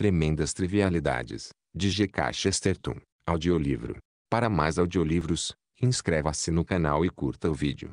Tremendas Trivialidades, de G.K. Chesterton, audiolivro. Para mais audiolivros, inscreva-se no canal e curta o vídeo.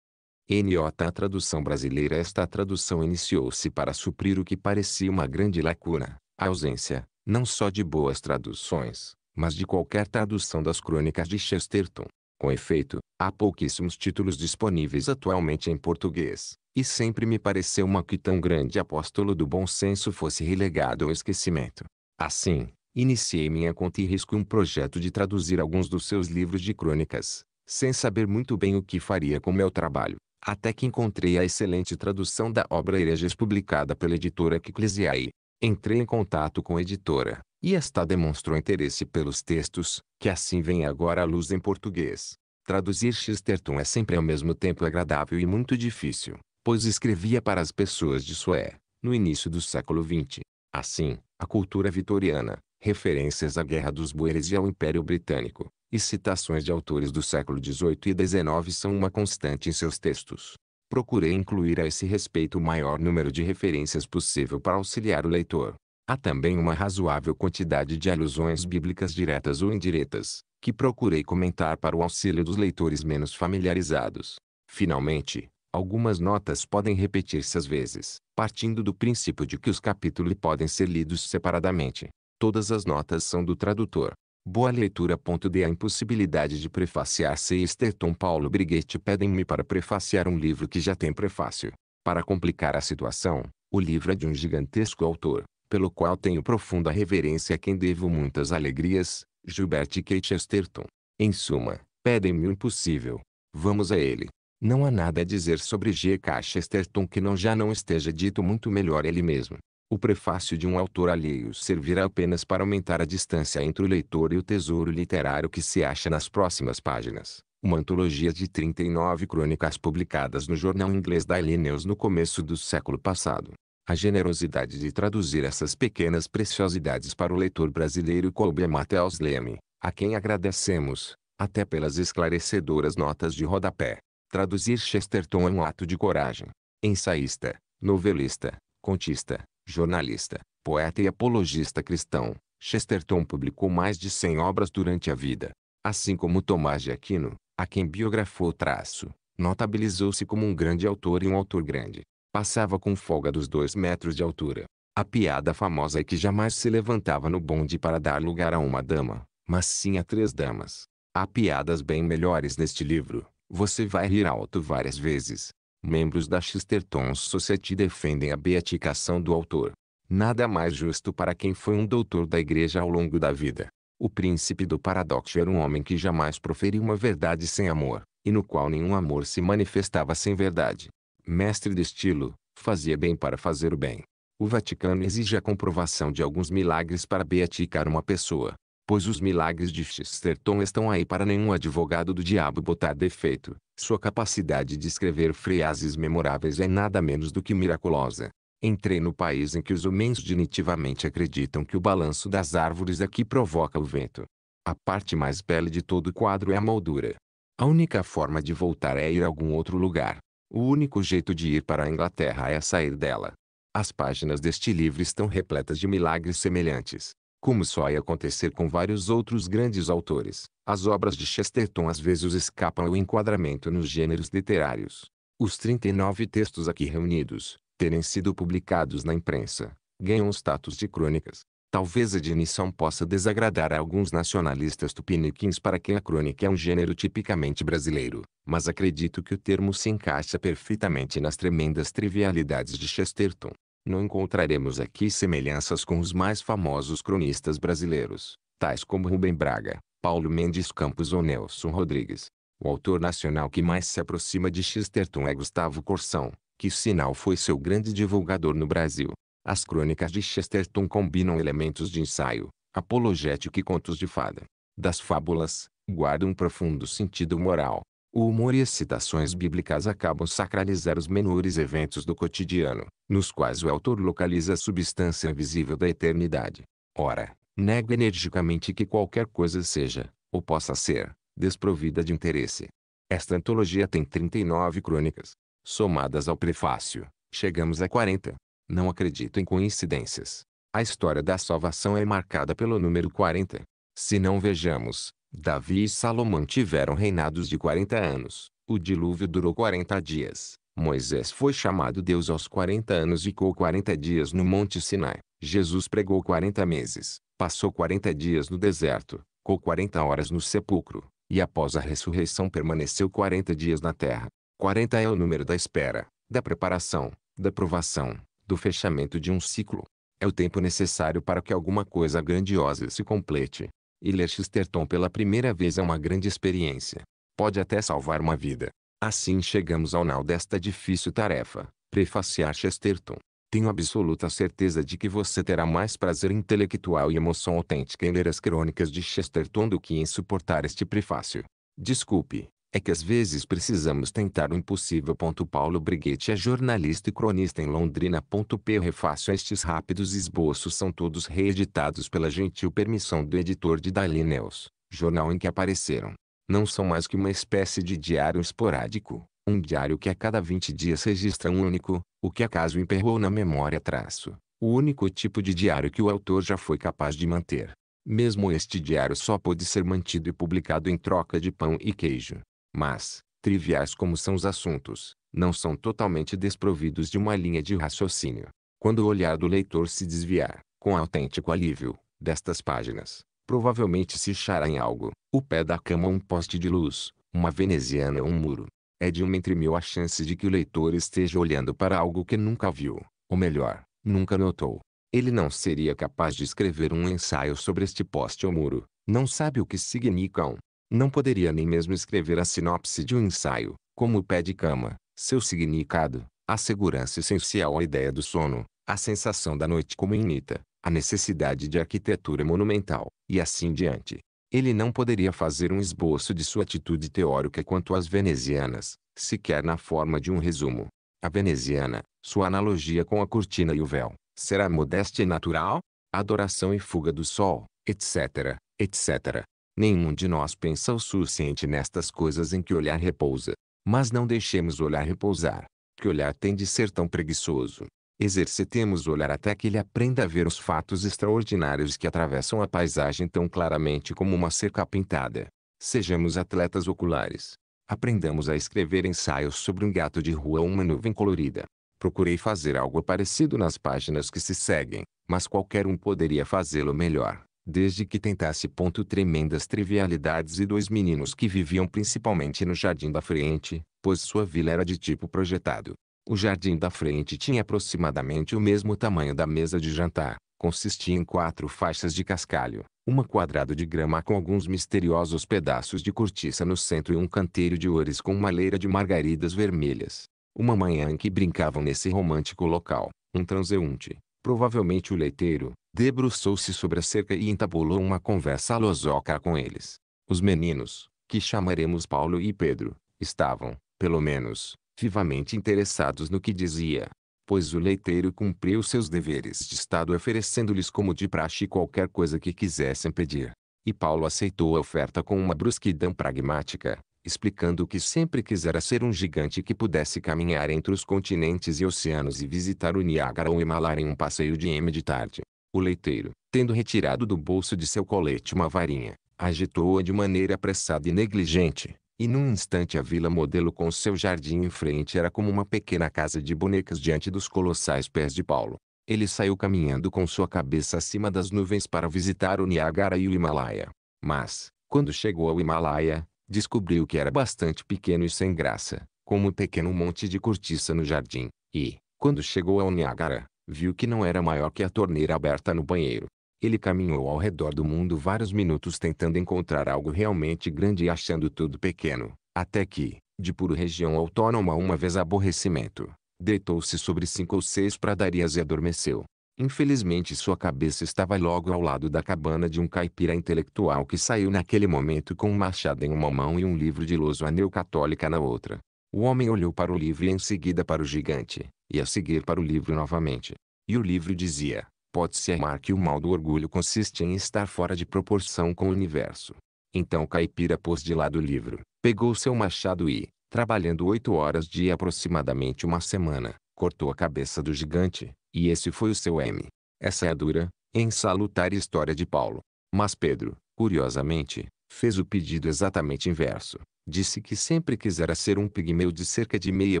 NJ A tradução brasileira Esta tradução iniciou-se para suprir o que parecia uma grande lacuna, a ausência, não só de boas traduções, mas de qualquer tradução das crônicas de Chesterton. Com efeito, há pouquíssimos títulos disponíveis atualmente em português, e sempre me pareceu uma que tão grande apóstolo do bom senso fosse relegado ao esquecimento. Assim, iniciei minha conta e risco um projeto de traduzir alguns dos seus livros de crônicas, sem saber muito bem o que faria com meu trabalho, até que encontrei a excelente tradução da obra Hereges publicada pela editora Eclesiae. Entrei em contato com a editora, e esta demonstrou interesse pelos textos, que assim vêm agora à luz em português. Traduzir Chesterton é sempre ao mesmo tempo agradável e muito difícil, pois escrevia para as pessoas de Sué, no início do século XX. Assim, a cultura vitoriana, referências à Guerra dos Boeres e ao Império Britânico, e citações de autores do século XVIII e XIX são uma constante em seus textos. Procurei incluir a esse respeito o maior número de referências possível para auxiliar o leitor, Há também uma razoável quantidade de alusões bíblicas diretas ou indiretas, que procurei comentar para o auxílio dos leitores menos familiarizados. Finalmente, algumas notas podem repetir-se às vezes, partindo do princípio de que os capítulos podem ser lidos separadamente. Todas as notas são do tradutor. Boa leitura. De a impossibilidade de prefaciar C. Esterton Paulo Briguete pedem-me para prefaciar um livro que já tem prefácio. Para complicar a situação, o livro é de um gigantesco autor, pelo qual tenho profunda reverência a quem devo muitas alegrias, Gilbert Chesterton. Em suma, pedem-me o impossível. Vamos a ele. Não há nada a dizer sobre G. K. Chesterton que não já não esteja dito muito melhor ele mesmo. O prefácio de um autor alheio servirá apenas para aumentar a distância entre o leitor e o tesouro literário que se acha nas próximas páginas. Uma antologia de 39 crônicas publicadas no jornal inglês Daily News no começo do século passado. A generosidade de traduzir essas pequenas preciosidades para o leitor brasileiro coube a Matheus Leme, a quem agradecemos, até pelas esclarecedoras notas de rodapé. Traduzir Chesterton é um ato de coragem. Ensaísta, novelista, contista, jornalista, poeta e apologista cristão, Chesterton publicou mais de 100 obras durante a vida. Assim como Tomás de Aquino, a quem biografou o traço, notabilizou-se como um grande autor e um autor grande. Passava com folga dos dois metros de altura. A piada famosa é que jamais se levantava no bonde para dar lugar a uma dama, mas sim a três damas. Há piadas bem melhores neste livro. Você vai rir alto várias vezes. Membros da Chesterton Society defendem a beatificação do autor. Nada mais justo para quem foi um doutor da igreja ao longo da vida. O príncipe do paradoxo era um homem que jamais proferiu uma verdade sem amor, e no qual nenhum amor se manifestava sem verdade mestre de estilo, fazia bem para fazer o bem. O Vaticano exige a comprovação de alguns milagres para beatificar uma pessoa, pois os milagres de Chesterton estão aí para nenhum advogado do diabo botar defeito. Sua capacidade de escrever frases memoráveis é nada menos do que miraculosa. Entrei no país em que os homens genitivamente acreditam que o balanço das árvores aqui é provoca o vento. A parte mais bela de todo o quadro é a moldura. A única forma de voltar é ir a algum outro lugar. O único jeito de ir para a Inglaterra é sair dela. As páginas deste livro estão repletas de milagres semelhantes. Como só ia acontecer com vários outros grandes autores, as obras de Chesterton às vezes escapam ao enquadramento nos gêneros literários. Os 39 textos aqui reunidos, terem sido publicados na imprensa, ganham o status de crônicas. Talvez a denição possa desagradar a alguns nacionalistas tupiniquins para quem a crônica é um gênero tipicamente brasileiro, mas acredito que o termo se encaixa perfeitamente nas tremendas trivialidades de Chesterton. Não encontraremos aqui semelhanças com os mais famosos cronistas brasileiros, tais como Rubem Braga, Paulo Mendes Campos ou Nelson Rodrigues. O autor nacional que mais se aproxima de Chesterton é Gustavo Corsão, que sinal foi seu grande divulgador no Brasil. As crônicas de Chesterton combinam elementos de ensaio, apologético e contos de fada. Das fábulas, guarda um profundo sentido moral. O humor e as citações bíblicas acabam sacralizar os menores eventos do cotidiano, nos quais o autor localiza a substância invisível da eternidade. Ora, nega energicamente que qualquer coisa seja, ou possa ser, desprovida de interesse. Esta antologia tem 39 crônicas. Somadas ao prefácio, chegamos a 40. Não acredito em coincidências. A história da salvação é marcada pelo número 40. Se não vejamos, Davi e Salomão tiveram reinados de 40 anos. O dilúvio durou 40 dias. Moisés foi chamado Deus aos 40 anos e ficou 40 dias no Monte Sinai. Jesus pregou 40 meses, passou 40 dias no deserto, ficou 40 horas no sepulcro, e após a ressurreição permaneceu 40 dias na terra. 40 é o número da espera, da preparação, da provação, do fechamento de um ciclo. É o tempo necessário para que alguma coisa grandiosa se complete. E ler Chesterton pela primeira vez é uma grande experiência. Pode até salvar uma vida. Assim chegamos ao nau desta difícil tarefa, prefaciar Chesterton. Tenho absoluta certeza de que você terá mais prazer intelectual e emoção autêntica em ler as crônicas de Chesterton do que em suportar este prefácio. Desculpe, é que às vezes precisamos tentar o impossível. Paulo Briguetti é jornalista e cronista em Londrina. P. Refácio Estes rápidos esboços são todos reeditados pela gentil permissão do editor de Daily News, jornal em que apareceram. Não são mais que uma espécie de diário esporádico, um diário que a cada 20 dias registra um único, o que acaso emperrou na memória traço, o único tipo de diário que o autor já foi capaz de manter. Mesmo este diário só pôde ser mantido e publicado em troca de pão e queijo. Mas, triviais como são os assuntos, não são totalmente desprovidos de uma linha de raciocínio. Quando o olhar do leitor se desviar, com autêntico alívio, destas páginas, provavelmente se achará em algo, o pé da cama um poste de luz, uma veneziana ou um muro. É de uma entre mil a chance de que o leitor esteja olhando para algo que nunca viu, ou melhor, nunca notou. Ele não seria capaz de escrever um ensaio sobre este poste ou muro, não sabe o que significam, não poderia nem mesmo escrever a sinopse de um ensaio, como o pé de cama, seu significado, a segurança essencial à ideia do sono, a sensação da noite como inita, a necessidade de arquitetura monumental, e assim diante. Ele não poderia fazer um esboço de sua atitude teórica quanto às venezianas, sequer na forma de um resumo. A veneziana, sua analogia com a cortina e o véu, será modéstia e natural? Adoração e fuga do sol, etc, etc. Nenhum de nós pensa o suficiente nestas coisas em que o olhar repousa. Mas não deixemos o olhar repousar, que olhar tem de ser tão preguiçoso. Exercitemos o olhar até que ele aprenda a ver os fatos extraordinários que atravessam a paisagem tão claramente como uma cerca pintada. Sejamos atletas oculares. Aprendamos a escrever ensaios sobre um gato de rua ou uma nuvem colorida. Procurei fazer algo parecido nas páginas que se seguem, mas qualquer um poderia fazê-lo melhor desde que tentasse. Ponto tremendas trivialidades e dois meninos que viviam principalmente no jardim da frente, pois sua vila era de tipo projetado. O jardim da frente tinha aproximadamente o mesmo tamanho da mesa de jantar, consistia em quatro faixas de cascalho, uma quadrada de grama com alguns misteriosos pedaços de cortiça no centro e um canteiro de oures com uma leira de margaridas vermelhas. Uma manhã em que brincavam nesse romântico local, um transeunte, Provavelmente o leiteiro, debruçou-se sobre a cerca e entabulou uma conversa alosoca com eles. Os meninos, que chamaremos Paulo e Pedro, estavam, pelo menos, vivamente interessados no que dizia. Pois o leiteiro cumpriu seus deveres de Estado oferecendo-lhes como de praxe qualquer coisa que quisessem pedir. E Paulo aceitou a oferta com uma brusquidão pragmática, explicando que sempre quisera ser um gigante que pudesse caminhar entre os continentes e oceanos e visitar o Niágara ou Himalaia em um passeio de M de tarde. O leiteiro, tendo retirado do bolso de seu colete uma varinha, agitou-a de maneira apressada e negligente, e num instante a vila modelo com seu jardim em frente era como uma pequena casa de bonecas diante dos colossais pés de Paulo. Ele saiu caminhando com sua cabeça acima das nuvens para visitar o Niágara e o Himalaia. Mas, quando chegou ao Himalaia, Descobriu que era bastante pequeno e sem graça, como um pequeno monte de cortiça no jardim, e, quando chegou ao Niágara, viu que não era maior que a torneira aberta no banheiro. Ele caminhou ao redor do mundo vários minutos tentando encontrar algo realmente grande e achando tudo pequeno, até que, de puro região autônoma uma vez aborrecimento, deitou-se sobre cinco ou seis pradarias e adormeceu. Infelizmente sua cabeça estava logo ao lado da cabana de um caipira intelectual que saiu naquele momento com um machado em uma mão e um livro de Lusoaneu católica na outra. O homem olhou para o livro e em seguida para o gigante, e a seguir para o livro novamente. E o livro dizia, pode-se amar que o mal do orgulho consiste em estar fora de proporção com o universo. Então caipira pôs de lado o livro, pegou seu machado e, trabalhando oito horas de aproximadamente uma semana, cortou a cabeça do gigante, e esse foi o seu M. Essa é a dura, insalutar história de Paulo. Mas Pedro, curiosamente, fez o pedido exatamente inverso. Disse que sempre quisera ser um pigmeu de cerca de meia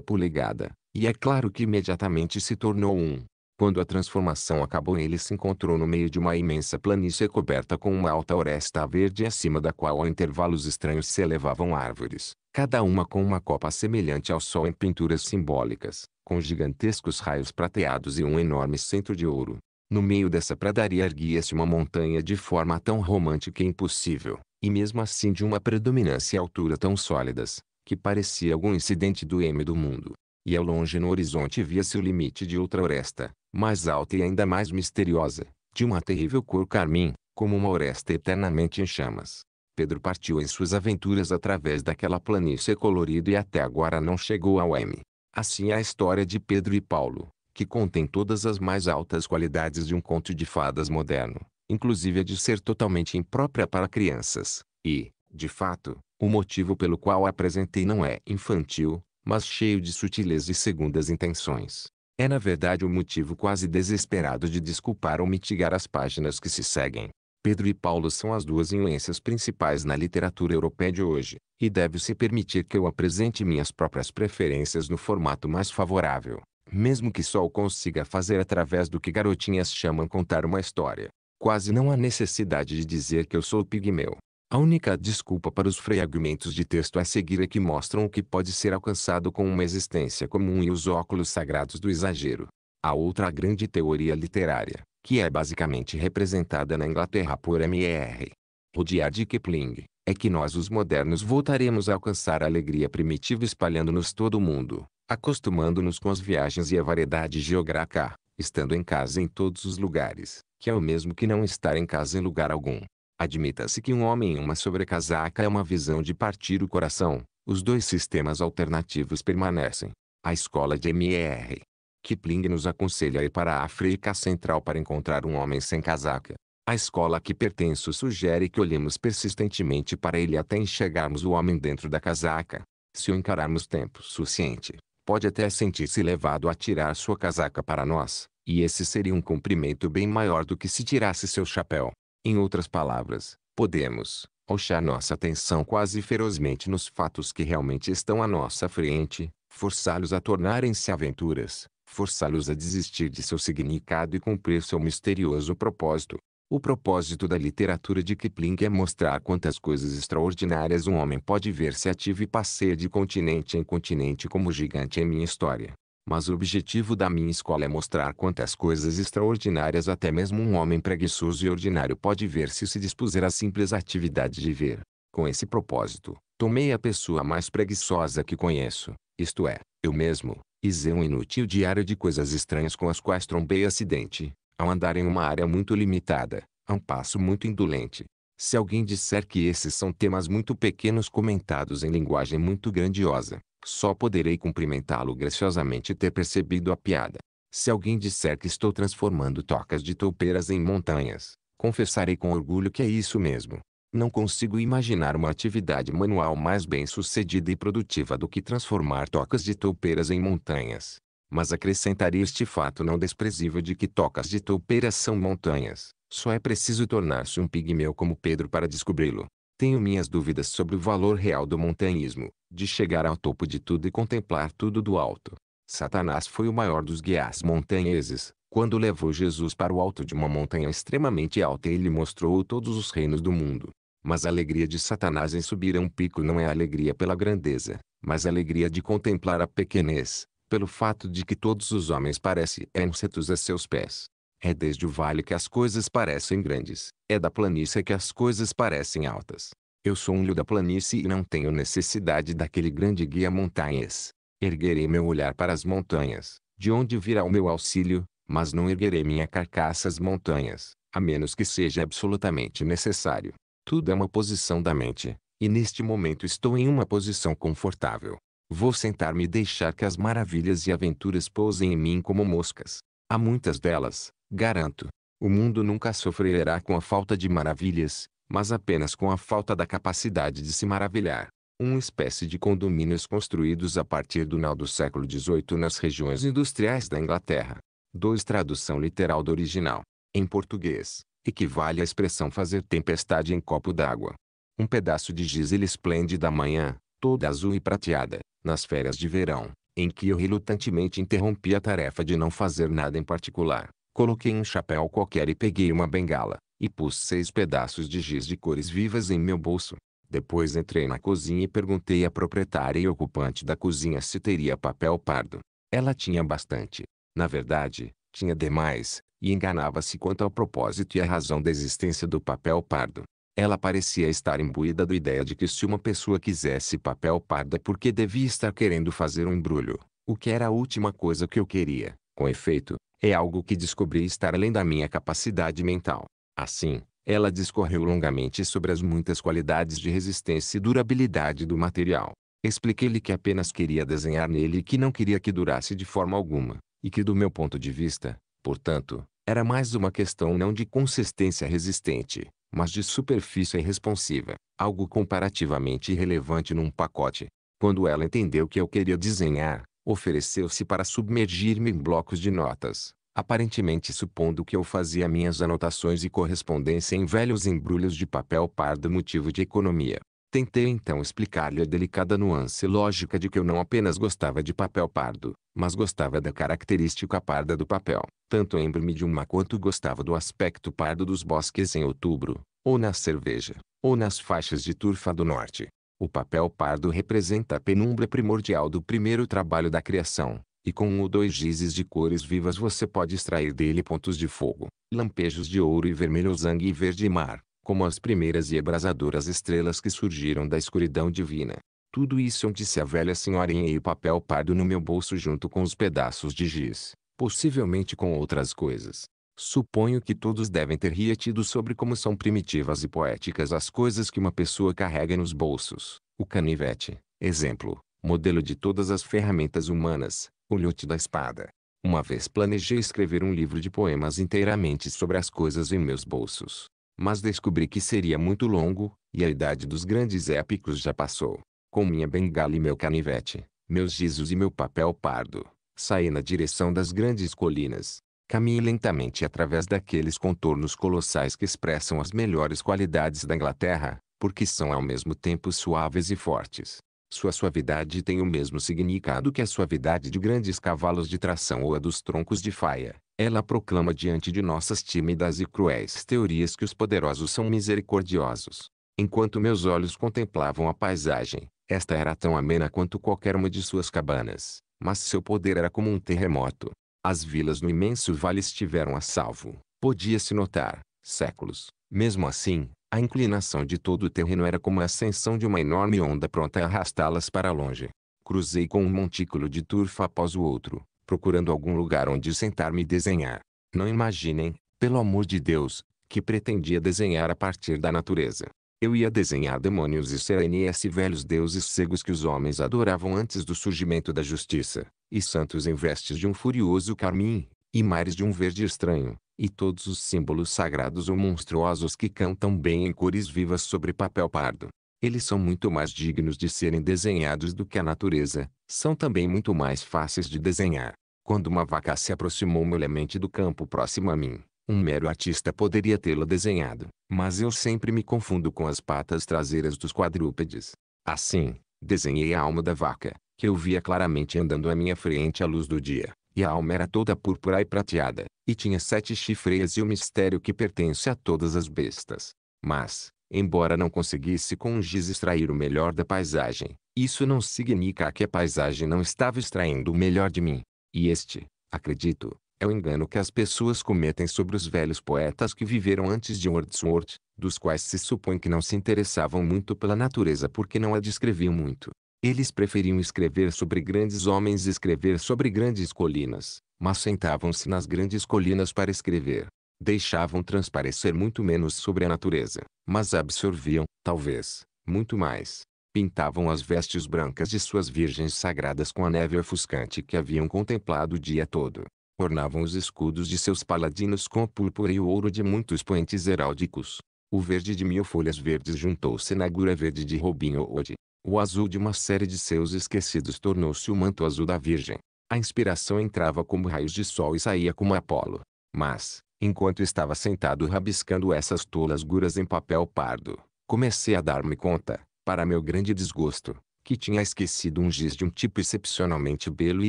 polegada, e é claro que imediatamente se tornou um. Quando a transformação acabou ele se encontrou no meio de uma imensa planície coberta com uma alta oresta verde acima da qual a intervalos estranhos se elevavam árvores, cada uma com uma copa semelhante ao sol em pinturas simbólicas com gigantescos raios prateados e um enorme centro de ouro. No meio dessa pradaria erguia-se uma montanha de forma tão romântica e impossível, e mesmo assim de uma predominância e altura tão sólidas, que parecia algum incidente do M do mundo. E ao longe no horizonte via-se o limite de outra oresta, mais alta e ainda mais misteriosa, de uma terrível cor carmim, como uma oresta eternamente em chamas. Pedro partiu em suas aventuras através daquela planície colorida e até agora não chegou ao M. Assim é a história de Pedro e Paulo, que contém todas as mais altas qualidades de um conto de fadas moderno, inclusive a de ser totalmente imprópria para crianças, e, de fato, o motivo pelo qual a apresentei não é infantil, mas cheio de sutileza e segundas intenções. É na verdade o um motivo quase desesperado de desculpar ou mitigar as páginas que se seguem, Pedro e Paulo são as duas influências principais na literatura europeia de hoje, e deve-se permitir que eu apresente minhas próprias preferências no formato mais favorável, mesmo que só o consiga fazer através do que garotinhas chamam contar uma história. Quase não há necessidade de dizer que eu sou pigmeu. A única desculpa para os fragmentos de texto a seguir é que mostram o que pode ser alcançado com uma existência comum e os óculos sagrados do exagero. A outra grande teoria literária, que é basicamente representada na Inglaterra por M.R. Rudyard Kipling, é que nós os modernos voltaremos a alcançar a alegria primitiva espalhando-nos todo o mundo, acostumando-nos com as viagens e a variedade geográfica, estando em casa em todos os lugares, que é o mesmo que não estar em casa em lugar algum. Admita-se que um homem em uma sobrecasaca é uma visão de partir o coração, os dois sistemas alternativos permanecem. A escola de M.R. Kipling nos aconselha a ir para a África Central para encontrar um homem sem casaca. A escola a que pertenço sugere que olhemos persistentemente para ele até enxergarmos o homem dentro da casaca. Se o encararmos tempo suficiente, pode até sentir-se levado a tirar sua casaca para nós, e esse seria um cumprimento bem maior do que se tirasse seu chapéu. Em outras palavras, podemos, Oxar nossa atenção quase ferozmente nos fatos que realmente estão à nossa frente, forçá-los a tornarem-se aventuras, forçá-los a desistir de seu significado e cumprir seu misterioso propósito. O propósito da literatura de Kipling é mostrar quantas coisas extraordinárias um homem pode ver se ativo e passeia de continente em continente como gigante em minha história. Mas o objetivo da minha escola é mostrar quantas coisas extraordinárias até mesmo um homem preguiçoso e ordinário pode ver se se dispuser à simples atividade de ver. Com esse propósito, tomei a pessoa mais preguiçosa que conheço, isto é, eu mesmo, Isê é um inútil diário de coisas estranhas com as quais trombei acidente, ao andar em uma área muito limitada, a um passo muito indolente. Se alguém disser que esses são temas muito pequenos comentados em linguagem muito grandiosa, só poderei cumprimentá-lo graciosamente e ter percebido a piada. Se alguém disser que estou transformando tocas de toupeiras em montanhas, confessarei com orgulho que é isso mesmo. Não consigo imaginar uma atividade manual mais bem sucedida e produtiva do que transformar tocas de toupeiras em montanhas. Mas acrescentaria este fato não desprezível de que tocas de toupeiras são montanhas. Só é preciso tornar-se um pigmeu como Pedro para descobri-lo. Tenho minhas dúvidas sobre o valor real do montanhismo, de chegar ao topo de tudo e contemplar tudo do alto. Satanás foi o maior dos guias montanheses, quando levou Jesus para o alto de uma montanha extremamente alta e lhe mostrou todos os reinos do mundo. Mas a alegria de Satanás em subir a um pico não é a alegria pela grandeza, mas a alegria de contemplar a pequenez, pelo fato de que todos os homens parecem êncetos a seus pés. É desde o vale que as coisas parecem grandes, é da planície que as coisas parecem altas. Eu sou um lio da planície e não tenho necessidade daquele grande guia montanhas. Erguerei meu olhar para as montanhas, de onde virá o meu auxílio, mas não erguerei minha carcaça às montanhas, a menos que seja absolutamente necessário. Tudo é uma posição da mente, e neste momento estou em uma posição confortável. Vou sentar-me e deixar que as maravilhas e aventuras pousem em mim como moscas. Há muitas delas, garanto. O mundo nunca sofrerá com a falta de maravilhas, mas apenas com a falta da capacidade de se maravilhar. Uma espécie de condomínios construídos a partir do final do século XVIII nas regiões industriais da Inglaterra. 2. Tradução literal do original. Em português, equivale à expressão fazer tempestade em copo d'água. Um pedaço de giz ele esplende da manhã, toda azul e prateada, nas férias de verão, em que eu relutantemente interrompi a tarefa de não fazer nada em particular. Coloquei um chapéu qualquer e peguei uma bengala, e pus seis pedaços de giz de cores vivas em meu bolso. Depois entrei na cozinha e perguntei à proprietária e ocupante da cozinha se teria papel pardo. Ela tinha bastante. Na verdade, tinha demais, e enganava-se quanto ao propósito e à razão da existência do papel pardo. Ela parecia estar imbuída da ideia de que se uma pessoa quisesse papel pardo é porque devia estar querendo fazer um embrulho, o que era a última coisa que eu queria, com efeito, é algo que descobri estar além da minha capacidade mental. Assim, ela discorreu longamente sobre as muitas qualidades de resistência e durabilidade do material. Expliquei-lhe que apenas queria desenhar nele e que não queria que durasse de forma alguma, e que do meu ponto de vista, portanto, era mais uma questão não de consistência resistente, mas de superfície irresponsiva, algo comparativamente irrelevante num pacote. Quando ela entendeu que eu queria desenhar, ofereceu-se para submergir-me em blocos de notas, aparentemente supondo que eu fazia minhas anotações e correspondência em velhos embrulhos de papel pardo motivo de economia. Tentei então explicar-lhe a delicada nuance lógica de que eu não apenas gostava de papel pardo, mas gostava da característica parda do papel. Tanto lembro-me de uma quanto gostava do aspecto pardo dos bosques em outubro, ou na cerveja, ou nas faixas de turfa do norte. O papel pardo representa a penumbra primordial do primeiro trabalho da criação, e com um ou dois gizes de cores vivas você pode extrair dele pontos de fogo, lampejos de ouro e vermelho sangue e verde mar, como as primeiras e abrasadoras estrelas que surgiram da escuridão divina. Tudo isso onde se a velha senhorinha e o papel pardo no meu bolso junto com os pedaços de giz, possivelmente com outras coisas. Suponho que todos devem ter rietido sobre como são primitivas e poéticas as coisas que uma pessoa carrega nos bolsos. O canivete, exemplo, modelo de todas as ferramentas humanas, o lute da espada. Uma vez planejei escrever um livro de poemas inteiramente sobre as coisas em meus bolsos mas descobri que seria muito longo, e a idade dos grandes épicos já passou. Com minha bengala e meu canivete, meus gizos e meu papel pardo, saí na direção das grandes colinas. Caminhei lentamente através daqueles contornos colossais que expressam as melhores qualidades da Inglaterra, porque são ao mesmo tempo suaves e fortes, sua suavidade tem o mesmo significado que a suavidade de grandes cavalos de tração ou a dos troncos de faia. Ela proclama diante de nossas tímidas e cruéis teorias que os poderosos são misericordiosos. Enquanto meus olhos contemplavam a paisagem, esta era tão amena quanto qualquer uma de suas cabanas, mas seu poder era como um terremoto. As vilas no imenso vale estiveram a salvo, podia-se notar, séculos. Mesmo assim, a inclinação de todo o terreno era como a ascensão de uma enorme onda pronta a arrastá-las para longe. Cruzei com um montículo de turfa após o outro, procurando algum lugar onde sentar-me e desenhar. Não imaginem, pelo amor de Deus, que pretendia desenhar a partir da natureza. Eu ia desenhar demônios e serenias e velhos deuses cegos que os homens adoravam antes do surgimento da justiça, e santos em vestes de um furioso carmim, e mares de um verde estranho, e todos os símbolos sagrados ou monstruosos que cantam bem em cores vivas sobre papel pardo. Eles são muito mais dignos de serem desenhados do que a natureza, são também muito mais fáceis de desenhar. Quando uma vaca se aproximou molhamente do campo próximo a mim, um mero artista poderia tê-la desenhado, mas eu sempre me confundo com as patas traseiras dos quadrúpedes. Assim, desenhei a alma da vaca, que eu via claramente andando à minha frente à luz do dia e a alma era toda púrpura e prateada, e tinha sete chifreias e o mistério que pertence a todas as bestas. Mas, embora não conseguisse com um giz extrair o melhor da paisagem, isso não significa que a paisagem não estava extraindo o melhor de mim. E este, acredito, é o engano que as pessoas cometem sobre os velhos poetas que viveram antes de Wordsworth, dos quais se supõe que não se interessavam muito pela natureza porque não a descreviam muito. Eles preferiam escrever sobre grandes homens e escrever sobre grandes colinas, mas sentavam-se nas grandes colinas para escrever. Deixavam transparecer muito menos sobre a natureza, mas absorviam, talvez, muito mais. Pintavam as vestes brancas de suas virgens sagradas com a neve ofuscante que haviam contemplado o dia todo. Ornavam os escudos de seus paladinos com a púrpura e o ouro de muitos poentes heráldicos. O verde de mil folhas verdes juntou-se na gura verde de Robin Hood. O azul de uma série de seus esquecidos tornou-se o manto azul da Virgem. A inspiração entrava como raios de sol e saía como Apolo. Mas, enquanto estava sentado rabiscando essas tolas guras em papel pardo, comecei a dar-me conta, para meu grande desgosto, que tinha esquecido um giz de um tipo excepcionalmente belo e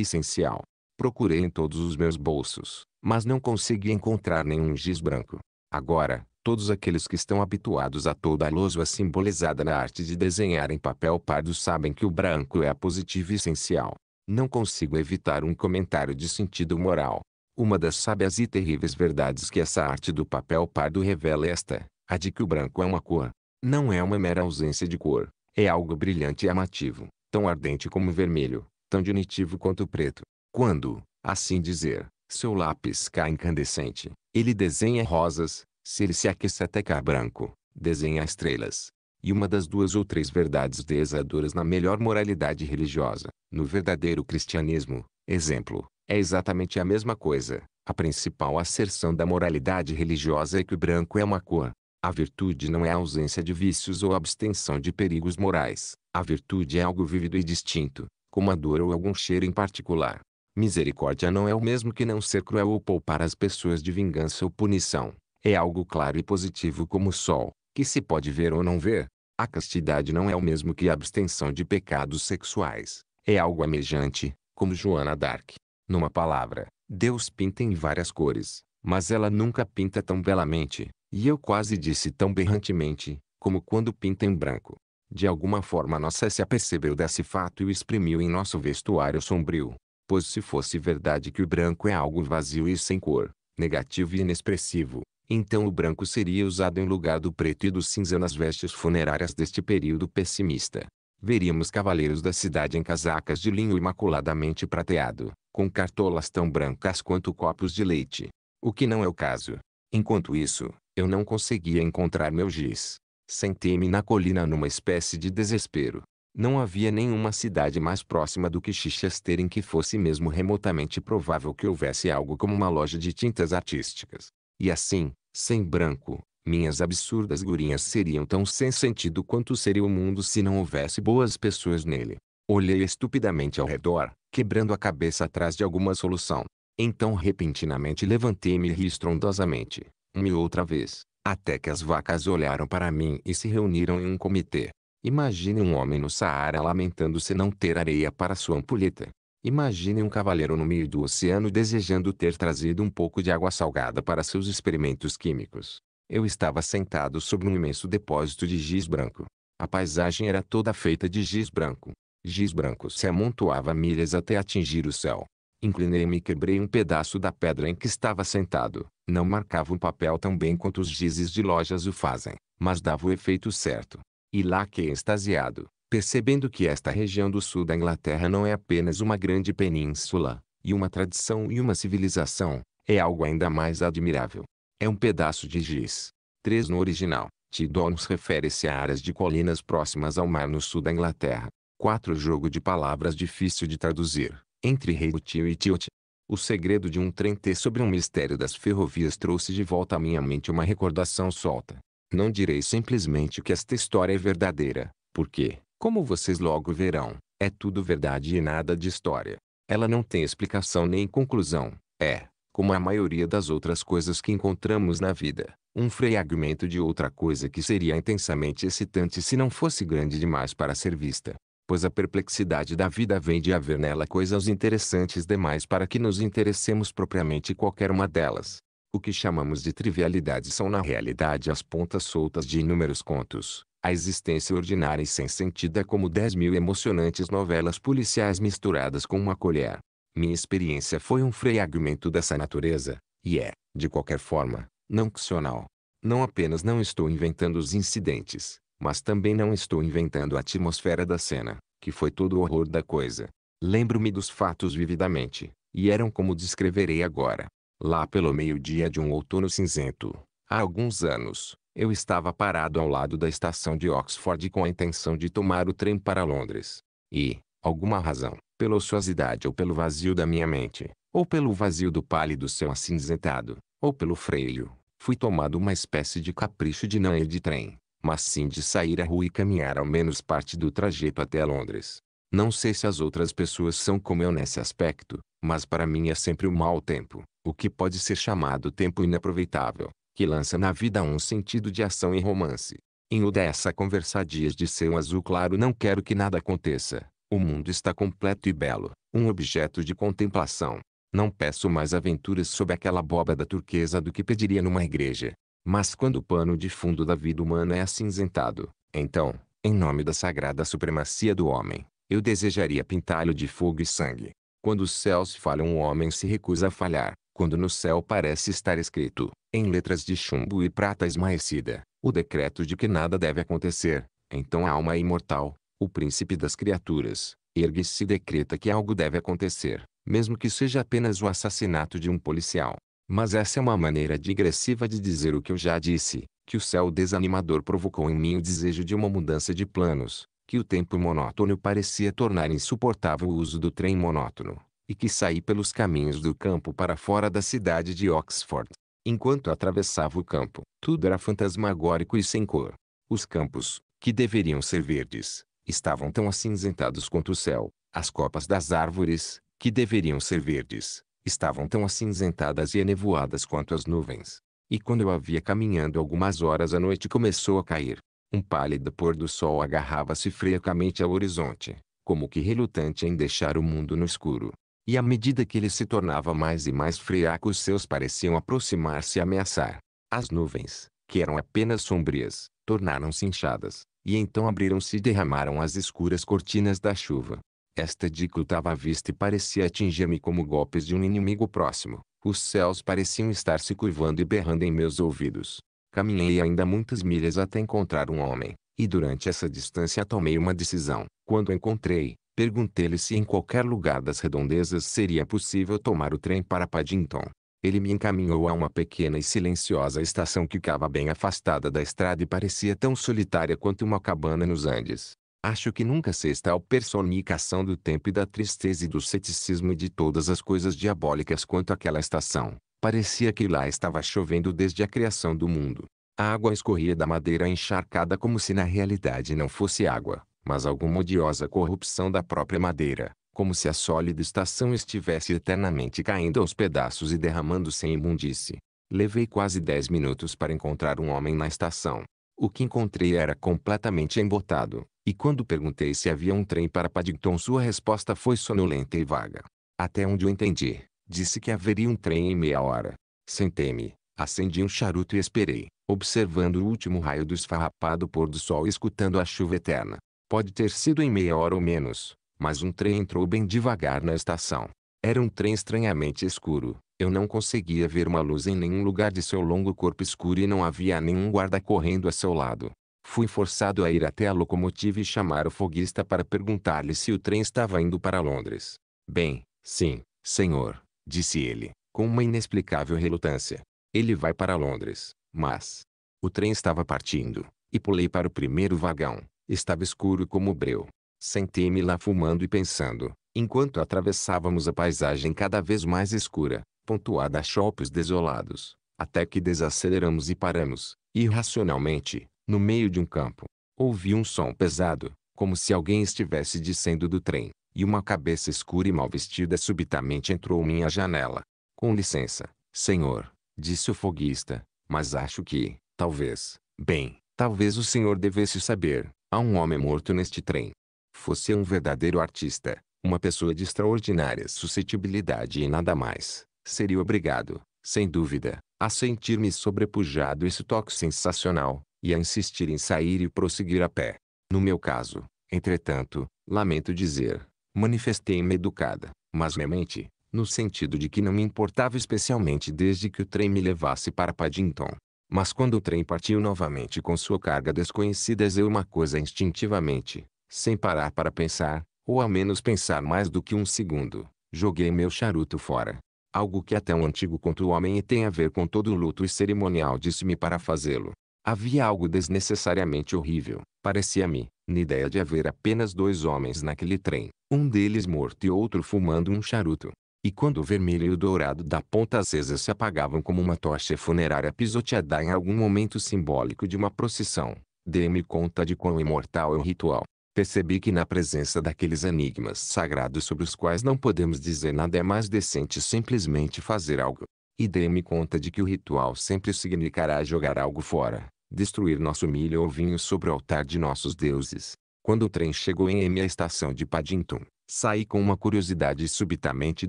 essencial. Procurei em todos os meus bolsos, mas não consegui encontrar nenhum giz branco. Agora, Todos aqueles que estão habituados a toda a lousa simbolizada na arte de desenhar em papel pardo sabem que o branco é a positiva essencial. Não consigo evitar um comentário de sentido moral. Uma das sábias e terríveis verdades que essa arte do papel pardo revela é esta, a de que o branco é uma cor. Não é uma mera ausência de cor, é algo brilhante e amativo, tão ardente como o vermelho, tão dinitivo quanto o preto. Quando, assim dizer, seu lápis cai incandescente, ele desenha rosas, se ele se aquece até cá branco, desenha estrelas. E uma das duas ou três verdades desadoras na melhor moralidade religiosa, no verdadeiro cristianismo, exemplo, é exatamente a mesma coisa. A principal asserção da moralidade religiosa é que o branco é uma cor. A virtude não é a ausência de vícios ou abstenção de perigos morais. A virtude é algo vívido e distinto, como a dor ou algum cheiro em particular. Misericórdia não é o mesmo que não ser cruel ou poupar as pessoas de vingança ou punição. É algo claro e positivo como o sol, que se pode ver ou não ver. A castidade não é o mesmo que a abstenção de pecados sexuais. É algo amejante, como Joana d'Arc. Numa palavra, Deus pinta em várias cores, mas ela nunca pinta tão belamente, e eu quase disse tão berrantemente, como quando pinta em branco. De alguma forma nossa se apercebeu desse fato e o exprimiu em nosso vestuário sombrio. Pois se fosse verdade que o branco é algo vazio e sem cor, negativo e inexpressivo, então o branco seria usado em lugar do preto e do cinza nas vestes funerárias deste período pessimista. Veríamos cavaleiros da cidade em casacas de linho imaculadamente prateado, com cartolas tão brancas quanto copos de leite. O que não é o caso. Enquanto isso, eu não conseguia encontrar meu giz. Sentei-me na colina numa espécie de desespero. Não havia nenhuma cidade mais próxima do que Chichester em que fosse mesmo remotamente provável que houvesse algo como uma loja de tintas artísticas. E assim, sem branco, minhas absurdas gurinhas seriam tão sem sentido quanto seria o mundo se não houvesse boas pessoas nele. Olhei estupidamente ao redor, quebrando a cabeça atrás de alguma solução. Então repentinamente levantei-me e ri estrondosamente, uma e outra vez, até que as vacas olharam para mim e se reuniram em um comitê. Imagine um homem no Saara lamentando-se não ter areia para sua ampulheta. Imagine um cavaleiro no meio do oceano desejando ter trazido um pouco de água salgada para seus experimentos químicos. Eu estava sentado sobre um imenso depósito de giz branco. A paisagem era toda feita de giz branco. Giz branco se amontoava milhas até atingir o céu. Inclinei-me e quebrei um pedaço da pedra em que estava sentado. Não marcava o papel tão bem quanto os gizes de lojas o fazem, mas dava o efeito certo. E lá que extasiado, percebendo que esta região do sul da Inglaterra não é apenas uma grande península, e uma tradição e uma civilização, é algo ainda mais admirável. É um pedaço de giz. 3 no original. Tidons refere-se a áreas de colinas próximas ao mar no sul da Inglaterra. 4 Jogo de palavras difícil de traduzir, entre Reutio e Tilt. O segredo de um trem T sobre um mistério das ferrovias trouxe de volta à minha mente uma recordação solta. Não direi simplesmente que esta história é verdadeira, porque, como vocês logo verão, é tudo verdade e nada de história. Ela não tem explicação nem conclusão. É, como a maioria das outras coisas que encontramos na vida, um fragmento de outra coisa que seria intensamente excitante se não fosse grande demais para ser vista. Pois a perplexidade da vida vem de haver nela coisas interessantes demais para que nos interessemos propriamente qualquer uma delas. O que chamamos de trivialidade são na realidade as pontas soltas de inúmeros contos, a existência ordinária e sem sentido é como dez mil emocionantes novelas policiais misturadas com uma colher. Minha experiência foi um fragmento dessa natureza, e é, de qualquer forma, não ficcional. Não apenas não estou inventando os incidentes, mas também não estou inventando a atmosfera da cena, que foi todo o horror da coisa. Lembro-me dos fatos vividamente, e eram como descreverei agora. Lá pelo meio-dia de um outono cinzento, há alguns anos, eu estava parado ao lado da estação de Oxford com a intenção de tomar o trem para Londres. E, alguma razão, pela ociosidade ou pelo vazio da minha mente, ou pelo vazio do pálido céu acinzentado, ou pelo freio, fui tomado uma espécie de capricho de não ir de trem, mas sim de sair à rua e caminhar ao menos parte do trajeto até Londres. Não sei se as outras pessoas são como eu nesse aspecto, mas para mim é sempre o um mau tempo, o que pode ser chamado tempo inaproveitável, que lança na vida um sentido de ação e romance. Em o dessa conversadias de seu azul claro não quero que nada aconteça. O mundo está completo e belo, um objeto de contemplação. Não peço mais aventuras sob aquela abóbada turquesa do que pediria numa igreja. Mas quando o pano de fundo da vida humana é acinzentado, então, em nome da sagrada supremacia do homem, eu desejaria pintá-lo de fogo e sangue. Quando os céus falham o homem se recusa a falhar quando no céu parece estar escrito, em letras de chumbo e prata esmaecida, o decreto de que nada deve acontecer, então a alma imortal, o príncipe das criaturas, ergue-se e decreta que algo deve acontecer, mesmo que seja apenas o assassinato de um policial. Mas essa é uma maneira digressiva de dizer o que eu já disse, que o céu desanimador provocou em mim o desejo de uma mudança de planos, que o tempo monótono parecia tornar insuportável o uso do trem monótono, e que saí pelos caminhos do campo para fora da cidade de Oxford. Enquanto atravessava o campo, tudo era fantasmagórico e sem cor. Os campos, que deveriam ser verdes, estavam tão acinzentados quanto o céu. As copas das árvores, que deveriam ser verdes, estavam tão acinzentadas e enevoadas quanto as nuvens. E quando eu havia caminhando algumas horas a noite começou a cair. Um pálido pôr do sol agarrava-se friamente ao horizonte, como que relutante em deixar o mundo no escuro. E à medida que ele se tornava mais e mais friaco os seus pareciam aproximar-se e ameaçar. As nuvens, que eram apenas sombrias, tornaram-se inchadas, e então abriram-se e derramaram as escuras cortinas da chuva. Esta dificultava a vista e parecia atingir-me como golpes de um inimigo próximo. Os céus pareciam estar se curvando e berrando em meus ouvidos. Caminhei ainda muitas milhas até encontrar um homem, e durante essa distância tomei uma decisão. Quando encontrei, Perguntei-lhe se em qualquer lugar das redondezas seria possível tomar o trem para Paddington. Ele me encaminhou a uma pequena e silenciosa estação que ficava bem afastada da estrada e parecia tão solitária quanto uma cabana nos Andes. Acho que nunca se está a personificação do tempo e da tristeza e do ceticismo e de todas as coisas diabólicas quanto aquela estação. Parecia que lá estava chovendo desde a criação do mundo. A água escorria da madeira encharcada como se na realidade não fosse água mas alguma odiosa corrupção da própria madeira, como se a sólida estação estivesse eternamente caindo aos pedaços e derramando sem em imundície. Levei quase dez minutos para encontrar um homem na estação. O que encontrei era completamente embotado, e quando perguntei se havia um trem para Paddington sua resposta foi sonolenta e vaga. Até onde eu entendi, disse que haveria um trem em meia hora. Sentei-me, acendi um charuto e esperei, observando o último raio do esfarrapado pôr do sol e escutando a chuva eterna. Pode ter sido em meia hora ou menos, mas um trem entrou bem devagar na estação. Era um trem estranhamente escuro. Eu não conseguia ver uma luz em nenhum lugar de seu longo corpo escuro e não havia nenhum guarda correndo a seu lado. Fui forçado a ir até a locomotiva e chamar o foguista para perguntar-lhe se o trem estava indo para Londres. Bem, sim, senhor, disse ele, com uma inexplicável relutância. Ele vai para Londres, mas. O trem estava partindo, e pulei para o primeiro vagão. Estava escuro como breu. Sentei-me lá fumando e pensando, enquanto atravessávamos a paisagem cada vez mais escura, pontuada a shoppings desolados, até que desaceleramos e paramos, irracionalmente, no meio de um campo. Ouvi um som pesado, como se alguém estivesse descendo do trem, e uma cabeça escura e mal vestida subitamente entrou minha janela. Com licença, senhor, disse o foguista, mas acho que, talvez, bem, talvez o senhor devesse saber, Há um homem morto neste trem. Fosse é um verdadeiro artista, uma pessoa de extraordinária suscetibilidade e nada mais. Seria obrigado, sem dúvida, a sentir-me sobrepujado esse toque sensacional, e a insistir em sair e prosseguir a pé. No meu caso, entretanto, lamento dizer, manifestei-me educada, mas realmente, no sentido de que não me importava especialmente desde que o trem me levasse para Paddington. Mas quando o trem partiu novamente com sua carga desconhecida eu é uma coisa instintivamente, sem parar para pensar, ou ao menos pensar mais do que um segundo, joguei meu charuto fora. Algo que até tão antigo conto homem e tem a ver com todo o luto e cerimonial disse-me para fazê-lo. Havia algo desnecessariamente horrível, parecia-me, na ideia de haver apenas dois homens naquele trem, um deles morto e outro fumando um charuto e quando o vermelho e o dourado da ponta acesa se apagavam como uma tocha funerária pisoteada em algum momento simbólico de uma procissão, dei-me conta de quão imortal é o ritual. Percebi que na presença daqueles enigmas sagrados sobre os quais não podemos dizer nada é mais decente simplesmente fazer algo. E dei-me conta de que o ritual sempre significará jogar algo fora, destruir nosso milho ou vinho sobre o altar de nossos deuses. Quando o trem chegou em minha estação de Paddington, Saí com uma curiosidade subitamente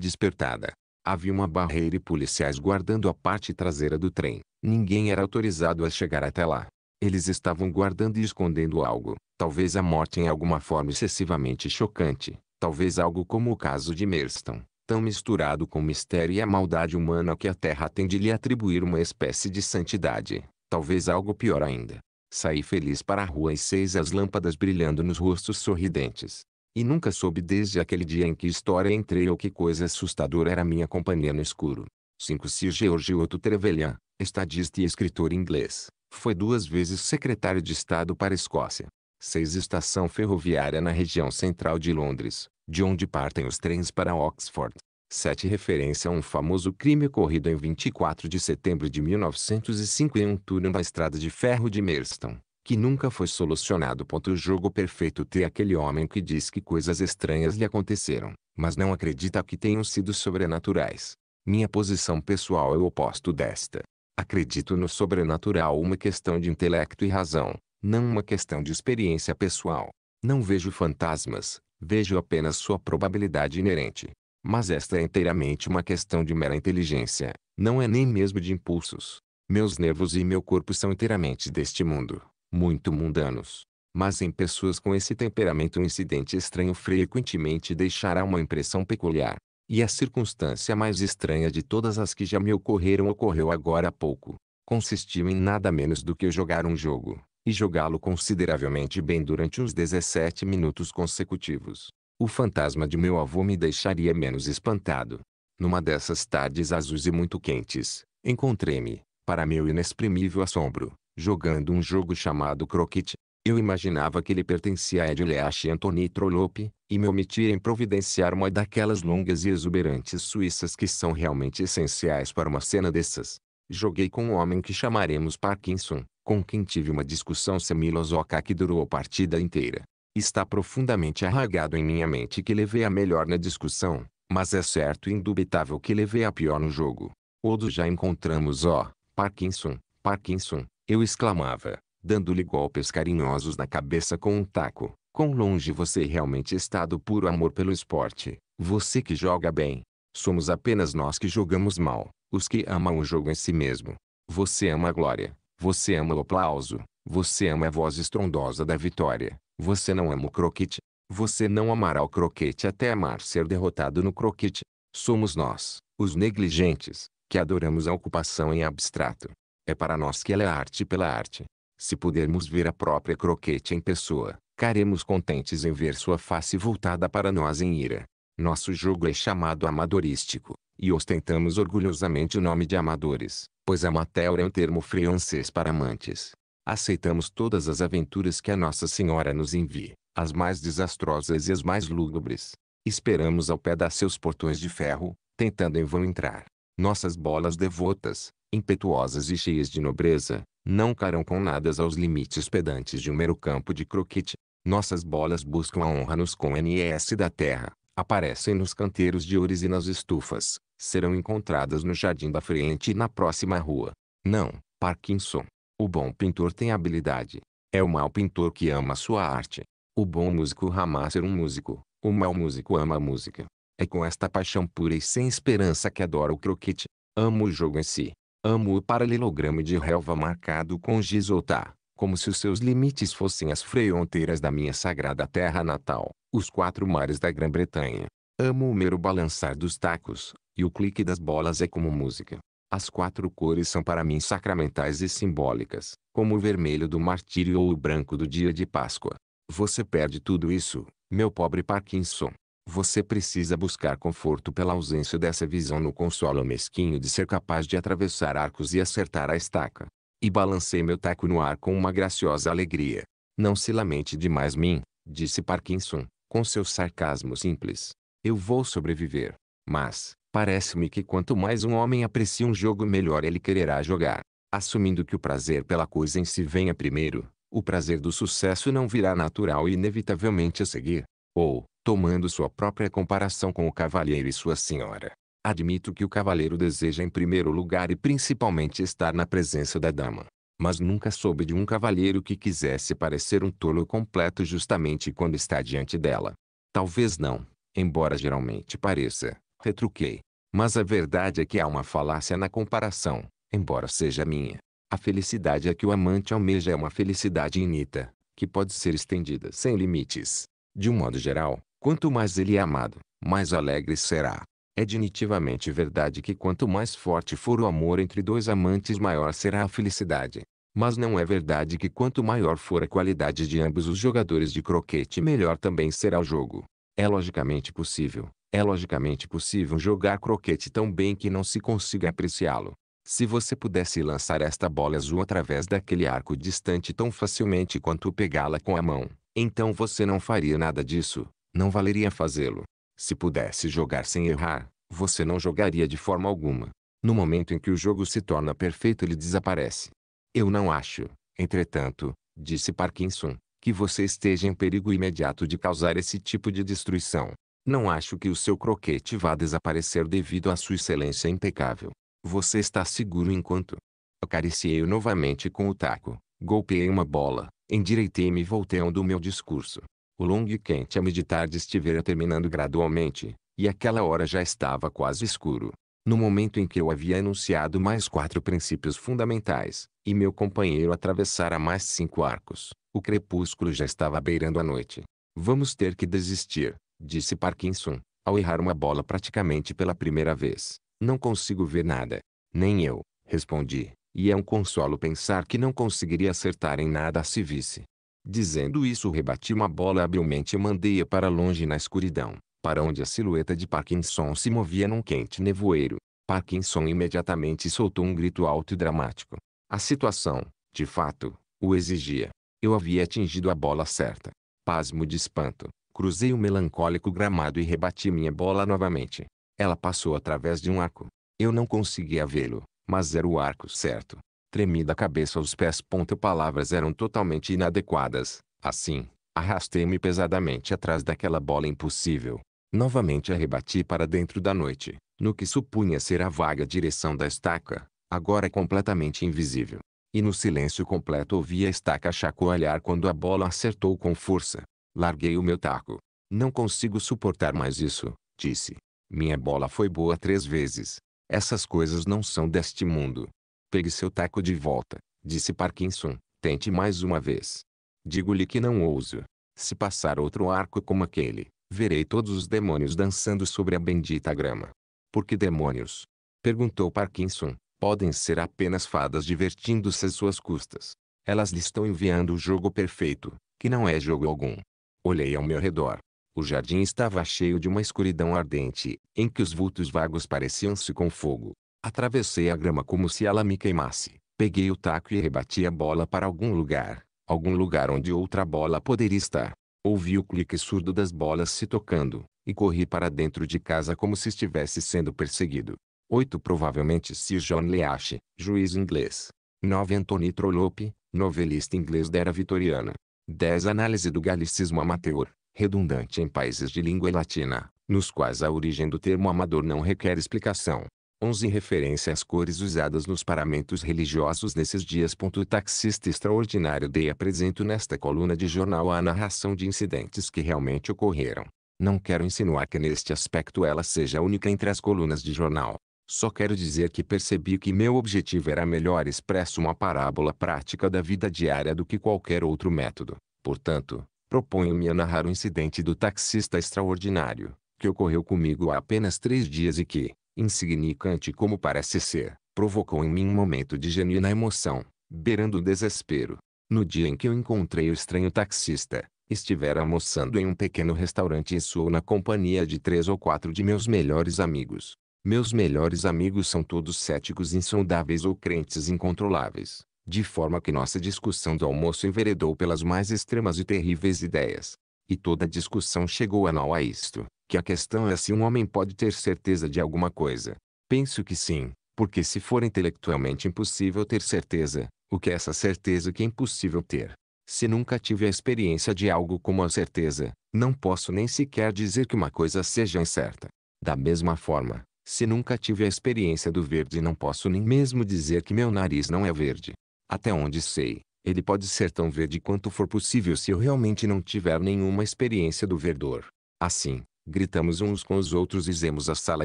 despertada. Havia uma barreira e policiais guardando a parte traseira do trem. Ninguém era autorizado a chegar até lá. Eles estavam guardando e escondendo algo, talvez a morte em alguma forma excessivamente chocante, talvez algo como o caso de Merston, tão misturado com o mistério e a maldade humana que a Terra tem de lhe atribuir uma espécie de santidade, talvez algo pior ainda. Saí feliz para a rua e seis as lâmpadas brilhando nos rostos sorridentes. E nunca soube desde aquele dia em que história entrei ou que coisa assustadora era minha companhia no escuro. 5. Sir George Otto Trevelyan, estadista e escritor inglês, foi duas vezes secretário de Estado para a Escócia. 6. Estação ferroviária na região central de Londres, de onde partem os trens para Oxford. 7. Referência a um famoso crime ocorrido em 24 de setembro de 1905 em um túnel na estrada de ferro de Merston, que nunca foi solucionado. O jogo perfeito ter aquele homem que diz que coisas estranhas lhe aconteceram, mas não acredita que tenham sido sobrenaturais. Minha posição pessoal é o oposto desta. Acredito no sobrenatural uma questão de intelecto e razão, não uma questão de experiência pessoal. Não vejo fantasmas, vejo apenas sua probabilidade inerente. Mas esta é inteiramente uma questão de mera inteligência, não é nem mesmo de impulsos. Meus nervos e meu corpo são inteiramente deste mundo muito mundanos. Mas em pessoas com esse temperamento um incidente estranho frequentemente deixará uma impressão peculiar. E a circunstância mais estranha de todas as que já me ocorreram ocorreu agora há pouco. Consistiu em nada menos do que jogar um jogo, e jogá-lo consideravelmente bem durante uns 17 minutos consecutivos. O fantasma de meu avô me deixaria menos espantado. Numa dessas tardes azuis e muito quentes, encontrei-me, para meu inexprimível assombro, jogando um jogo chamado croquete. Eu imaginava que ele pertencia a e Antoni Trollope, e me omitia em providenciar uma daquelas longas e exuberantes suíças que são realmente essenciais para uma cena dessas. Joguei com um homem que chamaremos Parkinson, com quem tive uma discussão semilosoca que durou a partida inteira. Está profundamente arraigado em minha mente que levei a melhor na discussão, mas é certo e indubitável que levei a pior no jogo. Odo já encontramos ó, Parkinson, Parkinson, eu exclamava, dando-lhe golpes carinhosos na cabeça com um taco. Quão longe você realmente está do puro amor pelo esporte, você que joga bem. Somos apenas nós que jogamos mal, os que amam o jogo em si mesmo. Você ama a glória, você ama o aplauso, você ama a voz estrondosa da vitória, você não ama o croquete. Você não amará o croquete até amar ser derrotado no croquete. Somos nós, os negligentes, que adoramos a ocupação em abstrato. É para nós que ela é arte pela arte. Se pudermos ver a própria croquete em pessoa, caremos contentes em ver sua face voltada para nós em ira. Nosso jogo é chamado amadorístico, e ostentamos orgulhosamente o nome de amadores, pois amateur é um termo francês para amantes. Aceitamos todas as aventuras que a Nossa Senhora nos envie, as mais desastrosas e as mais lúgubres. Esperamos ao pé das seus portões de ferro, tentando em vão entrar. Nossas bolas devotas, impetuosas e cheias de nobreza, não carão com nada aos limites pedantes de um mero campo de croquete. Nossas bolas buscam a honra nos CNES da terra, aparecem nos canteiros de ouros e nas estufas, serão encontradas no jardim da frente e na próxima rua. Não, Parkinson. O bom pintor tem habilidade. É o mau pintor que ama sua arte. O bom músico ama ser um músico. O mau músico ama a música. É com esta paixão pura e sem esperança que adoro o croquete. Amo o jogo em si. Amo o paralelogramo de relva marcado com Gisotá, como se os seus limites fossem as fronteiras da minha sagrada terra natal, os quatro mares da Grã-Bretanha. Amo o mero balançar dos tacos, e o clique das bolas é como música. As quatro cores são para mim sacramentais e simbólicas, como o vermelho do martírio ou o branco do dia de Páscoa. Você perde tudo isso, meu pobre Parkinson, você precisa buscar conforto pela ausência dessa visão no consolo mesquinho de ser capaz de atravessar arcos e acertar a estaca. E balancei meu taco no ar com uma graciosa alegria. Não se lamente demais mim, disse Parkinson, com seu sarcasmo simples. Eu vou sobreviver. Mas, parece-me que quanto mais um homem aprecia um jogo melhor ele quererá jogar. Assumindo que o prazer pela coisa em si venha primeiro, o prazer do sucesso não virá natural e inevitavelmente a seguir. Ou, tomando sua própria comparação com o cavalheiro e sua senhora. Admito que o cavalheiro deseja em primeiro lugar e principalmente estar na presença da dama. Mas nunca soube de um cavalheiro que quisesse parecer um tolo completo justamente quando está diante dela. Talvez não, embora geralmente pareça, retruquei. Mas a verdade é que há uma falácia na comparação, embora seja minha. A felicidade é que o amante almeja é uma felicidade inita, que pode ser estendida sem limites. De um modo geral, Quanto mais ele é amado, mais alegre será. É definitivamente verdade que quanto mais forte for o amor entre dois amantes, maior será a felicidade. Mas não é verdade que quanto maior for a qualidade de ambos os jogadores de croquete, melhor também será o jogo. É logicamente possível. É logicamente possível jogar croquete tão bem que não se consiga apreciá-lo. Se você pudesse lançar esta bola azul através daquele arco distante tão facilmente quanto pegá-la com a mão, então você não faria nada disso. Não valeria fazê-lo. Se pudesse jogar sem errar, você não jogaria de forma alguma. No momento em que o jogo se torna perfeito ele desaparece. Eu não acho, entretanto, disse Parkinson, que você esteja em perigo imediato de causar esse tipo de destruição. Não acho que o seu croquete vá desaparecer devido à sua excelência impecável. Você está seguro enquanto... Acariciei-o novamente com o taco, golpeei uma bola, endireitei-me e voltei ao do meu discurso. O longo e quente a meditar de estivera terminando gradualmente, e aquela hora já estava quase escuro. No momento em que eu havia enunciado mais quatro princípios fundamentais, e meu companheiro atravessara mais cinco arcos, o crepúsculo já estava beirando a noite. Vamos ter que desistir, disse Parkinson, ao errar uma bola praticamente pela primeira vez. Não consigo ver nada. Nem eu, respondi, e é um consolo pensar que não conseguiria acertar em nada se visse. Dizendo isso rebati uma bola habilmente e mandei-a para longe na escuridão, para onde a silhueta de Parkinson se movia num quente nevoeiro. Parkinson imediatamente soltou um grito alto e dramático. A situação, de fato, o exigia. Eu havia atingido a bola certa. Pasmo de espanto, cruzei o melancólico gramado e rebati minha bola novamente. Ela passou através de um arco. Eu não conseguia vê-lo, mas era o arco certo. Tremi da cabeça aos pés. Palavras eram totalmente inadequadas. Assim, arrastei-me pesadamente atrás daquela bola impossível. Novamente arrebati para dentro da noite, no que supunha ser a vaga direção da estaca, agora completamente invisível. E no silêncio completo ouvi a estaca chacoalhar quando a bola acertou com força. Larguei o meu taco. Não consigo suportar mais isso, disse. Minha bola foi boa três vezes. Essas coisas não são deste mundo. Pegue seu taco de volta, disse Parkinson. Tente mais uma vez. Digo-lhe que não ouso. Se passar outro arco como aquele, verei todos os demônios dançando sobre a bendita grama. Por que demônios? Perguntou Parkinson. Podem ser apenas fadas divertindo-se às suas custas. Elas lhe estão enviando o jogo perfeito, que não é jogo algum. Olhei ao meu redor. O jardim estava cheio de uma escuridão ardente, em que os vultos vagos pareciam-se com fogo. Atravessei a grama como se ela me queimasse. Peguei o taco e rebati a bola para algum lugar. Algum lugar onde outra bola poderia estar. Ouvi o clique surdo das bolas se tocando, e corri para dentro de casa como se estivesse sendo perseguido. 8. Provavelmente Sir John Leash, juiz inglês. 9. Anthony Trollope, novelista inglês da era vitoriana. 10. Análise do galicismo amateur, redundante em países de língua latina, nos quais a origem do termo amador não requer explicação. 11 Referência às cores usadas nos paramentos religiosos nesses dias. O taxista extraordinário Day apresento nesta coluna de jornal a narração de incidentes que realmente ocorreram. Não quero insinuar que neste aspecto ela seja única entre as colunas de jornal. Só quero dizer que percebi que meu objetivo era melhor expresso uma parábola prática da vida diária do que qualquer outro método. Portanto, proponho-me a narrar o incidente do taxista extraordinário, que ocorreu comigo há apenas três dias e que, insignificante como parece ser, provocou em mim um momento de genuína emoção, beirando o desespero. No dia em que eu encontrei o estranho taxista, estivera almoçando em um pequeno restaurante em sou na companhia de três ou quatro de meus melhores amigos. Meus melhores amigos são todos céticos insondáveis ou crentes incontroláveis, de forma que nossa discussão do almoço enveredou pelas mais extremas e terríveis ideias. E toda a discussão chegou a nó a isto que a questão é se um homem pode ter certeza de alguma coisa. Penso que sim, porque se for intelectualmente impossível ter certeza, o que é essa certeza que é impossível ter? Se nunca tive a experiência de algo como a certeza, não posso nem sequer dizer que uma coisa seja incerta. Da mesma forma, se nunca tive a experiência do verde não posso nem mesmo dizer que meu nariz não é verde. Até onde sei, ele pode ser tão verde quanto for possível se eu realmente não tiver nenhuma experiência do verdor. Assim, Gritamos uns com os outros e dizemos a sala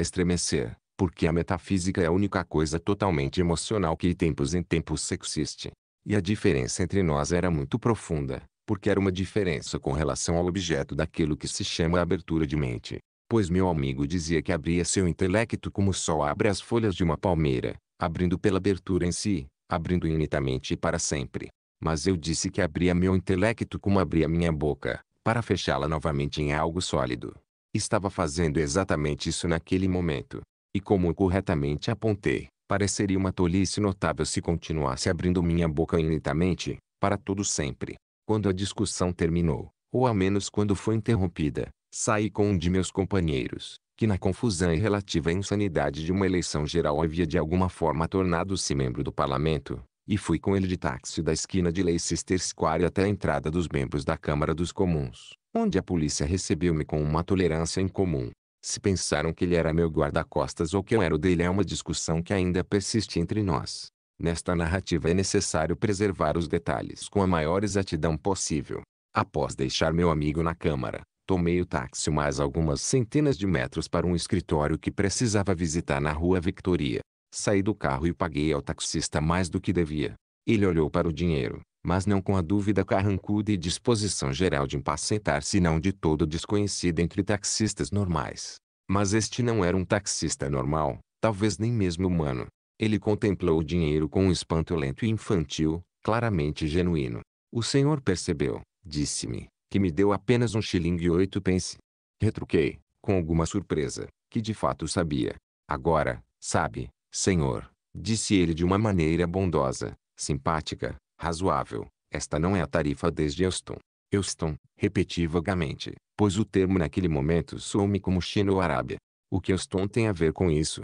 estremecer, porque a metafísica é a única coisa totalmente emocional que de tempos em tempos existe. E a diferença entre nós era muito profunda, porque era uma diferença com relação ao objeto daquilo que se chama abertura de mente. Pois meu amigo dizia que abria seu intelecto como o sol abre as folhas de uma palmeira, abrindo pela abertura em si, abrindo infinitamente e para sempre. Mas eu disse que abria meu intelecto como abria minha boca, para fechá-la novamente em algo sólido. Estava fazendo exatamente isso naquele momento. E como corretamente apontei, pareceria uma tolice notável se continuasse abrindo minha boca infinitamente, para todo sempre. Quando a discussão terminou, ou ao menos quando foi interrompida, saí com um de meus companheiros, que na confusão e relativa insanidade de uma eleição geral havia de alguma forma tornado-se membro do parlamento, e fui com ele de táxi da esquina de Leicester Square até a entrada dos membros da Câmara dos Comuns onde a polícia recebeu-me com uma tolerância incomum. Se pensaram que ele era meu guarda-costas ou que eu era o dele é uma discussão que ainda persiste entre nós. Nesta narrativa é necessário preservar os detalhes com a maior exatidão possível. Após deixar meu amigo na câmara, tomei o táxi mais algumas centenas de metros para um escritório que precisava visitar na rua Victoria. Saí do carro e paguei ao taxista mais do que devia. Ele olhou para o dinheiro, mas não com a dúvida carrancuda e disposição geral de impacientar se não de todo desconhecida entre taxistas normais. Mas este não era um taxista normal, talvez nem mesmo humano. Ele contemplou o dinheiro com um espanto lento e infantil, claramente genuíno. O senhor percebeu, disse-me, que me deu apenas um xilingue e oito pence. Retruquei, com alguma surpresa, que de fato sabia. Agora, sabe, senhor, disse ele de uma maneira bondosa, simpática, razoável. Esta não é a tarifa desde Euston. Euston, repeti vagamente, pois o termo naquele momento soou-me como China ou Arábia. O que Euston tem a ver com isso?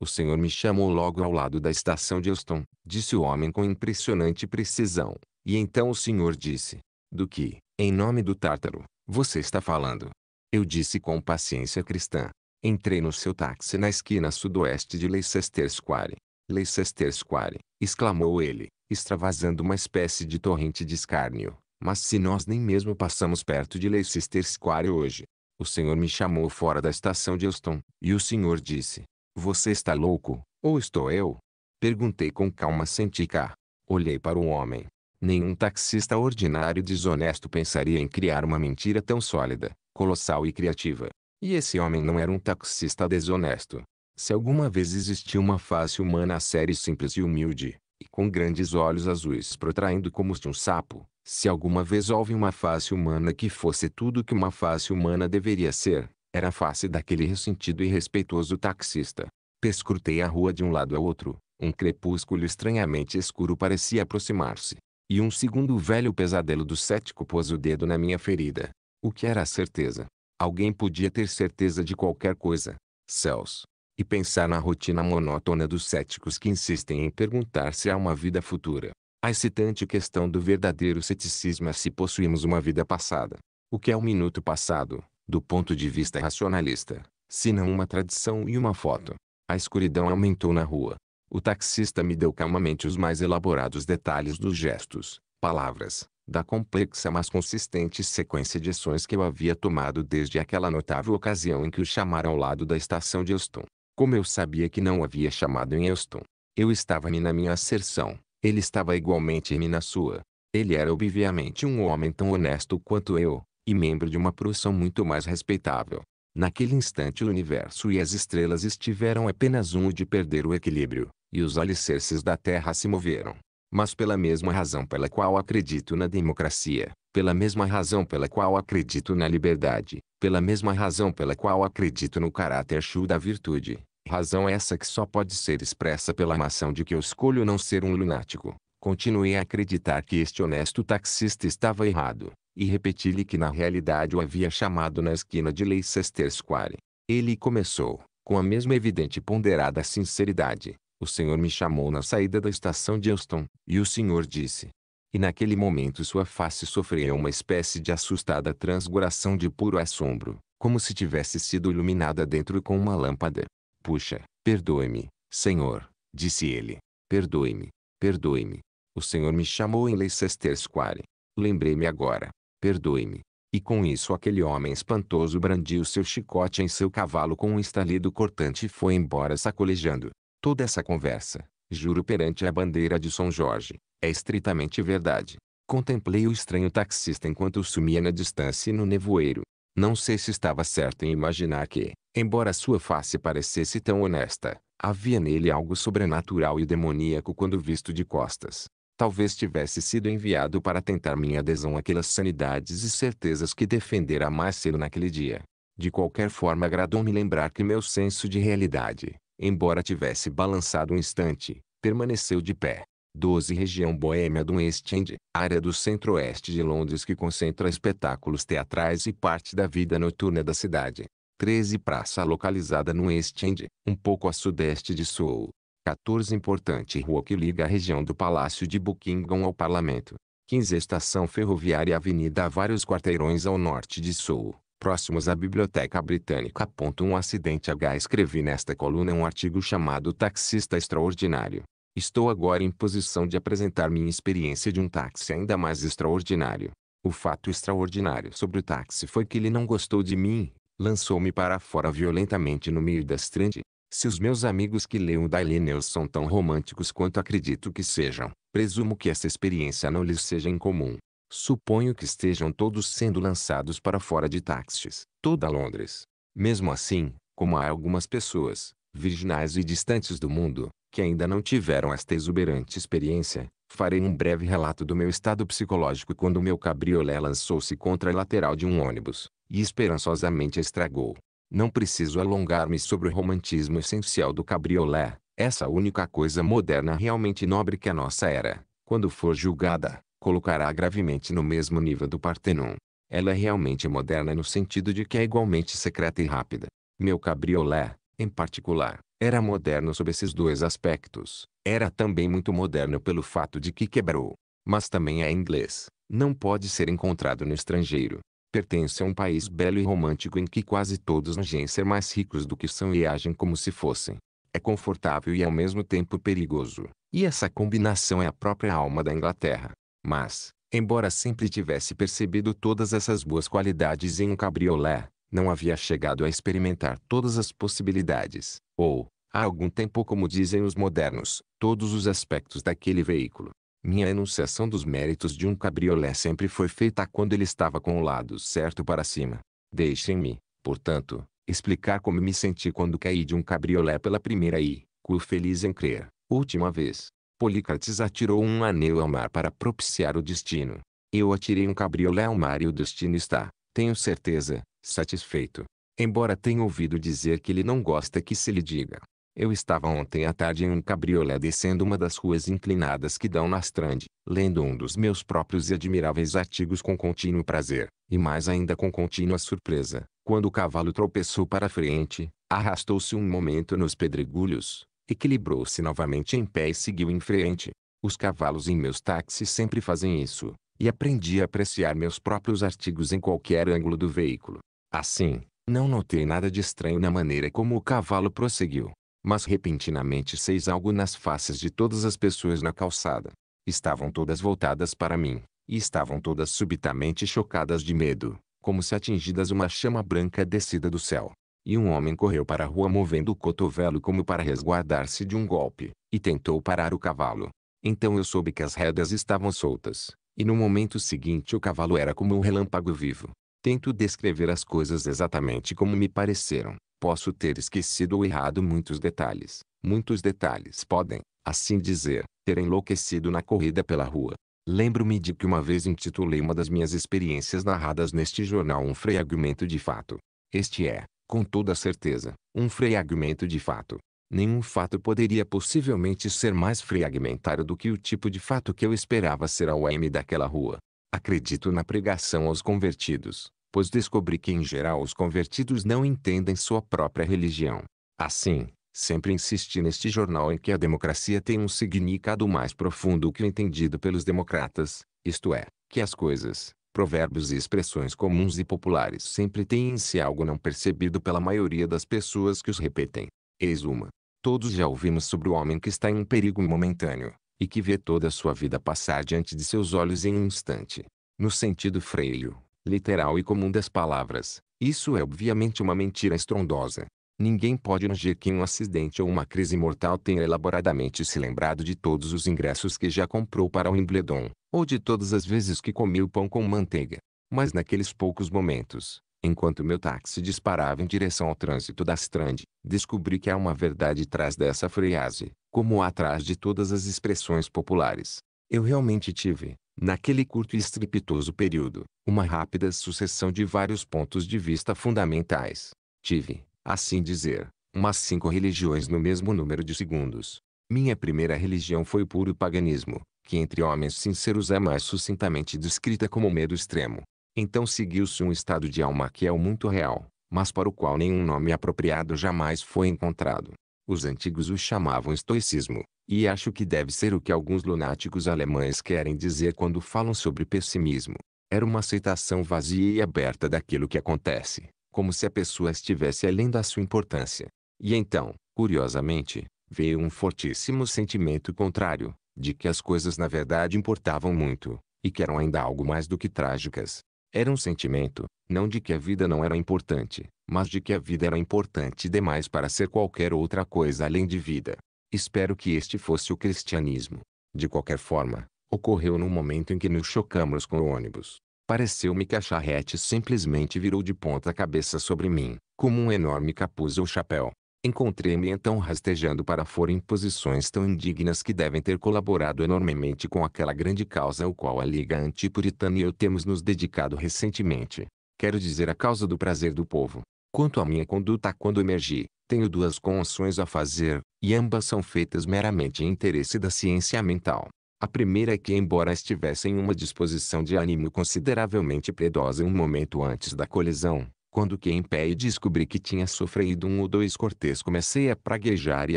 O senhor me chamou logo ao lado da estação de Euston, disse o homem com impressionante precisão. E então o senhor disse, do que, em nome do tártaro, você está falando? Eu disse com paciência cristã. Entrei no seu táxi na esquina sudoeste de Leicester Square. Leicester Square, exclamou ele, extravasando uma espécie de torrente de escárnio. Mas se nós nem mesmo passamos perto de Leicester Square hoje. O senhor me chamou fora da estação de Euston, e o senhor disse, você está louco, ou estou eu? Perguntei com calma sem ticar. Olhei para o homem. Nenhum taxista ordinário e desonesto pensaria em criar uma mentira tão sólida, colossal e criativa. E esse homem não era um taxista desonesto. Se alguma vez existiu uma face humana séria e simples e humilde, e com grandes olhos azuis protraindo como os de um sapo, se alguma vez houve uma face humana que fosse tudo que uma face humana deveria ser, era a face daquele ressentido e respeitoso taxista. Pescrutei a rua de um lado ao outro, um crepúsculo estranhamente escuro parecia aproximar-se. E um segundo velho pesadelo do cético pôs o dedo na minha ferida. O que era a certeza? Alguém podia ter certeza de qualquer coisa. Céus, e pensar na rotina monótona dos céticos que insistem em perguntar se há uma vida futura. A excitante questão do verdadeiro ceticismo é se possuímos uma vida passada. O que é um minuto passado, do ponto de vista racionalista, se não uma tradição e uma foto? A escuridão aumentou na rua. O taxista me deu calmamente os mais elaborados detalhes dos gestos, palavras, da complexa mas consistente sequência de ações que eu havia tomado desde aquela notável ocasião em que o chamaram ao lado da estação de Houston. Como eu sabia que não havia chamado em Elston, eu estava-me na minha asserção, ele estava igualmente-me na sua. Ele era obviamente um homem tão honesto quanto eu, e membro de uma profissão muito mais respeitável. Naquele instante o universo e as estrelas estiveram apenas um de perder o equilíbrio, e os alicerces da Terra se moveram. Mas pela mesma razão pela qual acredito na democracia, pela mesma razão pela qual acredito na liberdade, pela mesma razão pela qual acredito no caráter Shu da virtude. Razão essa que só pode ser expressa pela mação de que eu escolho não ser um lunático. Continuei a acreditar que este honesto taxista estava errado, e repeti-lhe que na realidade o havia chamado na esquina de Leicester Square. Ele começou, com a mesma evidente ponderada sinceridade. O senhor me chamou na saída da estação de Euston, e o senhor disse, e naquele momento sua face sofreu uma espécie de assustada transguração de puro assombro, como se tivesse sido iluminada dentro com uma lâmpada. Puxa, perdoe-me, Senhor, disse ele. Perdoe-me, perdoe-me. O Senhor me chamou em Leicester Square. Lembrei-me agora. Perdoe-me. E com isso aquele homem espantoso brandiu seu chicote em seu cavalo com um estalido cortante e foi embora sacolejando. Toda essa conversa, juro perante a bandeira de São Jorge, é estritamente verdade. Contemplei o estranho taxista enquanto sumia na distância e no nevoeiro. Não sei se estava certo em imaginar que, embora sua face parecesse tão honesta, havia nele algo sobrenatural e demoníaco quando visto de costas. Talvez tivesse sido enviado para tentar minha adesão àquelas sanidades e certezas que defendera mais cedo naquele dia. De qualquer forma, agradou-me lembrar que meu senso de realidade, embora tivesse balançado um instante, permaneceu de pé. 12 Região Boêmia do West End, área do centro-oeste de Londres que concentra espetáculos teatrais e parte da vida noturna da cidade. 13 Praça localizada no West End, um pouco a sudeste de Seoul. 14 Importante rua que liga a região do Palácio de Buckingham ao Parlamento. 15 Estação Ferroviária e Avenida a vários quarteirões ao norte de Seoul próximos à Biblioteca Britânica. Um acidente H. Escrevi nesta coluna um artigo chamado Taxista Extraordinário. Estou agora em posição de apresentar minha experiência de um táxi ainda mais extraordinário. O fato extraordinário sobre o táxi foi que ele não gostou de mim, lançou-me para fora violentamente no meio da estrande. Se os meus amigos que leem o Daily News são tão românticos quanto acredito que sejam, presumo que essa experiência não lhes seja incomum. Suponho que estejam todos sendo lançados para fora de táxis, toda Londres. Mesmo assim, como há algumas pessoas, virginais e distantes do mundo, que ainda não tiveram esta exuberante experiência, farei um breve relato do meu estado psicológico quando meu cabriolé lançou-se contra a lateral de um ônibus, e esperançosamente estragou. Não preciso alongar-me sobre o romantismo essencial do cabriolé, essa única coisa moderna realmente nobre que a nossa era, quando for julgada, colocará gravemente no mesmo nível do Partenon. Ela é realmente moderna no sentido de que é igualmente secreta e rápida. Meu cabriolé, em particular, era moderno sob esses dois aspectos. Era também muito moderno pelo fato de que quebrou. Mas também é inglês. Não pode ser encontrado no estrangeiro. Pertence a um país belo e romântico em que quase todos agem ser mais ricos do que são e agem como se fossem. É confortável e ao mesmo tempo perigoso. E essa combinação é a própria alma da Inglaterra. Mas, embora sempre tivesse percebido todas essas boas qualidades em um cabriolé, não havia chegado a experimentar todas as possibilidades, ou, há algum tempo como dizem os modernos, todos os aspectos daquele veículo. Minha enunciação dos méritos de um cabriolé sempre foi feita quando ele estava com o lado certo para cima. Deixem-me, portanto, explicar como me senti quando caí de um cabriolé pela primeira e, cu feliz em crer, última vez. Polícrates atirou um anel ao mar para propiciar o destino. Eu atirei um cabriolé ao mar e o destino está, tenho certeza, satisfeito. Embora tenha ouvido dizer que ele não gosta que se lhe diga eu estava ontem à tarde em um cabriolé descendo uma das ruas inclinadas que dão na Strand, lendo um dos meus próprios e admiráveis artigos com contínuo prazer, e mais ainda com contínua surpresa, quando o cavalo tropeçou para frente, arrastou-se um momento nos pedregulhos, equilibrou-se novamente em pé e seguiu em frente. Os cavalos em meus táxis sempre fazem isso, e aprendi a apreciar meus próprios artigos em qualquer ângulo do veículo. Assim, não notei nada de estranho na maneira como o cavalo prosseguiu. Mas repentinamente seis algo nas faces de todas as pessoas na calçada. Estavam todas voltadas para mim, e estavam todas subitamente chocadas de medo, como se atingidas uma chama branca descida do céu. E um homem correu para a rua movendo o cotovelo como para resguardar-se de um golpe, e tentou parar o cavalo. Então eu soube que as rédeas estavam soltas, e no momento seguinte o cavalo era como um relâmpago vivo, Tento descrever as coisas exatamente como me pareceram. Posso ter esquecido ou errado muitos detalhes. Muitos detalhes podem, assim dizer, ter enlouquecido na corrida pela rua. Lembro-me de que uma vez intitulei uma das minhas experiências narradas neste jornal um fragmento de fato. Este é, com toda certeza, um fragmento de fato. Nenhum fato poderia possivelmente ser mais fragmentário do que o tipo de fato que eu esperava ser ao M daquela rua. Acredito na pregação aos convertidos, pois descobri que em geral os convertidos não entendem sua própria religião. Assim, sempre insisti neste jornal em que a democracia tem um significado mais profundo que o entendido pelos democratas, isto é, que as coisas, provérbios e expressões comuns e populares sempre têm em si algo não percebido pela maioria das pessoas que os repetem. Eis uma. Todos já ouvimos sobre o homem que está em um perigo momentâneo, e que vê toda a sua vida passar diante de seus olhos em um instante. No sentido freio, literal e comum das palavras, isso é obviamente uma mentira estrondosa. Ninguém pode fingir que um acidente ou uma crise mortal tenha elaboradamente se lembrado de todos os ingressos que já comprou para o Wimbledon, ou de todas as vezes que comeu pão com manteiga. Mas naqueles poucos momentos, Enquanto meu táxi disparava em direção ao trânsito da Strand, descobri que há uma verdade atrás dessa frase, como atrás de todas as expressões populares. Eu realmente tive, naquele curto e estrepitoso período, uma rápida sucessão de vários pontos de vista fundamentais. Tive, assim dizer, umas cinco religiões no mesmo número de segundos. Minha primeira religião foi o puro paganismo, que entre homens sinceros é mais sucintamente descrita como medo extremo. Então seguiu-se um estado de alma que é o muito real, mas para o qual nenhum nome apropriado jamais foi encontrado. Os antigos o chamavam estoicismo, e acho que deve ser o que alguns lunáticos alemães querem dizer quando falam sobre pessimismo. Era uma aceitação vazia e aberta daquilo que acontece, como se a pessoa estivesse além da sua importância. E então, curiosamente, veio um fortíssimo sentimento contrário, de que as coisas na verdade importavam muito, e que eram ainda algo mais do que trágicas. Era um sentimento, não de que a vida não era importante, mas de que a vida era importante demais para ser qualquer outra coisa além de vida. Espero que este fosse o cristianismo. De qualquer forma, ocorreu no momento em que nos chocamos com o ônibus. Pareceu-me que a charrete simplesmente virou de ponta cabeça sobre mim, como um enorme capuz ou chapéu. Encontrei-me então rastejando para fora em posições tão indignas que devem ter colaborado enormemente com aquela grande causa ao qual a Liga Antipuritana e eu temos nos dedicado recentemente. Quero dizer a causa do prazer do povo. Quanto à minha conduta quando emergi, tenho duas conções a fazer, e ambas são feitas meramente em interesse da ciência mental. A primeira é que embora estivesse em uma disposição de ânimo consideravelmente predosa um momento antes da colisão, quando que em pé e descobri que tinha sofrido um ou dois cortes comecei a praguejar e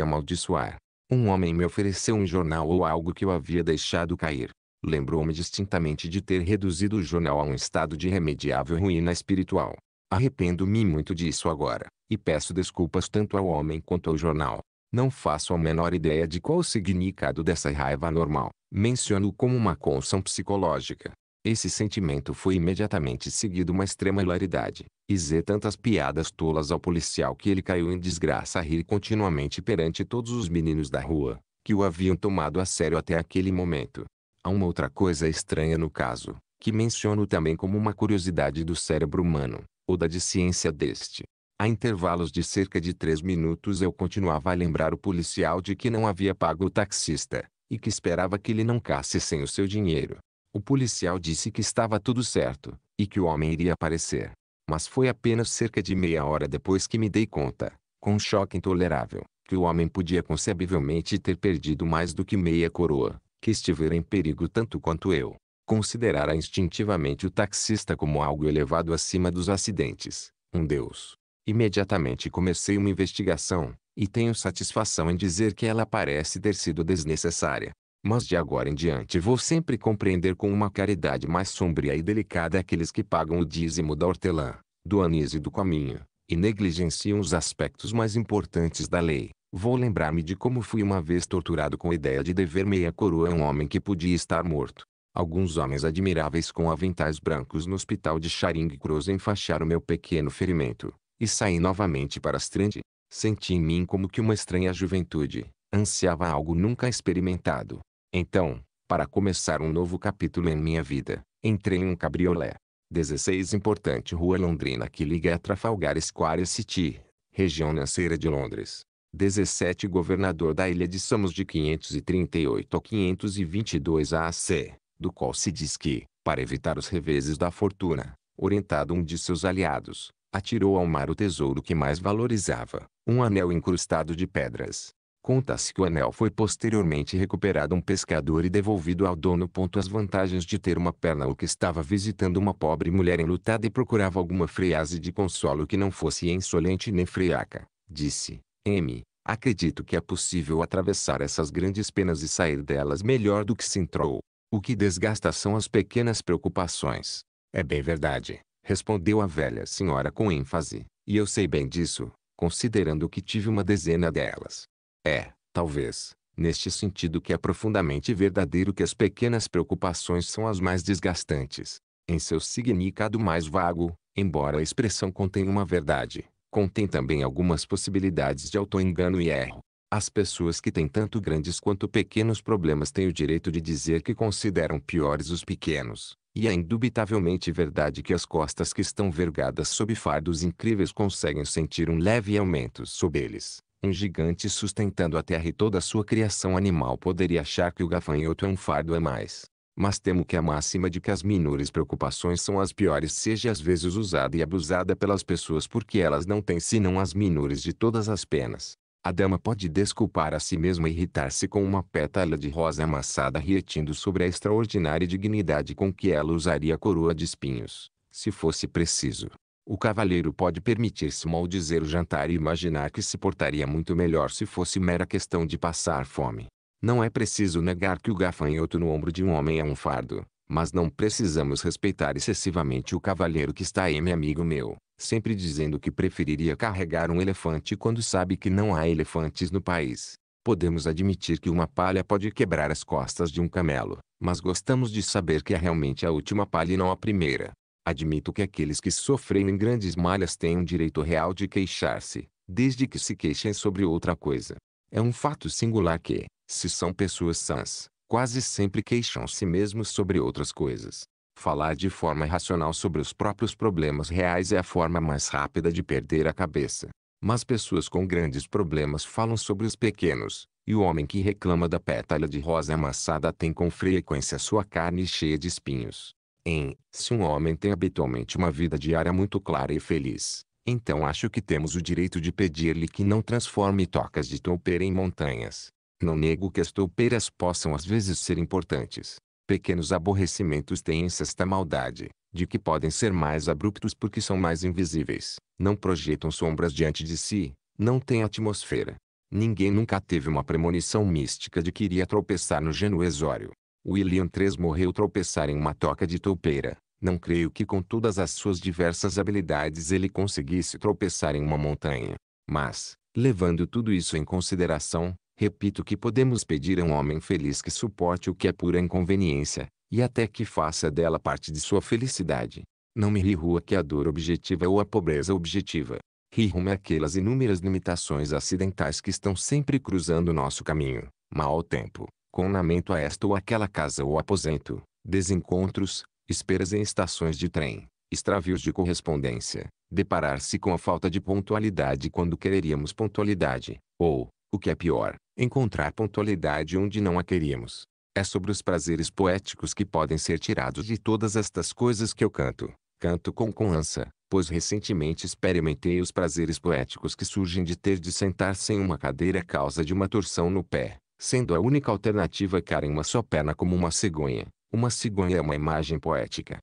amaldiçoar. Um homem me ofereceu um jornal ou algo que eu havia deixado cair. Lembrou-me distintamente de ter reduzido o jornal a um estado de irremediável ruína espiritual. Arrependo-me muito disso agora, e peço desculpas tanto ao homem quanto ao jornal. Não faço a menor ideia de qual o significado dessa raiva anormal. Menciono como uma condição psicológica. Esse sentimento foi imediatamente seguido uma extrema hilaridade. E zê tantas piadas tolas ao policial que ele caiu em desgraça a rir continuamente perante todos os meninos da rua, que o haviam tomado a sério até aquele momento. Há uma outra coisa estranha no caso, que menciono também como uma curiosidade do cérebro humano, ou da ciência deste. A intervalos de cerca de três minutos eu continuava a lembrar o policial de que não havia pago o taxista, e que esperava que ele não casse sem o seu dinheiro. O policial disse que estava tudo certo, e que o homem iria aparecer. Mas foi apenas cerca de meia hora depois que me dei conta, com um choque intolerável, que o homem podia concebivelmente ter perdido mais do que meia coroa, que estivera em perigo tanto quanto eu. Considerara instintivamente o taxista como algo elevado acima dos acidentes, um deus. Imediatamente comecei uma investigação, e tenho satisfação em dizer que ela parece ter sido desnecessária. Mas de agora em diante vou sempre compreender com uma caridade mais sombria e delicada aqueles que pagam o dízimo da hortelã, do anis e do caminho, e negligenciam os aspectos mais importantes da lei. Vou lembrar-me de como fui uma vez torturado com a ideia de dever meia coroa a um homem que podia estar morto. Alguns homens admiráveis com aventais brancos no hospital de Charing Cross enfaixaram meu pequeno ferimento, e saí novamente para a Strand. Senti em mim como que uma estranha juventude, ansiava algo nunca experimentado. Então, para começar um novo capítulo em minha vida, entrei em um cabriolé. 16 Importante Rua Londrina que liga a Trafalgar Square City, região financeira de Londres. 17 Governador da ilha de Samos de 538 a 522 AC, do qual se diz que, para evitar os reveses da fortuna, orientado um de seus aliados, atirou ao mar o tesouro que mais valorizava, um anel incrustado de pedras, Conta-se que o anel foi posteriormente recuperado a um pescador e devolvido ao dono. As vantagens de ter uma perna ou que estava visitando uma pobre mulher enlutada e procurava alguma frase de consolo que não fosse insolente nem friaca, disse. M. Acredito que é possível atravessar essas grandes penas e sair delas melhor do que se entrou. O que desgasta são as pequenas preocupações. É bem verdade, respondeu a velha senhora com ênfase, e eu sei bem disso, considerando que tive uma dezena delas. É, talvez, neste sentido que é profundamente verdadeiro que as pequenas preocupações são as mais desgastantes. Em seu significado mais vago, embora a expressão contém uma verdade, contém também algumas possibilidades de autoengano e erro. As pessoas que têm tanto grandes quanto pequenos problemas têm o direito de dizer que consideram piores os pequenos, e é indubitavelmente verdade que as costas que estão vergadas sob fardos incríveis conseguem sentir um leve aumento sob eles. Um gigante sustentando a terra e toda a sua criação animal poderia achar que o gafanhoto é um fardo a mais. Mas temo que a máxima de que as menores preocupações são as piores seja às vezes usada e abusada pelas pessoas porque elas não têm senão as menores de todas as penas. A dama pode desculpar a si mesma irritar-se com uma pétala de rosa amassada rietindo sobre a extraordinária dignidade com que ela usaria a coroa de espinhos, se fosse preciso. O cavalheiro pode permitir-se maldizer o jantar e imaginar que se portaria muito melhor se fosse mera questão de passar fome. Não é preciso negar que o gafanhoto no ombro de um homem é um fardo, mas não precisamos respeitar excessivamente o cavalheiro que está aí, meu amigo meu, sempre dizendo que preferiria carregar um elefante quando sabe que não há elefantes no país. Podemos admitir que uma palha pode quebrar as costas de um camelo, mas gostamos de saber que é realmente a última palha e não a primeira. Admito que aqueles que sofrem em grandes malhas têm um direito real de queixar-se, desde que se queixem sobre outra coisa. É um fato singular que, se são pessoas sãs, quase sempre queixam-se mesmo sobre outras coisas. Falar de forma racional sobre os próprios problemas reais é a forma mais rápida de perder a cabeça. Mas pessoas com grandes problemas falam sobre os pequenos, e o homem que reclama da pétala de rosa amassada tem com frequência sua carne cheia de espinhos em se um homem tem habitualmente uma vida diária muito clara e feliz, então acho que temos o direito de pedir-lhe que não transforme tocas de toupeira em montanhas. Não nego que as toupeiras possam às vezes ser importantes. Pequenos aborrecimentos têm esta maldade, de que podem ser mais abruptos porque são mais invisíveis, não projetam sombras diante de si, não têm atmosfera. Ninguém nunca teve uma premonição mística de que iria tropeçar no genuesório, William III morreu tropeçar em uma toca de toupeira. Não creio que com todas as suas diversas habilidades ele conseguisse tropeçar em uma montanha. Mas, levando tudo isso em consideração, repito que podemos pedir a um homem feliz que suporte o que é pura inconveniência, e até que faça dela parte de sua felicidade. Não me rirua que a dor objetiva ou a pobreza objetiva. Rirro-me aquelas inúmeras limitações acidentais que estão sempre cruzando nosso caminho, mal tempo confinamento a esta ou aquela casa ou aposento, desencontros, esperas em estações de trem, extravios de correspondência, deparar-se com a falta de pontualidade quando quereríamos pontualidade, ou, o que é pior, encontrar pontualidade onde não a queríamos. É sobre os prazeres poéticos que podem ser tirados de todas estas coisas que eu canto. Canto com conança, pois recentemente experimentei os prazeres poéticos que surgem de ter de sentar-se uma cadeira causa de uma torção no pé, sendo a única alternativa cara em uma só perna como uma cegonha. Uma cegonha é uma imagem poética.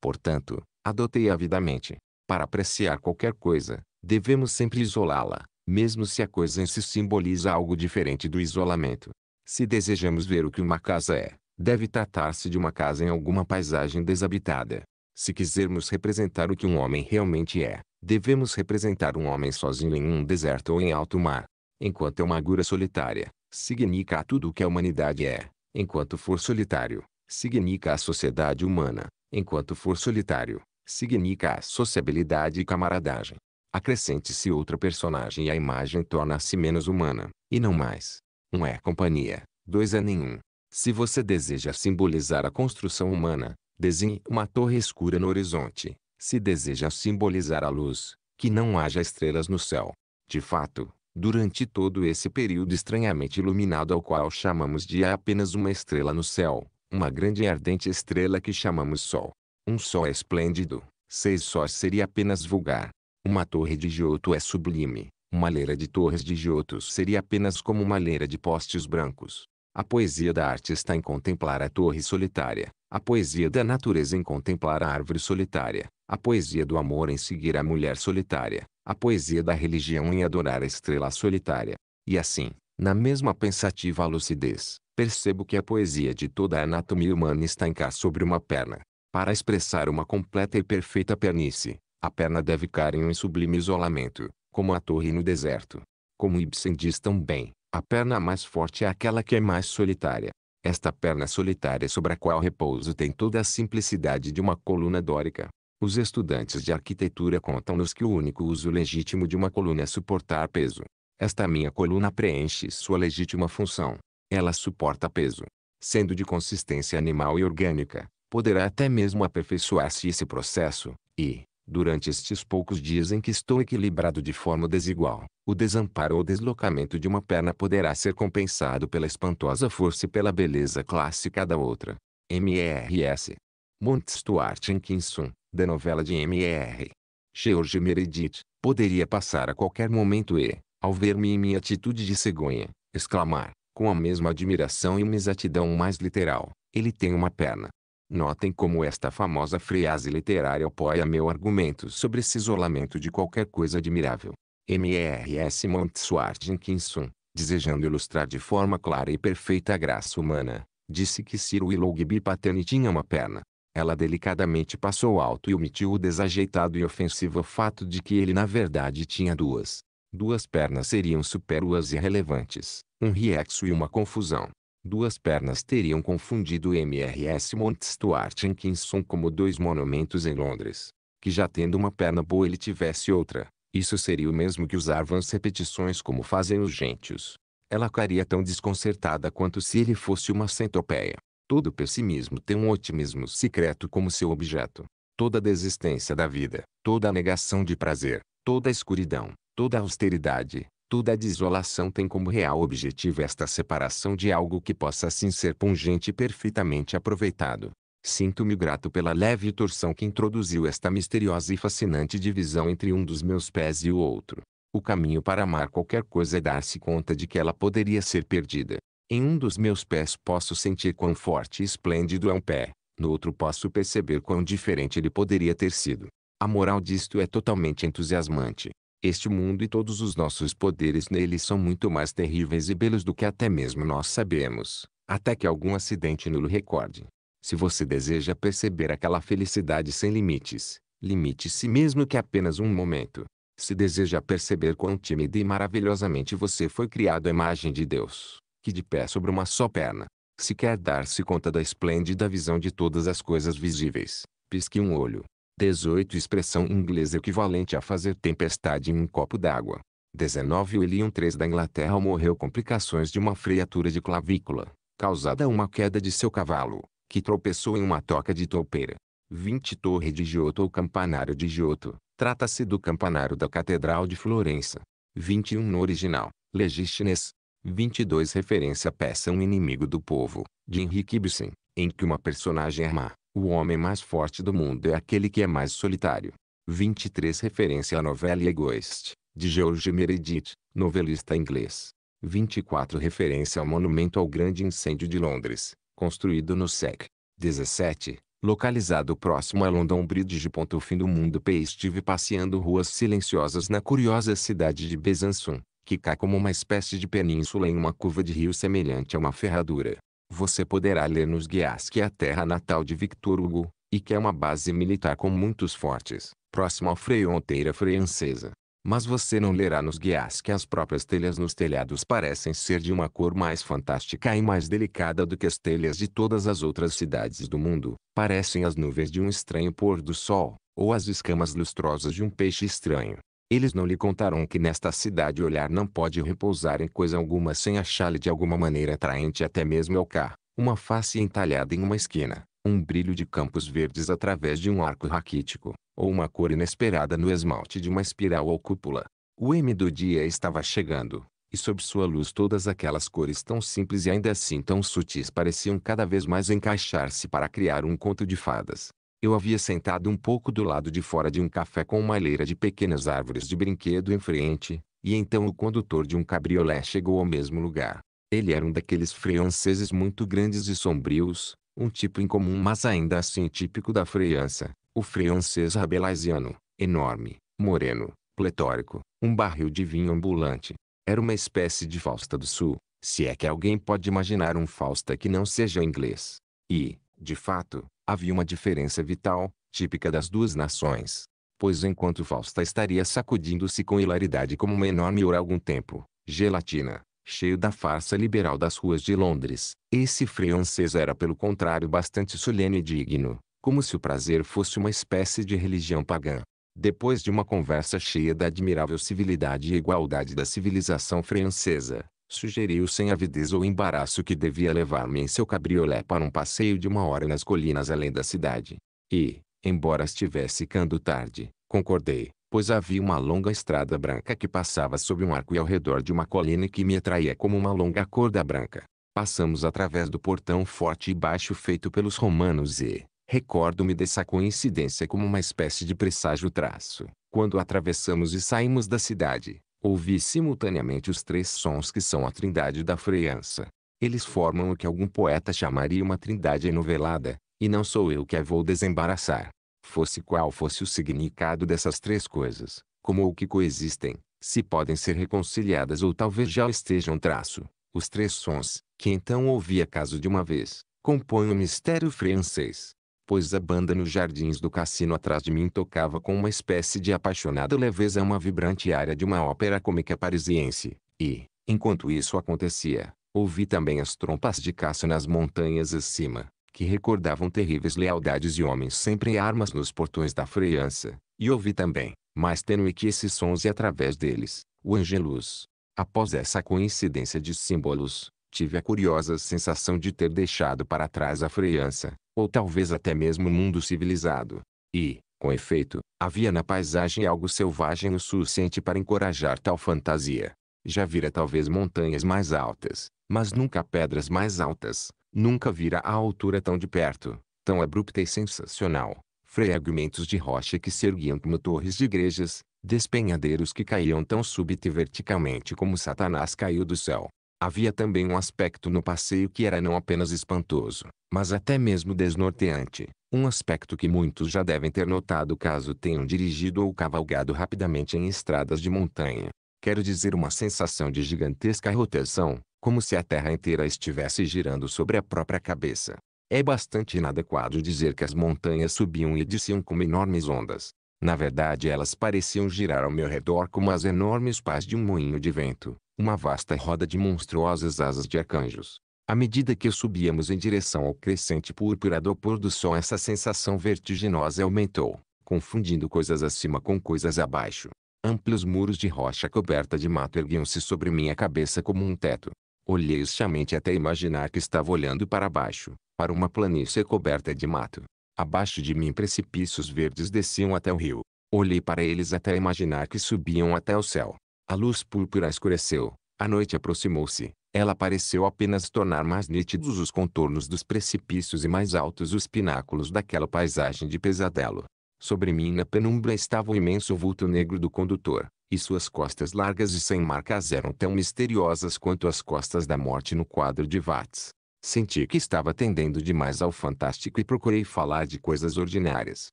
Portanto, adotei avidamente. Para apreciar qualquer coisa, devemos sempre isolá-la, mesmo se a coisa em si simboliza algo diferente do isolamento. Se desejamos ver o que uma casa é, deve tratar-se de uma casa em alguma paisagem desabitada. Se quisermos representar o que um homem realmente é, devemos representar um homem sozinho em um deserto ou em alto mar. Enquanto é uma agura solitária, significa tudo o que a humanidade é, enquanto for solitário, significa a sociedade humana, enquanto for solitário, significa a sociabilidade e camaradagem. Acrescente-se outra personagem e a imagem torna-se menos humana, e não mais. Um é companhia, dois é nenhum. Se você deseja simbolizar a construção humana, desenhe uma torre escura no horizonte. Se deseja simbolizar a luz, que não haja estrelas no céu. De fato, durante todo esse período estranhamente iluminado ao qual chamamos de apenas uma estrela no céu, uma grande e ardente estrela que chamamos Sol. Um Sol é esplêndido, seis sóis seria apenas vulgar. Uma torre de Giotto é sublime, uma leira de torres de Giotto seria apenas como uma leira de postes brancos. A poesia da arte está em contemplar a torre solitária, a poesia da natureza em contemplar a árvore solitária, a poesia do amor em seguir a mulher solitária, a poesia da religião em adorar a estrela solitária. E assim, na mesma pensativa lucidez, percebo que a poesia de toda a anatomia humana está em cá sobre uma perna. Para expressar uma completa e perfeita pernice, a perna deve cair em um sublime isolamento, como a torre no deserto. Como Ibsen diz tão bem, a perna mais forte é aquela que é mais solitária. Esta perna solitária sobre a qual repouso tem toda a simplicidade de uma coluna dórica. Os estudantes de arquitetura contam-nos que o único uso legítimo de uma coluna é suportar peso. Esta minha coluna preenche sua legítima função. Ela suporta peso. Sendo de consistência animal e orgânica, poderá até mesmo aperfeiçoar-se esse processo, e, durante estes poucos dias em que estou equilibrado de forma desigual, o desamparo ou deslocamento de uma perna poderá ser compensado pela espantosa força e pela beleza clássica da outra. MRS. Mount Stuart Dickinson, da novela de M.R. George Meredith, poderia passar a qualquer momento e, ao ver-me em minha atitude de cegonha, exclamar, com a mesma admiração e uma exatidão mais literal, ele tem uma perna. Notem como esta famosa frase literária apoia meu argumento sobre esse isolamento de qualquer coisa admirável. M.R.S. Montsuart Jenkinson, desejando ilustrar de forma clara e perfeita a graça humana, disse que Sir Willoughby Patterne tinha uma perna. Ela delicadamente passou alto e omitiu o desajeitado e ofensivo fato de que ele na verdade tinha duas. Duas pernas seriam supéruas e relevantes, um riexo e uma confusão. Duas pernas teriam confundido MRS Mount Stuart em Kingston como dois monumentos em Londres. Que já tendo uma perna boa ele tivesse outra. Isso seria o mesmo que usar vãs repetições como fazem os gentios. Ela ficaria tão desconcertada quanto se ele fosse uma centopeia. Todo pessimismo tem um otimismo secreto como seu objeto. Toda desistência da vida, toda negação de prazer, toda escuridão, toda austeridade, toda a desolação tem como real objetivo esta separação de algo que possa assim ser pungente e perfeitamente aproveitado. Sinto-me grato pela leve torção que introduziu esta misteriosa e fascinante divisão entre um dos meus pés e o outro. O caminho para amar qualquer coisa é dar-se conta de que ela poderia ser perdida. Em um dos meus pés posso sentir quão forte e esplêndido é um pé, no outro posso perceber quão diferente ele poderia ter sido. A moral disto é totalmente entusiasmante. Este mundo e todos os nossos poderes nele são muito mais terríveis e belos do que até mesmo nós sabemos, até que algum acidente nulo recorde. Se você deseja perceber aquela felicidade sem limites, limite-se mesmo que apenas um momento. Se deseja perceber quão tímida e maravilhosamente você foi criado à imagem de Deus, que de pé sobre uma só perna, se quer dar-se conta da esplêndida visão de todas as coisas visíveis, pisque um olho. 18 Expressão inglesa equivalente a fazer tempestade em um copo d'água. 19 William III da Inglaterra morreu complicações de uma freatura de clavícula, causada a uma queda de seu cavalo, que tropeçou em uma toca de toupeira. 20 Torre de Giotto ou Campanário de Giotto, trata-se do campanário da Catedral de Florença. 21 No original, Legistines, 22 Referência à peça Um Inimigo do Povo, de Henrique Ibsen, em que uma personagem é má. O homem mais forte do mundo é aquele que é mais solitário. 23 Referência à novela Egoist, de George Meredith, novelista inglês. 24 Referência ao monumento ao grande incêndio de Londres, construído no SEC. 17 localizado próximo a London Bridge. O fim do mundo P. Estive passeando ruas silenciosas na curiosa cidade de Besançon, que cai como uma espécie de península em uma curva de rio semelhante a uma ferradura. Você poderá ler nos guias que é a terra natal de Victor Hugo, e que é uma base militar com muitos fortes, próximo à fronteira francesa. Mas você não lerá nos guias que as próprias telhas nos telhados parecem ser de uma cor mais fantástica e mais delicada do que as telhas de todas as outras cidades do mundo. Parecem as nuvens de um estranho pôr do sol, ou as escamas lustrosas de um peixe estranho. Eles não lhe contaram que nesta cidade olhar não pode repousar em coisa alguma sem achar-lhe de alguma maneira atraente até mesmo ao cá, uma face entalhada em uma esquina, um brilho de campos verdes através de um arco raquítico, ou uma cor inesperada no esmalte de uma espiral ou cúpula. O M do dia estava chegando, e sob sua luz todas aquelas cores tão simples e ainda assim tão sutis pareciam cada vez mais encaixar-se para criar um conto de fadas. Eu havia sentado um pouco do lado de fora de um café com uma leira de pequenas árvores de brinquedo em frente, e então o condutor de um cabriolé chegou ao mesmo lugar. Ele era um daqueles franceses muito grandes e sombrios, um tipo incomum mas ainda assim típico da França, o francês rabelaisiano, enorme, moreno, pletórico, um barril de vinho ambulante. Era uma espécie de Fausta do Sul, se é que alguém pode imaginar um Fausta que não seja inglês. E, de fato, havia uma diferença vital, típica das duas nações. Pois enquanto Fausta estaria sacudindo-se com hilaridade como uma enorme ouro algum tempo, gelatina, cheio da farsa liberal das ruas de Londres, esse francês era pelo contrário bastante solene e digno, como se o prazer fosse uma espécie de religião pagã. Depois de uma conversa cheia da admirável civilidade e igualdade da civilização francesa, sugeriu sem avidez ou embaraço que devia levar-me em seu cabriolé para um passeio de uma hora nas colinas além da cidade. E, embora estivesse cando tarde, concordei, pois havia uma longa estrada branca que passava sob um arco e ao redor de uma colina que me atraía como uma longa corda branca. Passamos através do portão forte e baixo feito pelos romanos e, recordo-me dessa coincidência como uma espécie de presságio traço, quando atravessamos e saímos da cidade, Ouvi simultaneamente os três sons que são a trindade da freança. Eles formam o que algum poeta chamaria uma trindade enovelada, e não sou eu que a vou desembaraçar. Fosse qual fosse o significado dessas três coisas, como ou que coexistem, se podem ser reconciliadas ou talvez já estejam traço, os três sons, que então ouvia caso de uma vez, compõem o mistério francês pois a banda nos jardins do cassino atrás de mim tocava com uma espécie de apaixonada leveza uma vibrante área de uma ópera cômica parisiense, e, enquanto isso acontecia, ouvi também as trompas de caça nas montanhas acima, que recordavam terríveis lealdades e homens sempre em armas nos portões da freança, e ouvi também, mais tênue que esses sons e através deles, o Angelus. Após essa coincidência de símbolos, tive a curiosa sensação de ter deixado para trás a freança, ou talvez até mesmo o mundo civilizado. E, com efeito, havia na paisagem algo selvagem o suficiente para encorajar tal fantasia. Já vira talvez montanhas mais altas, mas nunca pedras mais altas, nunca vira a altura tão de perto, tão abrupta e sensacional. Fragmentos de rocha que se erguiam como torres de igrejas, despenhadeiros que caíam tão súbito e verticalmente como Satanás caiu do céu, Havia também um aspecto no passeio que era não apenas espantoso, mas até mesmo desnorteante. Um aspecto que muitos já devem ter notado caso tenham dirigido ou cavalgado rapidamente em estradas de montanha. Quero dizer uma sensação de gigantesca rotação, como se a terra inteira estivesse girando sobre a própria cabeça. É bastante inadequado dizer que as montanhas subiam e desciam como enormes ondas. Na verdade elas pareciam girar ao meu redor como as enormes pás de um moinho de vento uma vasta roda de monstruosas asas de arcanjos. À medida que subíamos em direção ao crescente púrpura do pôr do sol essa sensação vertiginosa aumentou, confundindo coisas acima com coisas abaixo. Amplos muros de rocha coberta de mato erguiam-se sobre minha cabeça como um teto. Olhei justamente até imaginar que estava olhando para baixo, para uma planície coberta de mato. Abaixo de mim precipícios verdes desciam até o rio. Olhei para eles até imaginar que subiam até o céu. A luz púrpura escureceu. A noite aproximou-se. Ela pareceu apenas tornar mais nítidos os contornos dos precipícios e mais altos os pináculos daquela paisagem de pesadelo. Sobre mim na penumbra estava o imenso vulto negro do condutor, e suas costas largas e sem marcas eram tão misteriosas quanto as costas da morte no quadro de Watts. Senti que estava tendendo demais ao fantástico e procurei falar de coisas ordinárias.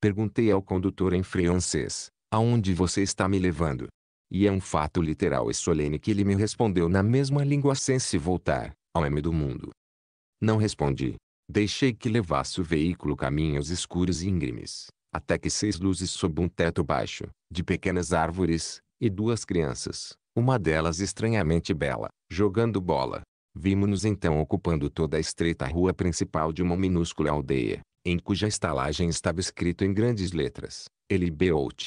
Perguntei ao condutor em francês, aonde você está me levando? E é um fato literal e solene que ele me respondeu na mesma língua sem se voltar, ao M do mundo. Não respondi. Deixei que levasse o veículo caminhos escuros e íngremes, até que seis luzes sob um teto baixo, de pequenas árvores, e duas crianças, uma delas estranhamente bela, jogando bola. Vimos-nos então ocupando toda a estreita rua principal de uma minúscula aldeia, em cuja estalagem estava escrito em grandes letras, Ele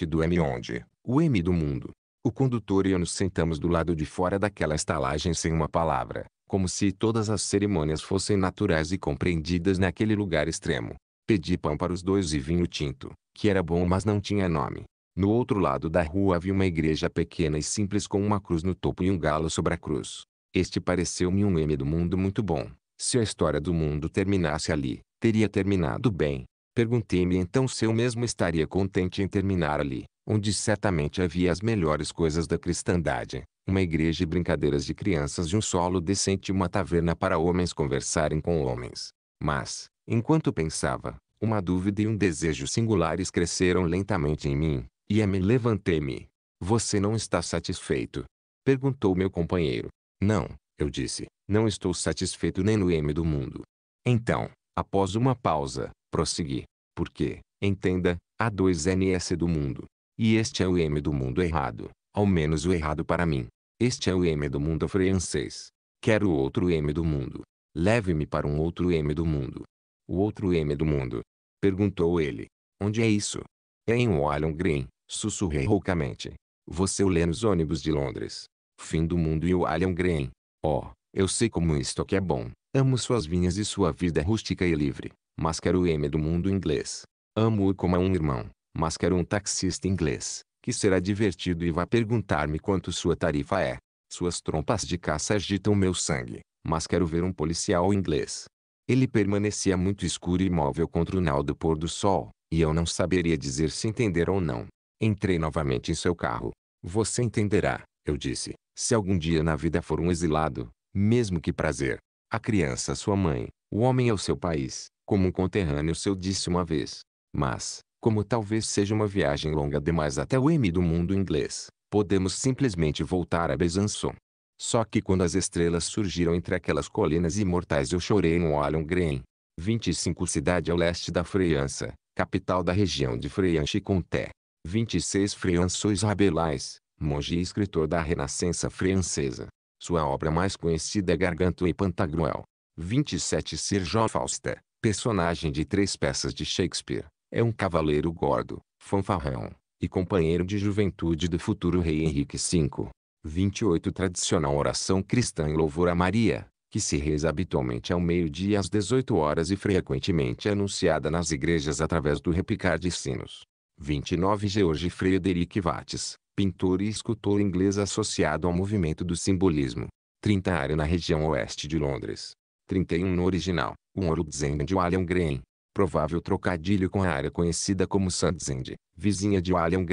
do M onde, o M do mundo, o condutor e eu nos sentamos do lado de fora daquela estalagem sem uma palavra, como se todas as cerimônias fossem naturais e compreendidas naquele lugar extremo. Pedi pão para os dois e vinho tinto, que era bom mas não tinha nome. No outro lado da rua havia uma igreja pequena e simples com uma cruz no topo e um galo sobre a cruz. Este pareceu-me um meme do mundo muito bom. Se a história do mundo terminasse ali, teria terminado bem. Perguntei-me então se eu mesmo estaria contente em terminar ali onde certamente havia as melhores coisas da cristandade, uma igreja e brincadeiras de crianças de um solo decente e uma taverna para homens conversarem com homens. Mas, enquanto pensava, uma dúvida e um desejo singulares cresceram lentamente em mim, e é me levantei-me. Você não está satisfeito? Perguntou meu companheiro. Não, eu disse, não estou satisfeito nem no M do mundo. Então, após uma pausa, prossegui. Porque, entenda, há dois NS do mundo. E este é o M do mundo errado, ao menos o errado para mim. Este é o M do mundo francês. Quero outro M do mundo. Leve-me para um outro M do mundo. O outro M do mundo? Perguntou ele. Onde é isso? É em Walham Green, sussurrei roucamente. Você o lê nos ônibus de Londres. Fim do mundo e Walham Green. Oh, eu sei como isto aqui é bom. Amo suas vinhas e sua vida rústica e livre. Mas quero o M do mundo inglês. Amo-o como a um irmão mas quero um taxista inglês, que será divertido e vai perguntar-me quanto sua tarifa é. Suas trompas de caça agitam meu sangue, mas quero ver um policial inglês. Ele permanecia muito escuro e imóvel contra o naldo do pôr do sol, e eu não saberia dizer se entender ou não. Entrei novamente em seu carro. Você entenderá, eu disse, se algum dia na vida for um exilado, mesmo que prazer. A criança sua mãe, o homem é o seu país, como um conterrâneo seu disse uma vez. Mas, como talvez seja uma viagem longa demais até o M do mundo inglês, podemos simplesmente voltar a Besançon. Só que quando as estrelas surgiram entre aquelas colinas imortais eu chorei no Alongren. 25 cidade ao leste da França, capital da região de Franche-Comté. 26 François Rabelais, monge e escritor da Renascença francesa. Sua obra mais conhecida é Gargantua e Pantagruel. 27 Sir John Fausta, personagem de três peças de Shakespeare, é um cavaleiro gordo, fanfarrão, e companheiro de juventude do futuro rei Henrique V. 28 Tradicional oração cristã em louvor a Maria, que se reza habitualmente ao meio-dia às 18 horas e frequentemente é anunciada nas igrejas através do repicar de sinos. 29 George Frederick Watts, pintor e escultor inglês associado ao movimento do simbolismo. 30 Área na região oeste de Londres. 31 No original, um Ouro de William Green, provável trocadilho com a área conhecida como Sandzend, vizinha de Alien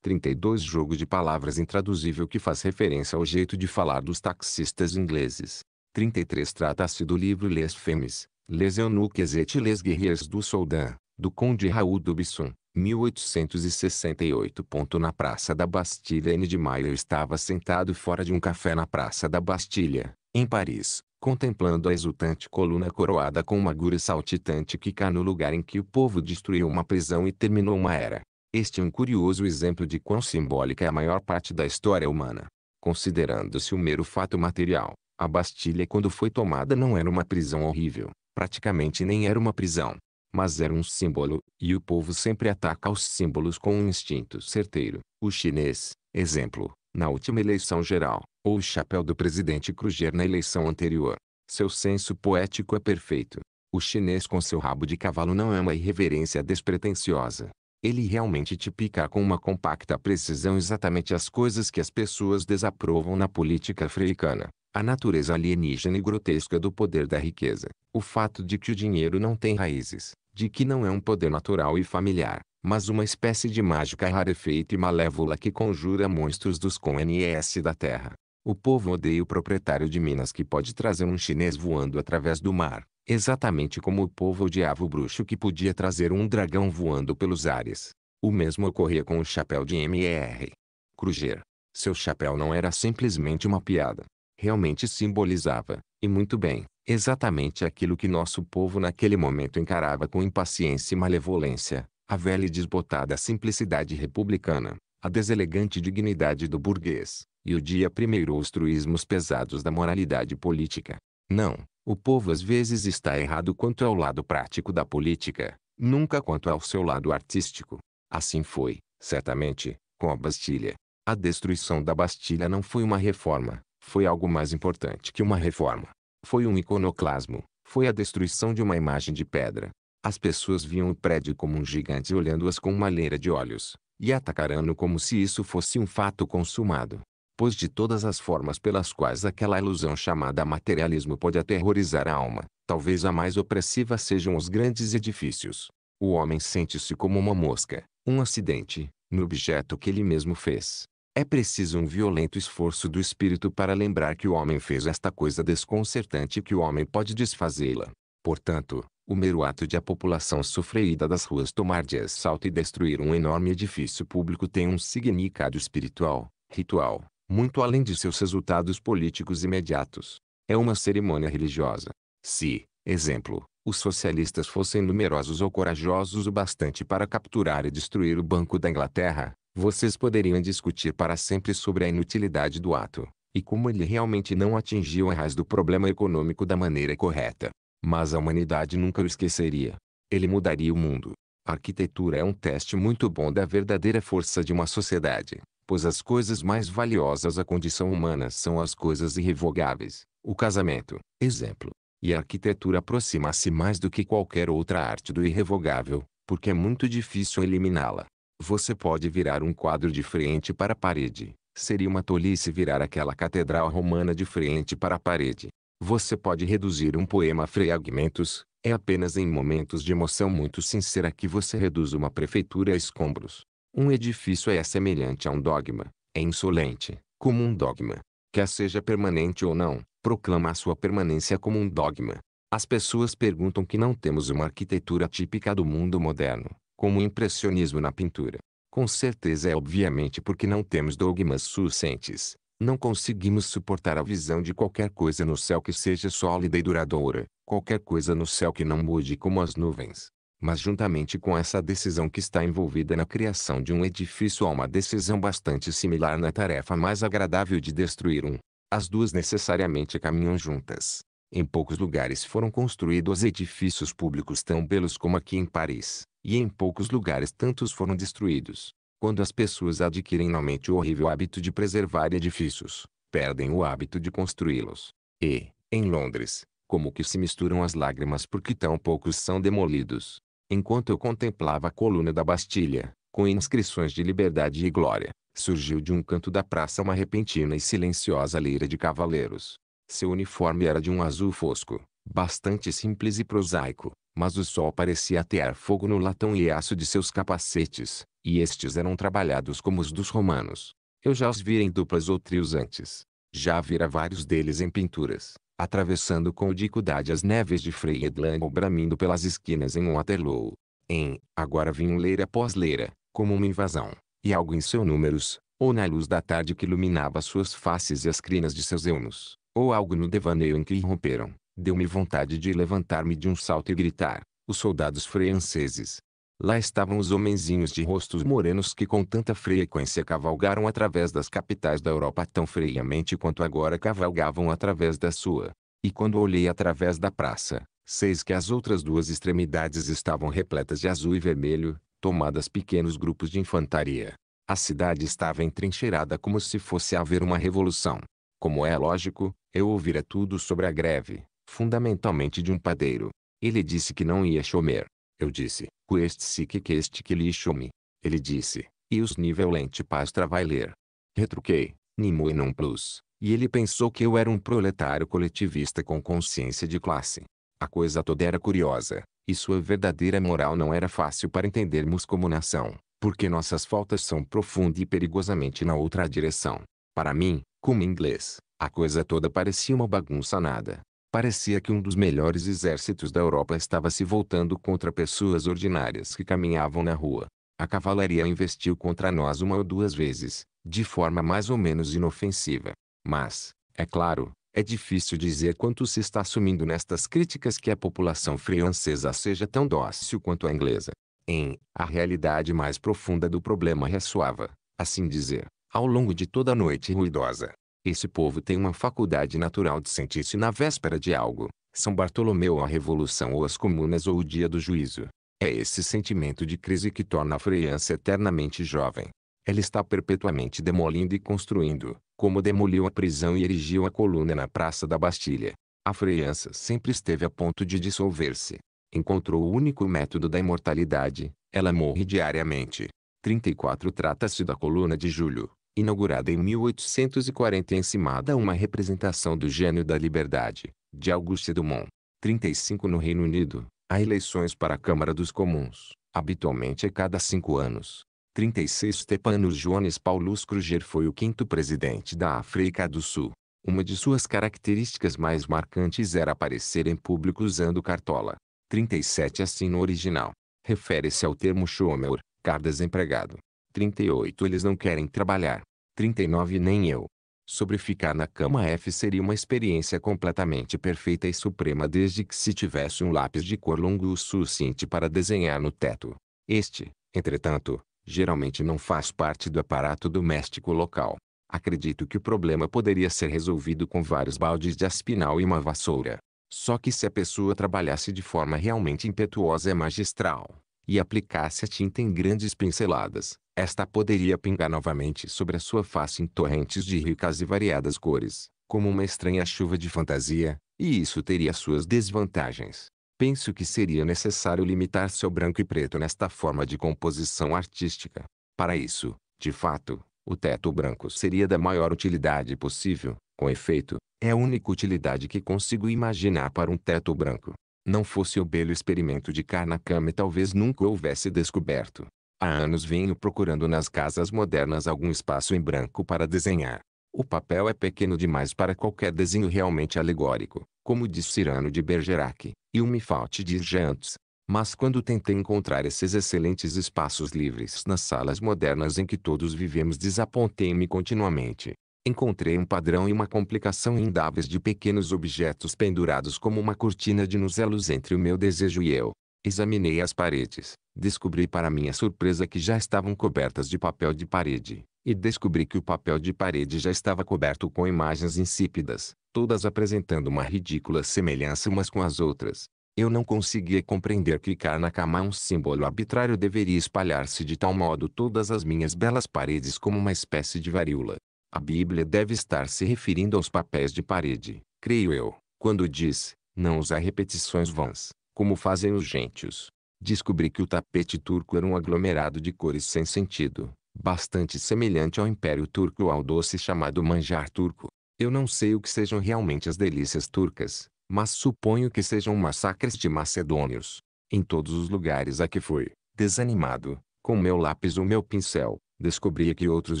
32 Jogo de palavras intraduzível que faz referência ao jeito de falar dos taxistas ingleses. 33 Trata-se do livro Les Femmes, Les Eunuques et les Guerriers du Soudan, do Conde Raul d'Aubusson, 1868. Na Praça da Bastilha N. de Maio estava sentado fora de um café na Praça da Bastilha, em Paris, contemplando a exultante coluna coroada com uma gura saltitante que cai no lugar em que o povo destruiu uma prisão e terminou uma era. Este é um curioso exemplo de quão simbólica é a maior parte da história humana. Considerando-se o um mero fato material, a Bastilha quando foi tomada não era uma prisão horrível, praticamente nem era uma prisão, mas era um símbolo, e o povo sempre ataca os símbolos com um instinto certeiro. O chinês, exemplo, na última eleição geral, ou o chapéu do presidente Kruger na eleição anterior. Seu senso poético é perfeito. O chinês com seu rabo de cavalo não é uma irreverência despretensiosa. Ele realmente pica com uma compacta precisão exatamente as coisas que as pessoas desaprovam na política africana. A natureza alienígena e grotesca do poder da riqueza. O fato de que o dinheiro não tem raízes, de que não é um poder natural e familiar, mas uma espécie de mágica rarefeita e malévola que conjura monstros dos CNS da terra. O povo odeia o proprietário de minas que pode trazer um chinês voando através do mar, exatamente como o povo odiava o bruxo que podia trazer um dragão voando pelos ares. O mesmo ocorria com o chapéu de M.R. Kruger. Seu chapéu não era simplesmente uma piada. Realmente simbolizava, e muito bem, exatamente aquilo que nosso povo naquele momento encarava com impaciência e malevolência, a velha e desbotada simplicidade republicana, a deselegante dignidade do burguês, e o dia primeiro os truísmos pesados da moralidade política. Não, o povo às vezes está errado quanto ao lado prático da política, nunca quanto ao seu lado artístico. Assim foi, certamente, com a Bastilha. A destruição da Bastilha não foi uma reforma, foi algo mais importante que uma reforma. Foi um iconoclasmo, foi a destruição de uma imagem de pedra, as pessoas viam o prédio como um gigante olhando-as com uma leira de olhos, e atacarando como se isso fosse um fato consumado. Pois de todas as formas pelas quais aquela ilusão chamada materialismo pode aterrorizar a alma, talvez a mais opressiva sejam os grandes edifícios. O homem sente-se como uma mosca, um acidente, no objeto que ele mesmo fez. É preciso um violento esforço do espírito para lembrar que o homem fez esta coisa desconcertante e que o homem pode desfazê-la. Portanto, o mero ato de a população sofreída das ruas tomar de assalto e destruir um enorme edifício público tem um significado espiritual, ritual, muito além de seus resultados políticos imediatos. É uma cerimônia religiosa. Se, exemplo, os socialistas fossem numerosos ou corajosos o bastante para capturar e destruir o Banco da Inglaterra, vocês poderiam discutir para sempre sobre a inutilidade do ato, e como ele realmente não atingiu a raiz do problema econômico da maneira correta. Mas a humanidade nunca o esqueceria. Ele mudaria o mundo. A arquitetura é um teste muito bom da verdadeira força de uma sociedade, pois as coisas mais valiosas à condição humana são as coisas irrevogáveis. O casamento, exemplo. E a arquitetura aproxima-se mais do que qualquer outra arte do irrevogável, porque é muito difícil eliminá-la. Você pode virar um quadro de frente para a parede. Seria uma tolice virar aquela catedral romana de frente para a parede. Você pode reduzir um poema a fragmentos, é apenas em momentos de emoção muito sincera que você reduz uma prefeitura a escombros. Um edifício é semelhante a um dogma, é insolente, como um dogma. Quer seja permanente ou não, proclama a sua permanência como um dogma. As pessoas perguntam que não temos uma arquitetura típica do mundo moderno, como o impressionismo na pintura. Com certeza é obviamente porque não temos dogmas suficientes. Não conseguimos suportar a visão de qualquer coisa no céu que seja sólida e duradoura, qualquer coisa no céu que não mude como as nuvens. Mas juntamente com essa decisão que está envolvida na criação de um edifício há uma decisão bastante similar na tarefa mais agradável de destruir um. As duas necessariamente caminham juntas. Em poucos lugares foram construídos edifícios públicos tão belos como aqui em Paris, e em poucos lugares tantos foram destruídos. Quando as pessoas adquirem mente o horrível hábito de preservar edifícios, perdem o hábito de construí-los. E, em Londres, como que se misturam as lágrimas porque tão poucos são demolidos. Enquanto eu contemplava a coluna da Bastilha, com inscrições de liberdade e glória, surgiu de um canto da praça uma repentina e silenciosa leira de cavaleiros. Seu uniforme era de um azul fosco, bastante simples e prosaico, mas o sol parecia atear fogo no latão e aço de seus capacetes, e estes eram trabalhados como os dos romanos. Eu já os vira em duplas ou trios antes. Já vira vários deles em pinturas, atravessando com dificuldade as neves de Friedland ou bramindo pelas esquinas em Waterloo. Em, agora vinham leira após leira, como uma invasão, e algo em seus números, ou na luz da tarde que iluminava suas faces e as crinas de seus eunos, ou algo no devaneio em que irromperam, deu-me vontade de levantar-me de um salto e gritar, os soldados franceses. Lá estavam os homenzinhos de rostos morenos que com tanta frequência cavalgaram através das capitais da Europa tão freiamente quanto agora cavalgavam através da sua. E quando olhei através da praça, seis que as outras duas extremidades estavam repletas de azul e vermelho, tomadas pequenos grupos de infantaria. A cidade estava entrincheirada como se fosse haver uma revolução. Como é lógico, eu ouvira tudo sobre a greve, fundamentalmente de um padeiro. Ele disse que não ia chover. Eu disse, qu'este si que queste que lhe chome. Ele disse, e os nivelente pastra vai ler. Retruquei, nimo e non plus. E ele pensou que eu era um proletário coletivista com consciência de classe. A coisa toda era curiosa, e sua verdadeira moral não era fácil para entendermos como nação, porque nossas faltas são profundas e perigosamente na outra direção. Para mim, como inglês, a coisa toda parecia uma bagunça nada. Parecia que um dos melhores exércitos da Europa estava se voltando contra pessoas ordinárias que caminhavam na rua. A cavalaria investiu contra nós uma ou duas vezes, de forma mais ou menos inofensiva. Mas, é claro, é difícil dizer quanto se está assumindo nestas críticas que a população francesa seja tão dócil quanto a inglesa. Em A Realidade Mais Profunda do Problema ressoava, assim dizer, ao longo de toda a noite ruidosa, esse povo tem uma faculdade natural de sentir-se na véspera de algo, São Bartolomeu ou a Revolução ou as Comunas ou o Dia do Juízo. É esse sentimento de crise que torna a França eternamente jovem. Ela está perpetuamente demolindo e construindo, como demoliu a prisão e erigiu a coluna na Praça da Bastilha. A França sempre esteve a ponto de dissolver-se. Encontrou o único método da imortalidade, ela morre diariamente. 34 Trata-se da coluna de julho, inaugurada em 1840 e encimada uma representação do gênio da liberdade, de Auguste Dumont. 35 No Reino Unido, há eleições para a Câmara dos Comuns, habitualmente a cada cinco anos. 36 Stepanos Jones Paulus Kruger foi o quinto presidente da África do Sul. Uma de suas características mais marcantes era aparecer em público usando cartola. 37 Assim no original. Refere-se ao termo Schomer, car desempregado. 38 Eles não querem trabalhar. 39 Nem eu. Sobre ficar na cama F seria uma experiência completamente perfeita e suprema desde que se tivesse um lápis de cor longo o suficiente para desenhar no teto. Este, entretanto, geralmente não faz parte do aparato doméstico local. Acredito que o problema poderia ser resolvido com vários baldes de aspinal e uma vassoura. Só que se a pessoa trabalhasse de forma realmente impetuosa e magistral, e aplicasse a tinta em grandes pinceladas, esta poderia pingar novamente sobre a sua face em torrentes de ricas e variadas cores, como uma estranha chuva de fantasia, e isso teria suas desvantagens. Penso que seria necessário limitar-se ao branco e preto nesta forma de composição artística. Para isso, de fato, o teto branco seria da maior utilidade possível, com efeito, é a única utilidade que consigo imaginar para um teto branco. Não fosse o belo experimento de Karnakame talvez nunca o houvesse descoberto. Há anos venho procurando nas casas modernas algum espaço em branco para desenhar. O papel é pequeno demais para qualquer desenho realmente alegórico, como diz Cirano de Bergerac, e o Mifalte de Jeantes. Mas quando tentei encontrar esses excelentes espaços livres nas salas modernas em que todos vivemos desapontei-me continuamente encontrei um padrão e uma complicação indáveis de pequenos objetos pendurados como uma cortina de nuzelos entre o meu desejo e eu. Examinei as paredes, descobri para minha surpresa que já estavam cobertas de papel de parede, e descobri que o papel de parede já estava coberto com imagens insípidas, todas apresentando uma ridícula semelhança umas com as outras. Eu não conseguia compreender que Karnakama um símbolo arbitrário deveria espalhar-se de tal modo todas as minhas belas paredes como uma espécie de varíola. A Bíblia deve estar se referindo aos papéis de parede, creio eu, quando diz, não usar repetições vãs, como fazem os gentios. Descobri que o tapete turco era um aglomerado de cores sem sentido, bastante semelhante ao Império Turco ou ao doce chamado manjar turco. Eu não sei o que sejam realmente as delícias turcas, mas suponho que sejam massacres de macedônios. Em todos os lugares a que fui, desanimado, com meu lápis ou meu pincel, descobria que outros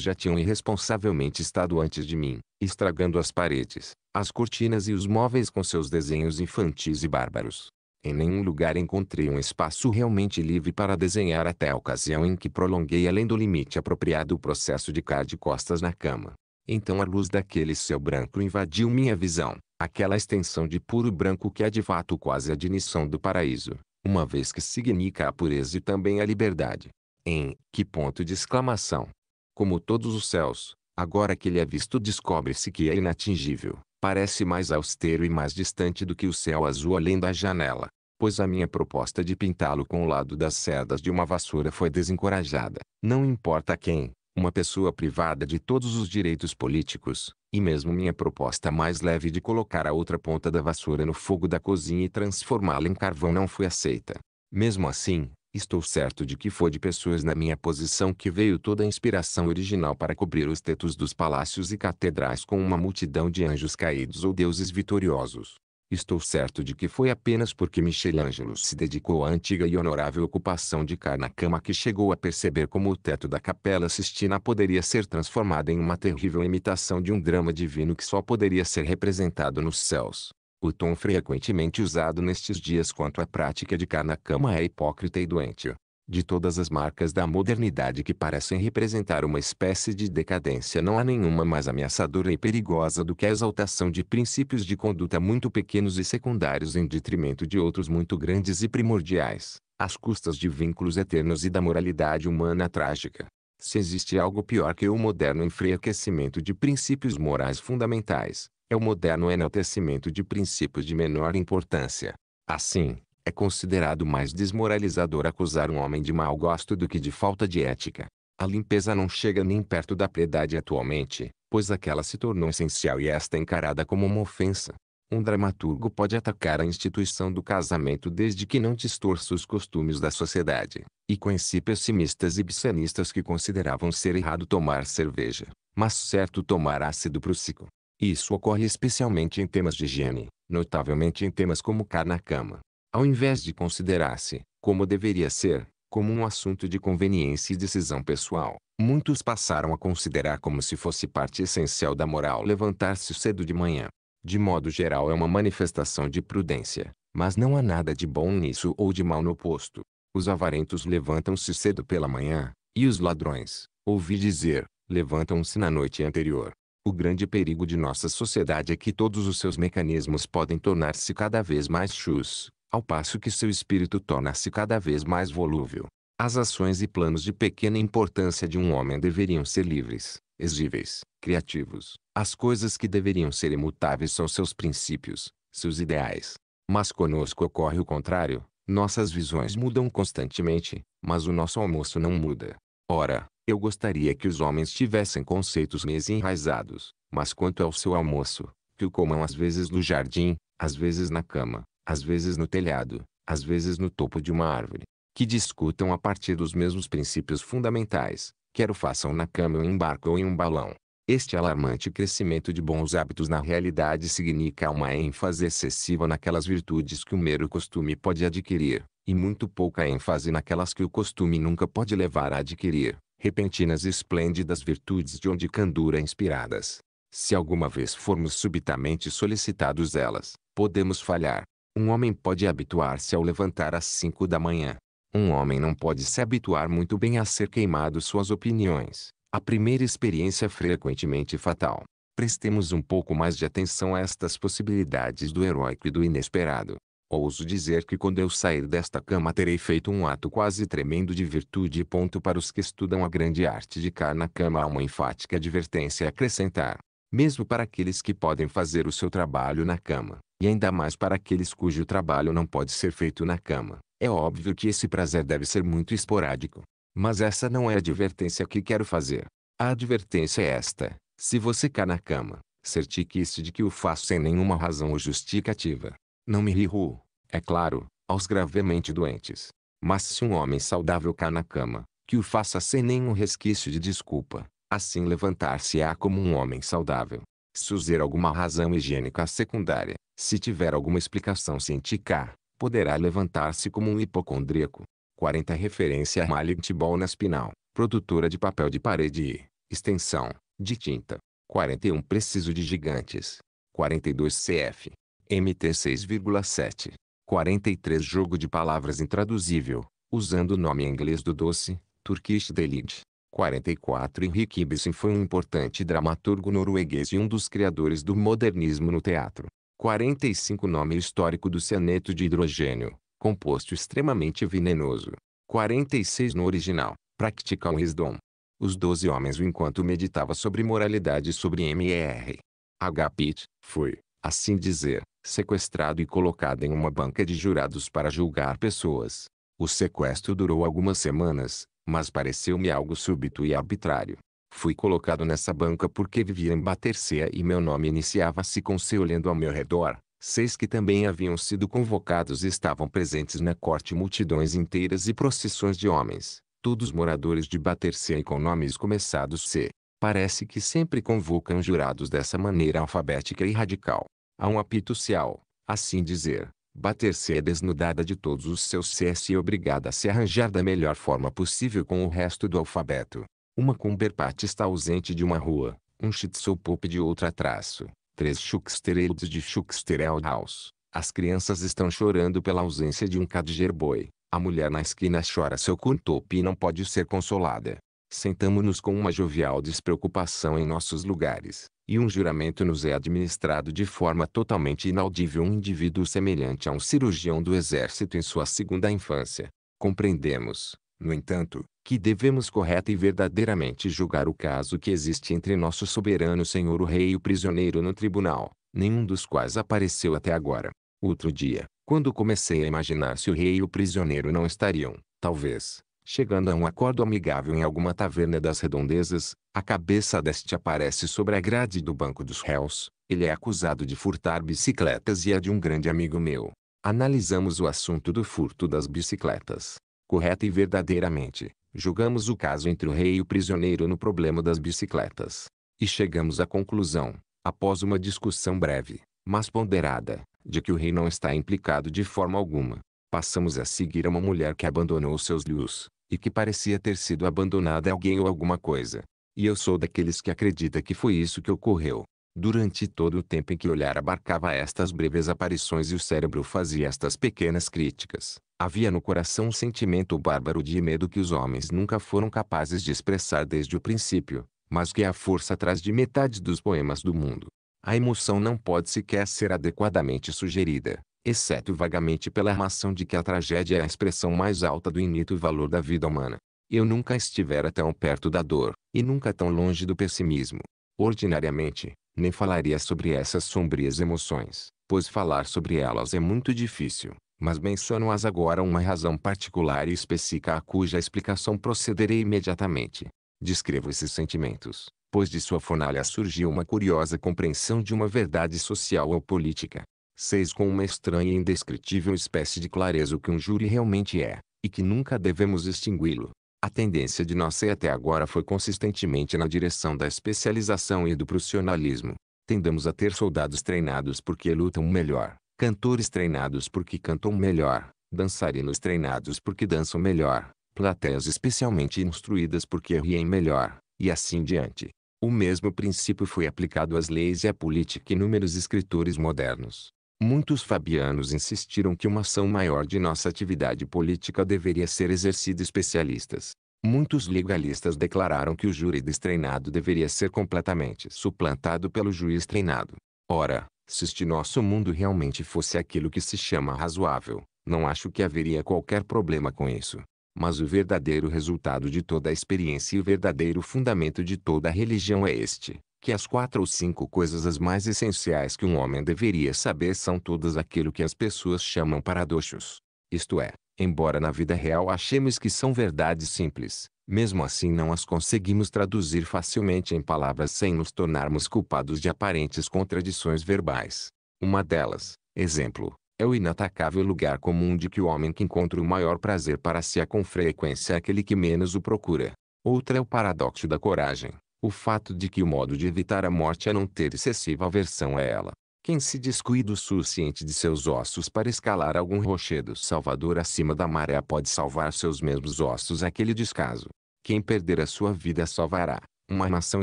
já tinham irresponsavelmente estado antes de mim, estragando as paredes, as cortinas e os móveis com seus desenhos infantis e bárbaros. Em nenhum lugar encontrei um espaço realmente livre para desenhar até a ocasião em que prolonguei além do limite apropriado o processo de cá de costas na cama. Então a luz daquele céu branco invadiu minha visão, aquela extensão de puro branco que é de fato quase a admissão do paraíso, uma vez que significa a pureza e também a liberdade. Em que ponto de exclamação? Como todos os céus, agora que ele é visto descobre-se que é inatingível. Parece mais austero e mais distante do que o céu azul além da janela. Pois a minha proposta de pintá-lo com o lado das cerdas de uma vassoura foi desencorajada. Não importa quem, uma pessoa privada de todos os direitos políticos, e mesmo minha proposta mais leve de colocar a outra ponta da vassoura no fogo da cozinha e transformá-la em carvão não foi aceita. Mesmo assim, Estou certo de que foi de pessoas na minha posição que veio toda a inspiração original para cobrir os tetos dos palácios e catedrais com uma multidão de anjos caídos ou deuses vitoriosos. Estou certo de que foi apenas porque Michelangelo se dedicou à antiga e honorável ocupação de Carnacama que chegou a perceber como o teto da Capela Sistina poderia ser transformado em uma terrível imitação de um drama divino que só poderia ser representado nos céus. O tom frequentemente usado nestes dias quanto à prática de cá na cama é hipócrita e doente. De todas as marcas da modernidade que parecem representar uma espécie de decadência, não há nenhuma mais ameaçadora e perigosa do que a exaltação de princípios de conduta muito pequenos e secundários em detrimento de outros muito grandes e primordiais, às custas de vínculos eternos e da moralidade humana trágica. Se existe algo pior que o moderno enfraquecimento de princípios morais fundamentais, é o moderno enaltecimento de princípios de menor importância. Assim, é considerado mais desmoralizador acusar um homem de mau gosto do que de falta de ética. A limpeza não chega nem perto da piedade atualmente, pois aquela se tornou essencial e esta é encarada como uma ofensa. Um dramaturgo pode atacar a instituição do casamento desde que não distorça os costumes da sociedade. E conheci pessimistas e bicenistas que consideravam ser errado tomar cerveja, mas certo tomar ácido prússico. Isso ocorre especialmente em temas de higiene, notavelmente em temas como cá na cama. Ao invés de considerar-se, como deveria ser, como um assunto de conveniência e decisão pessoal, muitos passaram a considerar como se fosse parte essencial da moral levantar-se cedo de manhã. De modo geral é uma manifestação de prudência, mas não há nada de bom nisso ou de mal no oposto. Os avarentos levantam-se cedo pela manhã, e os ladrões, ouvi dizer, levantam-se na noite anterior. O grande perigo de nossa sociedade é que todos os seus mecanismos podem tornar-se cada vez mais chus, ao passo que seu espírito torna-se cada vez mais volúvel. As ações e planos de pequena importância de um homem deveriam ser livres, exíveis, criativos. As coisas que deveriam ser imutáveis são seus princípios, seus ideais. Mas conosco ocorre o contrário. Nossas visões mudam constantemente, mas o nosso almoço não muda. Ora, eu gostaria que os homens tivessem conceitos mais enraizados, mas quanto ao seu almoço, que o comam às vezes no jardim, às vezes na cama, às vezes no telhado, às vezes no topo de uma árvore, que discutam a partir dos mesmos princípios fundamentais, quer o façam na cama ou em barco ou em um balão. Este alarmante crescimento de bons hábitos na realidade significa uma ênfase excessiva naquelas virtudes que o mero costume pode adquirir, e muito pouca ênfase naquelas que o costume nunca pode levar a adquirir, repentinas e esplêndidas virtudes de onde candura é inspiradas. Se alguma vez formos subitamente solicitados elas, podemos falhar. Um homem pode habituar-se ao levantar às cinco da manhã. Um homem não pode se habituar muito bem a ser queimado suas opiniões. A primeira experiência é frequentemente fatal. Prestemos um pouco mais de atenção a estas possibilidades do heróico e do inesperado. Ouso dizer que quando eu sair desta cama terei feito um ato quase tremendo de virtude. Ponto para os que estudam a grande arte de cama há uma enfática advertência a acrescentar. Mesmo para aqueles que podem fazer o seu trabalho na cama, e ainda mais para aqueles cujo trabalho não pode ser feito na cama, é óbvio que esse prazer deve ser muito esporádico. Mas essa não é a advertência que quero fazer. A advertência é esta: se você cá na cama, certifique-se de que o faço sem nenhuma razão ou justificativa. Não me rio, é claro, aos gravemente doentes. Mas se um homem saudável cá na cama, que o faça sem nenhum resquício de desculpa, assim levantar-se-á como um homem saudável. Se usar alguma razão higiênica secundária, se tiver alguma explicação científica, poderá levantar-se como um hipocondríaco. 40 Referência a Malik Tibol Espinal, produtora de papel de parede e extensão, de tinta. 41 Preciso de gigantes. 42 CF. MT 6,7. 43 Jogo de palavras intraduzível, usando o nome inglês do doce, Turkish Delight. 44 Henrik Ibsen foi um importante dramaturgo norueguês e um dos criadores do modernismo no teatro. 45 Nome histórico do cianeto de hidrogênio, composto extremamente venenoso. 46 No original, Practical Wisdom. Os Doze Homens o enquanto meditava sobre moralidade e sobre M.E.R. H. Pitt, foi, assim dizer, sequestrado e colocado em uma banca de jurados para julgar pessoas. O sequestro durou algumas semanas, mas pareceu-me algo súbito e arbitrário. Fui colocado nessa banca porque vivia em Baterceia e meu nome iniciava-se com C olhando ao meu redor. Seis que também haviam sido convocados estavam presentes na corte multidões inteiras e procissões de homens, todos moradores de Baterceia e com nomes começados C. Parece que sempre convocam jurados dessa maneira alfabética e radical a um apito apitucial, assim dizer, bater-se é desnudada de todos os seus cés e obrigada a se arranjar da melhor forma possível com o resto do alfabeto. Uma cumberpate está ausente de uma rua, um shitsopop de outra traço, três chuxterelds de chuxterel house. As crianças estão chorando pela ausência de um cadgerboy. A mulher na esquina chora seu Cuntope e não pode ser consolada. sentamos nos com uma jovial despreocupação em nossos lugares, e um juramento nos é administrado de forma totalmente inaudível um indivíduo semelhante a um cirurgião do exército em sua segunda infância. Compreendemos, no entanto, que devemos correta e verdadeiramente julgar o caso que existe entre nosso soberano senhor o rei e o prisioneiro no tribunal, nenhum dos quais apareceu até agora. Outro dia, quando comecei a imaginar se o rei e o prisioneiro não estariam, talvez, Chegando a um acordo amigável em alguma taverna das redondezas, a cabeça deste aparece sobre a grade do banco dos réus. Ele é acusado de furtar bicicletas e é de um grande amigo meu. Analisamos o assunto do furto das bicicletas. Correta e verdadeiramente, julgamos o caso entre o rei e o prisioneiro no problema das bicicletas. E chegamos à conclusão, após uma discussão breve, mas ponderada, de que o rei não está implicado de forma alguma passamos a seguir uma mulher que abandonou seus lius, e que parecia ter sido abandonada a alguém ou alguma coisa. E eu sou daqueles que acredita que foi isso que ocorreu. Durante todo o tempo em que o olhar abarcava estas breves aparições e o cérebro fazia estas pequenas críticas, havia no coração um sentimento bárbaro de medo que os homens nunca foram capazes de expressar desde o princípio, mas que é a força atrás de metade dos poemas do mundo. A emoção não pode sequer ser adequadamente sugerida, exceto vagamente pela armação de que a tragédia é a expressão mais alta do inito valor da vida humana. Eu nunca estivera tão perto da dor, e nunca tão longe do pessimismo. Ordinariamente, nem falaria sobre essas sombrias emoções, pois falar sobre elas é muito difícil, mas menciono-as agora uma razão particular e específica a cuja explicação procederei imediatamente. Descrevo esses sentimentos, pois de sua fornalha surgiu uma curiosa compreensão de uma verdade social ou política seis Com uma estranha e indescritível espécie de clareza o que um júri realmente é, e que nunca devemos extingui-lo. A tendência de nossa e até agora foi consistentemente na direção da especialização e do profissionalismo. Tendemos a ter soldados treinados porque lutam melhor, cantores treinados porque cantam melhor, dançarinos treinados porque dançam melhor, plateias especialmente instruídas porque riem melhor, e assim diante. O mesmo princípio foi aplicado às leis e à política em inúmeros escritores modernos. Muitos fabianos insistiram que uma ação maior de nossa atividade política deveria ser exercida especialistas. Muitos legalistas declararam que o júri destreinado deveria ser completamente suplantado pelo juiz treinado. Ora, se este nosso mundo realmente fosse aquilo que se chama razoável, não acho que haveria qualquer problema com isso. Mas o verdadeiro resultado de toda a experiência e o verdadeiro fundamento de toda a religião é este: que as quatro ou cinco coisas as mais essenciais que um homem deveria saber são todas aquilo que as pessoas chamam paradoxos. Isto é, embora na vida real achemos que são verdades simples, mesmo assim não as conseguimos traduzir facilmente em palavras sem nos tornarmos culpados de aparentes contradições verbais. Uma delas, exemplo, é o inatacável lugar comum de que o homem que encontra o maior prazer para si é com frequência aquele que menos o procura. Outra é o paradoxo da coragem, o fato de que o modo de evitar a morte é não ter excessiva aversão a ela. Quem se descuida o suficiente de seus ossos para escalar algum rochedo salvador acima da maré pode salvar seus mesmos ossos aquele descaso. Quem perder a sua vida salvará, uma nação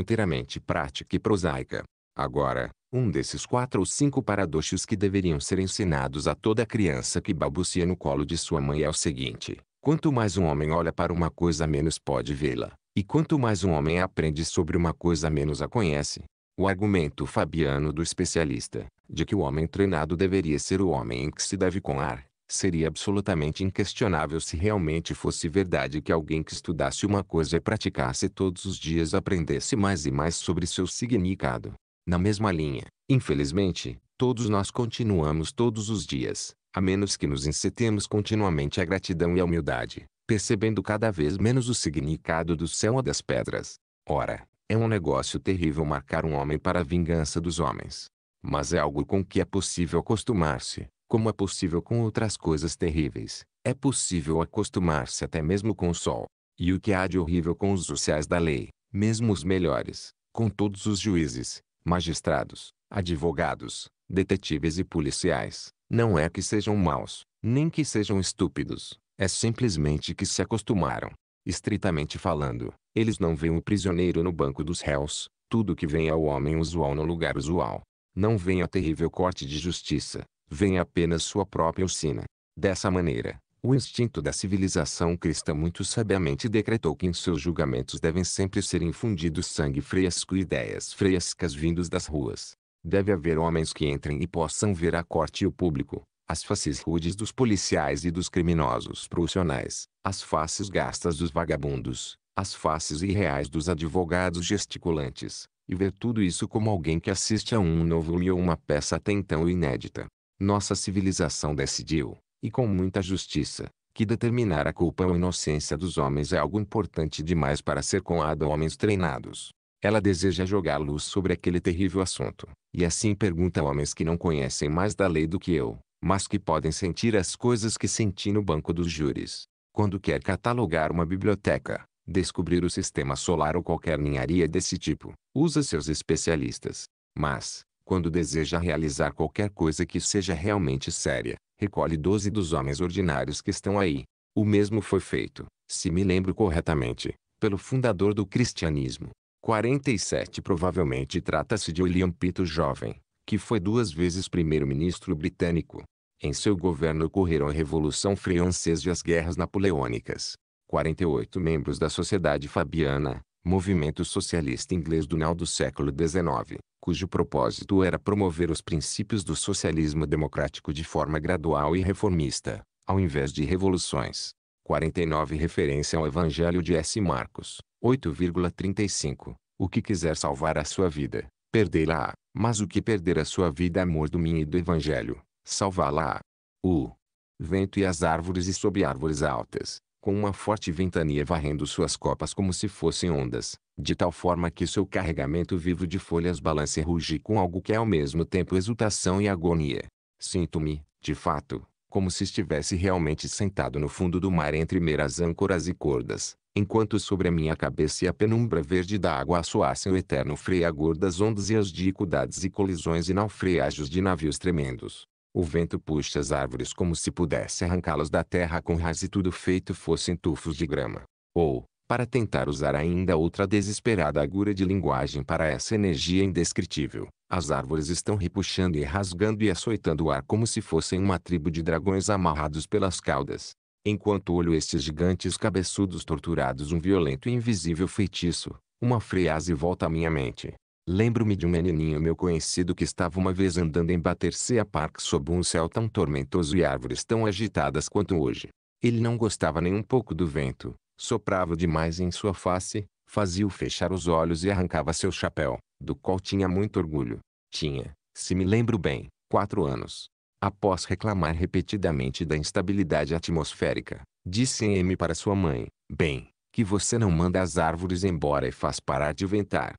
inteiramente prática e prosaica. Agora, um desses quatro ou cinco paradoxos que deveriam ser ensinados a toda criança que balbucia no colo de sua mãe é o seguinte. Quanto mais um homem olha para uma coisa menos pode vê-la. E quanto mais um homem aprende sobre uma coisa menos a conhece. O argumento fabiano do especialista, de que o homem treinado deveria ser o homem em que se deve conar, seria absolutamente inquestionável se realmente fosse verdade que alguém que estudasse uma coisa e praticasse todos os dias aprendesse mais e mais sobre seu significado. Na mesma linha, infelizmente, todos nós continuamos todos os dias, a menos que nos incitemos continuamente à gratidão e à humildade, percebendo cada vez menos o significado do céu ou das pedras. Ora, é um negócio terrível marcar um homem para a vingança dos homens. Mas é algo com que é possível acostumar-se, como é possível com outras coisas terríveis. É possível acostumar-se até mesmo com o sol. E o que há de horrível com os sociais da lei, mesmo os melhores, com todos os juízes, magistrados, advogados, detetives e policiais, não é que sejam maus, nem que sejam estúpidos, é simplesmente que se acostumaram. Estritamente falando, eles não veem o prisioneiro no banco dos réus, tudo que vem ao é homem usual no lugar usual. Não vem a terrível corte de justiça, vem apenas sua própria usina. Dessa maneira, o instinto da civilização cristã muito sabiamente decretou que em seus julgamentos devem sempre ser infundidos sangue fresco e ideias frescas vindos das ruas. Deve haver homens que entrem e possam ver a corte e o público, as faces rudes dos policiais e dos criminosos profissionais, as faces gastas dos vagabundos, as faces irreais dos advogados gesticulantes, e ver tudo isso como alguém que assiste a um novo ou uma peça até então inédita. Nossa civilização decidiu, e com muita justiça, que determinar a culpa ou inocência dos homens é algo importante demais para ser coado a homens treinados. Ela deseja jogar luz sobre aquele terrível assunto, e assim pergunta a homens que não conhecem mais da lei do que eu, mas que podem sentir as coisas que senti no banco dos júris. Quando quer catalogar uma biblioteca, descobrir o sistema solar ou qualquer ninharia desse tipo, usa seus especialistas. Mas, quando deseja realizar qualquer coisa que seja realmente séria, recolhe 12 dos homens ordinários que estão aí. O mesmo foi feito, se me lembro corretamente, pelo fundador do cristianismo. 47 Provavelmente trata-se de William Pito Jovem, que foi duas vezes primeiro-ministro britânico. Em seu governo ocorreram a Revolução Francesa e as Guerras Napoleônicas. 48 membros da Sociedade Fabiana, movimento socialista inglês do final do século XIX, cujo propósito era promover os princípios do socialismo democrático de forma gradual e reformista, ao invés de revoluções. 49 Referência ao Evangelho de S. Marcos, 8,35 O que quiser salvar a sua vida, perdê-la-á, mas o que perder a sua vida amor é do mim e do evangelho, salvá-la-á. O vento e as árvores e sob árvores altas, com uma forte ventania varrendo suas copas como se fossem ondas, de tal forma que seu carregamento vivo de folhas balance e ruge com algo que é ao mesmo tempo exultação e agonia. Sinto-me, de fato, como se estivesse realmente sentado no fundo do mar entre meras âncoras e cordas, enquanto sobre a minha cabeça e a penumbra verde da água assoassem o eterno freagor das ondas e as dificuldades e colisões e naufrágios de navios tremendos. O vento puxa as árvores como se pudesse arrancá-las da terra com ras e tudo feito fossem tufos de grama. Ou, para tentar usar ainda outra desesperada agura de linguagem para essa energia indescritível, as árvores estão repuxando e rasgando e açoitando o ar como se fossem uma tribo de dragões amarrados pelas caudas. Enquanto olho estes gigantes cabeçudos torturados um violento e invisível feitiço, uma frase volta à minha mente. Lembro-me de um menininho meu conhecido que estava uma vez andando em Battersea Park sob um céu tão tormentoso e árvores tão agitadas quanto hoje. Ele não gostava nem um pouco do vento, soprava demais em sua face, fazia-o fechar os olhos e arrancava seu chapéu do qual tinha muito orgulho. Tinha, se me lembro bem, quatro anos. Após reclamar repetidamente da instabilidade atmosférica, disse M para sua mãe, bem, que você não manda as árvores embora e faz parar de ventar.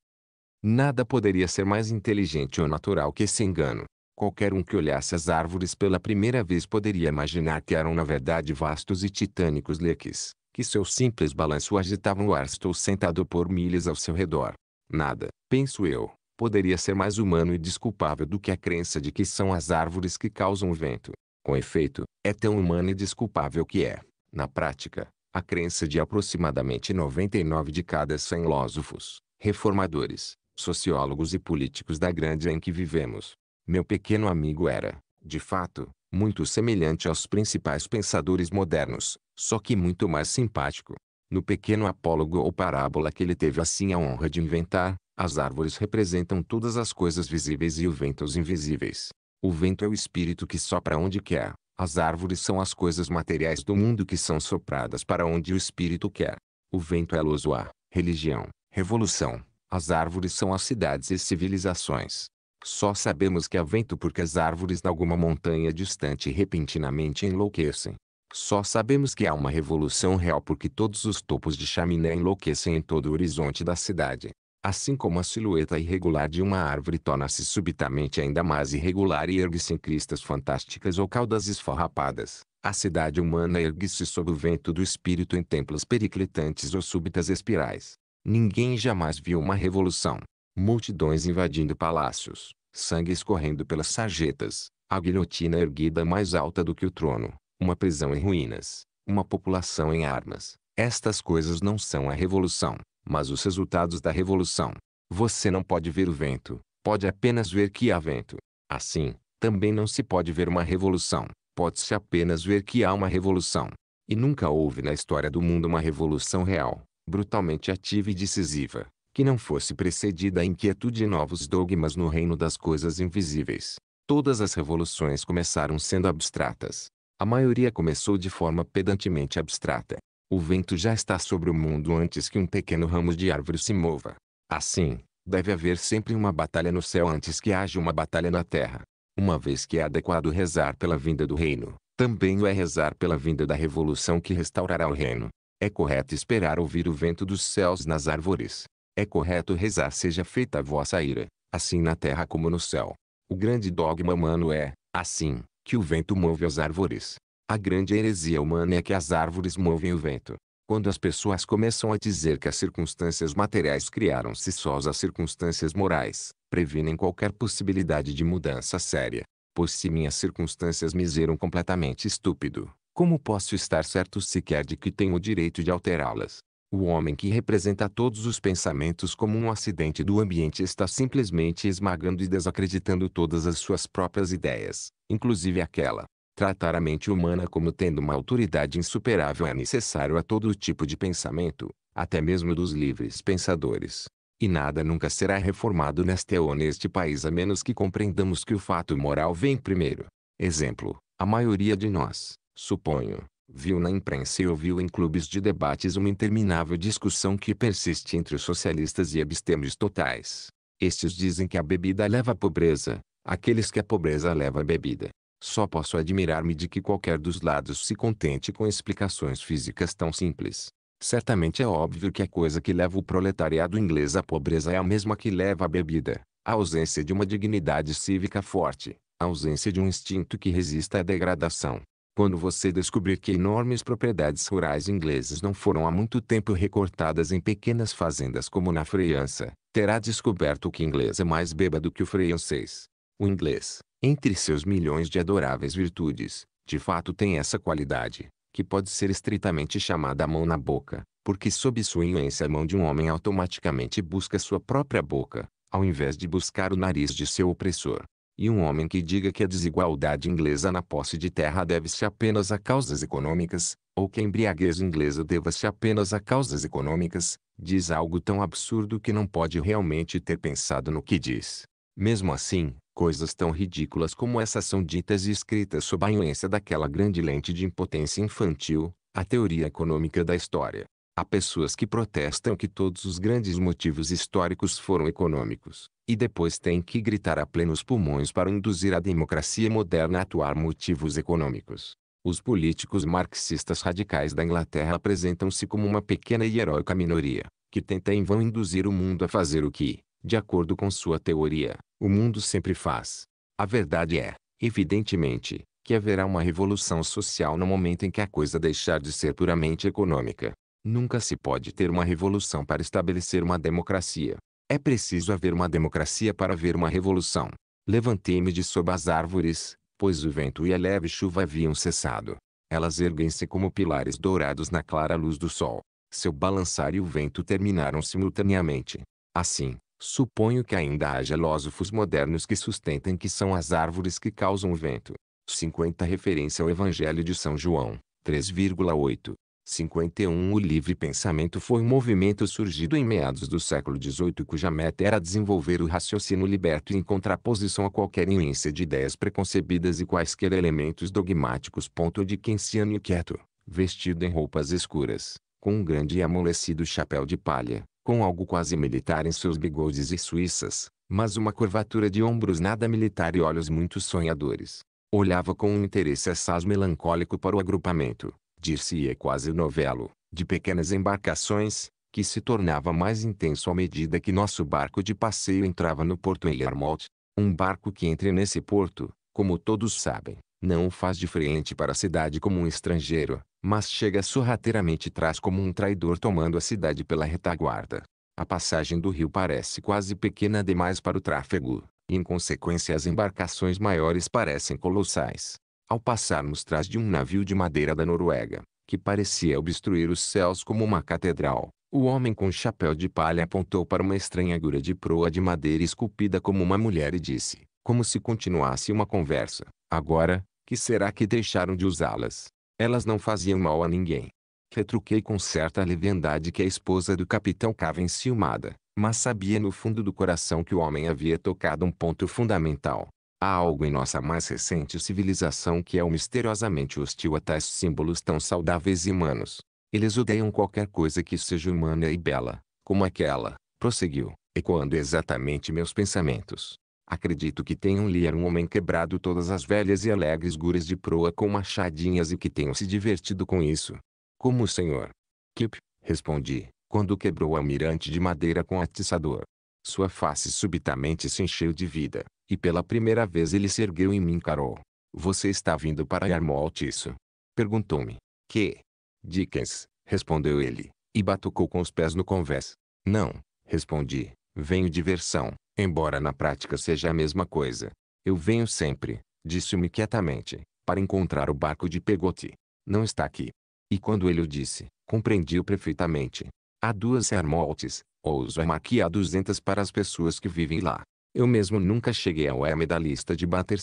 Nada poderia ser mais inteligente ou natural que esse engano. Qualquer um que olhasse as árvores pela primeira vez poderia imaginar que eram na verdade vastos e titânicos leques, que seu simples balanço agitavam o ar estou sentado por milhas ao seu redor nada, penso eu, poderia ser mais humano e desculpável do que a crença de que são as árvores que causam o vento. Com efeito, é tão humano e desculpável que é, na prática, a crença de aproximadamente 99 de cada 100 filósofos, reformadores, sociólogos e políticos da grande em que vivemos. Meu pequeno amigo era, de fato, muito semelhante aos principais pensadores modernos, só que muito mais simpático, no pequeno apólogo ou parábola que ele teve assim a honra de inventar, as árvores representam todas as coisas visíveis e o vento os invisíveis. O vento é o espírito que sopra onde quer. As árvores são as coisas materiais do mundo que são sopradas para onde o espírito quer. O vento é luz o ar, religião, revolução. As árvores são as cidades e civilizações. Só sabemos que há vento porque as árvores de alguma montanha distante repentinamente enlouquecem. Só sabemos que há uma revolução real porque todos os topos de chaminé enlouquecem em todo o horizonte da cidade. Assim como a silhueta irregular de uma árvore torna-se subitamente ainda mais irregular e ergue-se em cristas fantásticas ou caudas esfarrapadas, a cidade humana ergue-se sob o vento do espírito em templos periclitantes ou súbitas espirais. Ninguém jamais viu uma revolução. Multidões invadindo palácios, sangue escorrendo pelas sarjetas, a guilhotina erguida mais alta do que o trono, uma prisão em ruínas, uma população em armas. Estas coisas não são a revolução, mas os resultados da revolução. Você não pode ver o vento, pode apenas ver que há vento. Assim, também não se pode ver uma revolução, pode-se apenas ver que há uma revolução. E nunca houve na história do mundo uma revolução real, brutalmente ativa e decisiva, que não fosse precedida a inquietude de novos dogmas no reino das coisas invisíveis. Todas as revoluções começaram sendo abstratas, a maioria começou de forma pedantemente abstrata. O vento já está sobre o mundo antes que um pequeno ramo de árvore se mova. Assim, deve haver sempre uma batalha no céu antes que haja uma batalha na terra. Uma vez que é adequado rezar pela vinda do reino, também o é rezar pela vinda da revolução que restaurará o reino. É correto esperar ouvir o vento dos céus nas árvores. É correto rezar seja feita a vossa ira, assim na terra como no céu. O grande dogma humano é, assim, que o vento move as árvores. A grande heresia humana é que as árvores movem o vento. Quando as pessoas começam a dizer que as circunstâncias materiais criaram-se sós as circunstâncias morais, previnem qualquer possibilidade de mudança séria. Pois se minhas circunstâncias me zeram completamente estúpido, como posso estar certo sequer de que tenho o direito de alterá-las? O homem que representa todos os pensamentos como um acidente do ambiente está simplesmente esmagando e desacreditando todas as suas próprias ideias, inclusive aquela. Tratar a mente humana como tendo uma autoridade insuperável é necessário a todo tipo de pensamento, até mesmo dos livres pensadores. E nada nunca será reformado neste ou neste país a menos que compreendamos que o fato moral vem primeiro. Exemplo, a maioria de nós, suponho, viu na imprensa e ouviu em clubes de debates uma interminável discussão que persiste entre os socialistas e abstêmios totais. Estes dizem que a bebida leva à pobreza, aqueles que a pobreza leva à bebida. Só posso admirar-me de que qualquer dos lados se contente com explicações físicas tão simples. Certamente é óbvio que a coisa que leva o proletariado inglês à pobreza é a mesma que leva à bebida, a ausência de uma dignidade cívica forte, a ausência de um instinto que resista à degradação. Quando você descobrir que enormes propriedades rurais inglesas não foram há muito tempo recortadas em pequenas fazendas como na França, terá descoberto que o inglês é mais bêbado que o francês. O inglês, entre seus milhões de adoráveis virtudes, de fato tem essa qualidade, que pode ser estritamente chamada mão na boca, porque sob sua influência a mão de um homem automaticamente busca sua própria boca, ao invés de buscar o nariz de seu opressor. E um homem que diga que a desigualdade inglesa na posse de terra deve-se apenas a causas econômicas, ou que a embriaguez inglesa deva-se apenas a causas econômicas, diz algo tão absurdo que não pode realmente ter pensado no que diz. Mesmo assim, Coisas tão ridículas como essas são ditas e escritas sob a influência daquela grande lente de impotência infantil, a teoria econômica da história. Há pessoas que protestam que todos os grandes motivos históricos foram econômicos, e depois têm que gritar a plenos pulmões para induzir a democracia moderna a atuar motivos econômicos. Os políticos marxistas radicais da Inglaterra apresentam-se como uma pequena e heróica minoria, que tenta em vão induzir o mundo a fazer o que, de acordo com sua teoria, o mundo sempre faz. A verdade é, evidentemente, que haverá uma revolução social no momento em que a coisa deixar de ser puramente econômica. Nunca se pode ter uma revolução para estabelecer uma democracia. É preciso haver uma democracia para haver uma revolução. Levantei-me de sob as árvores, pois o vento e a leve chuva haviam cessado. Elas erguem-se como pilares dourados na clara luz do sol. Seu balançar e o vento terminaram simultaneamente. Assim, Suponho que ainda há filósofos modernos que sustentem que são as árvores que causam o vento. 50 Referência ao Evangelho de São João, 3,8. 51 O livre pensamento foi um movimento surgido em meados do século XVIII cuja meta era desenvolver o raciocínio liberto em contraposição a qualquer imensa de ideias preconcebidas e quaisquer elementos dogmáticos. De Kensiano quieto, vestido em roupas escuras, com um grande e amolecido chapéu de palha, com algo quase militar em seus bigodes e suíças, mas uma curvatura de ombros nada militar e olhos muito sonhadores. Olhava com um interesse assaz melancólico para o agrupamento, dir-se-ia quase novelo, de pequenas embarcações, que se tornava mais intenso à medida que nosso barco de passeio entrava no porto em Yarmouth. Um barco que entre nesse porto, como todos sabem, não faz de frente para a cidade como um estrangeiro, mas chega sorrateiramente atrás como um traidor tomando a cidade pela retaguarda. A passagem do rio parece quase pequena demais para o tráfego, e em consequência as embarcações maiores parecem colossais. Ao passarmos trás de um navio de madeira da Noruega, que parecia obstruir os céus como uma catedral, o homem com chapéu de palha apontou para uma estranha agulha de proa de madeira esculpida como uma mulher e disse, como se continuasse uma conversa, agora, que será que deixaram de usá-las? Elas não faziam mal a ninguém. Retruquei com certa leviandade que a esposa do capitão cava enciumada, mas sabia no fundo do coração que o homem havia tocado um ponto fundamental. Há algo em nossa mais recente civilização que é misteriosamente hostil a tais símbolos tão saudáveis e humanos. Eles odeiam qualquer coisa que seja humana e bela, como aquela, prosseguiu, ecoando exatamente meus pensamentos. Acredito que tenham era um homem quebrado todas as velhas e alegres guras de proa com machadinhas e que tenham se divertido com isso. Como o senhor. Kip, respondi, quando quebrou o almirante de madeira com atiçador. Sua face subitamente se encheu de vida, e pela primeira vez ele se ergueu e mim Carol. Você está vindo para Yarmo isso? Perguntou-me. Que? Dickens, respondeu ele, e batucou com os pés no convés. Não, respondi, venho de versão embora na prática seja a mesma coisa. Eu venho sempre, disse-me quietamente, para encontrar o barco de Pegoti. Não está aqui. E quando ele o disse, compreendi-o perfeitamente. Há duas Hermoltes, ou é que há duzentas para as pessoas que vivem lá. Eu mesmo nunca cheguei ao é Lista de bater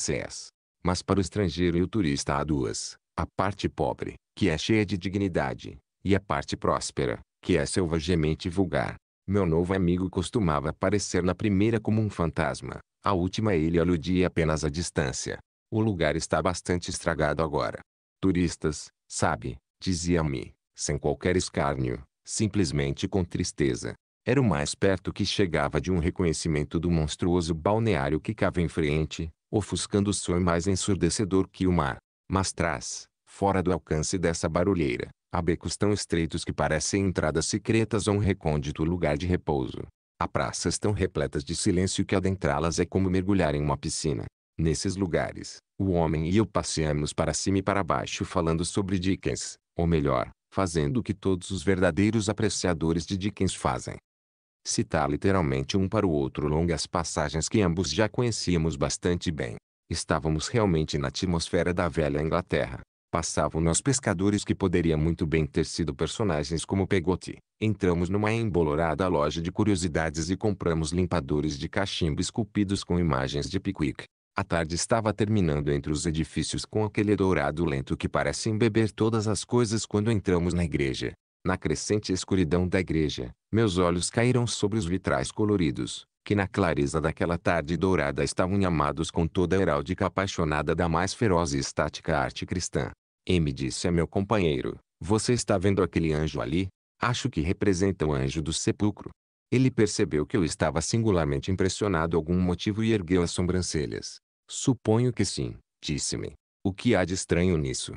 Mas para o estrangeiro e o turista há duas, a parte pobre, que é cheia de dignidade, e a parte próspera, que é selvagemente vulgar. Meu novo amigo costumava aparecer na primeira como um fantasma. A última ele aludia apenas à distância. O lugar está bastante estragado agora. Turistas, sabe, dizia-me, sem qualquer escárnio, simplesmente com tristeza. Era o mais perto que chegava de um reconhecimento do monstruoso balneário que cava em frente, ofuscando o sonho mais ensurdecedor que o mar. Mas traz, fora do alcance dessa barulheira, Há becos tão estreitos que parecem entradas secretas a um recôndito lugar de repouso. Há praças tão repletas de silêncio que adentrá-las é como mergulhar em uma piscina. Nesses lugares, o homem e eu passeamos para cima e para baixo falando sobre Dickens, ou melhor, fazendo o que todos os verdadeiros apreciadores de Dickens fazem. Citar literalmente um para o outro longas passagens que ambos já conhecíamos bastante bem. Estávamos realmente na atmosfera da velha Inglaterra, passavam nós pescadores que poderia muito bem ter sido personagens como Pegote. Entramos numa embolorada loja de curiosidades e compramos limpadores de cachimbo esculpidos com imagens de Pickwick. A tarde estava terminando entre os edifícios com aquele dourado lento que parece embeber todas as coisas quando entramos na igreja. Na crescente escuridão da igreja, meus olhos caíram sobre os vitrais coloridos, que na clareza daquela tarde dourada estavam amados com toda a heráldica apaixonada da mais feroz e estática arte cristã. E me disse a meu companheiro: Você está vendo aquele anjo ali? Acho que representa o anjo do sepulcro. Ele percebeu que eu estava singularmente impressionado algum motivo e ergueu as sobrancelhas. Suponho que sim, disse-me. O que há de estranho nisso?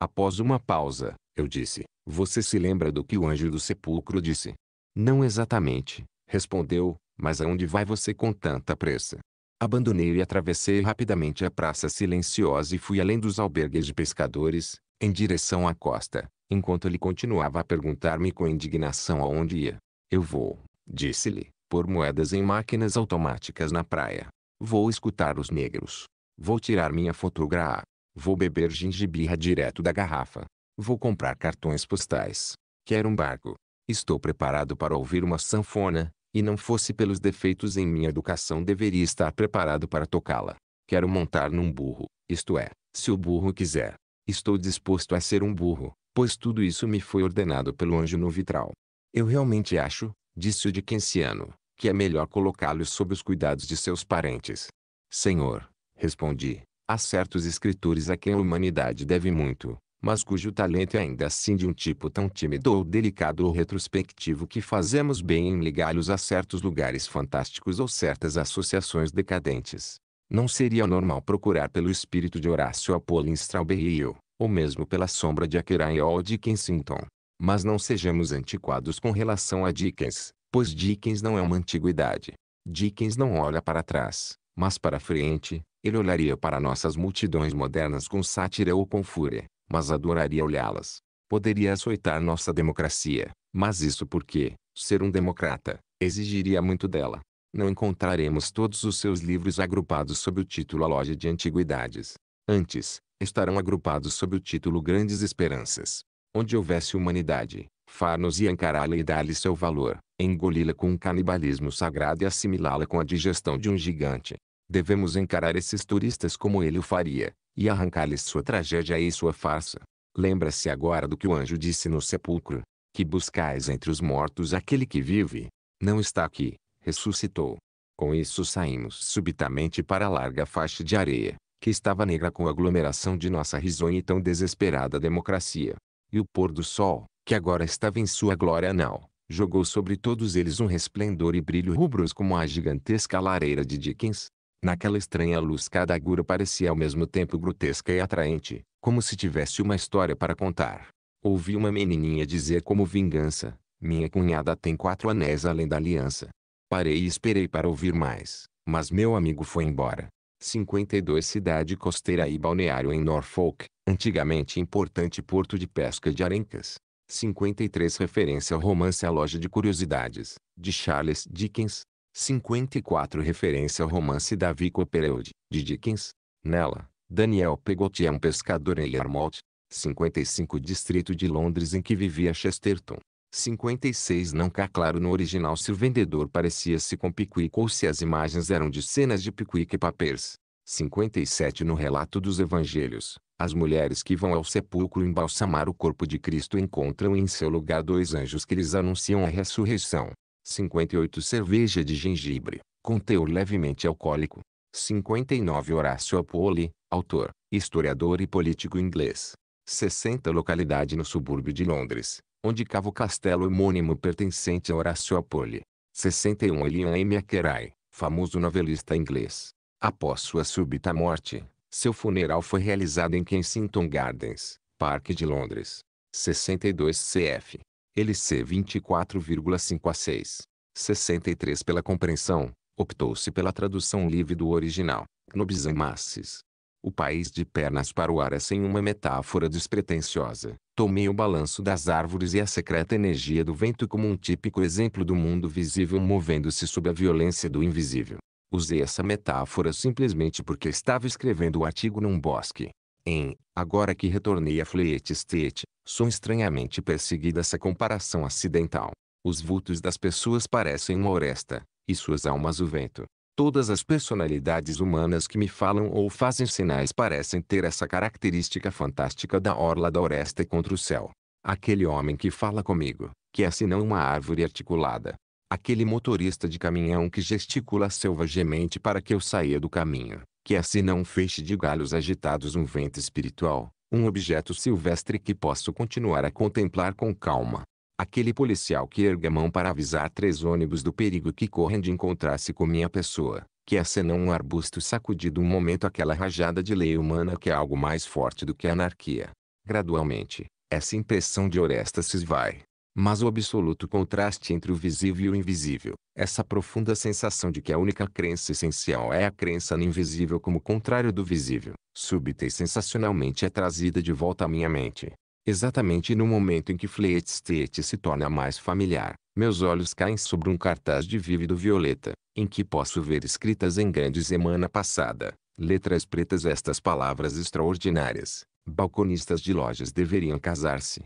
Após uma pausa, eu disse: Você se lembra do que o anjo do sepulcro disse? Não exatamente, respondeu, mas aonde vai você com tanta pressa? Abandonei e atravessei rapidamente a praça silenciosa e fui além dos albergues de pescadores, em direção à costa, enquanto ele continuava a perguntar-me com indignação aonde ia. Eu vou, disse-lhe, pôr moedas em máquinas automáticas na praia. Vou escutar os negros. Vou tirar minha fotografia. Vou beber gingibirra direto da garrafa. Vou comprar cartões postais. Quero um barco. Estou preparado para ouvir uma sanfona, e não fosse pelos defeitos em minha educação deveria estar preparado para tocá-la. Quero montar num burro, isto é, se o burro quiser. Estou disposto a ser um burro, pois tudo isso me foi ordenado pelo anjo no vitral. Eu realmente acho, disse o de Quinciano, que é melhor colocá-lo sob os cuidados de seus parentes. Senhor, respondi, há certos escritores a quem a humanidade deve muito, mas cujo talento é ainda assim de um tipo tão tímido ou delicado ou retrospectivo que fazemos bem em ligá-los a certos lugares fantásticos ou certas associações decadentes. Não seria normal procurar pelo espírito de Horácio Apolo em e ou mesmo pela sombra de Akerai ou de Kensington. Mas não sejamos antiquados com relação a Dickens, pois Dickens não é uma antiguidade. Dickens não olha para trás, mas para frente, ele olharia para nossas multidões modernas com sátira ou com fúria mas adoraria olhá-las. Poderia açoitar nossa democracia, mas isso porque, ser um democrata, exigiria muito dela. Não encontraremos todos os seus livros agrupados sob o título A Loja de Antiguidades. Antes, estarão agrupados sob o título Grandes Esperanças. Onde houvesse humanidade, Farnos e encará-la e dar-lhe seu valor, engoli-la com um canibalismo sagrado e assimilá-la com a digestão de um gigante. Devemos encarar esses turistas como ele o faria, e arrancar-lhes sua tragédia e sua farsa. Lembra-se agora do que o anjo disse no sepulcro, que buscais entre os mortos aquele que vive. Não está aqui, ressuscitou. Com isso saímos subitamente para a larga faixa de areia, que estava negra com a aglomeração de nossa risonha e tão desesperada democracia. E o pôr do sol, que agora estava em sua glória anal, jogou sobre todos eles um resplendor e brilho rubros como a gigantesca lareira de Dickens, Naquela estranha luz cada agulha parecia ao mesmo tempo grotesca e atraente, como se tivesse uma história para contar. Ouvi uma menininha dizer como vingança, minha cunhada tem quatro anéis além da aliança. Parei e esperei para ouvir mais, mas meu amigo foi embora. 52 Cidade costeira e balneário em Norfolk, antigamente importante porto de pesca de arencas. 53 Referência ao romance A Loja de Curiosidades, de Charles Dickens, 54 Referência ao romance Davi Copperfield, de Dickens. Nela, Daniel Pegoti é um pescador em Yarmouth, 55 Distrito de Londres em que vivia Chesterton. 56 Não cá claro no original se o vendedor parecia-se com Pickwick ou se as imagens eram de cenas de Pickwick Papers. 57 No relato dos evangelhos, as mulheres que vão ao sepulcro embalsamar o corpo de Cristo encontram em seu lugar dois anjos que lhes anunciam a ressurreição. 58 cerveja de gengibre, conteúdo levemente alcoólico. 59 Horácio Apoli, autor, historiador e político inglês. 60 Localidade no subúrbio de Londres, onde cava o castelo homônimo pertencente a Horácio Apoli. 61 Elian M. Akerai, famoso novelista inglês. Após sua súbita morte, seu funeral foi realizado em Kensington Gardens, Parque de Londres. 62 CF LC 24,5 a 6. 63 Pela compreensão, optou-se pela tradução livre do original, Nobisamassis. O país de pernas para o ar é sem uma metáfora despretensiosa. Tomei o balanço das árvores e a secreta energia do vento como um típico exemplo do mundo visível movendo-se sob a violência do invisível. Usei essa metáfora simplesmente porque estava escrevendo o artigo num bosque em Agora que retornei a Fleet State, sou estranhamente perseguida essa comparação acidental. Os vultos das pessoas parecem uma oresta, e suas almas o vento. Todas as personalidades humanas que me falam ou fazem sinais parecem ter essa característica fantástica da orla da oresta contra o céu. Aquele homem que fala comigo, que é senão uma árvore articulada. Aquele motorista de caminhão que gesticula selvagemente para que eu saia do caminho que é senão um feixe de galhos agitados um vento espiritual, um objeto silvestre que posso continuar a contemplar com calma. Aquele policial que erga a mão para avisar três ônibus do perigo que correm de encontrar-se com minha pessoa, que é senão um arbusto sacudido um momento aquela rajada de lei humana que é algo mais forte do que a anarquia. Gradualmente, essa impressão de Orestes se esvai, mas o absoluto contraste entre o visível e o invisível, essa profunda sensação de que a única crença essencial é a crença no invisível como contrário do visível, súbita e sensacionalmente é trazida de volta à minha mente. Exatamente no momento em que Fleetstedt se torna mais familiar, meus olhos caem sobre um cartaz de vívido violeta, em que posso ver escritas em grande semana passada, letras pretas estas palavras extraordinárias. Balconistas de lojas deveriam casar-se.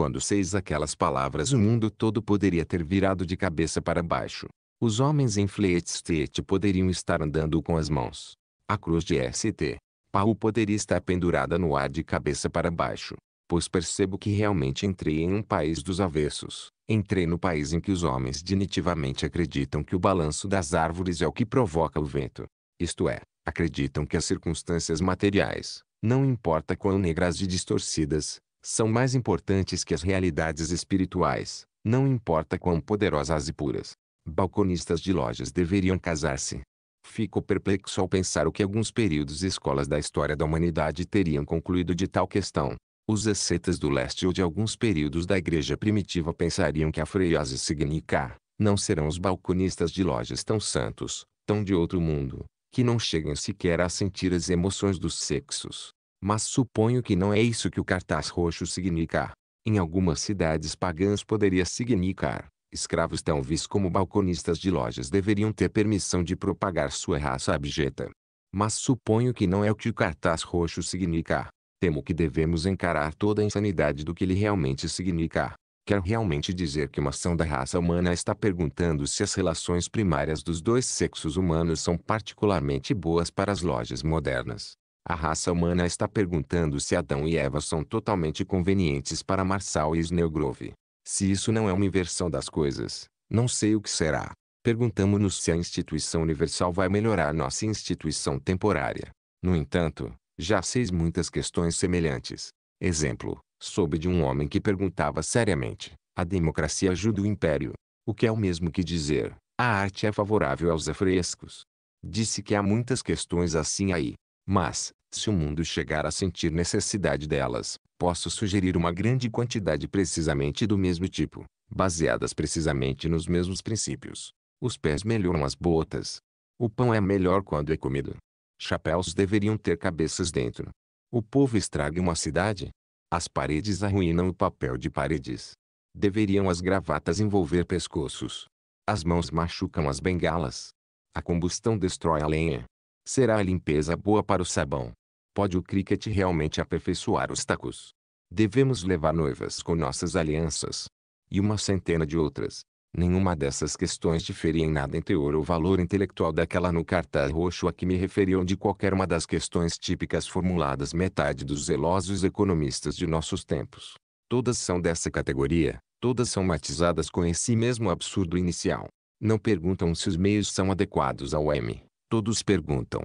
Quando seis aquelas palavras o mundo todo poderia ter virado de cabeça para baixo. Os homens em Street poderiam estar andando com as mãos. A cruz de St. Paul poderia estar pendurada no ar de cabeça para baixo. Pois percebo que realmente entrei em um país dos avessos. Entrei no país em que os homens dinitivamente acreditam que o balanço das árvores é o que provoca o vento. Isto é, acreditam que as circunstâncias materiais, não importa quão negras e distorcidas, são mais importantes que as realidades espirituais, não importa quão poderosas e puras. Balconistas de lojas deveriam casar-se. Fico perplexo ao pensar o que alguns períodos e escolas da história da humanidade teriam concluído de tal questão. Os ascetas do leste ou de alguns períodos da igreja primitiva pensariam que a freiose significa, não serão os balconistas de lojas tão santos, tão de outro mundo, que não chegam sequer a sentir as emoções dos sexos. Mas suponho que não é isso que o cartaz roxo significa. Em algumas cidades pagãs poderia significar, escravos tão vis como balconistas de lojas deveriam ter permissão de propagar sua raça abjeta. Mas suponho que não é o que o cartaz roxo significa. Temo que devemos encarar toda a insanidade do que ele realmente significa. Quer realmente dizer que uma ação da raça humana está perguntando se as relações primárias dos dois sexos humanos são particularmente boas para as lojas modernas. A raça humana está perguntando se Adão e Eva são totalmente convenientes para Marçal e Snellgrove. Se isso não é uma inversão das coisas, não sei o que será. Perguntamos-nos se a instituição universal vai melhorar nossa instituição temporária. No entanto, já sei muitas questões semelhantes. Exemplo, soube de um homem que perguntava seriamente, a democracia ajuda o império? O que é o mesmo que dizer, a arte é favorável aos afrescos? Disse que há muitas questões assim aí. Mas, se o mundo chegar a sentir necessidade delas, posso sugerir uma grande quantidade precisamente do mesmo tipo, baseadas precisamente nos mesmos princípios. Os pés melhoram as botas. O pão é melhor quando é comido. Chapéus deveriam ter cabeças dentro. O povo estraga uma cidade. As paredes arruinam o papel de paredes. Deveriam as gravatas envolver pescoços. As mãos machucam as bengalas. A combustão destrói a lenha será a limpeza boa para o sabão. Pode o cricket realmente aperfeiçoar os tacos? Devemos levar noivas com nossas alianças. E uma centena de outras. Nenhuma dessas questões diferia em nada em teor ou valor intelectual daquela no cartaz roxo a que me referi ou de qualquer uma das questões típicas formuladas metade dos zelosos economistas de nossos tempos. Todas são dessa categoria, todas são matizadas com esse mesmo absurdo inicial. Não perguntam se os meios são adequados ao M. Todos perguntam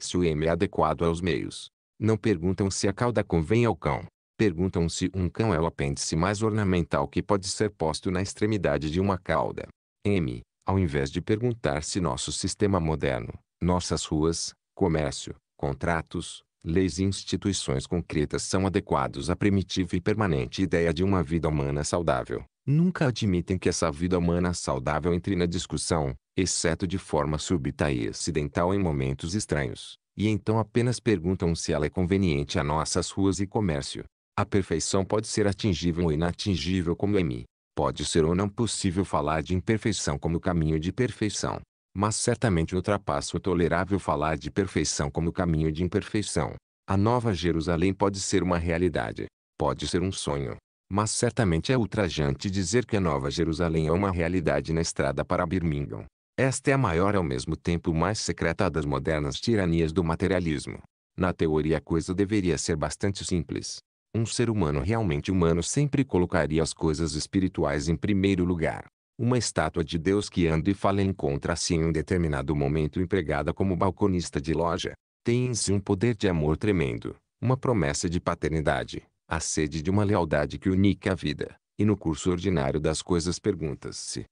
se o M é adequado aos meios. Não perguntam se a cauda convém ao cão. Perguntam se um cão é o apêndice mais ornamental que pode ser posto na extremidade de uma cauda. M, ao invés de perguntar se nosso sistema moderno, nossas ruas, comércio, contratos, leis e instituições concretas são adequados à primitiva e permanente ideia de uma vida humana saudável nunca admitem que essa vida humana saudável entre na discussão, exceto de forma súbita e acidental em momentos estranhos, e então apenas perguntam se ela é conveniente a nossas ruas e comércio. A perfeição pode ser atingível ou inatingível como M. Pode ser ou não possível falar de imperfeição como caminho de perfeição. Mas certamente ultrapassa o tolerável falar de perfeição como caminho de imperfeição. A Nova Jerusalém pode ser uma realidade. Pode ser um sonho mas certamente é ultrajante dizer que a Nova Jerusalém é uma realidade na estrada para Birmingham. Esta é a maior e ao mesmo tempo mais secreta das modernas tiranias do materialismo. Na teoria a coisa deveria ser bastante simples. Um ser humano realmente humano sempre colocaria as coisas espirituais em primeiro lugar. Uma estátua de Deus que anda e fala encontra-se em um determinado momento empregada como balconista de loja. Tem em si um poder de amor tremendo, uma promessa de paternidade, a sede de uma lealdade que unique a vida, e no curso ordinário das coisas pergunta-se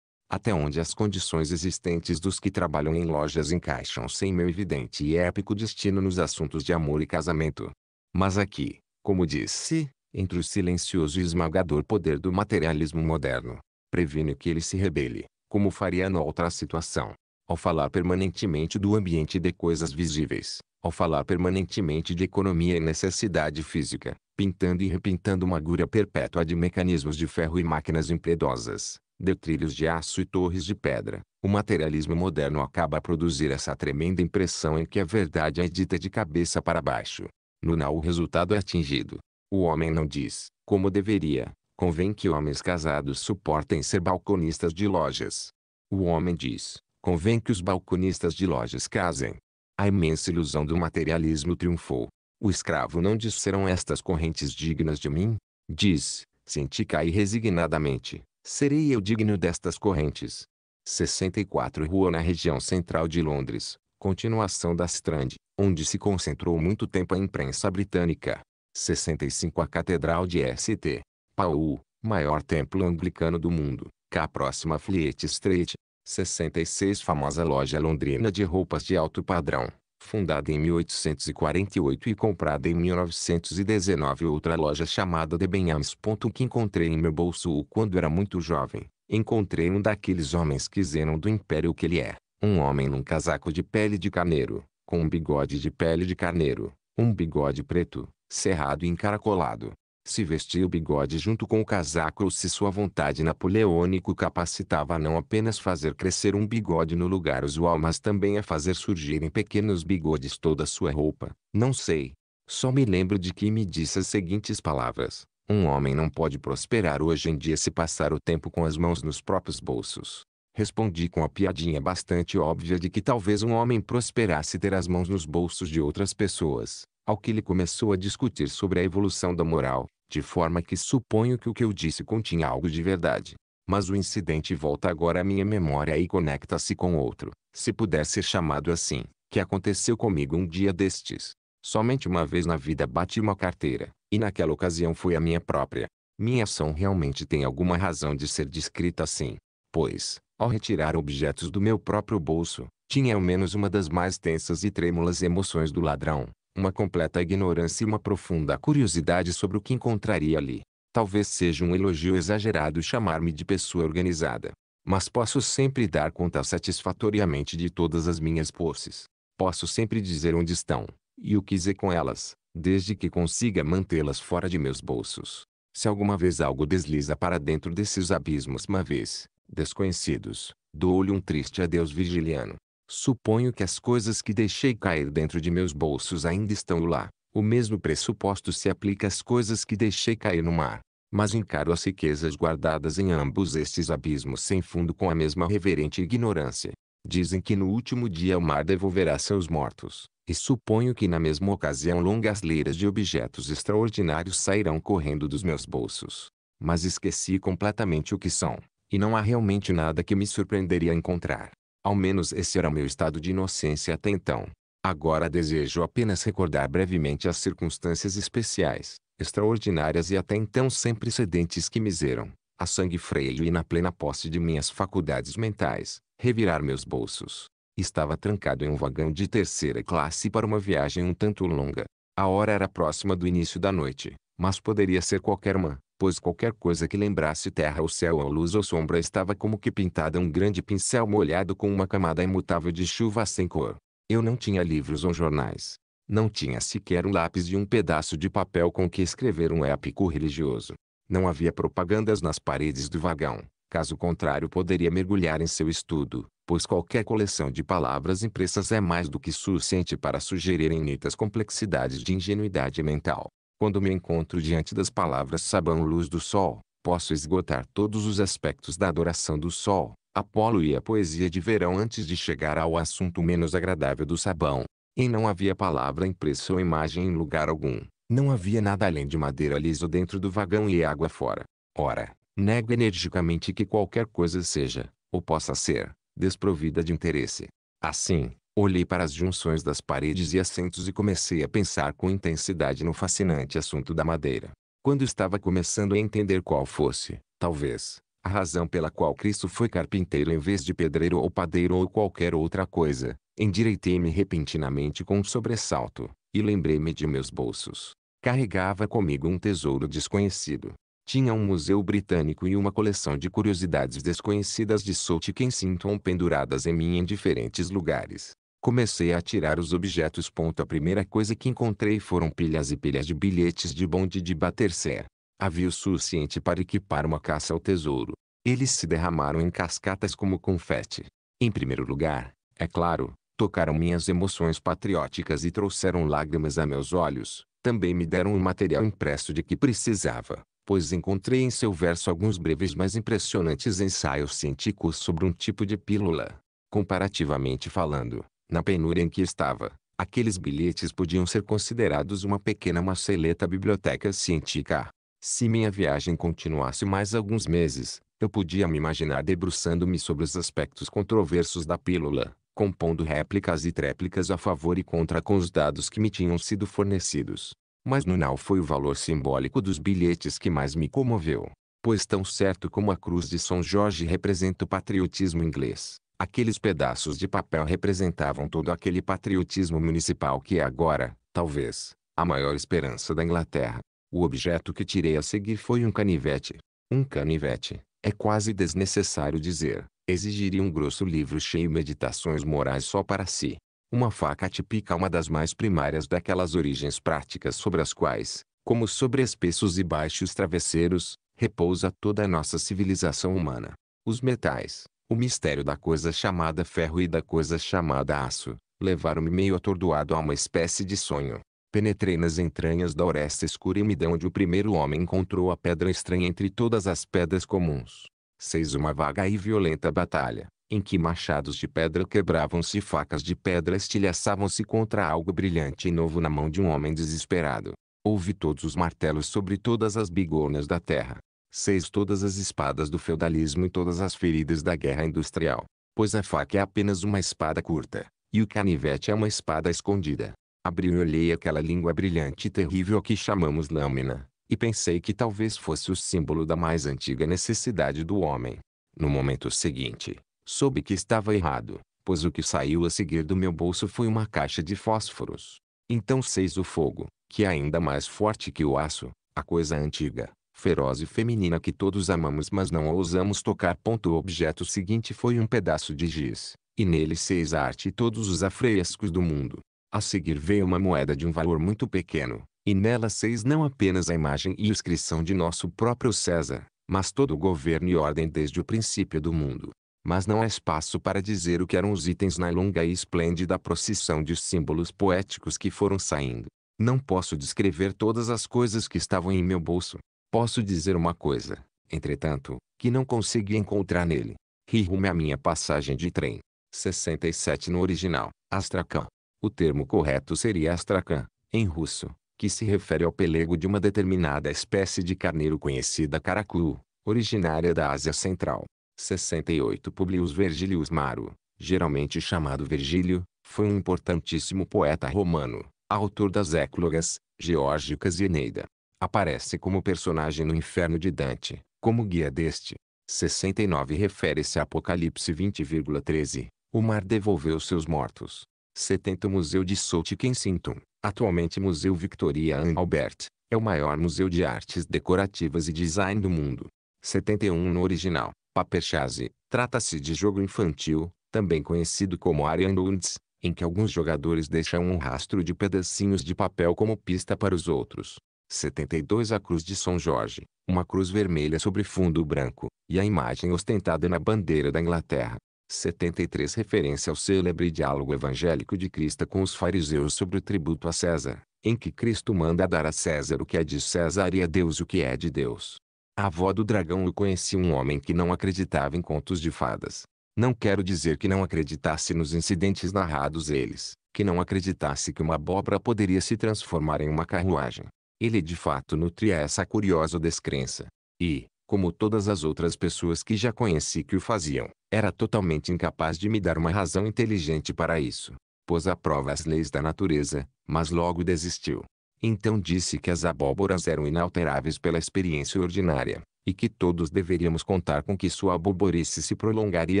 até onde as condições existentes dos que trabalham em lojas encaixam sem meu evidente e épico destino nos assuntos de amor e casamento. Mas aqui, como disse, entre o silencioso e esmagador poder do materialismo moderno, previne que ele se rebele, como faria noutra outra situação. Ao falar permanentemente do ambiente de coisas visíveis, ao falar permanentemente de economia e necessidade física, pintando e repintando uma agulha perpétua de mecanismos de ferro e máquinas impiedosas, de trilhos de aço e torres de pedra. O materialismo moderno acaba a produzir essa tremenda impressão em que a verdade é dita de cabeça para baixo. No nau o resultado é atingido. O homem não diz, como deveria, convém que homens casados suportem ser balconistas de lojas. O homem diz, convém que os balconistas de lojas casem. A imensa ilusão do materialismo triunfou. O escravo não diz serão estas correntes dignas de mim? Diz, senti cair resignadamente, serei eu digno destas correntes. 64 Rua na região central de Londres, continuação da Strand, onde se concentrou muito tempo a imprensa britânica. 65 A Catedral de St. Paul, maior templo anglicano do mundo, cá próxima a Fleet Street. 66 Famosa loja londrina de roupas de alto padrão, fundada em 1848 e comprada em 1919 outra loja chamada The Benhams. que encontrei em meu bolso quando era muito jovem. Encontrei um daqueles homens que zeram do império que ele é. Um homem num casaco de pele de carneiro, com um bigode de pele de carneiro, um bigode preto, cerrado e encaracolado, se vestia o bigode junto com o casaco ou se sua vontade napoleônico capacitava a não apenas fazer crescer um bigode no lugar usual mas também a fazer surgir em pequenos bigodes toda a sua roupa, não sei. Só me lembro de que me disse as seguintes palavras. Um homem não pode prosperar hoje em dia se passar o tempo com as mãos nos próprios bolsos. Respondi com a piadinha bastante óbvia de que talvez um homem prosperasse ter as mãos nos bolsos de outras pessoas, ao que ele começou a discutir sobre a evolução da moral, de forma que suponho que o que eu disse continha algo de verdade. Mas o incidente volta agora à minha memória e conecta-se com outro, se puder ser chamado assim, que aconteceu comigo um dia destes. Somente uma vez na vida bati uma carteira, e naquela ocasião foi a minha própria. Minha ação realmente tem alguma razão de ser descrita assim, pois, ao retirar objetos do meu próprio bolso, tinha ao menos uma das mais tensas e trêmulas emoções do ladrão, uma completa ignorância e uma profunda curiosidade sobre o que encontraria ali. Talvez seja um elogio exagerado chamar-me de pessoa organizada, mas posso sempre dar conta satisfatoriamente de todas as minhas posses. Posso sempre dizer onde estão, e o que quiser com elas, desde que consiga mantê-las fora de meus bolsos. Se alguma vez algo desliza para dentro desses abismos uma vez, desconhecidos, dou-lhe um triste adeus vigiliano. Suponho que as coisas que deixei cair dentro de meus bolsos ainda estão lá. O mesmo pressuposto se aplica às coisas que deixei cair no mar. Mas encaro as riquezas guardadas em ambos estes abismos sem fundo com a mesma reverente ignorância. Dizem que no último dia o mar devolverá seus mortos, e suponho que na mesma ocasião longas leiras de objetos extraordinários sairão correndo dos meus bolsos. Mas esqueci completamente o que são, e não há realmente nada que me surpreenderia encontrar. Ao menos esse era meu estado de inocência até então. Agora desejo apenas recordar brevemente as circunstâncias especiais, extraordinárias e até então sem precedentes que me zeram, a sangue freio e na plena posse de minhas faculdades mentais, revirar meus bolsos. Estava trancado em um vagão de terceira classe para uma viagem um tanto longa. A hora era próxima do início da noite, mas poderia ser qualquer uma pois qualquer coisa que lembrasse terra ou céu ou luz ou sombra estava como que pintada um grande pincel molhado com uma camada imutável de chuva sem cor. Eu não tinha livros ou jornais. Não tinha sequer um lápis e um pedaço de papel com que escrever um épico religioso. Não havia propagandas nas paredes do vagão. Caso contrário, poderia mergulhar em seu estudo, pois qualquer coleção de palavras impressas é mais do que suficiente para sugerir infinitas complexidades de ingenuidade mental. Quando me encontro diante das palavras sabão luz do sol, posso esgotar todos os aspectos da adoração do sol, Apolo e a poesia de verão antes de chegar ao assunto menos agradável do sabão. E não havia palavra impressa ou imagem em lugar algum. Não havia nada além de madeira liso dentro do vagão e água fora. Ora, nego energicamente que qualquer coisa seja, ou possa ser, desprovida de interesse. Assim, Olhei para as junções das paredes e assentos e comecei a pensar com intensidade no fascinante assunto da madeira. Quando estava começando a entender qual fosse, talvez, a razão pela qual Cristo foi carpinteiro em vez de pedreiro ou padeiro ou qualquer outra coisa, endireitei-me repentinamente com um sobressalto, e lembrei-me de meus bolsos. Carregava comigo um tesouro desconhecido. Tinha um museu britânico e uma coleção de curiosidades desconhecidas de Solt Kensington penduradas em mim em diferentes lugares. Comecei a tirar os objetos. A primeira coisa que encontrei foram pilhas e pilhas de bilhetes de bonde de Batterser. Havia o suficiente para equipar uma caça ao tesouro. Eles se derramaram em cascatas como confete. Em primeiro lugar, é claro, tocaram minhas emoções patrióticas e trouxeram lágrimas a meus olhos. Também me deram o material impresso de que precisava, pois encontrei em seu verso alguns breves mas impressionantes ensaios científicos sobre um tipo de pílula. Comparativamente falando, na penúria em que estava, aqueles bilhetes podiam ser considerados uma pequena maceleta biblioteca científica. Se minha viagem continuasse mais alguns meses, eu podia me imaginar debruçando-me sobre os aspectos controversos da pílula, compondo réplicas e tréplicas a favor e contra com os dados que me tinham sido fornecidos. Mas no final foi o valor simbólico dos bilhetes que mais me comoveu, pois tão certo como a cruz de São Jorge representa o patriotismo inglês, Aqueles pedaços de papel representavam todo aquele patriotismo municipal que é agora, talvez, a maior esperança da Inglaterra. O objeto que tirei a seguir foi um canivete. Um canivete, é quase desnecessário dizer, exigiria um grosso livro cheio de meditações morais só para si. Uma faca típica uma das mais primárias daquelas origens práticas sobre as quais, como sobre espessos e baixos travesseiros, repousa toda a nossa civilização humana. Os metais, o mistério da coisa chamada ferro e da coisa chamada aço, levaram-me meio atordoado a uma espécie de sonho. Penetrei nas entranhas da oresta escura e me deu onde o primeiro homem encontrou a pedra estranha entre todas as pedras comuns. Seis uma vaga e violenta batalha, em que machados de pedra quebravam-se e facas de pedra estilhaçavam-se contra algo brilhante e novo na mão de um homem desesperado. Ouvi todos os martelos sobre todas as bigornas da terra, 6. Todas as espadas do feudalismo e todas as feridas da guerra industrial. Pois a faca é apenas uma espada curta, e o canivete é uma espada escondida. Abri e olhei aquela língua brilhante e terrível que chamamos lâmina, e pensei que talvez fosse o símbolo da mais antiga necessidade do homem. No momento seguinte, soube que estava errado, pois o que saiu a seguir do meu bolso foi uma caixa de fósforos. Então seis o fogo, que é ainda mais forte que o aço, a coisa antiga, feroz e feminina que todos amamos mas não ousamos tocar. O objeto seguinte foi um pedaço de giz, e nele seis arte e todos os afrescos do mundo. A seguir veio uma moeda de um valor muito pequeno, e nela seis não apenas a imagem e inscrição de nosso próprio César, mas todo o governo e ordem desde o princípio do mundo. Mas não há espaço para dizer o que eram os itens na longa e esplêndida procissão de símbolos poéticos que foram saindo. Não posso descrever todas as coisas que estavam em meu bolso, Posso dizer uma coisa, entretanto, que não consegui encontrar nele. ri a minha passagem de trem. 67 no original, Astrakhan. O termo correto seria Astrakhan, em russo, que se refere ao pelego de uma determinada espécie de carneiro conhecida Caraclu, originária da Ásia Central. 68 Publius Vergilius Maro, geralmente chamado Virgílio, foi um importantíssimo poeta romano, autor das Éclogas, Geórgicas e Eneida. Aparece como personagem no Inferno de Dante, como guia deste. 69 refere-se a Apocalipse 20,13. O mar devolveu seus mortos. 70 Museu de South Kensington, atualmente Museu Victoria and Albert, é o maior museu de artes decorativas e design do mundo. 71 No original, Paperchase, trata-se de jogo infantil, também conhecido como Arian Lunds, em que alguns jogadores deixam um rastro de pedacinhos de papel como pista para os outros. 72 A Cruz de São Jorge, uma cruz vermelha sobre fundo branco, e a imagem ostentada na bandeira da Inglaterra. 73 Referência ao célebre diálogo evangélico de Cristo com os fariseus sobre o tributo a César, em que Cristo manda dar a César o que é de César e a Deus o que é de Deus. A avó do dragão o conhecia um homem que não acreditava em contos de fadas. Não quero dizer que não acreditasse nos incidentes narrados eles, que não acreditasse que uma abóbora poderia se transformar em uma carruagem, ele de fato nutria essa curiosa descrença. E, como todas as outras pessoas que já conheci que o faziam, era totalmente incapaz de me dar uma razão inteligente para isso. Pôs à prova as leis da natureza, mas logo desistiu. Então disse que as abóboras eram inalteráveis pela experiência ordinária, e que todos deveríamos contar com que sua aboborice se prolongaria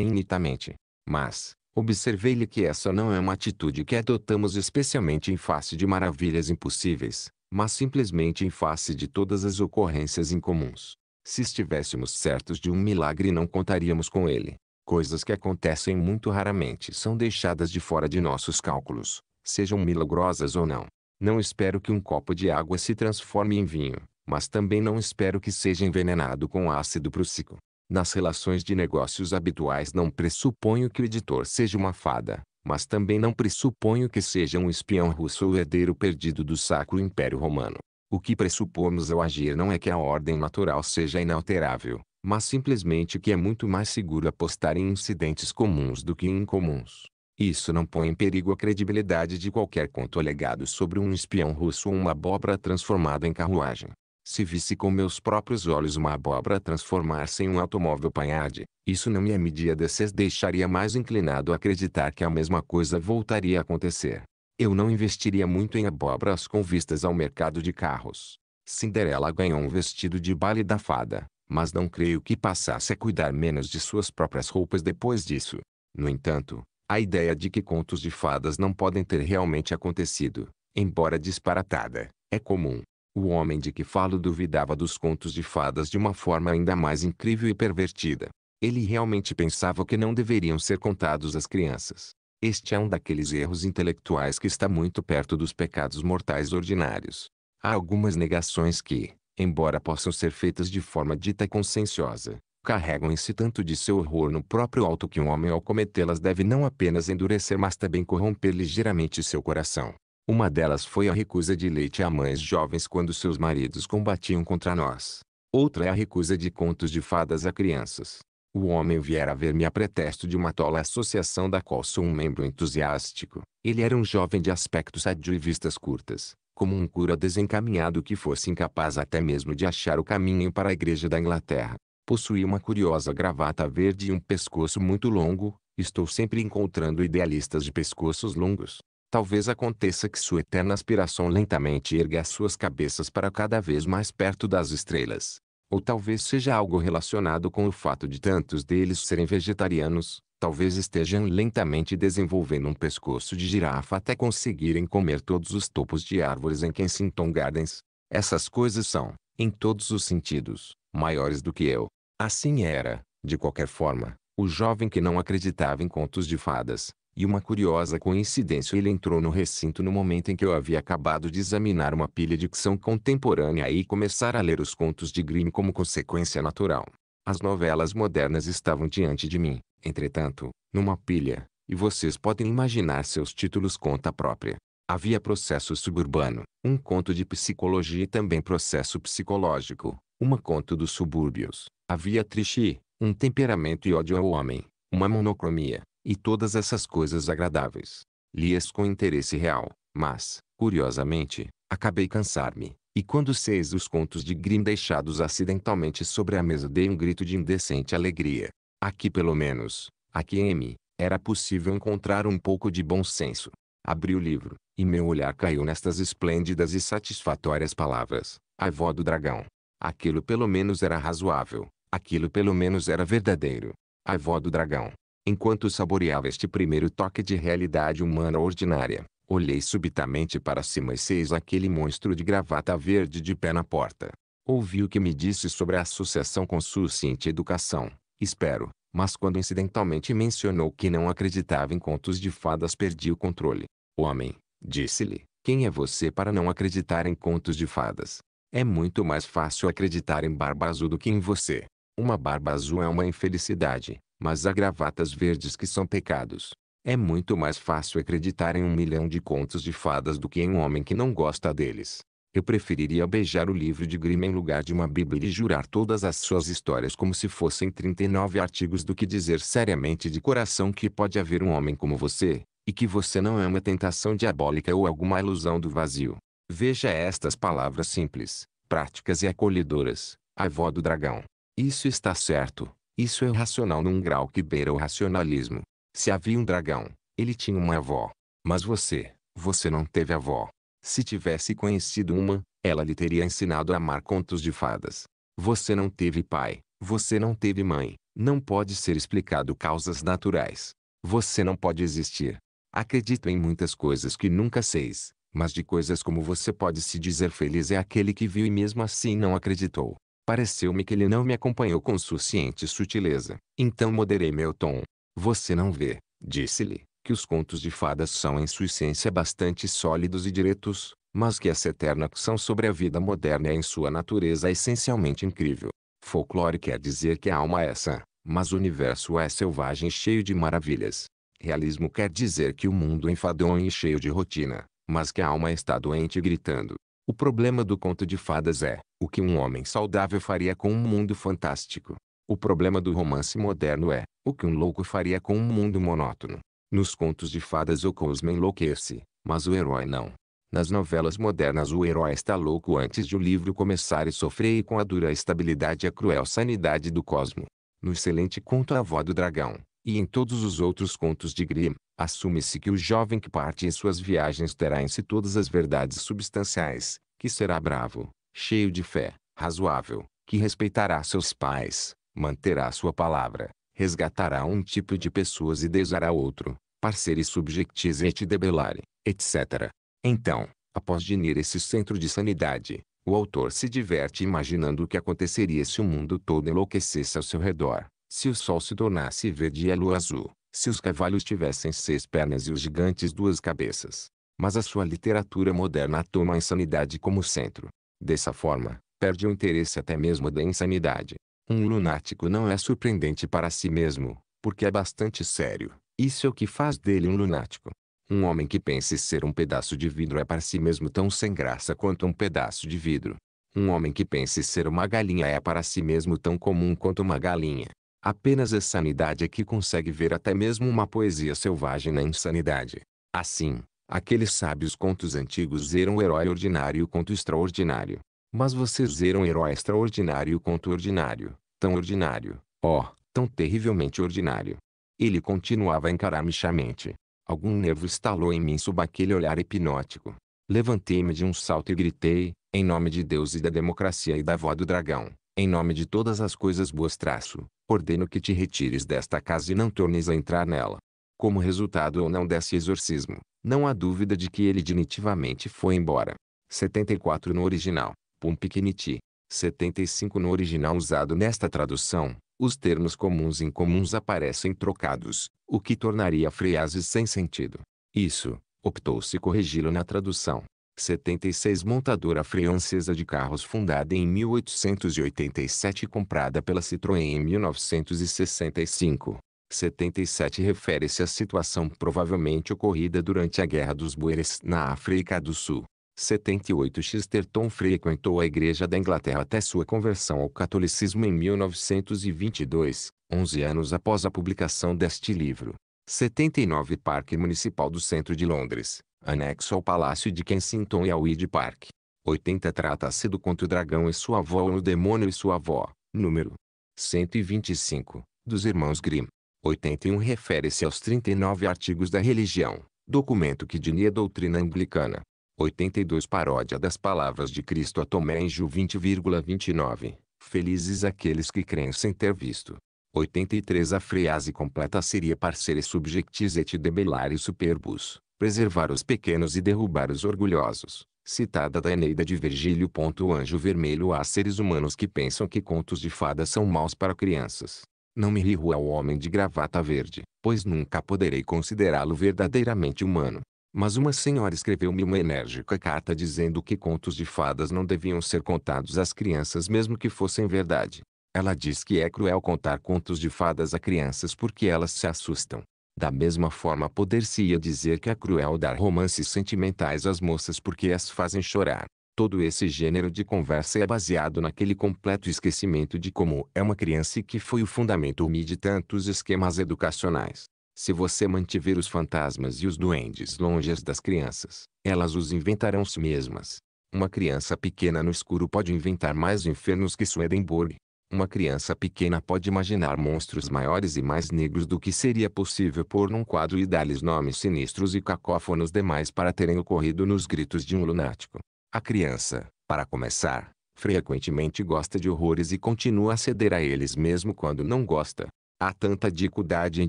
infinitamente. Mas, observei-lhe que essa não é uma atitude que adotamos especialmente em face de maravilhas impossíveis, mas simplesmente em face de todas as ocorrências incomuns. Se estivéssemos certos de um milagre não contaríamos com ele. Coisas que acontecem muito raramente são deixadas de fora de nossos cálculos, sejam milagrosas ou não. Não espero que um copo de água se transforme em vinho, mas também não espero que seja envenenado com ácido prússico. Nas relações de negócios habituais não pressuponho que o editor seja uma fada, mas também não pressuponho que seja um espião russo ou herdeiro perdido do Sacro Império Romano. O que pressupomos ao agir não é que a ordem natural seja inalterável, mas simplesmente que é muito mais seguro apostar em incidentes comuns do que em incomuns. Isso não põe em perigo a credibilidade de qualquer conto alegado sobre um espião russo ou uma abóbora transformada em carruagem. Se visse com meus próprios olhos uma abóbora transformar-se em um automóvel panhade, isso não me é desses deixaria mais inclinado a acreditar que a mesma coisa voltaria a acontecer. Eu não investiria muito em abóboras com vistas ao mercado de carros. Cinderela ganhou um vestido de baile da fada, mas não creio que passasse a cuidar menos de suas próprias roupas depois disso. No entanto, a ideia de que contos de fadas não podem ter realmente acontecido, embora disparatada, é comum. O homem de que falo duvidava dos contos de fadas de uma forma ainda mais incrível e pervertida. Ele realmente pensava que não deveriam ser contados às crianças. Este é um daqueles erros intelectuais que está muito perto dos pecados mortais ordinários. Há algumas negações que, embora possam ser feitas de forma dita conscienciosa, carregam em si tanto de seu horror no próprio alto que um homem ao cometê-las deve não apenas endurecer mas também corromper ligeiramente seu coração. Uma delas foi a recusa de leite a mães jovens quando seus maridos combatiam contra nós. Outra é a recusa de contos de fadas a crianças. O homem viera ver-me a pretexto de uma tola associação da qual sou um membro entusiástico. Ele era um jovem de aspecto sadio e vistas curtas, como um cura desencaminhado que fosse incapaz até mesmo de achar o caminho para a igreja da Inglaterra. Possuía uma curiosa gravata verde e um pescoço muito longo. Estou sempre encontrando idealistas de pescoços longos talvez aconteça que sua eterna aspiração lentamente erga as suas cabeças para cada vez mais perto das estrelas. Ou talvez seja algo relacionado com o fato de tantos deles serem vegetarianos, talvez estejam lentamente desenvolvendo um pescoço de girafa até conseguirem comer todos os topos de árvores em Kensington Gardens. Essas coisas são, em todos os sentidos, maiores do que eu. Assim era, de qualquer forma, o jovem que não acreditava em contos de fadas, e uma curiosa coincidência ele entrou no recinto no momento em que eu havia acabado de examinar uma pilha de dicção contemporânea e começar a ler os contos de Grimm como consequência natural. As novelas modernas estavam diante de mim, entretanto, numa pilha, e vocês podem imaginar seus títulos conta própria. Havia processo suburbano, um conto de psicologia e também processo psicológico, uma conto dos subúrbios. Havia triste, um temperamento e ódio ao homem, uma monocromia, e todas essas coisas agradáveis. Li-as com interesse real, mas, curiosamente, acabei cansar-me, e quando seis os contos de Grimm deixados acidentalmente sobre a mesa dei um grito de indecente alegria. Aqui pelo menos, aqui em M, era possível encontrar um pouco de bom senso. Abri o livro, e meu olhar caiu nestas esplêndidas e satisfatórias palavras. A avó do dragão. Aquilo pelo menos era razoável. Aquilo pelo menos era verdadeiro. A avó do dragão. Enquanto saboreava este primeiro toque de realidade humana ordinária, olhei subitamente para cima e seis aquele monstro de gravata verde de pé na porta. Ouvi o que me disse sobre a associação com suficiente educação, espero, mas quando incidentalmente mencionou que não acreditava em contos de fadas perdi o controle. Homem, disse-lhe, quem é você para não acreditar em contos de fadas? É muito mais fácil acreditar em Barba Azul do que em você. Uma barba azul é uma infelicidade, mas há gravatas verdes que são pecados. É muito mais fácil acreditar em um milhão de contos de fadas do que em um homem que não gosta deles. Eu preferiria beijar o livro de Grimm em lugar de uma Bíblia e jurar todas as suas histórias como se fossem 39 artigos do que dizer seriamente de coração que pode haver um homem como você, e que você não é uma tentação diabólica ou alguma ilusão do vazio. Veja estas palavras simples, práticas e acolhedoras, avó do dragão. Isso está certo, isso é racional num grau que beira o racionalismo. Se havia um dragão, ele tinha uma avó. Mas você, você não teve avó. Se tivesse conhecido uma, ela lhe teria ensinado a amar contos de fadas. Você não teve pai, você não teve mãe, não pode ser explicado causas naturais. Você não pode existir. Acredito em muitas coisas que nunca seis, mas de coisas como você pode se dizer feliz é aquele que viu e mesmo assim não acreditou. Pareceu-me que ele não me acompanhou com suficiente sutileza. Então moderei meu tom. Você não vê, disse-lhe, que os contos de fadas são em sua essência bastante sólidos e diretos, mas que essa eterna ação sobre a vida moderna é em sua natureza essencialmente incrível. Folclore quer dizer que a alma é essa, mas o universo é selvagem e cheio de maravilhas. Realismo quer dizer que o mundo é enfadonho e cheio de rotina, mas que a alma está doente e gritando. O problema do conto de fadas é, o que um homem saudável faria com um mundo fantástico? O problema do romance moderno é, o que um louco faria com um mundo monótono. Nos contos de fadas o cosmo enlouquece, mas o herói não. Nas novelas modernas o herói está louco antes de o livro começar e sofrer com a dura estabilidade e a cruel sanidade do cosmo. No excelente conto A Avó do Dragão, e em todos os outros contos de Grimm, assume-se que o jovem que parte em suas viagens terá em si todas as verdades substanciais, que será bravo, cheio de fé, razoável, que respeitará seus pais, manterá sua palavra, resgatará um tipo de pessoas e desará outro, parceres subjectis et debelare, etc. Então, após dinir esse centro de sanidade, o autor se diverte imaginando o que aconteceria se o mundo todo enlouquecesse ao seu redor, se o sol se tornasse verde e a lua azul, se os cavalos tivessem seis pernas e os gigantes duas cabeças. Mas a sua literatura moderna toma a insanidade como centro, Dessa forma, perde o interesse até mesmo da insanidade. Um lunático não é surpreendente para si mesmo, porque é bastante sério. Isso é o que faz dele um lunático. Um homem que pense ser um pedaço de vidro é para si mesmo tão sem graça quanto um pedaço de vidro. Um homem que pense ser uma galinha é para si mesmo tão comum quanto uma galinha. Apenas a sanidade é que consegue ver até mesmo uma poesia selvagem na insanidade. Assim, Aqueles sábios contos antigos eram o herói ordinário conto extraordinário. Mas vocês eram herói extraordinário conto ordinário, tão ordinário, ó, oh, tão terrivelmente ordinário. Ele continuava a encarar-me chamente. Algum nervo estalou em mim sob aquele olhar hipnótico. Levantei-me de um salto e gritei, em nome de Deus e da democracia e da avó do dragão, em nome de todas as coisas boas traço, ordeno que te retires desta casa e não tornes a entrar nela. Como resultado ou não desse exorcismo, não há dúvida de que ele definitivamente foi embora. 74 no original, Pumpkinity. 75 no original usado nesta tradução, os termos comuns e incomuns aparecem trocados, o que tornaria frases sem sentido. Isso, optou-se corrigi-lo na tradução. 76 Montadora francesa de carros fundada em 1887 e comprada pela Citroën em 1965. 77 refere-se à situação provavelmente ocorrida durante a Guerra dos Boeres na África do Sul. 78 Chesterton frequentou a Igreja da Inglaterra até sua conversão ao catolicismo em 1922, 11 anos após a publicação deste livro. 79 Parque Municipal do Centro de Londres, anexo ao Palácio de Kensington e ao Hyde Park. 80 Trata-se do conto Dragão e sua avó ou O Demônio e sua avó, número 125, dos Irmãos Grimm. 81 refere-se aos 39 artigos da religião, documento que dinia a doutrina anglicana. 82 Paródia das palavras de Cristo a Tomé em Ju 20,29. Felizes aqueles que creem sem ter visto. 83 A frase completa seria parcere subjectis et debelare superbus, preservar os pequenos e derrubar os orgulhosos, citada da Eneida de Virgílio. O anjo vermelho há seres humanos que pensam que contos de fadas são maus para crianças. Não me rio ao homem de gravata verde, pois nunca poderei considerá-lo verdadeiramente humano. Mas uma senhora escreveu-me uma enérgica carta dizendo que contos de fadas não deviam ser contados às crianças mesmo que fossem verdade. Ela diz que é cruel contar contos de fadas a crianças porque elas se assustam. Da mesma forma poder-se-ia dizer que é cruel dar romances sentimentais às moças porque as fazem chorar. Todo esse gênero de conversa é baseado naquele completo esquecimento de como é uma criança e que foi o fundamento de tantos esquemas educacionais. Se você mantiver os fantasmas e os duendes longe das crianças, elas os inventarão si mesmas. Uma criança pequena no escuro pode inventar mais infernos que Swedenborg. Uma criança pequena pode imaginar monstros maiores e mais negros do que seria possível pôr num quadro e dar-lhes nomes sinistros e cacófonos demais para terem ocorrido nos gritos de um lunático. A criança, para começar, frequentemente gosta de horrores e continua a ceder a eles mesmo quando não gosta. Há tanta dificuldade em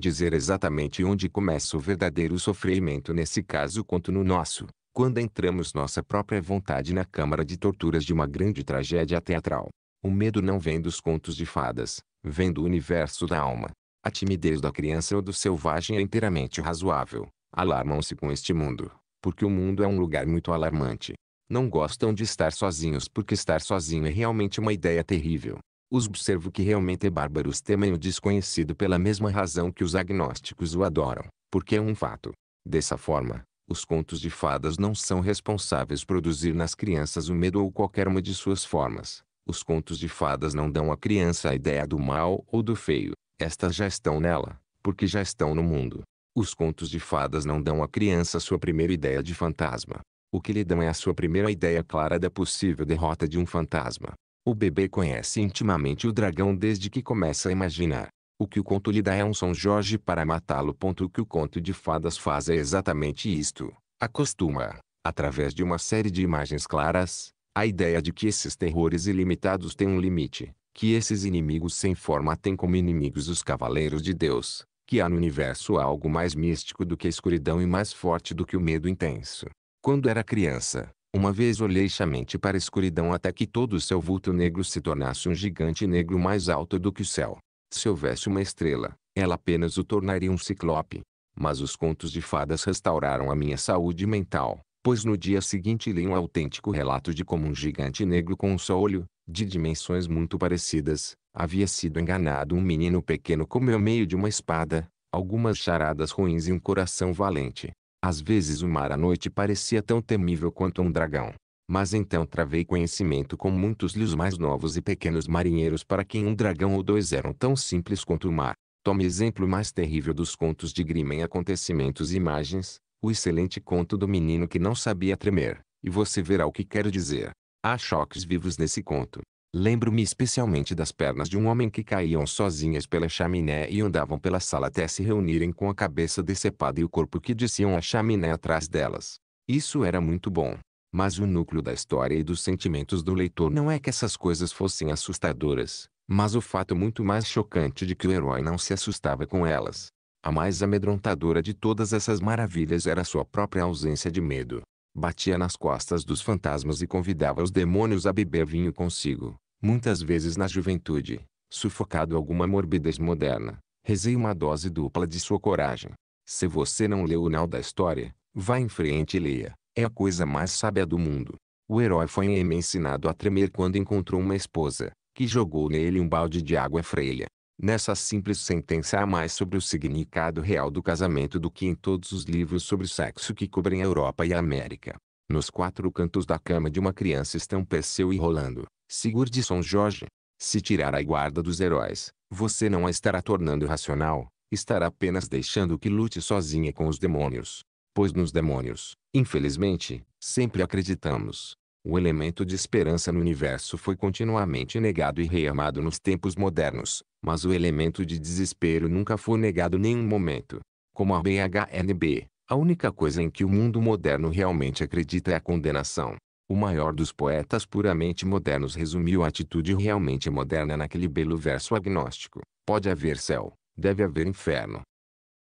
dizer exatamente onde começa o verdadeiro sofrimento nesse caso quanto no nosso, quando entramos nossa própria vontade na câmara de torturas de uma grande tragédia teatral. O medo não vem dos contos de fadas, vem do universo da alma. A timidez da criança ou do selvagem é inteiramente razoável. Alarmam-se com este mundo, porque o mundo é um lugar muito alarmante. Não gostam de estar sozinhos porque estar sozinho é realmente uma ideia terrível. Os observo que realmente é bárbaros temem o desconhecido pela mesma razão que os agnósticos o adoram, porque é um fato. Dessa forma, os contos de fadas não são responsáveis produzir nas crianças o medo ou qualquer uma de suas formas. Os contos de fadas não dão à criança a ideia do mal ou do feio. Estas já estão nela, porque já estão no mundo. Os contos de fadas não dão à criança sua primeira ideia de fantasma, o que lhe dão é a sua primeira ideia clara da possível derrota de um fantasma. O bebê conhece intimamente o dragão desde que começa a imaginar. O que o conto lhe dá é um São Jorge para matá-lo. O que o conto de fadas faz é exatamente isto. Acostuma, através de uma série de imagens claras, a ideia de que esses terrores ilimitados têm um limite, que esses inimigos sem forma têm como inimigos os cavaleiros de Deus, que há no universo algo mais místico do que a escuridão e mais forte do que o medo intenso, quando era criança, uma vez olhei chamente para a escuridão até que todo o seu vulto negro se tornasse um gigante negro mais alto do que o céu. Se houvesse uma estrela, ela apenas o tornaria um ciclope. Mas os contos de fadas restauraram a minha saúde mental, pois no dia seguinte li um autêntico relato de como um gigante negro com um só olho, de dimensões muito parecidas, havia sido enganado um menino pequeno como eu meio de uma espada, algumas charadas ruins e um coração valente. Às vezes o mar à noite parecia tão temível quanto um dragão. Mas então travei conhecimento com muitos lhos mais novos e pequenos marinheiros para quem um dragão ou dois eram tão simples quanto o mar. Tome exemplo mais terrível dos contos de Grimm em acontecimentos e imagens, o excelente conto do menino que não sabia tremer, e você verá o que quero dizer. Há choques vivos nesse conto, Lembro-me especialmente das pernas de um homem que caíam sozinhas pela chaminé e andavam pela sala até se reunirem com a cabeça decepada e o corpo que desciam a chaminé atrás delas. Isso era muito bom. Mas o núcleo da história e dos sentimentos do leitor não é que essas coisas fossem assustadoras, mas o fato muito mais chocante de que o herói não se assustava com elas. A mais amedrontadora de todas essas maravilhas era a sua própria ausência de medo. Batia nas costas dos fantasmas e convidava os demônios a beber vinho consigo muitas vezes na juventude, sufocado alguma morbidez moderna, rezei uma dose dupla de sua coragem. Se você não leu o Nau da História, vá em frente e leia. É a coisa mais sábia do mundo. O herói foi ensinado a tremer quando encontrou uma esposa, que jogou nele um balde de água freia. Nessa simples sentença há mais sobre o significado real do casamento do que em todos os livros sobre sexo que cobrem a Europa e a América. Nos quatro cantos da cama de uma criança estão Perseu e Rolando, Sigur de Jorge. Se tirar a guarda dos heróis, você não a estará tornando racional, estará apenas deixando que lute sozinha com os demônios. Pois nos demônios, infelizmente, sempre acreditamos. O elemento de esperança no universo foi continuamente negado e rearmado nos tempos modernos, mas o elemento de desespero nunca foi negado nenhum momento. Como a BHNB, a única coisa em que o mundo moderno realmente acredita é a condenação. O maior dos poetas puramente modernos resumiu a atitude realmente moderna naquele belo verso agnóstico. Pode haver céu, deve haver inferno.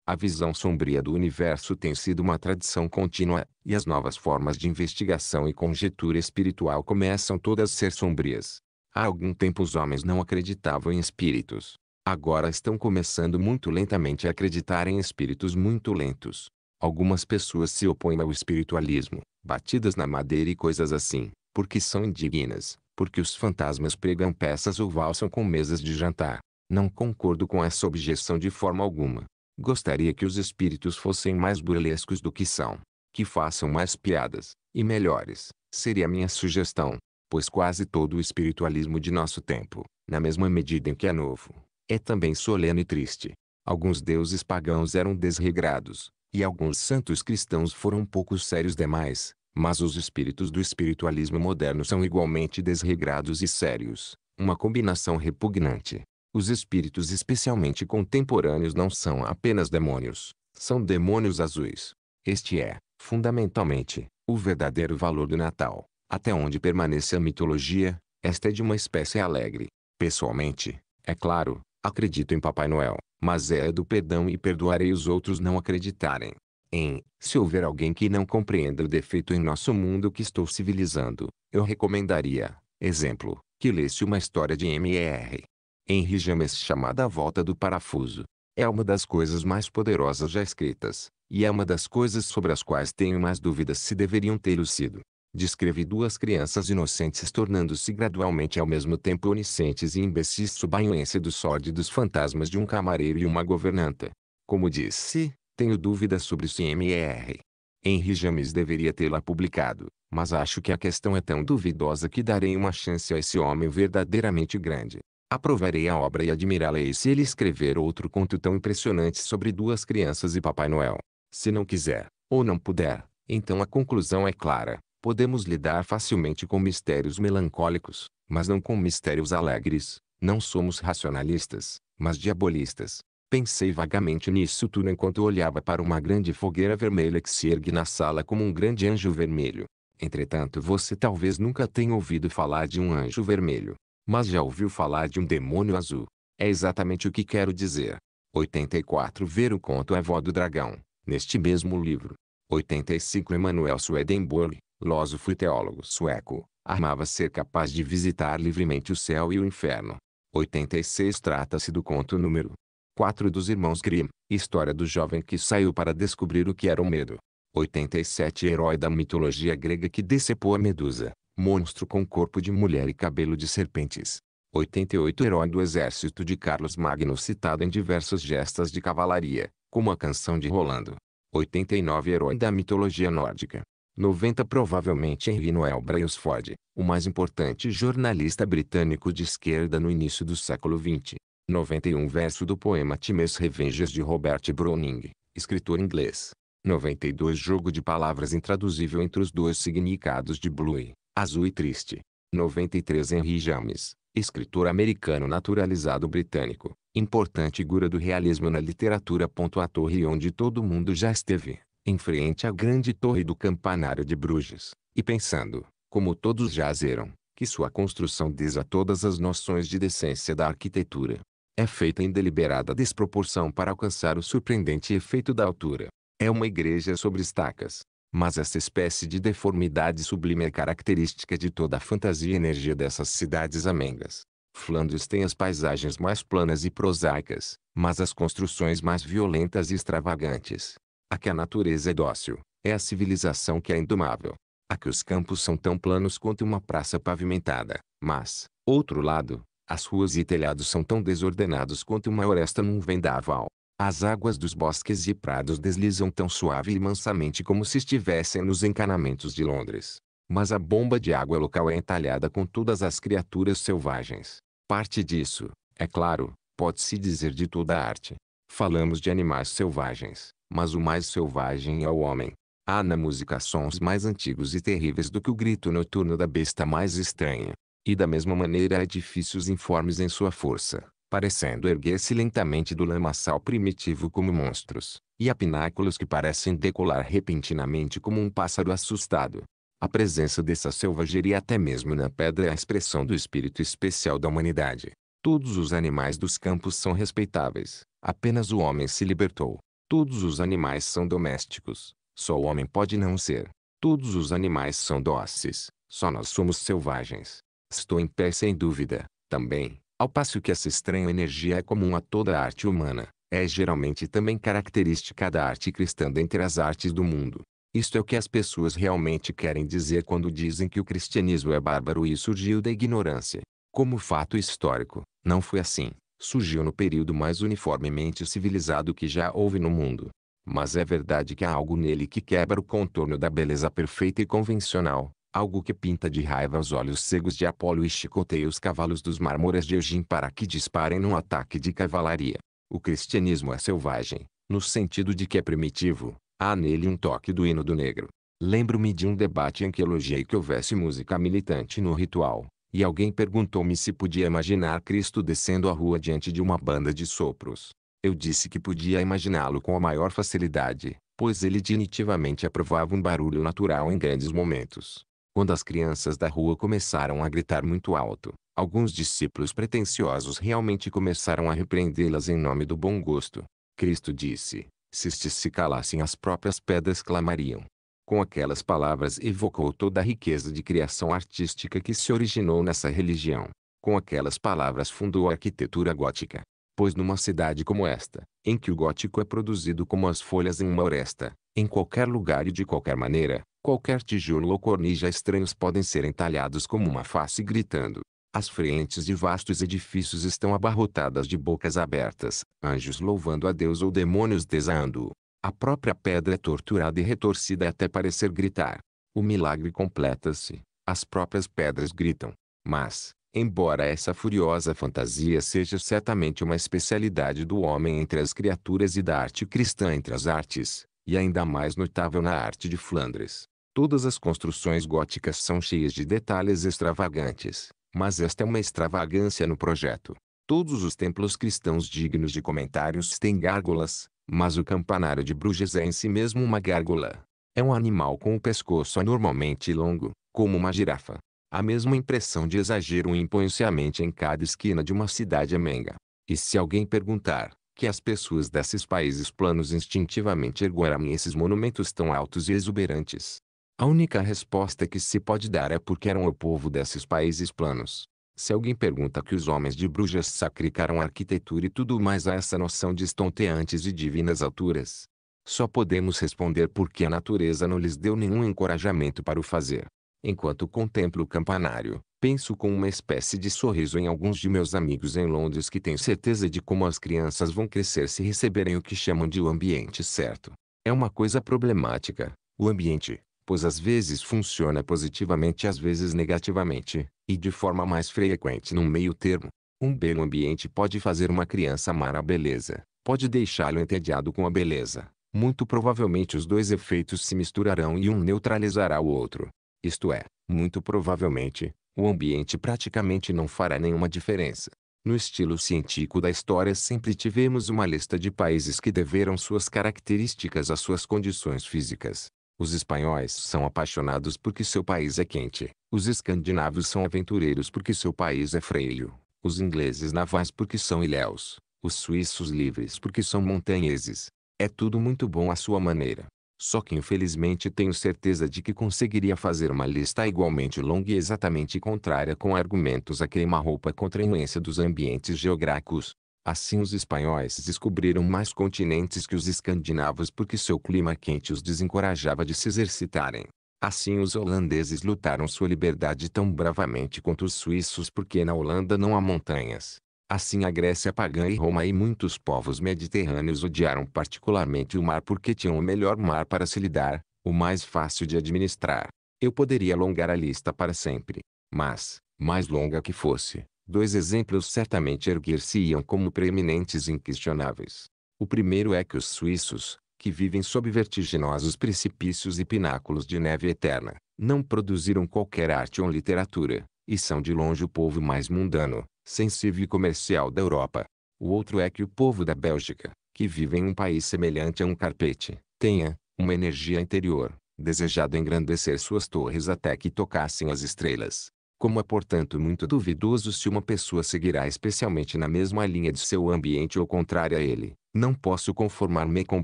A visão sombria do universo tem sido uma tradição contínua, e as novas formas de investigação e conjetura espiritual começam todas a ser sombrias. Há algum tempo os homens não acreditavam em espíritos. Agora estão começando muito lentamente a acreditar em espíritos muito lentos. Algumas pessoas se opõem ao espiritualismo, batidas na madeira e coisas assim, porque são indignas, porque os fantasmas pregam peças ou valsam com mesas de jantar. Não concordo com essa objeção de forma alguma. Gostaria que os espíritos fossem mais burlescos do que são, que façam mais piadas, e melhores, seria minha sugestão, pois quase todo o espiritualismo de nosso tempo, na mesma medida em que é novo, é também solene e triste. Alguns deuses pagãos eram desregrados, e alguns santos cristãos foram pouco sérios demais, mas os espíritos do espiritualismo moderno são igualmente desregrados e sérios, uma combinação repugnante. Os espíritos especialmente contemporâneos não são apenas demônios, são demônios azuis. Este é, fundamentalmente, o verdadeiro valor do Natal. Até onde permanece a mitologia, esta é de uma espécie alegre. Pessoalmente, é claro, acredito em Papai Noel, mas é a do perdão e perdoarei os outros não acreditarem. Em, se houver alguém que não compreenda o defeito em nosso mundo que estou civilizando, eu recomendaria, exemplo, que lesse uma história de M.E.R. Henry James chamada A Volta do Parafuso. É uma das coisas mais poderosas já escritas, e é uma das coisas sobre as quais tenho mais dúvidas se deveriam ter sido descrevi duas crianças inocentes tornando-se gradualmente ao mesmo tempo oniscientes e imbecis subainense dos sórdidos fantasmas de um camareiro e uma governanta. Como disse, tenho dúvidas sobre se M.R. Henry James deveria tê-la publicado, mas acho que a questão é tão duvidosa que darei uma chance a esse homem verdadeiramente grande. Aprovarei a obra e admirá la e se ele escrever outro conto tão impressionante sobre duas crianças e Papai Noel. Se não quiser, ou não puder, então a conclusão é clara. Podemos lidar facilmente com mistérios melancólicos, mas não com mistérios alegres. Não somos racionalistas, mas diabolistas. Pensei vagamente nisso tudo enquanto olhava para uma grande fogueira vermelha que se ergue na sala como um grande anjo vermelho. Entretanto você talvez nunca tenha ouvido falar de um anjo vermelho, mas já ouviu falar de um demônio azul. É exatamente o que quero dizer. 84 Ver o conto A Vó do Dragão, neste mesmo livro. 85 Emanuel Swedenborg, filósofo e teólogo sueco, armava ser capaz de visitar livremente o céu e o inferno. 86 Trata-se do conto número 4 dos Irmãos Grimm, história do jovem que saiu para descobrir o que era o medo. 87 Herói da mitologia grega que decepou a Medusa, monstro com corpo de mulher e cabelo de serpentes. 88 Herói do exército de Carlos Magno citado em diversas gestas de cavalaria, como a canção de Rolando. 89 Herói da mitologia nórdica, 90 provavelmente Henry Noel Brailsford, o mais importante jornalista britânico de esquerda no início do século XX. 91 verso do poema Times Revenges de Robert Browning, escritor inglês. 92 jogo de palavras intraduzível entre os dois significados de blue, azul e triste. 93 Henry James, escritor americano naturalizado britânico, importante figura do realismo na literatura. A torre onde todo mundo já esteve em frente à grande torre do campanário de Bruges, e pensando, como todos jazeram, que sua construção desa todas as noções de decência da arquitetura. É feita em deliberada desproporção para alcançar o surpreendente efeito da altura. É uma igreja sobre estacas. Mas essa espécie de deformidade sublime é característica de toda a fantasia e energia dessas cidades amengas. Flandres tem as paisagens mais planas e prosaicas, mas as construções mais violentas e extravagantes. A que a natureza é dócil, é a civilização que é indomável. A que os campos são tão planos quanto uma praça pavimentada, mas, outro lado, as ruas e telhados são tão desordenados quanto uma oresta num vendaval. As águas dos bosques e prados deslizam tão suave e mansamente como se estivessem nos encanamentos de Londres. Mas a bomba de água local é entalhada com todas as criaturas selvagens. Parte disso, é claro, pode-se dizer de toda a arte. Falamos de animais selvagens, mas o mais selvagem é o homem. Há na música sons mais antigos e terríveis do que o grito noturno da besta mais estranha. E da mesma maneira há é edifícios informes em sua força, parecendo erguer-se lentamente do lamaçal primitivo como monstros, e há pináculos que parecem decolar repentinamente como um pássaro assustado. A presença dessa selvageria até mesmo na pedra é a expressão do espírito especial da humanidade. Todos os animais dos campos são respeitáveis, Apenas o homem se libertou. Todos os animais são domésticos. Só o homem pode não ser. Todos os animais são dóceis. Só nós somos selvagens. Estou em pé sem dúvida, também, ao passo que essa estranha energia é comum a toda a arte humana, é geralmente também característica da arte cristã dentre as artes do mundo. Isto é o que as pessoas realmente querem dizer quando dizem que o cristianismo é bárbaro e surgiu da ignorância. Como fato histórico, não foi assim surgiu no período mais uniformemente civilizado que já houve no mundo. Mas é verdade que há algo nele que quebra o contorno da beleza perfeita e convencional, algo que pinta de raiva os olhos cegos de Apolo e chicoteia os cavalos dos mármores de Eugene para que disparem num ataque de cavalaria. O cristianismo é selvagem, no sentido de que é primitivo, há nele um toque do hino do negro. Lembro-me de um debate em que elogiei que houvesse música militante no ritual, e alguém perguntou-me se podia imaginar Cristo descendo a rua diante de uma banda de sopros. Eu disse que podia imaginá-lo com a maior facilidade, pois ele definitivamente aprovava um barulho natural em grandes momentos. Quando as crianças da rua começaram a gritar muito alto, alguns discípulos pretensiosos realmente começaram a repreendê-las em nome do bom gosto. Cristo disse: se estes se calassem, as próprias pedras clamariam. Com aquelas palavras evocou toda a riqueza de criação artística que se originou nessa religião. Com aquelas palavras fundou a arquitetura gótica. Pois numa cidade como esta, em que o gótico é produzido como as folhas em uma oresta, em qualquer lugar e de qualquer maneira, qualquer tijolo ou cornija estranhos podem ser entalhados como uma face gritando. As frentes de vastos edifícios estão abarrotadas de bocas abertas, anjos louvando a Deus ou demônios desando. A própria pedra é torturada e retorcida até parecer gritar. O milagre completa-se. As próprias pedras gritam. Mas, embora essa furiosa fantasia seja certamente uma especialidade do homem entre as criaturas e da arte cristã entre as artes, e ainda mais notável na arte de Flandres, todas as construções góticas são cheias de detalhes extravagantes, mas esta é uma extravagância no projeto. Todos os templos cristãos dignos de comentários têm gárgulas, mas o campanário de Bruges é em si mesmo uma gárgula. É um animal com o pescoço anormalmente longo, como uma girafa. A mesma impressão de exagero impõe-se à mente em cada esquina de uma cidade amenga. E se alguém perguntar, que as pessoas desses países planos instintivamente ergueram esses monumentos tão altos e exuberantes? A única resposta que se pode dar é porque eram o povo desses países planos. Se alguém pergunta que os homens de Bruges sacrificaram a arquitetura e tudo mais a essa noção de estonteantes e divinas alturas, só podemos responder porque a natureza não lhes deu nenhum encorajamento para o fazer. Enquanto contemplo o campanário, penso com uma espécie de sorriso em alguns de meus amigos em Londres que têm certeza de como as crianças vão crescer se receberem o que chamam de o ambiente certo. É uma coisa problemática, o ambiente, pois às vezes funciona positivamente e às vezes negativamente, e de forma mais frequente num meio termo. Um belo ambiente pode fazer uma criança amar a beleza, pode deixá-lo entediado com a beleza. Muito provavelmente os dois efeitos se misturarão e um neutralizará o outro. Isto é, muito provavelmente, o ambiente praticamente não fará nenhuma diferença. No estilo científico da história sempre tivemos uma lista de países que deveram suas características às suas condições físicas. Os espanhóis são apaixonados porque seu país é quente. Os escandinavos são aventureiros porque seu país é freio. Os ingleses navais porque são ilhéus. Os suíços livres porque são montanheses. É tudo muito bom à sua maneira. Só que infelizmente tenho certeza de que conseguiria fazer uma lista igualmente longa e exatamente contrária com argumentos a queima-roupa contra a influência dos ambientes geográficos, Assim os espanhóis descobriram mais continentes que os escandinavos porque seu clima quente os desencorajava de se exercitarem. Assim os holandeses lutaram sua liberdade tão bravamente contra os suíços porque na Holanda não há montanhas. Assim a Grécia pagã e Roma e muitos povos mediterrâneos odiaram particularmente o mar porque tinham o melhor mar para se lidar, o mais fácil de administrar. Eu poderia alongar a lista para sempre, mas, mais longa que fosse, dois exemplos certamente erguer-se-iam como preeminentes e inquestionáveis. O primeiro é que os suíços, que vivem sob vertiginosos precipícios e pináculos de neve eterna, não produziram qualquer arte ou literatura, e são de longe o povo mais mundano, sensível e comercial da Europa. O outro é que o povo da Bélgica, que vive em um país semelhante a um carpete, tenha uma energia interior, desejado engrandecer suas torres até que tocassem as estrelas, como é portanto muito duvidoso se uma pessoa seguirá especialmente na mesma linha de seu ambiente ou contrária a ele, não posso conformar-me com o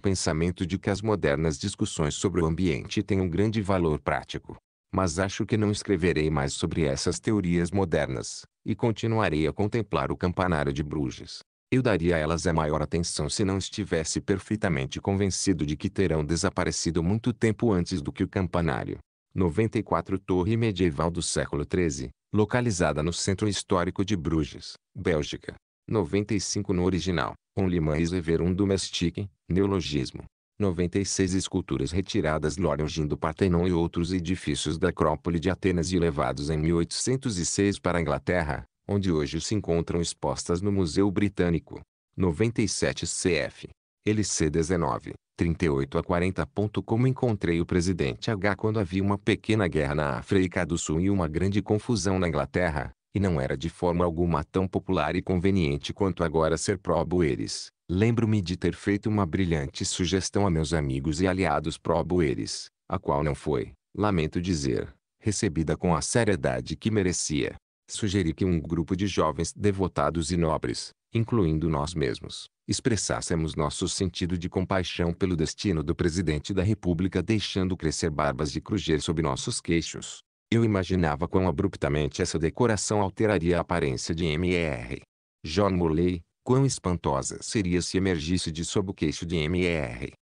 pensamento de que as modernas discussões sobre o ambiente têm um grande valor prático. Mas acho que não escreverei mais sobre essas teorias modernas, e continuarei a contemplar o campanário de Bruges. Eu daria a elas a maior atenção se não estivesse perfeitamente convencido de que terão desaparecido muito tempo antes do que o campanário. 94 Torre medieval do século XIII, localizada no centro histórico de Bruges, Bélgica. 95 No original, On Limães Rever um Domestique, Neologismo. 96 Esculturas retiradas Lorengin do Partenon e outros edifícios da Acrópole de Atenas e levados em 1806 para a Inglaterra, onde hoje se encontram expostas no Museu Britânico. 97 CF. LC 19, 38 a 40. Como encontrei o presidente H quando havia uma pequena guerra na África do Sul e uma grande confusão na Inglaterra, e não era de forma alguma tão popular e conveniente quanto agora ser pró-Bueres. Lembro-me de ter feito uma brilhante sugestão a meus amigos e aliados pró-Bueres, a qual não foi, lamento dizer, recebida com a seriedade que merecia. Sugeri que um grupo de jovens devotados e nobres, incluindo nós mesmos, expressássemos nosso sentido de compaixão pelo destino do presidente da República deixando crescer barbas de cruzeiro sob nossos queixos. Eu imaginava quão abruptamente essa decoração alteraria a aparência de M.R. John Mulley, quão espantosa seria se emergisse de sob o queixo de M.R.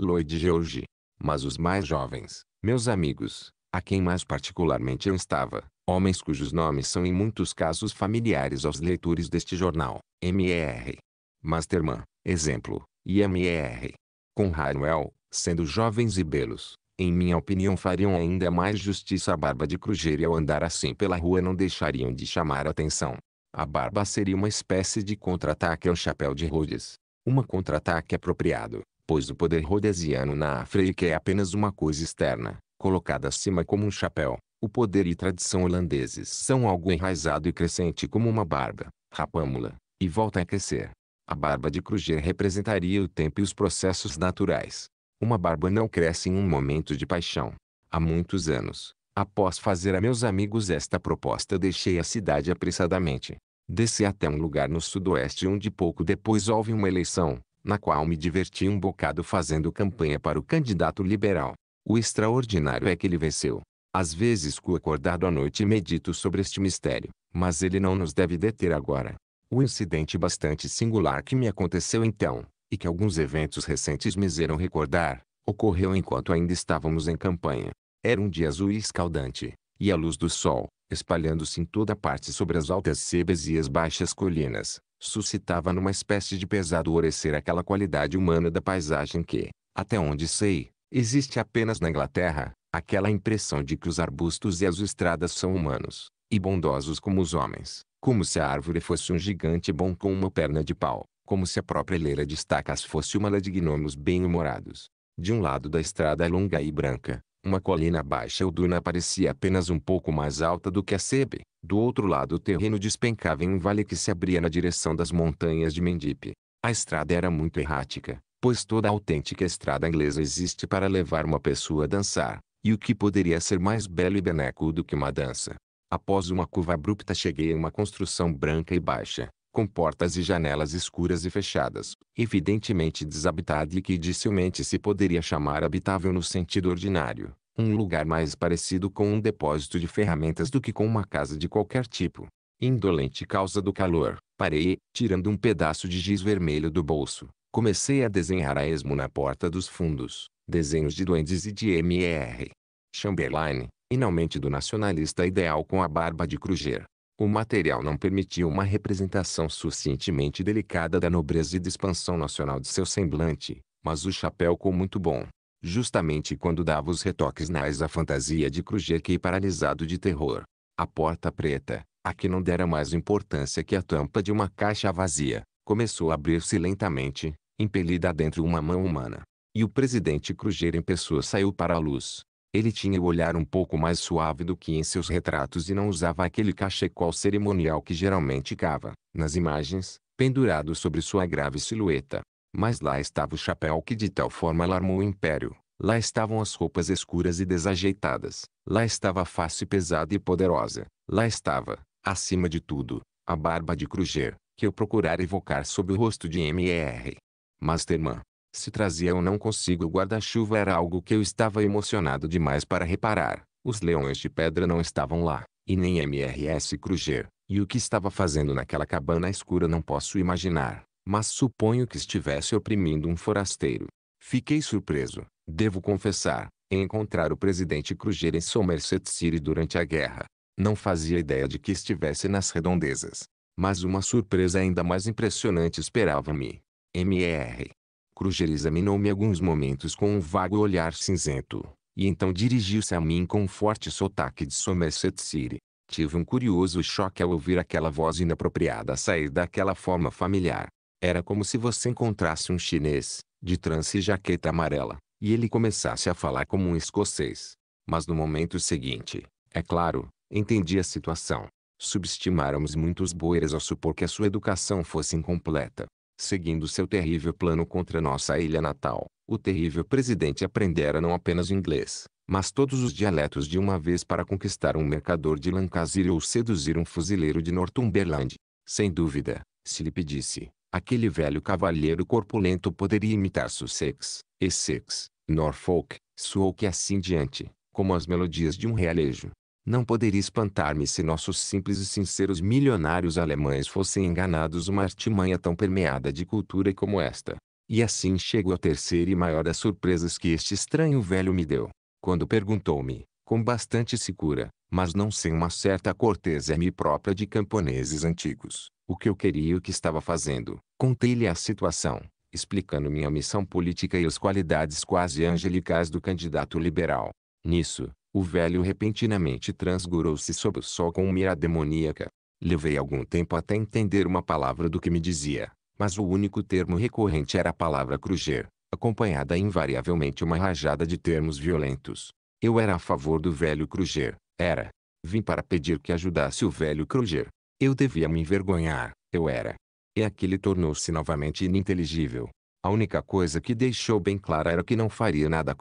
Lloyd George. Mas os mais jovens, meus amigos, a quem mais particularmente eu estava, homens cujos nomes são em muitos casos familiares aos leitores deste jornal, M.R. Masterman, exemplo, e M.R. Conradwell, sendo jovens e belos, em minha opinião fariam ainda mais justiça à barba de Cruzeiro e ao andar assim pela rua não deixariam de chamar atenção. A barba seria uma espécie de contra-ataque ao chapéu de Rhodes. Uma contra-ataque apropriado, pois o poder rhodesiano na África é apenas uma coisa externa, colocada acima como um chapéu. O poder e tradição holandeses são algo enraizado e crescente como uma barba, rapâmula, e volta a crescer. A barba de Kruger representaria o tempo e os processos naturais. Uma barba não cresce em um momento de paixão. Há muitos anos, após fazer a meus amigos esta proposta deixei a cidade apressadamente. Desci até um lugar no sudoeste onde pouco depois houve uma eleição, na qual me diverti um bocado fazendo campanha para o candidato liberal. O extraordinário é que ele venceu. Às vezes cu acordado à noite e medito sobre este mistério, mas ele não nos deve deter agora. O incidente bastante singular que me aconteceu então, e que alguns eventos recentes me fizeram recordar, ocorreu enquanto ainda estávamos em campanha. Era um dia azul e escaldante, e a luz do sol, espalhando-se em toda parte sobre as altas sebas e as baixas colinas, suscitava numa espécie de pesado orecer aquela qualidade humana da paisagem que, até onde sei, Existe apenas na Inglaterra, aquela impressão de que os arbustos e as estradas são humanos, e bondosos como os homens, como se a árvore fosse um gigante bom com uma perna de pau, como se a própria leira de estacas fosse uma lã de gnomos bem-humorados. De um lado da estrada é longa e branca, uma colina baixa ou duna parecia apenas um pouco mais alta do que a sebe. Do outro lado o terreno despencava em um vale que se abria na direção das montanhas de Mendipe. A estrada era muito errática, pois toda a autêntica estrada inglesa existe para levar uma pessoa a dançar, e o que poderia ser mais belo e benéfico do que uma dança? Após uma curva abrupta cheguei a uma construção branca e baixa, com portas e janelas escuras e fechadas, evidentemente desabitada e que dificilmente se poderia chamar habitável no sentido ordinário, um lugar mais parecido com um depósito de ferramentas do que com uma casa de qualquer tipo. Indolente causa do calor, parei, tirando um pedaço de giz vermelho do bolso, Comecei a desenhar a esmo na porta dos fundos, desenhos de duendes e de M.R. Chamberlain, finalmente do nacionalista ideal com a barba de Kruger. O material não permitia uma representação suficientemente delicada da nobreza e da expansão nacional de seu semblante, mas o chapéu com muito bom. Justamente quando dava os retoques nais à fantasia de Cruger que paralisado de terror. A porta preta, a que não dera mais importância que a tampa de uma caixa vazia, começou a abrir-se lentamente, impelida dentro uma mão humana. E o presidente Cruzeiro em pessoa saiu para a luz. Ele tinha o olhar um pouco mais suave do que em seus retratos e não usava aquele cachecol cerimonial que geralmente cava, nas imagens, pendurado sobre sua grave silhueta. Mas lá estava o chapéu que de tal forma alarmou o império. Lá estavam as roupas escuras e desajeitadas. Lá estava a face pesada e poderosa. Lá estava, acima de tudo, a barba de Cruzeiro, que eu procurara evocar sob o rosto de M.E.R. Mas Terman, se trazia ou não consigo o guarda-chuva era algo que eu estava emocionado demais para reparar. Os leões de pedra não estavam lá, e nem MRS Kruger, e o que estava fazendo naquela cabana escura não posso imaginar, mas suponho que estivesse oprimindo um forasteiro. Fiquei surpreso, devo confessar, em encontrar o presidente Kruger em Somerset City durante a guerra. Não fazia ideia de que estivesse nas redondezas. Mas uma surpresa ainda mais impressionante esperava-me. MR. Kruger examinou-me alguns momentos com um vago olhar cinzento, e então dirigiu-se a mim com um forte sotaque de Somerset City. Tive um curioso choque ao ouvir aquela voz inapropriada sair daquela forma familiar. Era como se você encontrasse um chinês, de trança e jaqueta amarela, e ele começasse a falar como um escocês. Mas no momento seguinte, é claro, entendi a situação. Subestimáramos muitos boeiras ao supor que a sua educação fosse incompleta seguindo seu terrível plano contra nossa ilha natal, o terrível presidente aprendera não apenas inglês, mas todos os dialetos de uma vez para conquistar um mercador de Lancashire ou seduzir um fuzileiro de Northumberland. Sem dúvida, se lhe pedisse, aquele velho cavalheiro corpulento poderia imitar Sussex, Essex, Norfolk, Suffolk e assim diante, como as melodias de um realejo. Não poderia espantar-me se nossos simples e sinceros milionários alemães fossem enganados uma artimanha tão permeada de cultura como esta. E assim chego à terceira e maior das surpresas que este estranho velho me deu. Quando perguntou-me, com bastante secura, mas não sem uma certa cortesia-me própria de camponeses antigos, o que eu queria e o que estava fazendo, contei-lhe a situação, explicando minha missão política e as qualidades quase angelicais do candidato liberal. Nisso, o velho repentinamente transgurou-se sob o sol com mira demoníaca. Levei algum tempo até entender uma palavra do que me dizia, mas o único termo recorrente era a palavra cruger, acompanhada invariavelmente uma rajada de termos violentos. Eu era a favor do velho cruger, era. Vim para pedir que ajudasse o velho cruger. Eu devia me envergonhar, eu era. E aquele tornou-se novamente ininteligível. A única coisa que deixou bem clara era que não faria nada a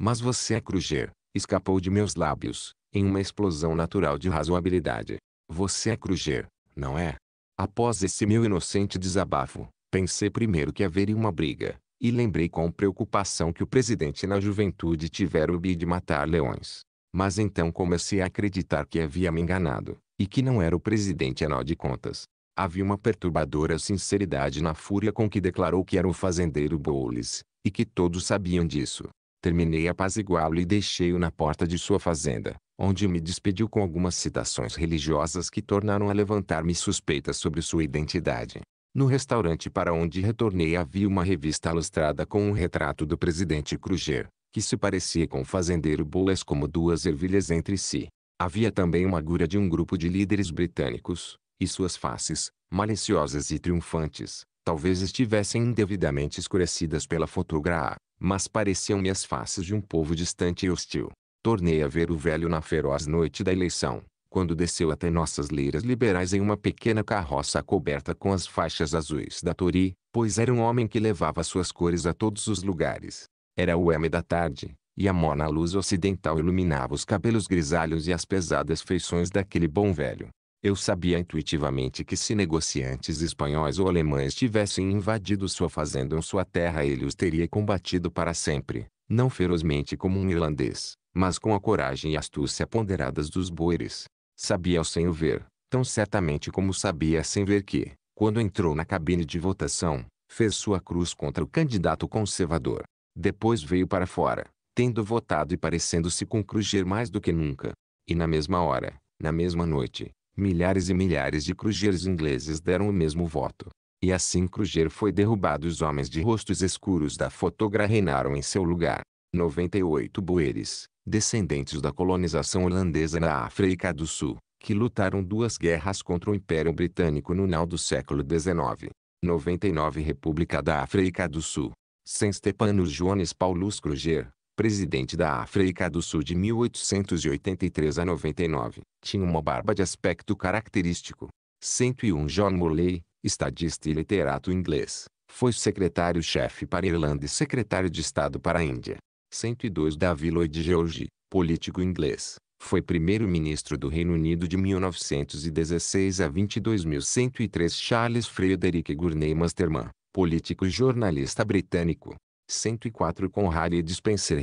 Mas você é cruger, escapou de meus lábios, em uma explosão natural de razoabilidade. Você é Cruger, não é? Após esse meu inocente desabafo, pensei primeiro que haveria uma briga, e lembrei com preocupação que o presidente na juventude tivera o bi de matar leões. Mas então comecei a acreditar que havia me enganado, e que não era o presidente anal de contas. Havia uma perturbadora sinceridade na fúria com que declarou que era o fazendeiro Bowles, e que todos sabiam disso. Terminei apaziguá-lo e deixei-o na porta de sua fazenda, onde me despediu com algumas citações religiosas que tornaram a levantar-me suspeitas sobre sua identidade. No restaurante para onde retornei havia uma revista ilustrada com um retrato do presidente Kruger, que se parecia com o fazendeiro Bullas como duas ervilhas entre si. Havia também uma agulha de um grupo de líderes britânicos, e suas faces, maliciosas e triunfantes, talvez estivessem indevidamente escurecidas pela fotografia mas pareciam-me as faces de um povo distante e hostil. Tornei a ver o velho na feroz noite da eleição, quando desceu até nossas leiras liberais em uma pequena carroça coberta com as faixas azuis da Tori, pois era um homem que levava suas cores a todos os lugares. Era o M da tarde, e a morna luz ocidental iluminava os cabelos grisalhos e as pesadas feições daquele bom velho. Eu sabia intuitivamente que se negociantes espanhóis ou alemães tivessem invadido sua fazenda ou sua terra ele os teria combatido para sempre, não ferozmente como um irlandês, mas com a coragem e astúcia ponderadas dos boeres. Sabia-o sem o ver, tão certamente como sabia sem ver que, quando entrou na cabine de votação, fez sua cruz contra o candidato conservador. Depois veio para fora, tendo votado e parecendo-se com crugir mais do que nunca. E na mesma hora, na mesma noite, milhares e milhares de cruzeiros ingleses deram o mesmo voto. E assim Cruzeiro foi derrubado os homens de rostos escuros da fotogra reinaram em seu lugar. 98 Bueres, descendentes da colonização holandesa na África do Sul, que lutaram duas guerras contra o Império Britânico no final do século XIX. 99 República da África do Sul. Sem Stepano Jones Paulus Cruzeiro, presidente da África do Sul de 1883 a 99, tinha uma barba de aspecto característico. 101 John Morley, estadista e literato inglês, foi secretário-chefe para a Irlanda e secretário de Estado para a Índia. 102 Davi Lloyd George, político inglês, foi primeiro-ministro do Reino Unido de 1916 a 22.103 Charles Frederick Gurney Masterman, político e jornalista britânico, 104 Conrad e Spencer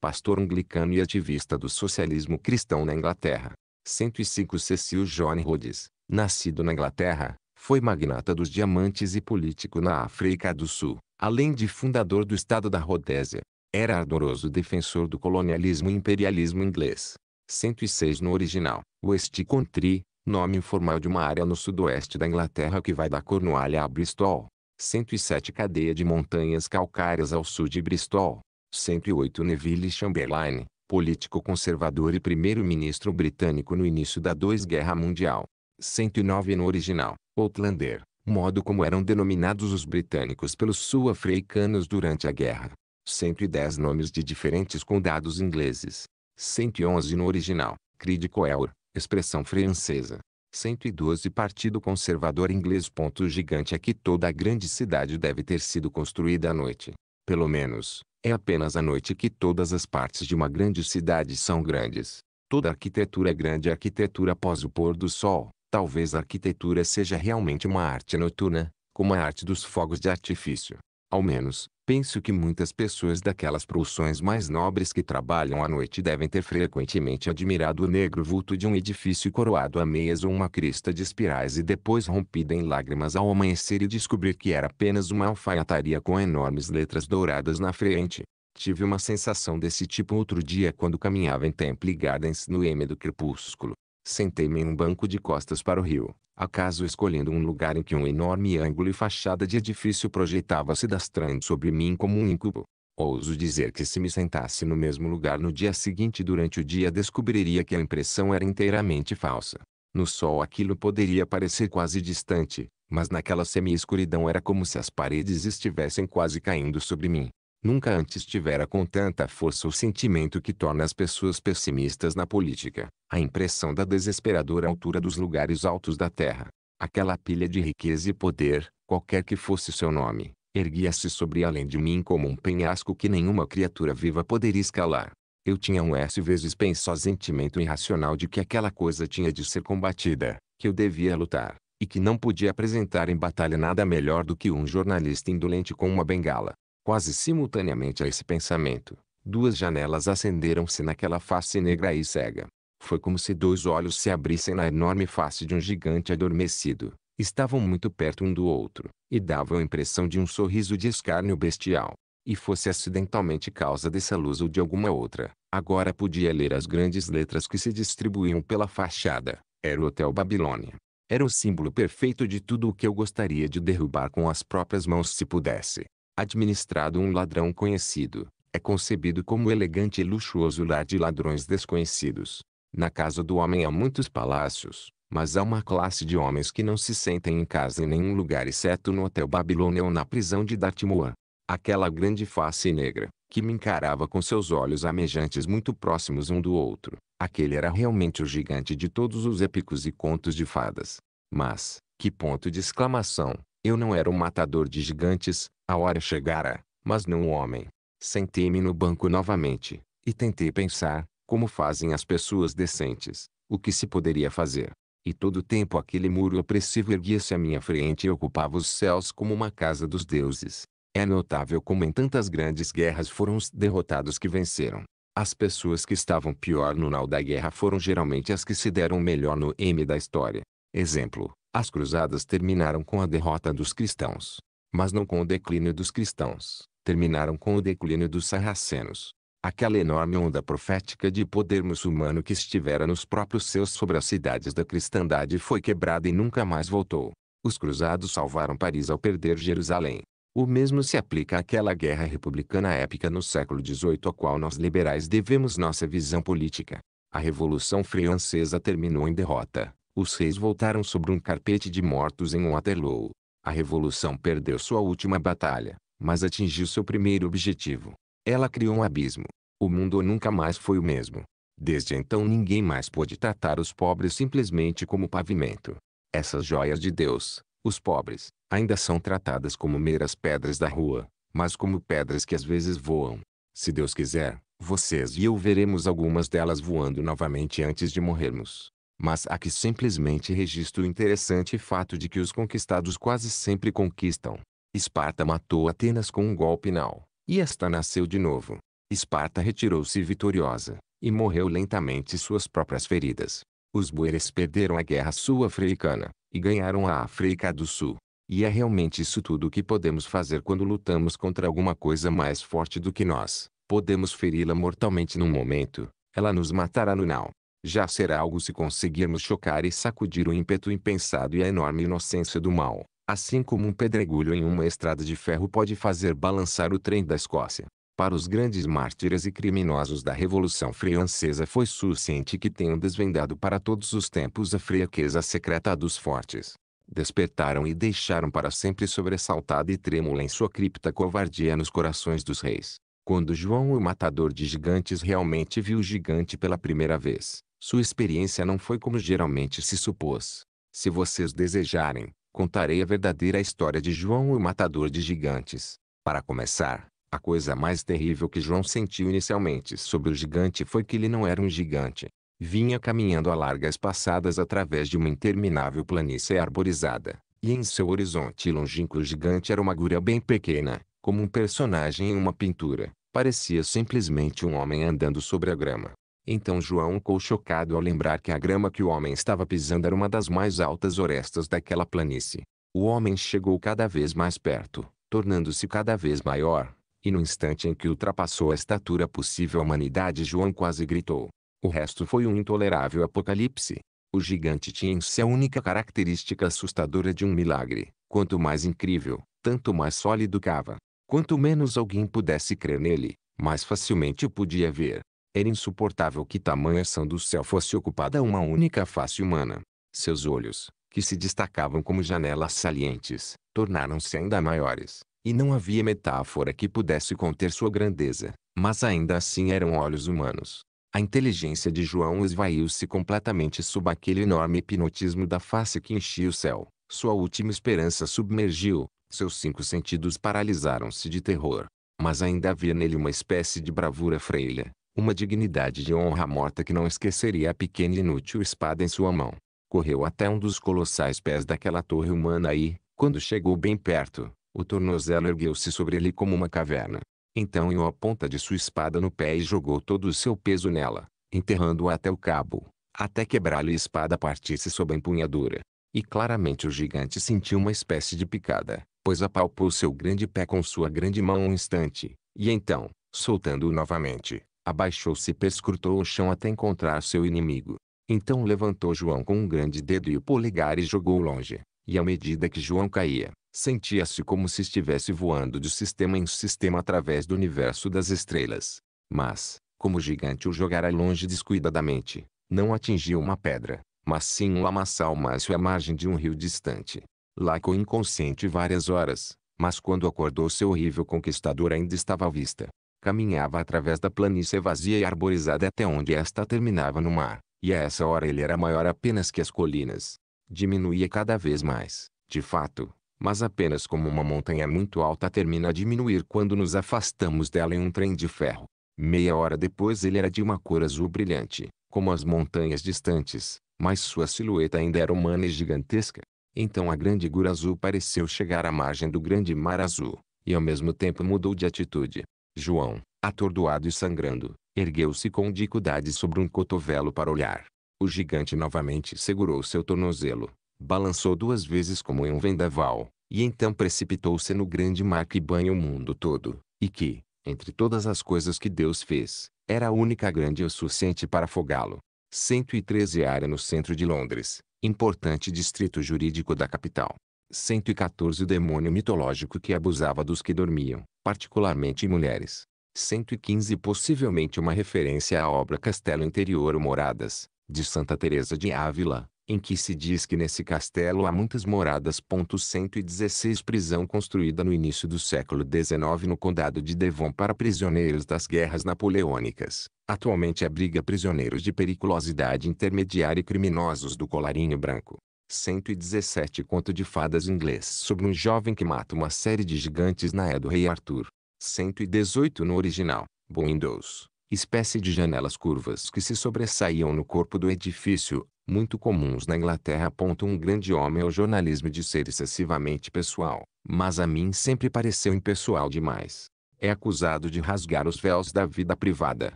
pastor anglicano e ativista do socialismo cristão na Inglaterra. 105 Cecil John Rhodes, nascido na Inglaterra, foi magnata dos diamantes e político na África do Sul, além de fundador do Estado da Rodésia. Era ardoroso defensor do colonialismo e imperialismo inglês. 106 no original, West Country, nome informal de uma área no sudoeste da Inglaterra que vai da Cornualha a Bristol, 107 cadeia de montanhas calcárias ao sul de Bristol, 108 Neville Chamberlain, político conservador e primeiro-ministro britânico no início da II Guerra Mundial, 109 no original, Outlander, modo como eram denominados os britânicos pelos sul-africanos durante a guerra, 110 nomes de diferentes condados ingleses, 111 no original, Cride Coeur, expressão francesa, 112 Partido Conservador Inglês. Ponto gigante é que toda a grande cidade deve ter sido construída à noite. Pelo menos, é apenas à noite que todas as partes de uma grande cidade são grandes. Toda arquitetura é grande arquitetura após o pôr do sol. Talvez a arquitetura seja realmente uma arte noturna, como a arte dos fogos de artifício. Ao menos, Penso que muitas pessoas daquelas profissões mais nobres que trabalham à noite devem ter frequentemente admirado o negro vulto de um edifício coroado a meias ou uma crista de espirais e depois rompida em lágrimas ao amanhecer e descobrir que era apenas uma alfaiataria com enormes letras douradas na frente. Tive uma sensação desse tipo outro dia quando caminhava em Temple Gardens no M do crepúsculo. Sentei-me em um banco de costas para o rio, acaso escolhendo um lugar em que um enorme ângulo e fachada de edifício projetava-se dastrando sobre mim como um incubo. Ouso dizer que se me sentasse no mesmo lugar no dia seguinte durante o dia descobriria que a impressão era inteiramente falsa. No sol aquilo poderia parecer quase distante, mas naquela semi-escuridão era como se as paredes estivessem quase caindo sobre mim. Nunca antes tivera com tanta força o sentimento que torna as pessoas pessimistas na política, a impressão da desesperadora altura dos lugares altos da terra. Aquela pilha de riqueza e poder, qualquer que fosse seu nome, erguia-se sobre além de mim como um penhasco que nenhuma criatura viva poderia escalar. Eu tinha um S vezes pensó sentimento irracional de que aquela coisa tinha de ser combatida, que eu devia lutar, e que não podia apresentar em batalha nada melhor do que um jornalista indolente com uma bengala. Quase simultaneamente a esse pensamento, duas janelas acenderam-se naquela face negra e cega. Foi como se dois olhos se abrissem na enorme face de um gigante adormecido. Estavam muito perto um do outro, e davam a impressão de um sorriso de escárnio bestial. E fosse acidentalmente causa dessa luz ou de alguma outra, agora podia ler as grandes letras que se distribuíam pela fachada. Era o Hotel Babilônia. Era o símbolo perfeito de tudo o que eu gostaria de derrubar com as próprias mãos se pudesse administrado um ladrão conhecido, é concebido como elegante e luxuoso lar de ladrões desconhecidos. Na casa do homem há muitos palácios, mas há uma classe de homens que não se sentem em casa em nenhum lugar exceto no Hotel Babilônia ou na prisão de Dartmoor. Aquela grande face negra, que me encarava com seus olhos amejantes muito próximos um do outro, aquele era realmente o gigante de todos os épicos e contos de fadas. Mas, que ponto de exclamação, eu não era um matador de gigantes, a hora chegara, mas não o homem. Sentei-me no banco novamente, e tentei pensar, como fazem as pessoas decentes, o que se poderia fazer. E todo o tempo aquele muro opressivo erguia-se à minha frente e ocupava os céus como uma casa dos deuses. É notável como em tantas grandes guerras foram os derrotados que venceram. As pessoas que estavam pior no nau da guerra foram geralmente as que se deram melhor no M da história. Exemplo: as cruzadas terminaram com a derrota dos cristãos mas não com o declínio dos cristãos, terminaram com o declínio dos sarracenos. Aquela enorme onda profética de poder muçulmano que estivera nos próprios seus sobre as cidades da cristandade foi quebrada e nunca mais voltou. Os cruzados salvaram Paris ao perder Jerusalém. O mesmo se aplica àquela guerra republicana épica no século XVIII à qual nós liberais devemos nossa visão política. A Revolução Francesa terminou em derrota. Os reis voltaram sobre um carpete de mortos em Waterloo. A revolução perdeu sua última batalha, mas atingiu seu primeiro objetivo. Ela criou um abismo. O mundo nunca mais foi o mesmo. Desde então ninguém mais pôde tratar os pobres simplesmente como pavimento. Essas joias de Deus, os pobres, ainda são tratadas como meras pedras da rua, mas como pedras que às vezes voam. Se Deus quiser, vocês e eu veremos algumas delas voando novamente antes de morrermos mas há que simplesmente registro o interessante fato de que os conquistados quase sempre conquistam. Esparta matou Atenas com um golpe nau, e esta nasceu de novo. Esparta retirou-se vitoriosa, e morreu lentamente suas próprias feridas. Os bueres perderam a guerra sul-africana, e ganharam a África do Sul. E é realmente isso tudo o que podemos fazer quando lutamos contra alguma coisa mais forte do que nós. Podemos feri-la mortalmente num momento, ela nos matará no nau já será algo se conseguirmos chocar e sacudir o ímpeto impensado e a enorme inocência do mal, assim como um pedregulho em uma estrada de ferro pode fazer balançar o trem da Escócia. Para os grandes mártires e criminosos da Revolução Francesa foi suficiente que tenham desvendado para todos os tempos a fraqueza secreta dos fortes. Despertaram e deixaram para sempre sobressaltada e trêmula em sua cripta covardia nos corações dos reis. Quando João o matador de gigantes realmente viu o gigante pela primeira vez, sua experiência não foi como geralmente se supôs. Se vocês desejarem, contarei a verdadeira história de João o matador de gigantes. Para começar, a coisa mais terrível que João sentiu inicialmente sobre o gigante foi que ele não era um gigante. Vinha caminhando a largas passadas através de uma interminável planície arborizada, e em seu horizonte longínquo o gigante era uma gúria bem pequena, como um personagem em uma pintura. Parecia simplesmente um homem andando sobre a grama. Então João ficou chocado ao lembrar que a grama que o homem estava pisando era uma das mais altas orestas daquela planície. O homem chegou cada vez mais perto, tornando-se cada vez maior, e no instante em que ultrapassou a estatura possível à humanidade João quase gritou. O resto foi um intolerável apocalipse. O gigante tinha em si a única característica assustadora de um milagre. Quanto mais incrível, tanto mais sólido cava. Quanto menos alguém pudesse crer nele, mais facilmente o podia ver. Era insuportável que tamanha ação do céu fosse ocupada uma única face humana. Seus olhos, que se destacavam como janelas salientes, tornaram-se ainda maiores, e não havia metáfora que pudesse conter sua grandeza, mas ainda assim eram olhos humanos. A inteligência de João esvaiu-se completamente sob aquele enorme hipnotismo da face que enchia o céu. Sua última esperança submergiu, seus cinco sentidos paralisaram-se de terror. Mas ainda havia nele uma espécie de bravura freira, uma dignidade de honra morta que não esqueceria a pequena e inútil espada em sua mão. Correu até um dos colossais pés daquela torre humana e, quando chegou bem perto, o tornozelo ergueu-se sobre ele como uma caverna. Então enhou a ponta de sua espada no pé e jogou todo o seu peso nela, enterrando-a até o cabo, até quebrar-lhe a espada partisse sob a empunhadura. E claramente o gigante sentiu uma espécie de picada, pois apalpou seu grande pé com sua grande mão um instante, e então, soltando-o novamente, abaixou-se e perscrutou o chão até encontrar seu inimigo. Então levantou João com um grande dedo e o polegar e jogou longe. E à medida que João caía, sentia-se como se estivesse voando de sistema em sistema através do universo das estrelas. Mas, como o gigante o jogara longe descuidadamente, não atingiu uma pedra, mas sim um lamaçal macio à margem de um rio distante. Lá ficou inconsciente várias horas, mas quando acordou seu horrível conquistador ainda estava à vista. Caminhava através da planície vazia e arborizada até onde esta terminava no mar, e a essa hora ele era maior apenas que as colinas. Diminuía cada vez mais, de fato, mas apenas como uma montanha muito alta termina a diminuir quando nos afastamos dela em um trem de ferro. Meia hora depois ele era de uma cor azul brilhante, como as montanhas distantes, mas sua silhueta ainda era humana e gigantesca. Então a grande gura azul pareceu chegar à margem do grande mar azul, e ao mesmo tempo mudou de atitude. João, atordoado e sangrando, ergueu-se com dificuldade sobre um cotovelo para olhar. O gigante novamente segurou seu tornozelo, balançou duas vezes como em um vendaval, e então precipitou-se no grande mar que banha o mundo todo, e que, entre todas as coisas que Deus fez, era a única grande o suficiente para afogá-lo. 113 área no centro de Londres, importante distrito jurídico da capital. 114 O demônio mitológico que abusava dos que dormiam, particularmente mulheres. 115 Possivelmente uma referência à obra Castelo Interior ou Moradas, de Santa Teresa de Ávila, em que se diz que nesse castelo há muitas moradas. 116 Prisão construída no início do século XIX no condado de Devon para prisioneiros das guerras napoleônicas. Atualmente abriga prisioneiros de periculosidade intermediária e criminosos do colarinho branco. 117 Conto de fadas inglês sobre um jovem que mata uma série de gigantes na era do rei Arthur. 118 no original, Windows, espécie de janelas curvas que se sobressaiam no corpo do edifício, muito comuns na Inglaterra. Um grande homem ao jornalismo de ser excessivamente pessoal, mas a mim sempre pareceu impessoal demais. É acusado de rasgar os véus da vida privada,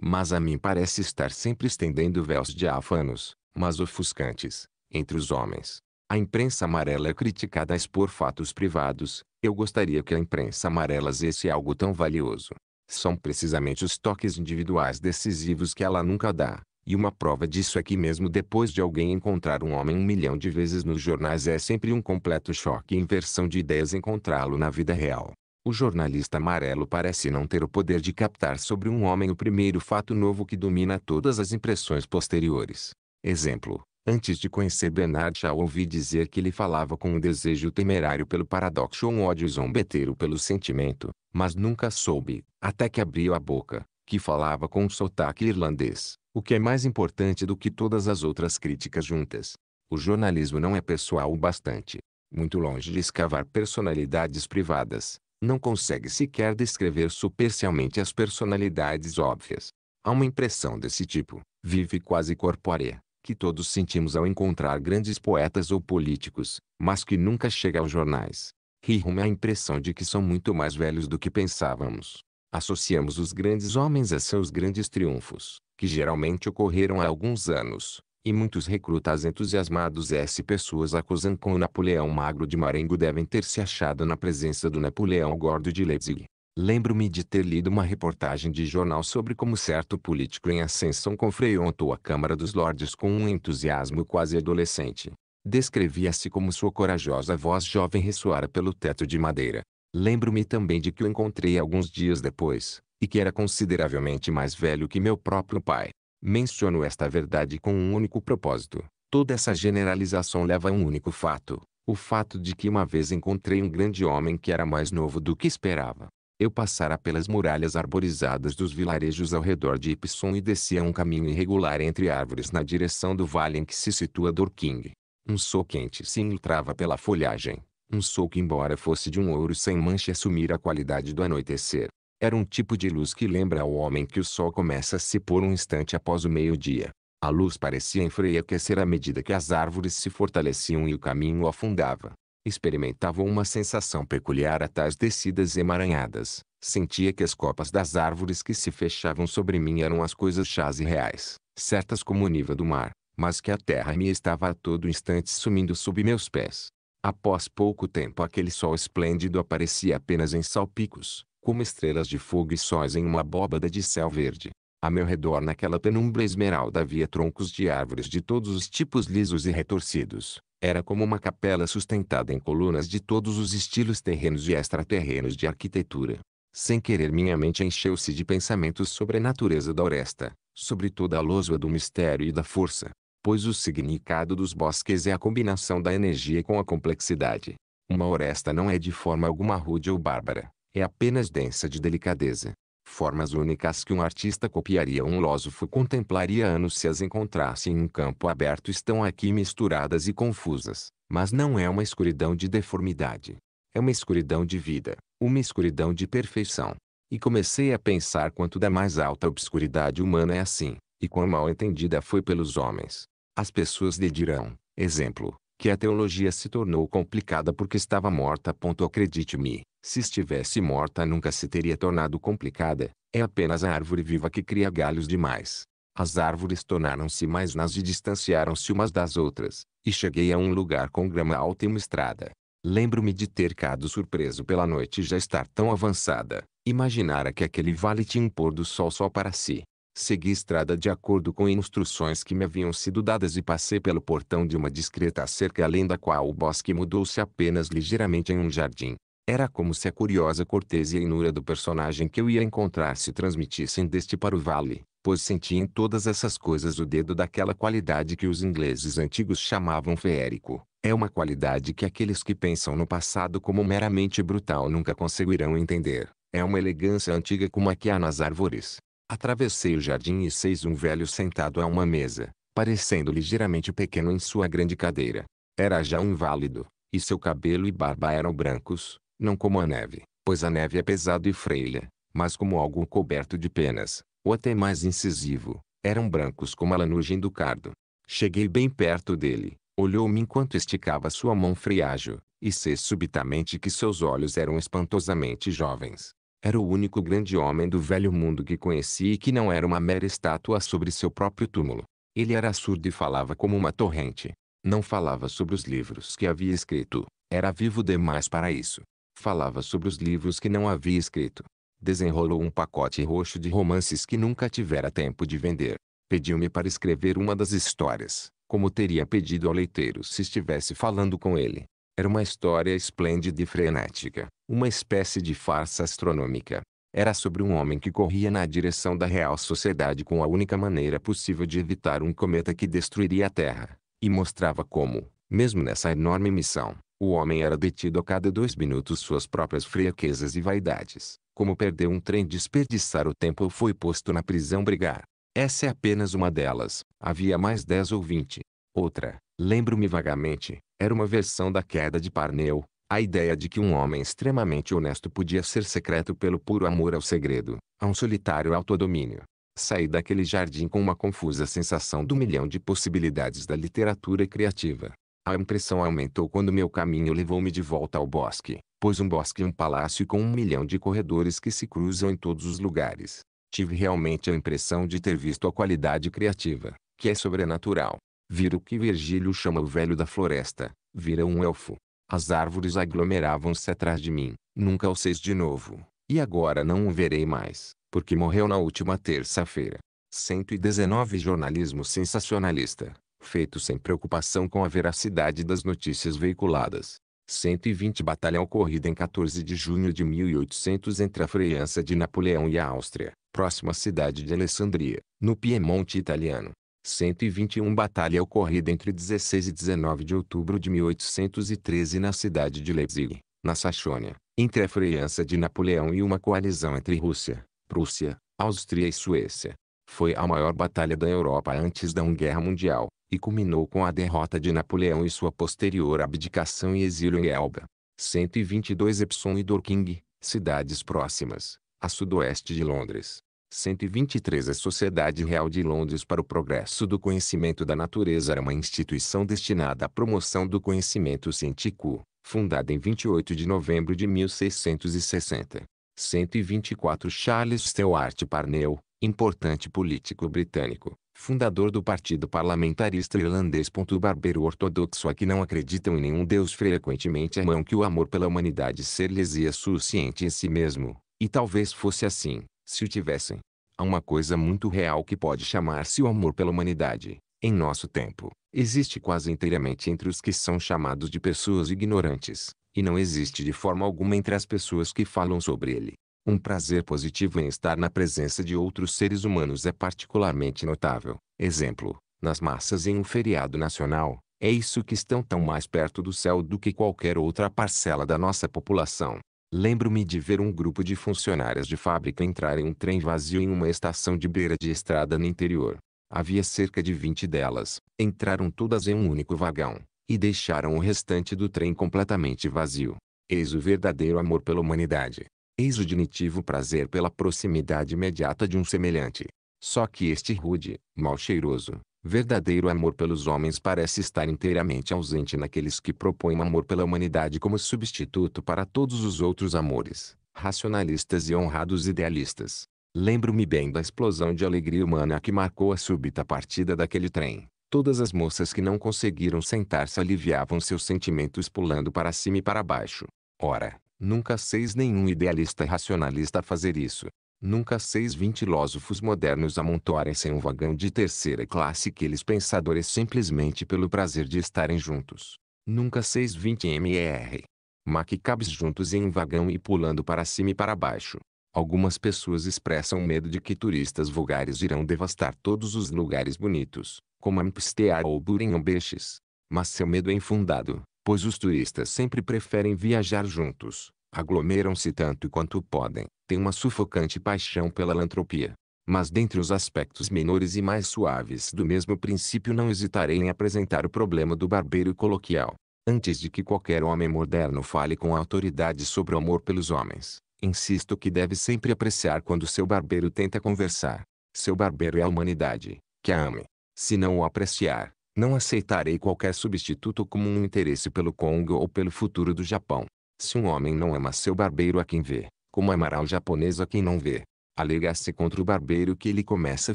mas a mim parece estar sempre estendendo véus diáfanos, mas ofuscantes, entre os homens. A imprensa amarela é criticada a expor fatos privados. Eu gostaria que a imprensa amarela zesse algo tão valioso. São precisamente os toques individuais decisivos que ela nunca dá. E uma prova disso é que mesmo depois de alguém encontrar um homem um milhão de vezes nos jornais é sempre um completo choque e inversão de ideias encontrá-lo na vida real. O jornalista amarelo parece não ter o poder de captar sobre um homem o primeiro fato novo que domina todas as impressões posteriores. Exemplo, Antes de conhecer Bernard Shaw ouvi dizer que ele falava com um desejo temerário pelo paradoxo ou um ódio zombeteiro pelo sentimento, mas nunca soube, até que abriu a boca, que falava com um sotaque irlandês, o que é mais importante do que todas as outras críticas juntas. O jornalismo não é pessoal o bastante. Muito longe de escavar personalidades privadas, não consegue sequer descrever superficialmente as personalidades óbvias. Há uma impressão desse tipo, vive quase corpórea que todos sentimos ao encontrar grandes poetas ou políticos, mas que nunca chega aos jornais. Rirrum a impressão de que são muito mais velhos do que pensávamos. Associamos os grandes homens a seus grandes triunfos, que geralmente ocorreram há alguns anos, e muitos recrutas entusiasmados S pessoas acusam com o Napoleão Magro de Marengo devem ter se achado na presença do Napoleão Gordo de Leipzig. Lembro-me de ter lido uma reportagem de jornal sobre como certo político em ascensão confrontou a Câmara dos Lordes com um entusiasmo quase adolescente. Descrevia-se como sua corajosa voz jovem ressoara pelo teto de madeira. Lembro-me também de que o encontrei alguns dias depois, e que era consideravelmente mais velho que meu próprio pai. Menciono esta verdade com um único propósito. Toda essa generalização leva a um único fato: o fato de que uma vez encontrei um grande homem que era mais novo do que esperava. Eu passara pelas muralhas arborizadas dos vilarejos ao redor de Ipsum e descia um caminho irregular entre árvores na direção do vale em que se situa Dorking. Um sol quente se entrava pela folhagem. Um sol que embora fosse de um ouro sem mancha assumir a qualidade do anoitecer. Era um tipo de luz que lembra ao homem que o sol começa a se pôr um instante após o meio-dia. A luz parecia enfraquecer à medida que as árvores se fortaleciam e o caminho afundava. Experimentavam uma sensação peculiar a tais descidas emaranhadas. Sentia que as copas das árvores que se fechavam sobre mim eram as coisas chás e reais, certas como o nível do mar, mas que a terra me estava a todo instante sumindo sob meus pés. Após pouco tempo aquele sol esplêndido aparecia apenas em salpicos, como estrelas de fogo e sóis em uma abóbada de céu verde. A meu redor naquela penumbra esmeralda havia troncos de árvores de todos os tipos lisos e retorcidos. Era como uma capela sustentada em colunas de todos os estilos terrenos e extraterrenos de arquitetura. Sem querer minha mente encheu-se de pensamentos sobre a natureza da oresta, sobre toda a lousa do mistério e da força, pois o significado dos bosques é a combinação da energia com a complexidade. Uma oresta não é de forma alguma rude ou bárbara, é apenas densa de delicadeza formas únicas que um artista copiaria ou um Lósofo contemplaria anos se as encontrasse em um campo aberto estão aqui misturadas e confusas, mas não é uma escuridão de deformidade. É uma escuridão de vida, uma escuridão de perfeição. E comecei a pensar quanto da mais alta obscuridade humana é assim, e quão mal entendida foi pelos homens. As pessoas lhe dirão, exemplo, que a teologia se tornou complicada porque estava morta. Acredite-me, se estivesse morta nunca se teria tornado complicada, é apenas a árvore viva que cria galhos demais. As árvores tornaram-se mais nas e distanciaram-se umas das outras, e cheguei a um lugar com grama alta e uma estrada. Lembro-me de ter ficado surpreso pela noite já estar tão avançada, imaginara que aquele vale tinha um pôr do sol só para si segui estrada de acordo com instruções que me haviam sido dadas e passei pelo portão de uma discreta cerca além da qual o bosque mudou-se apenas ligeiramente em um jardim. Era como se a curiosa cortesia e nura do personagem que eu ia encontrar se transmitissem deste para o vale, pois senti em todas essas coisas o dedo daquela qualidade que os ingleses antigos chamavam feérico. É uma qualidade que aqueles que pensam no passado como meramente brutal nunca conseguirão entender. É uma elegância antiga como a que há nas árvores, Atravessei o jardim e seis um velho sentado a uma mesa, parecendo ligeiramente pequeno em sua grande cadeira. Era já um inválido e seu cabelo e barba eram brancos, não como a neve, pois a neve é pesado e freia, mas como algo coberto de penas, ou até mais incisivo, eram brancos como a lanugem do cardo. Cheguei bem perto dele, olhou-me enquanto esticava sua mão frágil, e sei subitamente que seus olhos eram espantosamente jovens, era o único grande homem do velho mundo que conheci e que não era uma mera estátua sobre seu próprio túmulo. Ele era surdo e falava como uma torrente. Não falava sobre os livros que havia escrito. Era vivo demais para isso. Falava sobre os livros que não havia escrito. Desenrolou um pacote roxo de romances que nunca tivera tempo de vender. Pediu-me para escrever uma das histórias, como teria pedido ao leiteiro se estivesse falando com ele. Era uma história esplêndida e frenética, uma espécie de farsa astronômica. Era sobre um homem que corria na direção da Real Sociedade com a única maneira possível de evitar um cometa que destruiria a Terra, e mostrava como, mesmo nessa enorme missão, o homem era detido a cada dois minutos suas próprias fraquezas e vaidades, como perdeu um trem desperdiçar o tempo ou foi posto na prisão brigar. Essa é apenas uma delas, havia mais dez ou vinte. Outra, lembro-me vagamente, era uma versão da queda de Parnell, a ideia de que um homem extremamente honesto podia ser secreto pelo puro amor ao segredo, a um solitário autodomínio. Saí daquele jardim com uma confusa sensação do milhão de possibilidades da literatura criativa. A impressão aumentou quando meu caminho levou-me de volta ao bosque, pois um bosque é um palácio com um milhão de corredores que se cruzam em todos os lugares. Tive realmente a impressão de ter visto a qualidade criativa, que é sobrenatural. Vira o que Virgílio chama o velho da floresta, vira um elfo, as árvores aglomeravam-se atrás de mim. Nunca o seis de novo. E agora não o verei mais, porque morreu na última terça-feira. 119 Jornalismo sensacionalista, feito sem preocupação com a veracidade das notícias veiculadas. 120 Batalha ocorrida em 14 de junho de 1800 entre a França de Napoleão e a Áustria, próxima à cidade de Alessandria, no Piemonte italiano. 121 batalha ocorrida entre 16 e 19 de outubro de 1813 na cidade de Leipzig, na Saxônia, entre a França de Napoleão e uma coalizão entre Rússia, Prússia, Áustria e Suécia. Foi a maior batalha da Europa antes da Guerra Mundial, e culminou com a derrota de Napoleão e sua posterior abdicação e exílio em Elba. 122 Epsom e Dorking, cidades próximas, a sudoeste de Londres. 123 A Sociedade Real de Londres para o Progresso do Conhecimento da Natureza era é uma instituição destinada à promoção do conhecimento científico, fundada em 28 de novembro de 1660. 124 Charles Stewart Parnell, importante político britânico, fundador do Partido Parlamentarista Irlandês. O Barbeiro ortodoxo a que não acreditam em nenhum Deus frequentemente amam que o amor pela humanidade ser lhes ia suficiente em si mesmo, e talvez fosse assim se o tivessem. Há uma coisa muito real que pode chamar-se o amor pela humanidade. Em nosso tempo, existe quase inteiramente entre os que são chamados de pessoas ignorantes, e não existe de forma alguma entre as pessoas que falam sobre ele. Um prazer positivo em estar na presença de outros seres humanos é particularmente notável. Exemplo, nas massas em um feriado nacional, é isso que estão tão mais perto do céu do que qualquer outra parcela da nossa população. Lembro-me de ver um grupo de funcionárias de fábrica entrar em um trem vazio em uma estação de beira de estrada no interior. Havia cerca de 20 delas. Entraram todas em um único vagão e deixaram o restante do trem completamente vazio. Eis o verdadeiro amor pela humanidade. Eis o dinitivo prazer pela proximidade imediata de um semelhante. Só que este rude, mal cheiroso, verdadeiro amor pelos homens parece estar inteiramente ausente naqueles que propõem amor pela humanidade como substituto para todos os outros amores, racionalistas e honrados idealistas. Lembro-me bem da explosão de alegria humana que marcou a súbita partida daquele trem. Todas as moças que não conseguiram sentar-se aliviavam seus sentimentos pulando para cima e para baixo. Ora, nunca seis nenhum idealista racionalista fazer isso. Nunca seis filósofos modernos amontoarem-se em um vagão de terceira classe que eles pensadores simplesmente pelo prazer de estarem juntos. Nunca seis vinte MR. Maquicabes juntos em um vagão e pulando para cima e para baixo. Algumas pessoas expressam medo de que turistas vulgares irão devastar todos os lugares bonitos, como Ampistear ou Burinhombexes. Mas seu medo é infundado, pois os turistas sempre preferem viajar juntos, aglomeram-se tanto quanto podem, têm uma sufocante paixão pela lantropia. Mas dentre os aspectos menores e mais suaves do mesmo princípio não hesitarei em apresentar o problema do barbeiro coloquial. Antes de que qualquer homem moderno fale com autoridade sobre o amor pelos homens, insisto que deve sempre apreciar quando seu barbeiro tenta conversar. Seu barbeiro é a humanidade, que a ame. Se não o apreciar, não aceitarei qualquer substituto como um interesse pelo Congo ou pelo futuro do Japão. Se um homem não ama seu barbeiro a quem vê, como amará o japonês a quem não vê? Alega-se contra o barbeiro que ele começa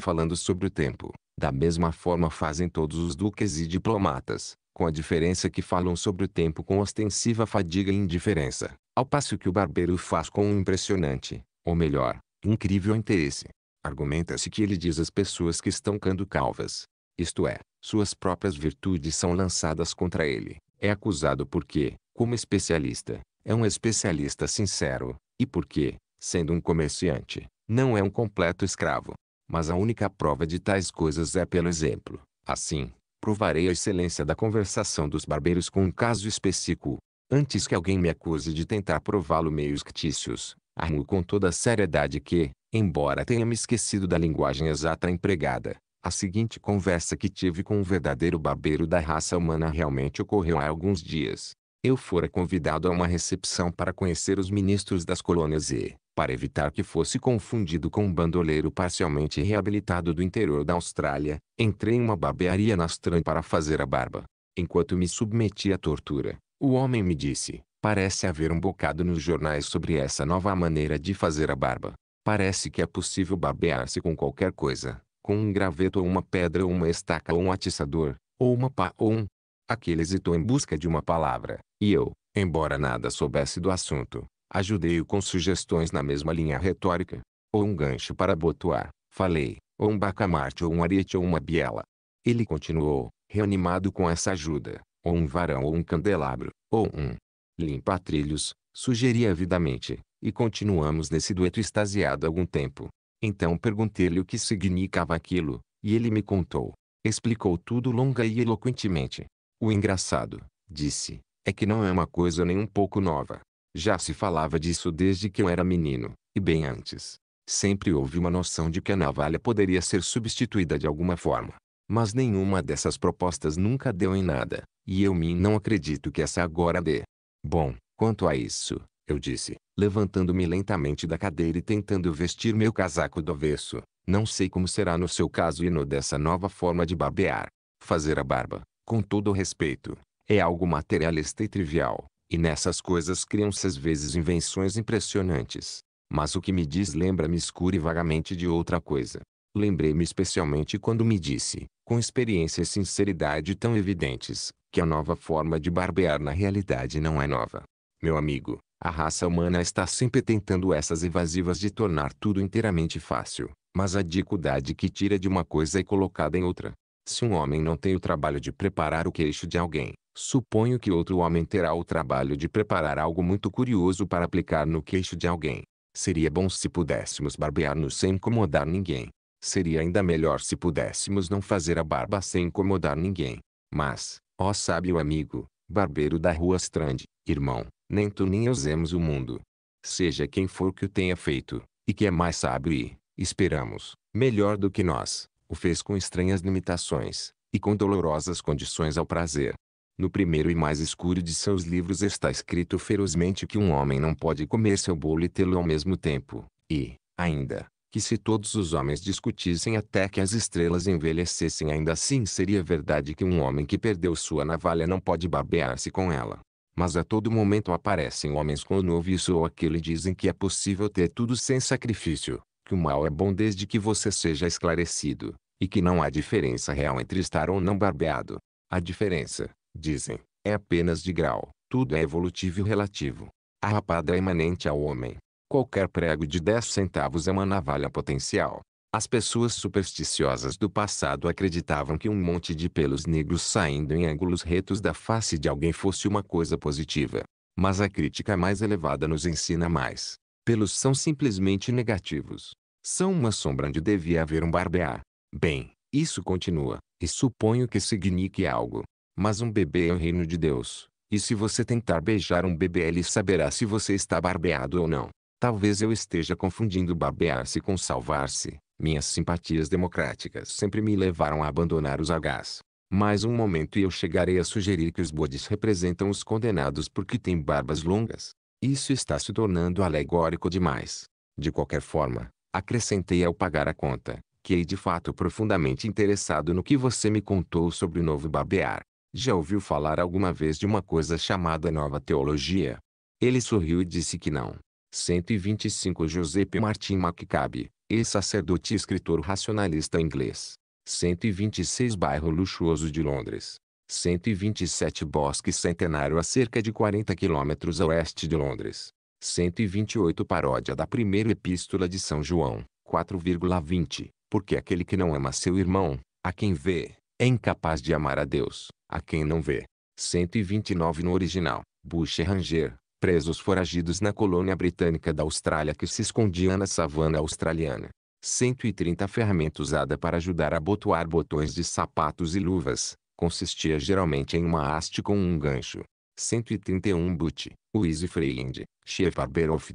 falando sobre o tempo. Da mesma forma fazem todos os duques e diplomatas, com a diferença que falam sobre o tempo com ostensiva fadiga e indiferença, ao passo que o barbeiro faz com um impressionante, ou melhor, incrível interesse. Argumenta-se que ele diz às pessoas que estão cando calvas, isto é, suas próprias virtudes são lançadas contra ele. É acusado porque, como especialista, é um especialista sincero, e porque, sendo um comerciante, não é um completo escravo. Mas a única prova de tais coisas é pelo exemplo. Assim, provarei a excelência da conversação dos barbeiros com um caso específico. Antes que alguém me acuse de tentar prová-lo meios fictícios, armo com toda a seriedade que, embora tenha me esquecido da linguagem exata empregada, a seguinte conversa que tive com um verdadeiro barbeiro da raça humana realmente ocorreu há alguns dias eu fora convidado a uma recepção para conhecer os ministros das colônias e, para evitar que fosse confundido com um bandoleiro parcialmente reabilitado do interior da Austrália, entrei em uma barbearia nastran para fazer a barba. Enquanto me submeti à tortura, o homem me disse, parece haver um bocado nos jornais sobre essa nova maneira de fazer a barba. Parece que é possível barbear-se com qualquer coisa, com um graveto ou uma pedra ou uma estaca ou um atiçador, ou uma pá ou um... Aquele hesitou em busca de uma palavra, e eu, embora nada soubesse do assunto, ajudei-o com sugestões na mesma linha retórica. Ou um gancho para botuar, falei, ou um bacamarte ou um arete, ou uma biela. Ele continuou, reanimado com essa ajuda, ou um varão ou um candelabro, ou um limpa-trilhos, sugeri avidamente, e continuamos nesse dueto extasiado algum tempo. Então perguntei-lhe o que significava aquilo, e ele me contou. Explicou tudo longa e eloquentemente. O engraçado, disse, é que não é uma coisa nem um pouco nova. Já se falava disso desde que eu era menino, e bem antes. Sempre houve uma noção de que a navalha poderia ser substituída de alguma forma. Mas nenhuma dessas propostas nunca deu em nada, e eu me não acredito que essa agora dê. Bom, quanto a isso, eu disse, levantando-me lentamente da cadeira e tentando vestir meu casaco do avesso. Não sei como será no seu caso e no dessa nova forma de barbear. Fazer a barba, com todo o respeito, é algo materialista e trivial, e nessas coisas criam-se às vezes invenções impressionantes. Mas o que me diz lembra-me escura e vagamente de outra coisa. Lembrei-me especialmente quando me disse, com experiência e sinceridade tão evidentes, que a nova forma de barbear na realidade não é nova. Meu amigo, a raça humana está sempre tentando essas evasivas de tornar tudo inteiramente fácil, mas a dificuldade que tira de uma coisa é colocada em outra. Se um homem não tem o trabalho de preparar o queixo de alguém, Suponho que outro homem terá o trabalho de preparar algo muito curioso para aplicar no queixo de alguém. Seria bom se pudéssemos barbear-nos sem incomodar ninguém. Seria ainda melhor se pudéssemos não fazer a barba sem incomodar ninguém. Mas, ó sábio amigo, barbeiro da rua Strand, irmão, nem tu nem usemos o mundo. Seja quem for que o tenha feito, e que é mais sábio e, esperamos, melhor do que nós, o fez com estranhas limitações, e com dolorosas condições ao prazer no primeiro e mais escuro de seus livros está escrito ferozmente que um homem não pode comer seu bolo e tê-lo ao mesmo tempo, e, ainda, que se todos os homens discutissem até que as estrelas envelhecessem, ainda assim seria verdade que um homem que perdeu sua navalha não pode barbear-se com ela. Mas a todo momento aparecem homens com o novo isso ou aquilo e dizem que é possível ter tudo sem sacrifício, que o mal é bom desde que você seja esclarecido, e que não há diferença real entre estar ou não barbeado. A diferença, dizem, é apenas de grau. Tudo é evolutivo e relativo. A rapada é imanente ao homem. Qualquer prego de 10 centavos é uma navalha potencial. As pessoas supersticiosas do passado acreditavam que um monte de pelos negros saindo em ângulos retos da face de alguém fosse uma coisa positiva. Mas a crítica mais elevada nos ensina mais. Pelos são simplesmente negativos. São uma sombra onde devia haver um barbear. Bem, isso continua, e suponho que signifique algo. Mas um bebê é o reino de Deus. E se você tentar beijar um bebê ele saberá se você está barbeado ou não. Talvez eu esteja confundindo barbear-se com salvar-se. Minhas simpatias democráticas sempre me levaram a abandonar os agás. Mais um momento e eu chegarei a sugerir que os bodhis representam os condenados porque têm barbas longas. Isso está se tornando alegórico demais. De qualquer forma, acrescentei ao pagar a conta, que hei de fato profundamente interessado no que você me contou sobre o novo barbear. Já ouviu falar alguma vez de uma coisa chamada nova teologia? Ele sorriu e disse que não. 125 Giuseppe Martin MacCabe, ex-sacerdote e escritor racionalista inglês. 126 Bairro luxuoso de Londres. 127 Bosque Centenário a cerca de 40 quilômetros a oeste de Londres. 128 Paródia da primeira epístola de São João, 4,20. Porque aquele que não ama seu irmão, a quem vê, é incapaz de amar a Deus, a quem não vê. 129 no original. Bush Ranger, presos foragidos na colônia britânica da Austrália que se escondia na savana australiana. 130 ferramenta usada para ajudar a abotoar botões de sapatos e luvas, consistia geralmente em uma haste com um gancho. 131 But, Wheezy Freend, Shepard Beroft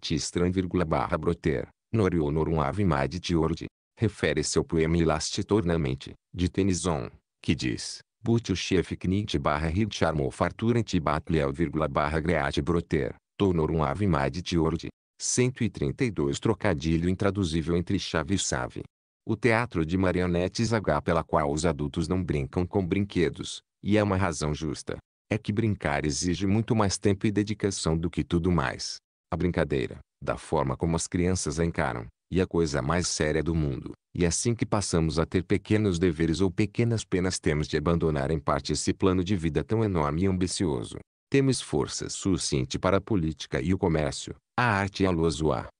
barra Broter, Norionorum Ave Mad Tiord, refere seu poema Ilast Tornamente, de Tennyson que diz, chef knit barra Richarmo farturant batliel vírgula barra greate broter, tonorum ave mad tiord. 132 Trocadilho intraduzível entre chave e save. O teatro de marionetes H pela qual os adultos não brincam com brinquedos, e é uma razão justa, é que brincar exige muito mais tempo e dedicação do que tudo mais. A brincadeira, da forma como as crianças a encaram, e a coisa mais séria do mundo. E assim que passamos a ter pequenos deveres ou pequenas penas temos de abandonar em parte esse plano de vida tão enorme e ambicioso. Temos força suficiente para a política e o comércio, a arte e a lua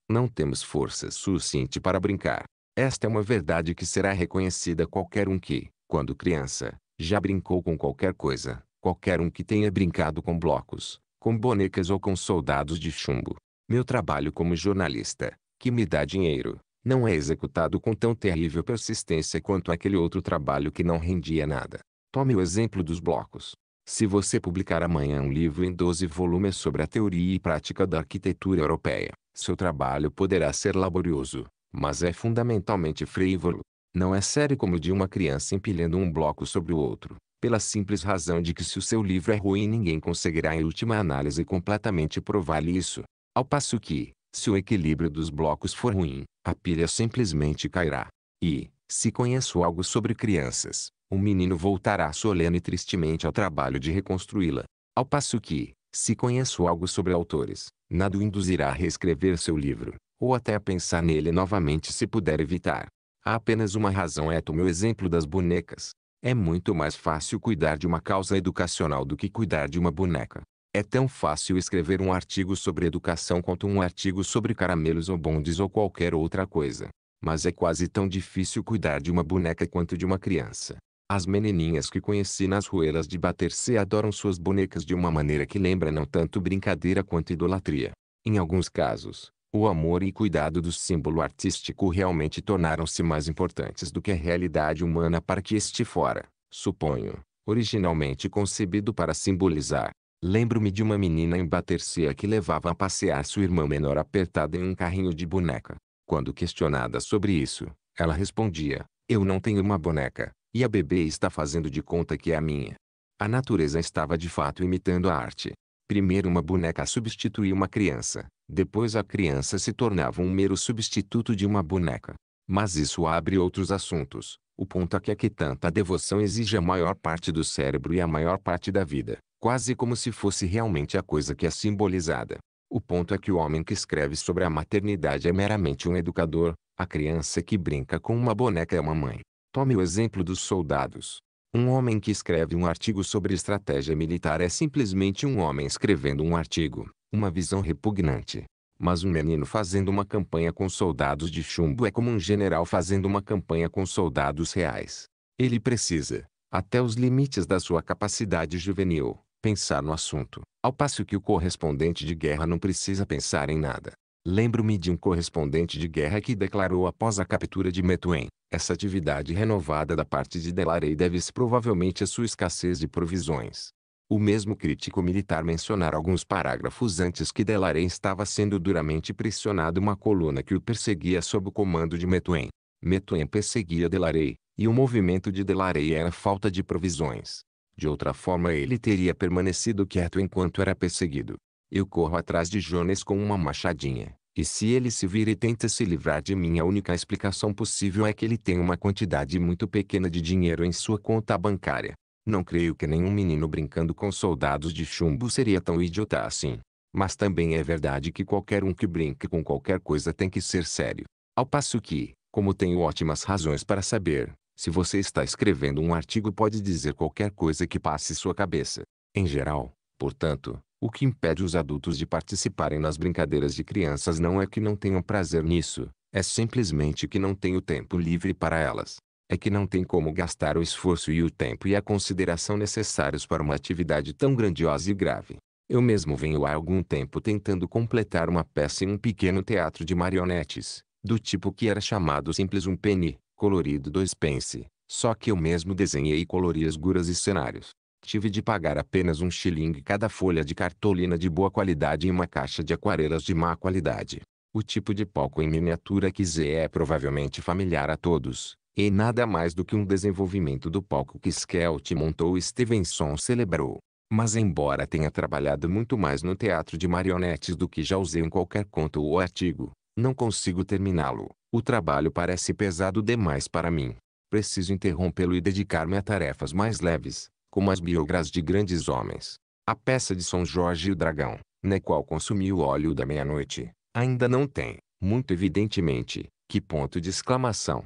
Não temos força suficiente para brincar. Esta é uma verdade que será reconhecida qualquer um que, quando criança, já brincou com qualquer coisa, qualquer um que tenha brincado com blocos, com bonecas ou com soldados de chumbo. Meu trabalho como jornalista, que me dá dinheiro, não é executado com tão terrível persistência quanto aquele outro trabalho que não rendia nada. Tome o exemplo dos blocos. Se você publicar amanhã um livro em 12 volumes sobre a teoria e prática da arquitetura europeia, seu trabalho poderá ser laborioso, mas é fundamentalmente frívolo. Não é sério como o de uma criança empilhando um bloco sobre o outro, pela simples razão de que se o seu livro é ruim ninguém conseguirá em última análise completamente provar lhe isso. Ao passo que, se o equilíbrio dos blocos for ruim, a pilha simplesmente cairá. E, se conheço algo sobre crianças, o menino voltará solene e tristemente ao trabalho de reconstruí-la. Ao passo que, se conheço algo sobre autores, nada o induzirá a reescrever seu livro, ou até a pensar nele novamente se puder evitar. Há apenas uma razão é o meu exemplo das bonecas. É muito mais fácil cuidar de uma causa educacional do que cuidar de uma boneca. É tão fácil escrever um artigo sobre educação quanto um artigo sobre caramelos ou bondes ou qualquer outra coisa. Mas é quase tão difícil cuidar de uma boneca quanto de uma criança. As menininhas que conheci nas ruelas de bater-se adoram suas bonecas de uma maneira que lembra não tanto brincadeira quanto idolatria. Em alguns casos, o amor e cuidado do símbolo artístico realmente tornaram-se mais importantes do que a realidade humana para que este fora, suponho, originalmente concebido para simbolizar. Lembro-me de uma menina em Batercia que levava a passear sua irmã menor apertada em um carrinho de boneca. Quando questionada sobre isso, ela respondia, eu não tenho uma boneca, e a bebê está fazendo de conta que é a minha. A natureza estava de fato imitando a arte. Primeiro uma boneca substituía uma criança, depois a criança se tornava um mero substituto de uma boneca. Mas isso abre outros assuntos, o ponto aqui é que tanta devoção exige a maior parte do cérebro e a maior parte da vida, quase como se fosse realmente a coisa que é simbolizada. O ponto é que o homem que escreve sobre a maternidade é meramente um educador, a criança que brinca com uma boneca é uma mãe. Tome o exemplo dos soldados. Um homem que escreve um artigo sobre estratégia militar é simplesmente um homem escrevendo um artigo, uma visão repugnante, mas um menino fazendo uma campanha com soldados de chumbo é como um general fazendo uma campanha com soldados reais. Ele precisa, até os limites da sua capacidade juvenil, pensar no assunto, ao passo que o correspondente de guerra não precisa pensar em nada. Lembro-me de um correspondente de guerra que declarou após a captura de Metuém, essa atividade renovada da parte de Delarey deve-se provavelmente à sua escassez de provisões. O mesmo crítico militar mencionara alguns parágrafos antes que Delarem estava sendo duramente pressionado uma coluna que o perseguia sob o comando de Metuen. Metuen perseguia Delarey, e o movimento de Delarey era falta de provisões. De outra forma ele teria permanecido quieto enquanto era perseguido. Eu corro atrás de Jones com uma machadinha, e se ele se vir e tenta se livrar de mim a única explicação possível é que ele tem uma quantidade muito pequena de dinheiro em sua conta bancária. Não creio que nenhum menino brincando com soldados de chumbo seria tão idiota assim. Mas também é verdade que qualquer um que brinque com qualquer coisa tem que ser sério. Ao passo que, como tenho ótimas razões para saber, se você está escrevendo um artigo pode dizer qualquer coisa que passe sua cabeça. Em geral, portanto, o que impede os adultos de participarem nas brincadeiras de crianças não é que não tenham prazer nisso, é simplesmente que não tenham tempo livre para elas é que não tem como gastar o esforço e o tempo e a consideração necessários para uma atividade tão grandiosa e grave. Eu mesmo venho há algum tempo tentando completar uma peça em um pequeno teatro de marionetes, do tipo que era chamado simples um penny, colorido dois pence, só que eu mesmo desenhei e colori as guras e cenários. Tive de pagar apenas um shilling cada folha de cartolina de boa qualidade e uma caixa de aquarelas de má qualidade. O tipo de palco em miniatura que Zé é provavelmente familiar a todos, e nada mais do que um desenvolvimento do palco que Skelt montou e Stevenson celebrou. Mas embora tenha trabalhado muito mais no teatro de marionetes do que já usei em qualquer conto ou artigo, não consigo terminá-lo. O trabalho parece pesado demais para mim. Preciso interrompê-lo e dedicar-me a tarefas mais leves, como as biogras de grandes homens. A peça de São Jorge e o Dragão, na qual consumi o óleo da meia-noite, ainda não tem, muito evidentemente, que ponto de exclamação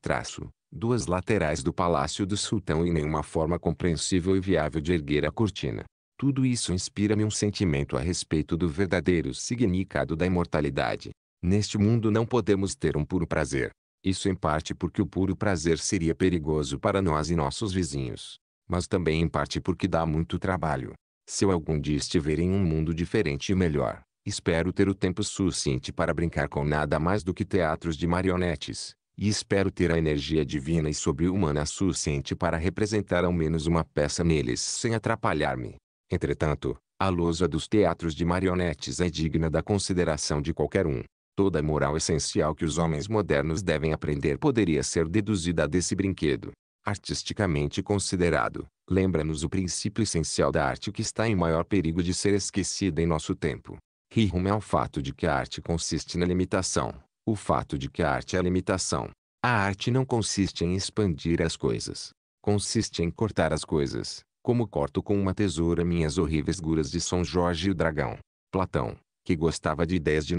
traço, duas laterais do palácio do sultão e nenhuma forma compreensível e viável de erguer a cortina. Tudo isso inspira-me um sentimento a respeito do verdadeiro significado da imortalidade. Neste mundo não podemos ter um puro prazer. Isso em parte porque o puro prazer seria perigoso para nós e nossos vizinhos. Mas também em parte porque dá muito trabalho. Se eu algum dia estiver em um mundo diferente e melhor, espero ter o tempo suficiente para brincar com nada mais do que teatros de marionetes e espero ter a energia divina e sobre-humana suficiente para representar ao menos uma peça neles sem atrapalhar-me. Entretanto, a lousa dos teatros de marionetes é digna da consideração de qualquer um. Toda a moral essencial que os homens modernos devem aprender poderia ser deduzida desse brinquedo. Artisticamente considerado, lembra-nos o princípio essencial da arte que está em maior perigo de ser esquecida em nosso tempo. Ri é ao fato de que a arte consiste na limitação o fato de que a arte é a limitação. A arte não consiste em expandir as coisas. Consiste em cortar as coisas, como corto com uma tesoura minhas horríveis guras de São Jorge e o dragão. Platão, que gostava de ideias de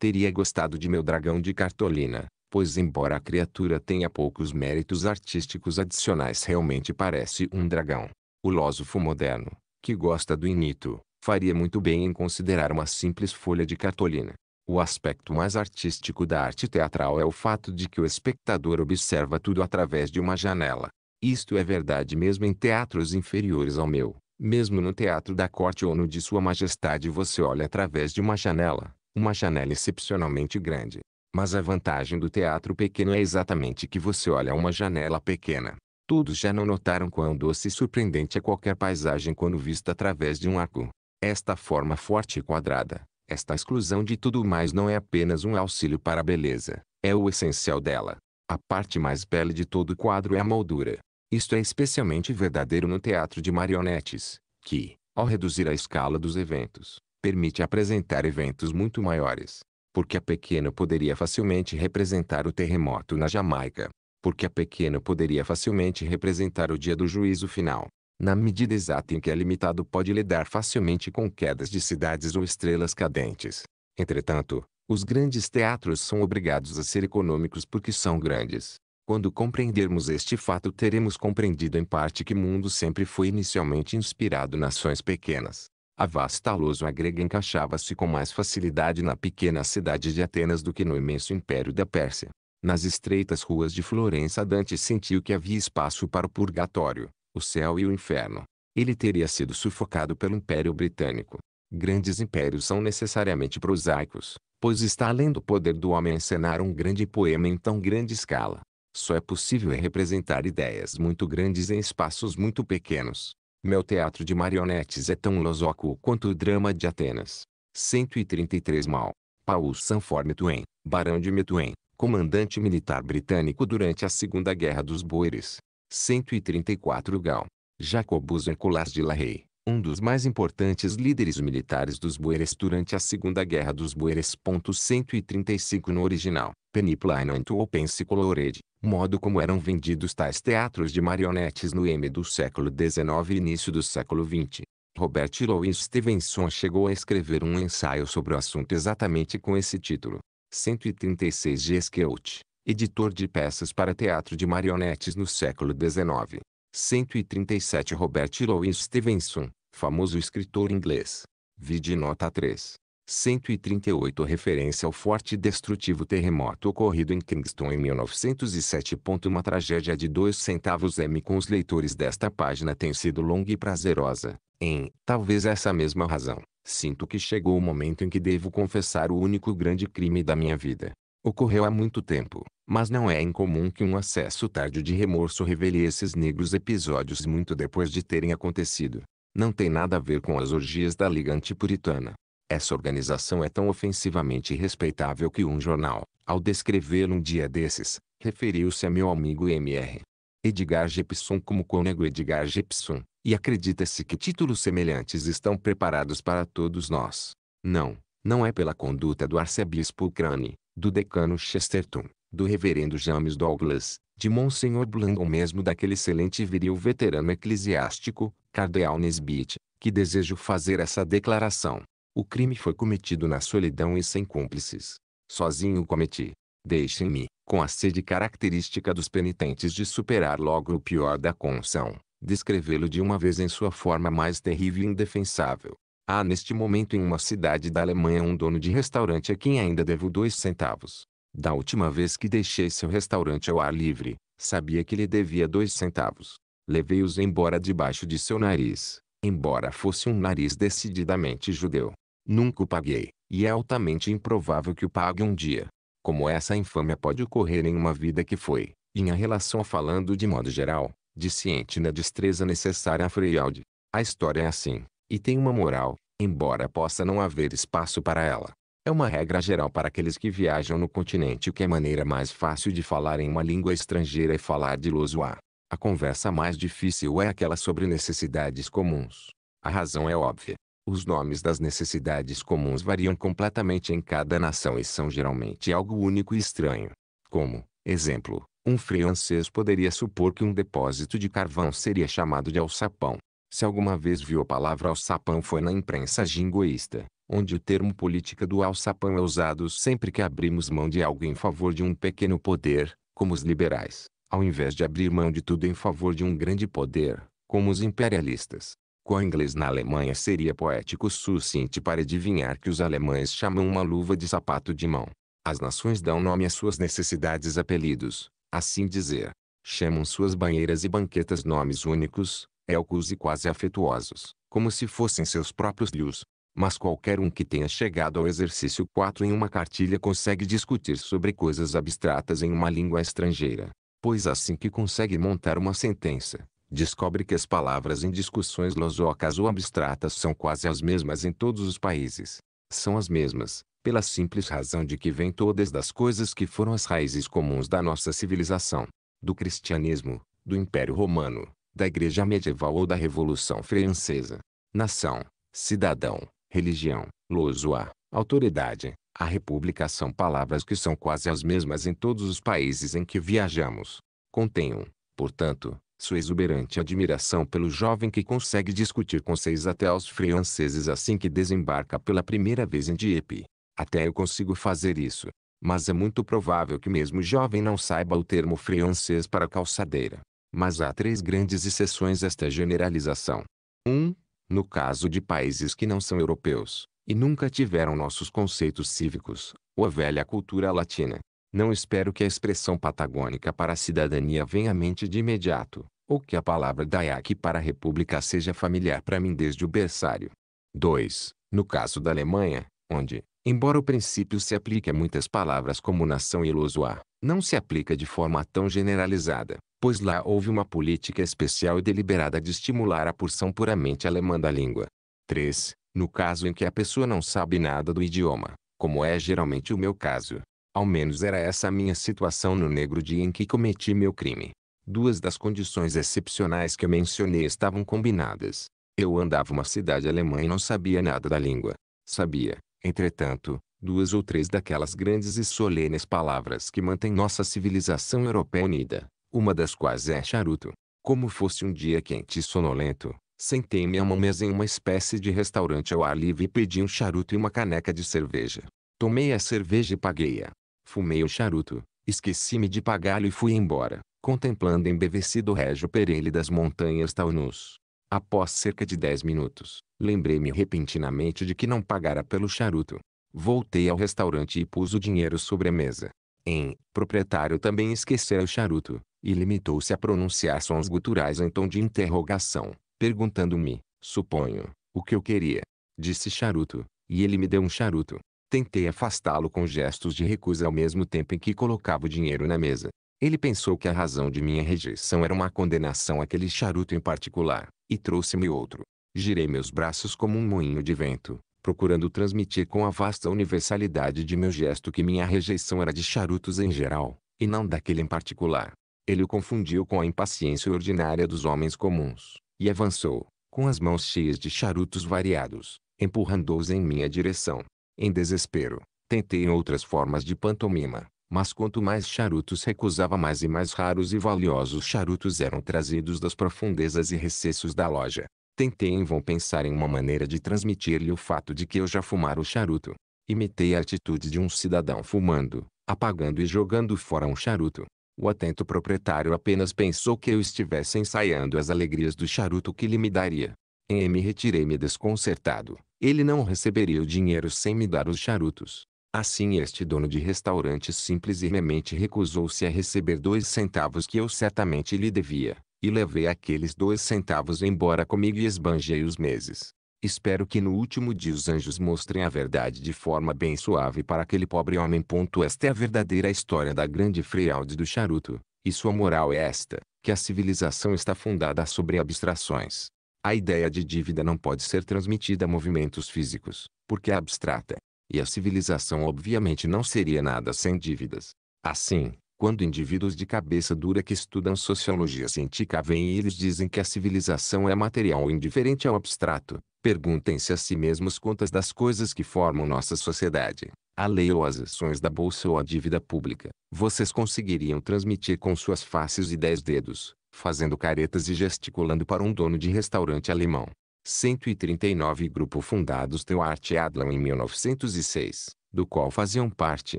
teria gostado de meu dragão de cartolina, pois embora a criatura tenha poucos méritos artísticos adicionais realmente parece um dragão. O lósofo moderno, que gosta do inito, faria muito bem em considerar uma simples folha de cartolina. O aspecto mais artístico da arte teatral é o fato de que o espectador observa tudo através de uma janela. Isto é verdade mesmo em teatros inferiores ao meu. Mesmo no teatro da corte ou no de Sua Majestade você olha através de uma janela, uma janela excepcionalmente grande. Mas a vantagem do teatro pequeno é exatamente que você olha uma janela pequena. Todos já não notaram quão doce e surpreendente é qualquer paisagem quando vista através de um arco. Esta forma forte e quadrada, esta exclusão de tudo mais não é apenas um auxílio para a beleza, é o essencial dela. A parte mais bela de todo o quadro é a moldura. Isto é especialmente verdadeiro no teatro de marionetes, que, ao reduzir a escala dos eventos, permite apresentar eventos muito maiores. Porque a pequena poderia facilmente representar o terremoto na Jamaica. Porque a pequena poderia facilmente representar o dia do juízo final na medida exata em que é limitado pode lidar facilmente com quedas de cidades ou estrelas cadentes. Entretanto, os grandes teatros são obrigados a ser econômicos porque são grandes. Quando compreendermos este fato teremos compreendido em parte que mundo sempre foi inicialmente inspirado nações pequenas. A vasta lousa grega encaixava-se com mais facilidade na pequena cidade de Atenas do que no imenso império da Pérsia. Nas estreitas ruas de Florença Dante sentiu que havia espaço para o purgatório o céu e o inferno. Ele teria sido sufocado pelo Império Britânico. Grandes impérios são necessariamente prosaicos, pois está além do poder do homem encenar um grande poema em tão grande escala. Só é possível representar ideias muito grandes em espaços muito pequenos. Meu teatro de marionetes é tão losócuo quanto o drama de Atenas. 133 Mal. Paul Sanford Methuen, Barão de Methuen, comandante militar britânico durante a Segunda Guerra dos Boeres, 134 Gal. Jacobus Herculás de la Rey, um dos mais importantes líderes militares dos Boeres durante a Segunda Guerra dos Boeres. 135 No original, Peniplainant ou Pensicolored, modo como eram vendidos tais teatros de marionetes no M do século XIX e início do século XX. Robert Louis Stevenson chegou a escrever um ensaio sobre o assunto exatamente com esse título. 136 G. Skeut, editor de peças para teatro de marionetes no século XIX. 137 Robert Louis Stevenson, famoso escritor inglês. Vide nota 3. 138 Referência ao forte e destrutivo terremoto ocorrido em Kingston em 1907. Uma tragédia de 2 centavos M com os leitores desta página tem sido longa e prazerosa. Em, talvez essa mesma razão, sinto que chegou o momento em que devo confessar o único grande crime da minha vida. Ocorreu há muito tempo, mas não é incomum que um acesso tardio de remorso revele esses negros episódios muito depois de terem acontecido. Não tem nada a ver com as orgias da Liga Antipuritana. Essa organização é tão ofensivamente respeitável que um jornal, ao descrevê-lo um dia desses, referiu-se a meu amigo M.R. Edgar Jepson como Cônego Edgar Jepson, e acredita-se que títulos semelhantes estão preparados para todos nós. Não, não é pela conduta do arcebispo Crane, do decano Chesterton, do reverendo James Douglas, de Monsenhor Bland ou mesmo daquele excelente e viril veterano eclesiástico, Cardeal Nesbit, que desejo fazer essa declaração. O crime foi cometido na solidão e sem cúmplices. Sozinho o cometi. Deixem-me, com a sede característica dos penitentes de superar logo o pior da conção, descrevê-lo de uma vez em sua forma mais terrível e indefensável. Há neste momento em uma cidade da Alemanha um dono de restaurante a quem ainda devo dois centavos. Da última vez que deixei seu restaurante ao ar livre, sabia que lhe devia dois centavos. Levei-os embora debaixo de seu nariz, embora fosse um nariz decididamente judeu. Nunca o paguei, e é altamente improvável que o pague um dia. Como essa infâmia pode ocorrer em uma vida que foi, em a relação falando de modo geral, ciente na destreza necessária a Freyaldi. A história é assim e tem uma moral, embora possa não haver espaço para ela. É uma regra geral para aqueles que viajam no continente que é a maneira mais fácil de falar em uma língua estrangeira é falar de Lozoá. A conversa mais difícil é aquela sobre necessidades comuns. A razão é óbvia. Os nomes das necessidades comuns variam completamente em cada nação e são geralmente algo único e estranho. Como, exemplo, um francês poderia supor que um depósito de carvão seria chamado de alçapão, se alguma vez viu a palavra alçapão foi na imprensa jingoísta, onde o termo política do alçapão é usado sempre que abrimos mão de algo em favor de um pequeno poder, como os liberais, ao invés de abrir mão de tudo em favor de um grande poder, como os imperialistas. inglês na Alemanha seria poético suficiente para adivinhar que os alemães chamam uma luva de sapato de mão. As nações dão nome às suas necessidades apelidos, assim dizer. Chamam suas banheiras e banquetas nomes únicos, elcos é e quase afetuosos, como se fossem seus próprios lios. Mas qualquer um que tenha chegado ao exercício 4 em uma cartilha consegue discutir sobre coisas abstratas em uma língua estrangeira. Pois assim que consegue montar uma sentença, descobre que as palavras em discussões losocas ou abstratas são quase as mesmas em todos os países. São as mesmas, pela simples razão de que vêm todas das coisas que foram as raízes comuns da nossa civilização, do cristianismo, do Império Romano, da Igreja Medieval ou da Revolução Francesa. Nação, cidadão, religião, lozoar, autoridade. A república são palavras que são quase as mesmas em todos os países em que viajamos. Contenham, portanto, sua exuberante admiração pelo jovem que consegue discutir com seis até aos franceses assim que desembarca pela primeira vez em Dieppe. Até eu consigo fazer isso. Mas é muito provável que mesmo o jovem não saiba o termo francês para calçadeira. Mas há três grandes exceções a esta generalização. 1. Um, no caso de países que não são europeus, e nunca tiveram nossos conceitos cívicos, ou a velha cultura latina. Não espero que a expressão patagônica para a cidadania venha à mente de imediato, ou que a palavra daiaque para a república seja familiar para mim desde o berçário. 2. No caso da Alemanha, onde, embora o princípio se aplique a muitas palavras como nação e lusoar, não se aplica de forma tão generalizada pois lá houve uma política especial e deliberada de estimular a porção puramente alemã da língua. 3. No caso em que a pessoa não sabe nada do idioma, como é geralmente o meu caso. Ao menos era essa a minha situação no negro dia em que cometi meu crime. Duas das condições excepcionais que eu mencionei estavam combinadas. Eu andava uma cidade alemã e não sabia nada da língua. Sabia, entretanto, duas ou três daquelas grandes e solenes palavras que mantêm nossa civilização europeia unida uma das quais é charuto. Como fosse um dia quente e sonolento, sentei-me a uma mesa em uma espécie de restaurante ao ar livre e pedi um charuto e uma caneca de cerveja. Tomei a cerveja e paguei-a. Fumei o charuto, esqueci-me de pagá-lo e fui embora, contemplando embevecido o régio perele das montanhas Taunus. Após cerca de dez minutos, lembrei-me repentinamente de que não pagara pelo charuto. Voltei ao restaurante e pus o dinheiro sobre a mesa. Em, proprietário também esquecera o charuto, e limitou-se a pronunciar sons guturais em tom de interrogação, perguntando-me, suponho, o que eu queria. Disse charuto, e ele me deu um charuto. Tentei afastá-lo com gestos de recusa ao mesmo tempo em que colocava o dinheiro na mesa. Ele pensou que a razão de minha rejeição era uma condenação àquele charuto em particular, e trouxe-me outro. Girei meus braços como um moinho de vento, procurando transmitir com a vasta universalidade de meu gesto que minha rejeição era de charutos em geral, e não daquele em particular. Ele o confundiu com a impaciência ordinária dos homens comuns, e avançou, com as mãos cheias de charutos variados, empurrando-os em minha direção. Em desespero, tentei outras formas de pantomima, mas quanto mais charutos recusava mais e mais raros e valiosos charutos eram trazidos das profundezas e recessos da loja. Tentei em vão pensar em uma maneira de transmitir-lhe o fato de que eu já fumara o charuto. Imitei a atitude de um cidadão fumando, apagando e jogando fora um charuto. O atento proprietário apenas pensou que eu estivesse ensaiando as alegrias do charuto que lhe me daria. Em me retirei-me desconcertado. Ele não receberia o dinheiro sem me dar os charutos. Assim este dono de restaurante simplesmente recusou-se a receber dois centavos que eu certamente lhe devia, e levei aqueles dois centavos embora comigo e esbanjei os meses. Espero que no último dia os anjos mostrem a verdade de forma bem suave para aquele pobre homem. Esta é a verdadeira história da grande fraude do charuto, e sua moral é esta, que a civilização está fundada sobre abstrações. A ideia de dívida não pode ser transmitida a movimentos físicos, porque é abstrata. E a civilização obviamente não seria nada sem dívidas. Assim, quando indivíduos de cabeça dura que estudam sociologia científica vêm e eles dizem que a civilização é material indiferente ao abstrato, Perguntem-se a si mesmos quantas das coisas que formam nossa sociedade, a lei ou as ações da bolsa ou a dívida pública, vocês conseguiriam transmitir com suas faces e dez dedos, fazendo caretas e gesticulando para um dono de restaurante alemão. 139 Grupo fundado Art Adlam em 1906, do qual faziam parte,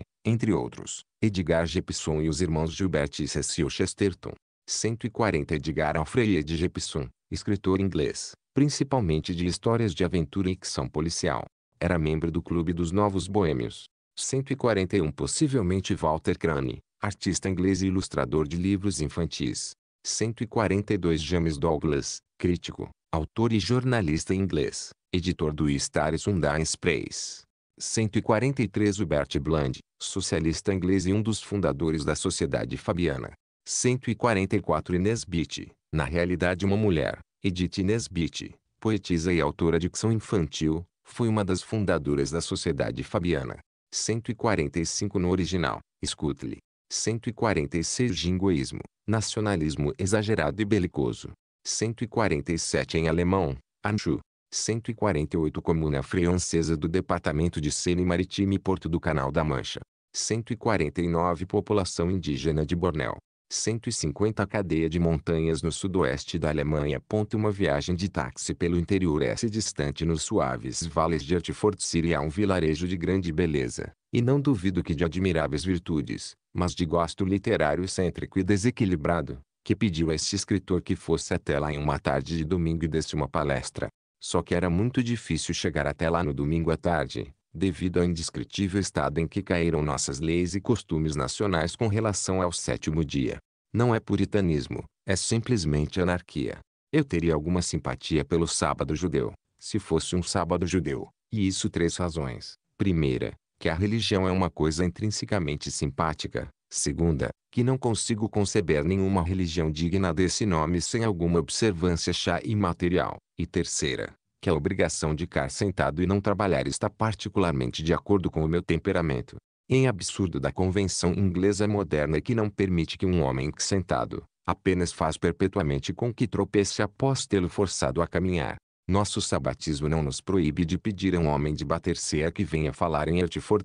entre outros, Edgar Jepson e os irmãos Gilbert e Cecil Chesterton. 140 Edgar Alfred Jepson, escritor inglês, principalmente de histórias de aventura e ficção policial. Era membro do Clube dos Novos Boêmios. 141 Possivelmente Walter Crane, artista inglês e ilustrador de livros infantis. 142 James Douglas, crítico, autor e jornalista inglês, editor do Star Sundance Press. 143 Hubert Bland, socialista inglês e um dos fundadores da Sociedade Fabiana. 144 Inês Bitt, na realidade uma mulher, Edith Nesbit, poetisa e autora de Ficção Infantil, foi uma das fundadoras da Sociedade Fabiana. 145 no original, escute-lhe. 146 Jingoísmo, nacionalismo exagerado e belicoso. 147 em alemão, Anjou. 148 Comuna francesa do departamento de Sena Maritime e Porto do Canal da Mancha. 149 População indígena de Bornéu. 150 cadeia de montanhas no sudoeste da Alemanha. Uma viagem de táxi pelo interior S é distante nos suaves vales de Ertfortsir é um vilarejo de grande beleza, e não duvido que de admiráveis virtudes, mas de gosto literário cêntrico e desequilibrado, que pediu a este escritor que fosse até lá em uma tarde de domingo e desse uma palestra. Só que era muito difícil chegar até lá no domingo à tarde, devido ao indescritível estado em que caíram nossas leis e costumes nacionais com relação ao sétimo dia. Não é puritanismo, é simplesmente anarquia. Eu teria alguma simpatia pelo sábado judeu, se fosse um sábado judeu, e isso três razões. Primeira, que a religião é uma coisa intrinsecamente simpática. Segunda, que não consigo conceber nenhuma religião digna desse nome sem alguma observância chá e material. E terceira, que a obrigação de ficar sentado e não trabalhar está particularmente de acordo com o meu temperamento. Em absurdo da convenção inglesa moderna que não permite que um homem que sentado, apenas faz perpetuamente com que tropece após tê-lo forçado a caminhar. Nosso sabatismo não nos proíbe de pedir a um homem de bater Batterseia é que venha falar em Hertford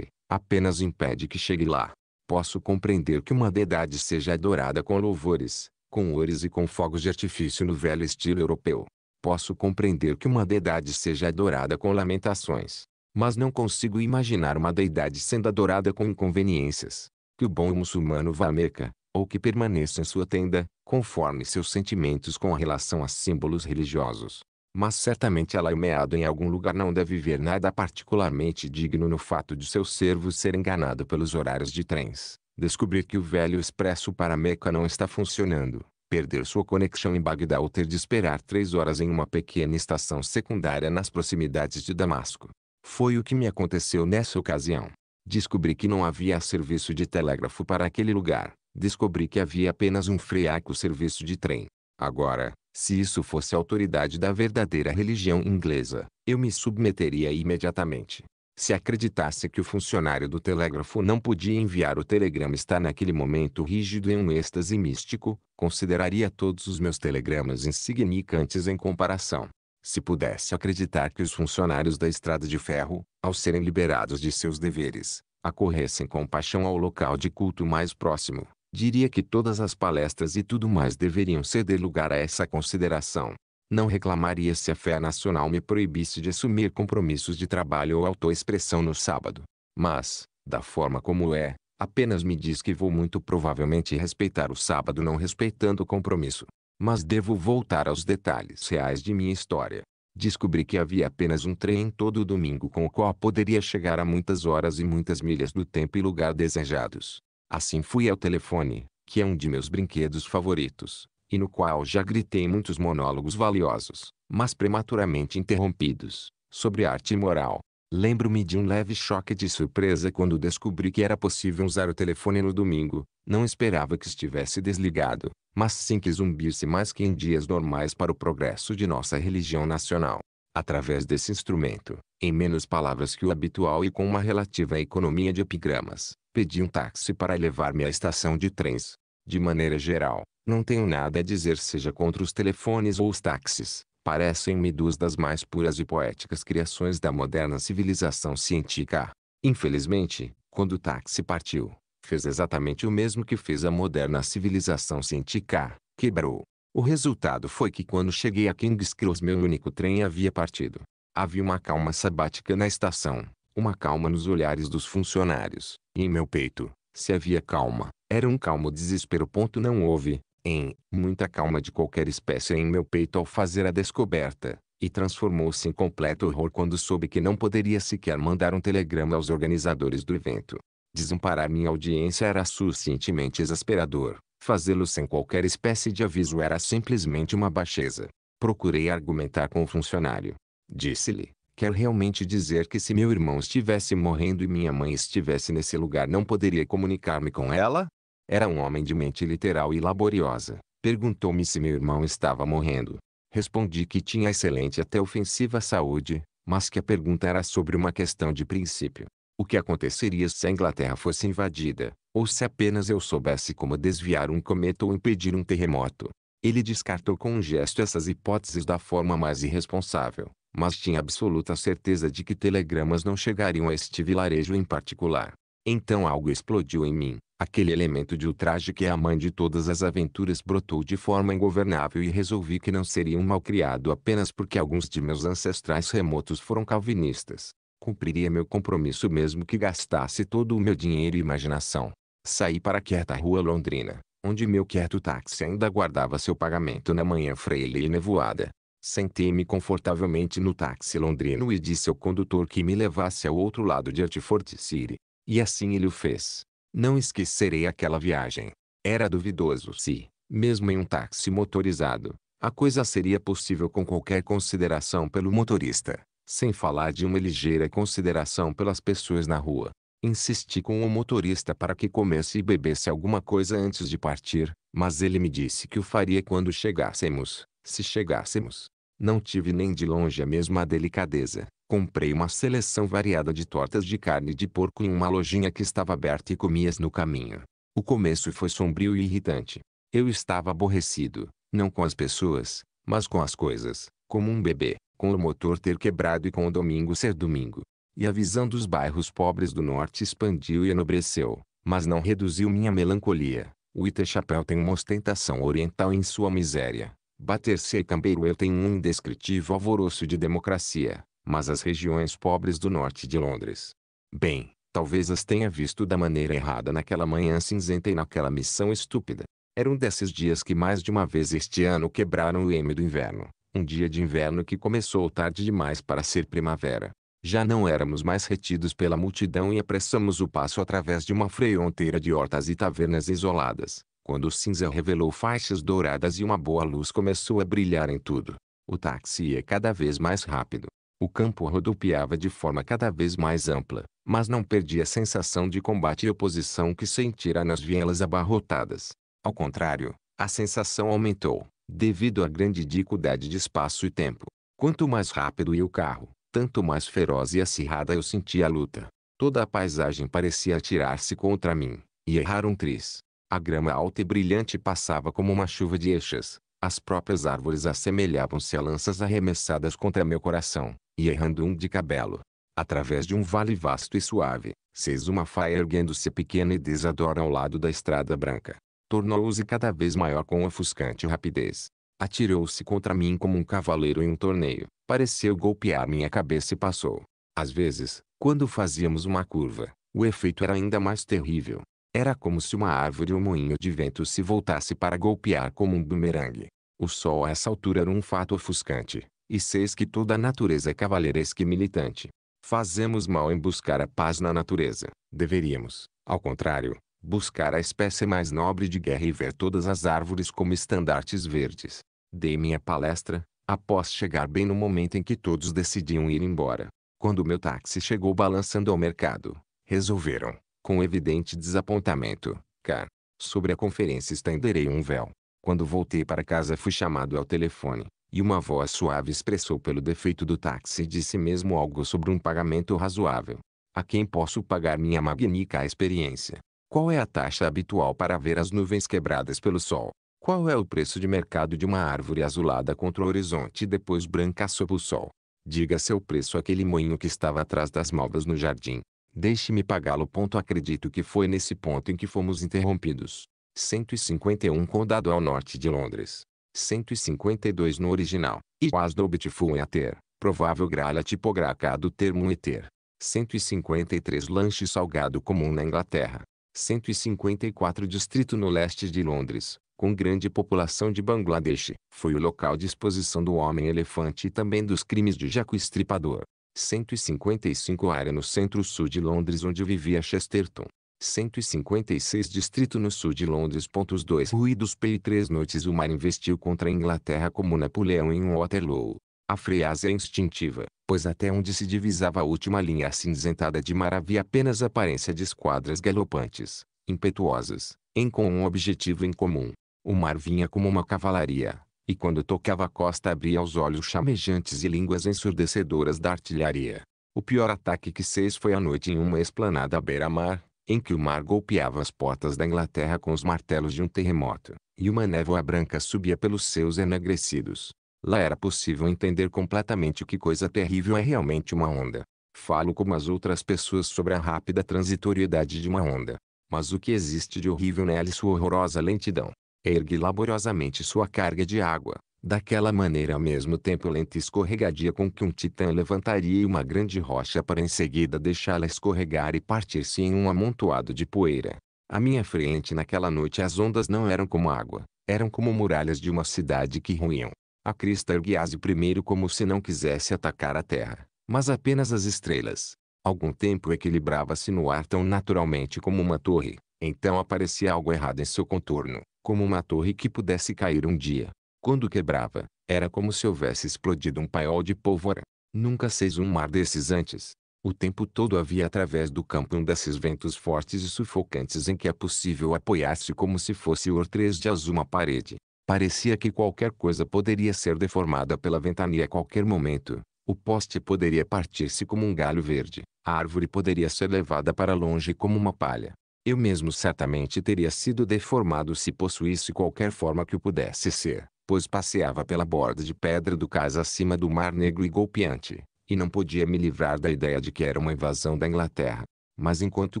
apenas impede que chegue lá. Posso compreender que uma deidade seja adorada com louvores, com ores e com fogos de artifício no velho estilo europeu posso compreender que uma deidade seja adorada com lamentações. Mas não consigo imaginar uma deidade sendo adorada com inconveniências. Que o bom muçulmano vá à Meca, ou que permaneça em sua tenda, conforme seus sentimentos com relação a símbolos religiosos. Mas certamente meado em algum lugar não deve ver nada particularmente digno no fato de seu servo ser enganado pelos horários de trens, descobrir que o velho expresso para Meca não está funcionando, perder sua conexão em Bagdá ou ter de esperar três horas em uma pequena estação secundária nas proximidades de Damasco. Foi o que me aconteceu nessa ocasião. Descobri que não havia serviço de telégrafo para aquele lugar. Descobri que havia apenas um friaco serviço de trem. Agora, se isso fosse a autoridade da verdadeira religião inglesa, eu me submeteria imediatamente. Se acreditasse que o funcionário do telégrafo não podia enviar o telegrama estar naquele momento rígido em um êxtase místico, consideraria todos os meus telegramas insignificantes em comparação. Se pudesse acreditar que os funcionários da estrada de ferro, ao serem liberados de seus deveres, acorressem com paixão ao local de culto mais próximo, diria que todas as palestras e tudo mais deveriam ceder lugar a essa consideração não reclamaria se a fé nacional me proibisse de assumir compromissos de trabalho ou autoexpressão no sábado. Mas, da forma como é, apenas me diz que vou muito provavelmente respeitar o sábado não respeitando o compromisso. Mas devo voltar aos detalhes reais de minha história. Descobri que havia apenas um trem todo domingo com o qual poderia chegar a muitas horas e muitas milhas do tempo e lugar desejados. Assim fui ao telefone, que é um de meus brinquedos favoritos, no qual já gritei muitos monólogos valiosos, mas prematuramente interrompidos, sobre arte e moral. Lembro-me de um leve choque de surpresa quando descobri que era possível usar o telefone no domingo. Não esperava que estivesse desligado, mas sim que zumbisse mais que em dias normais para o progresso de nossa religião nacional. Através desse instrumento, em menos palavras que o habitual e com uma relativa economia de epigramas, pedi um táxi para levar-me à estação de trens. De maneira geral, não tenho nada a dizer seja contra os telefones ou os táxis. Parecem-me duas das mais puras e poéticas criações da moderna civilização científica. Infelizmente, quando o táxi partiu, fez exatamente o mesmo que fez a moderna civilização científica, quebrou. O resultado foi que quando cheguei a King's Cross meu único trem havia partido. Havia uma calma sabática na estação, uma calma nos olhares dos funcionários, e em meu peito, se havia calma, era um calmo desespero. Ponto não houve, em muita calma de qualquer espécie em meu peito ao fazer a descoberta, e transformou-se em completo horror quando soube que não poderia sequer mandar um telegrama aos organizadores do evento. Desamparar minha audiência era suficientemente exasperador, fazê-lo sem qualquer espécie de aviso era simplesmente uma baixeza. Procurei argumentar com o funcionário. Disse-lhe, quer realmente dizer que se meu irmão estivesse morrendo e minha mãe estivesse nesse lugar não poderia comunicar-me com ela? Era um homem de mente literal e laboriosa. Perguntou-me se meu irmão estava morrendo. Respondi que tinha excelente até ofensiva saúde, mas que a pergunta era sobre uma questão de princípio. O que aconteceria se a Inglaterra fosse invadida, ou se apenas eu soubesse como desviar um cometa ou impedir um terremoto. Ele descartou com um gesto essas hipóteses da forma mais irresponsável, mas tinha absoluta certeza de que telegramas não chegariam a este vilarejo em particular. Então algo explodiu em mim. Aquele elemento de ultraje que é a mãe de todas as aventuras brotou de forma ingovernável e resolvi que não seria um malcriado apenas porque alguns de meus ancestrais remotos foram calvinistas. Cumpriria meu compromisso mesmo que gastasse todo o meu dinheiro e imaginação. Saí para a quieta rua londrina, onde meu quieto táxi ainda guardava seu pagamento na manhã freile e nevoada. Sentei-me confortavelmente no táxi londrino e disse ao condutor que me levasse ao outro lado de Artford City. E assim ele o fez. Não esquecerei aquela viagem. Era duvidoso se, mesmo em um táxi motorizado, a coisa seria possível com qualquer consideração pelo motorista, sem falar de uma ligeira consideração pelas pessoas na rua. Insisti com o motorista para que comesse e bebesse alguma coisa antes de partir, mas ele me disse que o faria quando chegássemos, se chegássemos. Não tive nem de longe a mesma delicadeza, Comprei uma seleção variada de tortas de carne de porco em uma lojinha que estava aberta e comias no caminho. O começo foi sombrio e irritante. Eu estava aborrecido, não com as pessoas, mas com as coisas, como um bebê, com o motor ter quebrado e com o domingo ser domingo. E a visão dos bairros pobres do norte expandiu e enobreceu, mas não reduziu minha melancolia. O Itachapéu tem uma ostentação oriental em sua miséria. Bater-se e Cambeiro eu tenho um indescritível alvoroço de democracia mas as regiões pobres do norte de Londres. Bem, talvez as tenha visto da maneira errada naquela manhã cinzenta e naquela missão estúpida. Era um desses dias que mais de uma vez este ano quebraram o eme do inverno. Um dia de inverno que começou tarde demais para ser primavera. Já não éramos mais retidos pela multidão e apressamos o passo através de uma fronteira de hortas e tavernas isoladas, quando o cinza revelou faixas douradas e uma boa luz começou a brilhar em tudo. O táxi ia cada vez mais rápido. O campo rodopiava de forma cada vez mais ampla, mas não perdia a sensação de combate e oposição que sentira nas vielas abarrotadas. Ao contrário, a sensação aumentou, devido à grande dificuldade de espaço e tempo. Quanto mais rápido ia o carro, tanto mais feroz e acirrada eu sentia a luta. Toda a paisagem parecia atirar-se contra mim, e errar um tris. A grama alta e brilhante passava como uma chuva de eixas, as próprias árvores assemelhavam-se a lanças arremessadas contra meu coração e errando um de cabelo. Através de um vale vasto e suave, seis uma faia erguendo-se pequena e desadora ao lado da estrada branca. Tornou-se cada vez maior com ofuscante rapidez. Atirou-se contra mim como um cavaleiro em um torneio. Pareceu golpear minha cabeça e passou. Às vezes, quando fazíamos uma curva, o efeito era ainda mais terrível. Era como se uma árvore ou um moinho de vento se voltasse para golpear como um bumerangue. O sol a essa altura era um fato ofuscante, e seis que toda a natureza é cavalheiresca e militante. Fazemos mal em buscar a paz na natureza. Deveríamos, ao contrário, buscar a espécie mais nobre de guerra e ver todas as árvores como estandartes verdes. Dei minha palestra, após chegar bem no momento em que todos decidiam ir embora. Quando meu táxi chegou balançando ao mercado, resolveram, com evidente desapontamento, cá. Sobre a conferência estenderei um véu. Quando voltei para casa fui chamado ao telefone. E uma voz suave expressou pelo defeito do táxi de si mesmo algo sobre um pagamento razoável. A quem posso pagar minha magnífica experiência? Qual é a taxa habitual para ver as nuvens quebradas pelo sol? Qual é o preço de mercado de uma árvore azulada contra o horizonte e depois branca sob o sol? Diga seu preço àquele moinho que estava atrás das malvas no jardim. Deixe-me pagá-lo. Acredito que foi nesse ponto em que fomos interrompidos. 151 Condado ao norte de Londres. 152 no original, e quas dobtfuen a ter, provável gralha tipográfica do termo eter. 153 lanche salgado comum na Inglaterra. 154 distrito no leste de Londres, com grande população de Bangladesh, foi o local de exposição do homem-elefante e também dos crimes de Jaco Estripador. 155 área no centro-sul de Londres onde vivia Chesterton. 156 distrito no sul de Londres. 2 ruídos P três noites o mar investiu contra a Inglaterra como Napoleão em Waterloo. A freiaza é instintiva, pois até onde se divisava a última linha acinzentada de mar havia apenas aparência de esquadras galopantes, impetuosas, em com um objetivo em comum. O mar vinha como uma cavalaria, e quando tocava a costa abria os olhos chamejantes e línguas ensurdecedoras da artilharia. O pior ataque que seis foi à noite em uma esplanada à beira-mar, em que o mar golpeava as portas da Inglaterra com os martelos de um terremoto, e uma névoa branca subia pelos seus enegrecidos. Lá era possível entender completamente que coisa terrível é realmente uma onda. Falo como as outras pessoas sobre a rápida transitoriedade de uma onda. Mas o que existe de horrível nela e sua horrorosa lentidão? É Ergue laboriosamente sua carga de água, daquela maneira ao mesmo tempo lenta e escorregadia com que um titã levantaria uma grande rocha para em seguida deixá-la escorregar e partir-se em um amontoado de poeira. À minha frente naquela noite as ondas não eram como água, eram como muralhas de uma cidade que ruíam. A crista erguia-se primeiro como se não quisesse atacar a terra, mas apenas as estrelas. Algum tempo equilibrava-se no ar tão naturalmente como uma torre, então aparecia algo errado em seu contorno, como uma torre que pudesse cair um dia. Quando quebrava, era como se houvesse explodido um paiol de pólvora. Nunca seis um mar desses antes. O tempo todo havia através do campo um desses ventos fortes e sufocantes em que é possível apoiar-se como se fosse o ortrez de azul uma parede. Parecia que qualquer coisa poderia ser deformada pela ventania a qualquer momento. O poste poderia partir-se como um galho verde. A árvore poderia ser levada para longe como uma palha. Eu mesmo certamente teria sido deformado se possuísse qualquer forma que o pudesse ser pois passeava pela borda de pedra do cais acima do mar negro e golpeante, e não podia me livrar da ideia de que era uma invasão da Inglaterra. Mas enquanto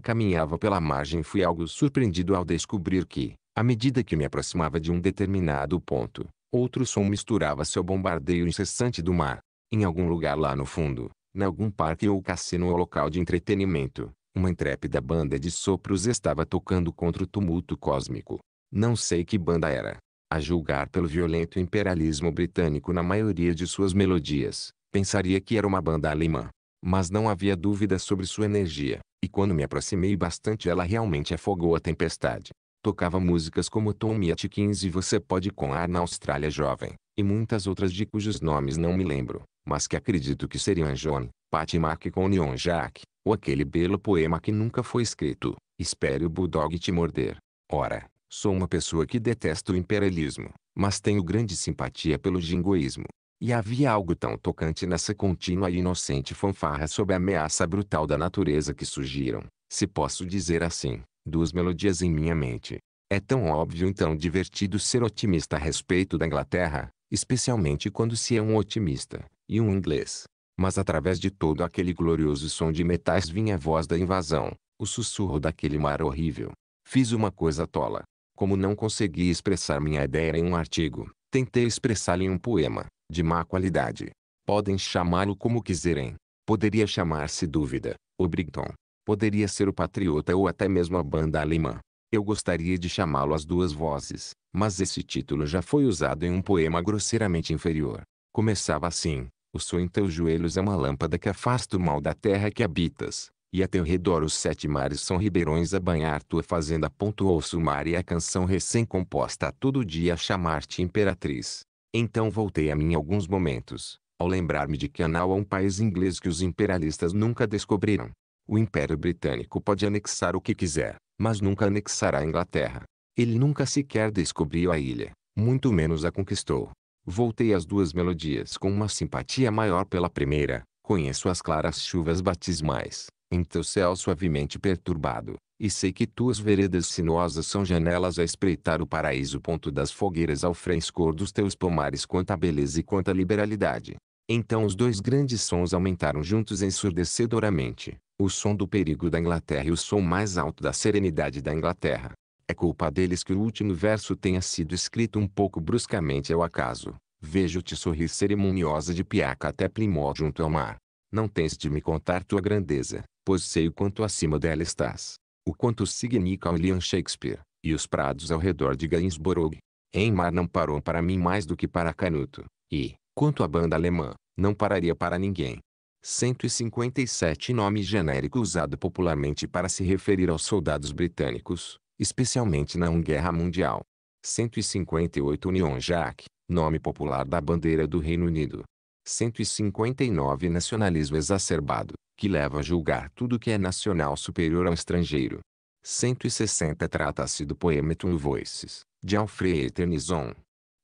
caminhava pela margem fui algo surpreendido ao descobrir que, à medida que me aproximava de um determinado ponto, outro som misturava-se ao bombardeio incessante do mar. Em algum lugar lá no fundo, em algum parque ou cassino ou local de entretenimento, uma intrépida banda de sopros estava tocando contra o tumulto cósmico. Não sei que banda era, a julgar pelo violento imperialismo britânico na maioria de suas melodias, pensaria que era uma banda alemã. Mas não havia dúvida sobre sua energia, e quando me aproximei bastante ela realmente afogou a tempestade. Tocava músicas como Tommy Atkins e Você Pode com Ar na Austrália Jovem, e muitas outras de cujos nomes não me lembro, mas que acredito que seriam John, Patty Mark com Neon Jack, ou aquele belo poema que nunca foi escrito, Espere o Bulldog te morder. Ora, Sou uma pessoa que detesta o imperialismo, mas tenho grande simpatia pelo jingoísmo. E havia algo tão tocante nessa contínua e inocente fanfarra sob a ameaça brutal da natureza que surgiram, se posso dizer assim, duas melodias em minha mente. É tão óbvio e tão divertido ser otimista a respeito da Inglaterra, especialmente quando se é um otimista, e um inglês. Mas através de todo aquele glorioso som de metais vinha a voz da invasão, o sussurro daquele mar horrível. Fiz uma coisa tola, como não consegui expressar minha ideia em um artigo, tentei expressá-la em um poema, de má qualidade. Podem chamá-lo como quiserem. Poderia chamar-se Dúvida, o Brigton. Poderia ser o Patriota ou até mesmo a Banda Alemã. Eu gostaria de chamá-lo As Duas Vozes, mas esse título já foi usado em um poema grosseiramente inferior. Começava assim: O som em teus joelhos é uma lâmpada que afasta o mal da terra que habitas. E a teu redor os sete mares são ribeirões a banhar tua fazenda. Ouço o mar e a canção recém-composta todo dia a chamar-te imperatriz. Então voltei a mim alguns momentos, ao lembrar-me de que Anal é um país inglês que os imperialistas nunca descobriram. O Império Britânico pode anexar o que quiser, mas nunca anexará a Inglaterra. Ele nunca sequer descobriu a ilha, muito menos a conquistou. Voltei às duas melodias com uma simpatia maior pela primeira, conheço as claras chuvas batismais, em teu céu suavemente perturbado, e sei que tuas veredas sinuosas são janelas a espreitar o paraíso. Ponto das fogueiras ao frescor dos teus pomares, quanta beleza e quanta liberalidade. Então os dois grandes sons aumentaram juntos ensurdecedoramente, o som do perigo da Inglaterra e o som mais alto da serenidade da Inglaterra. É culpa deles que o último verso tenha sido escrito um pouco bruscamente ao acaso. Vejo-te sorrir cerimoniosa de Piaca até Plimó junto ao mar. Não tens de me contar tua grandeza, pois sei o quanto acima dela estás, o quanto significa William Shakespeare, e os prados ao redor de Gainsborough. Em mar não parou para mim mais do que para Canuto, e, quanto à banda alemã, não pararia para ninguém. 157 Nome genérico usado popularmente para se referir aos soldados britânicos, especialmente na Guerra Mundial. 158 Union Jack, nome popular da bandeira do Reino Unido. 159 Nacionalismo exacerbado, que leva a julgar tudo que é nacional superior ao estrangeiro. 160 Trata-se do poema Two Voices, de Alfred Tennyson.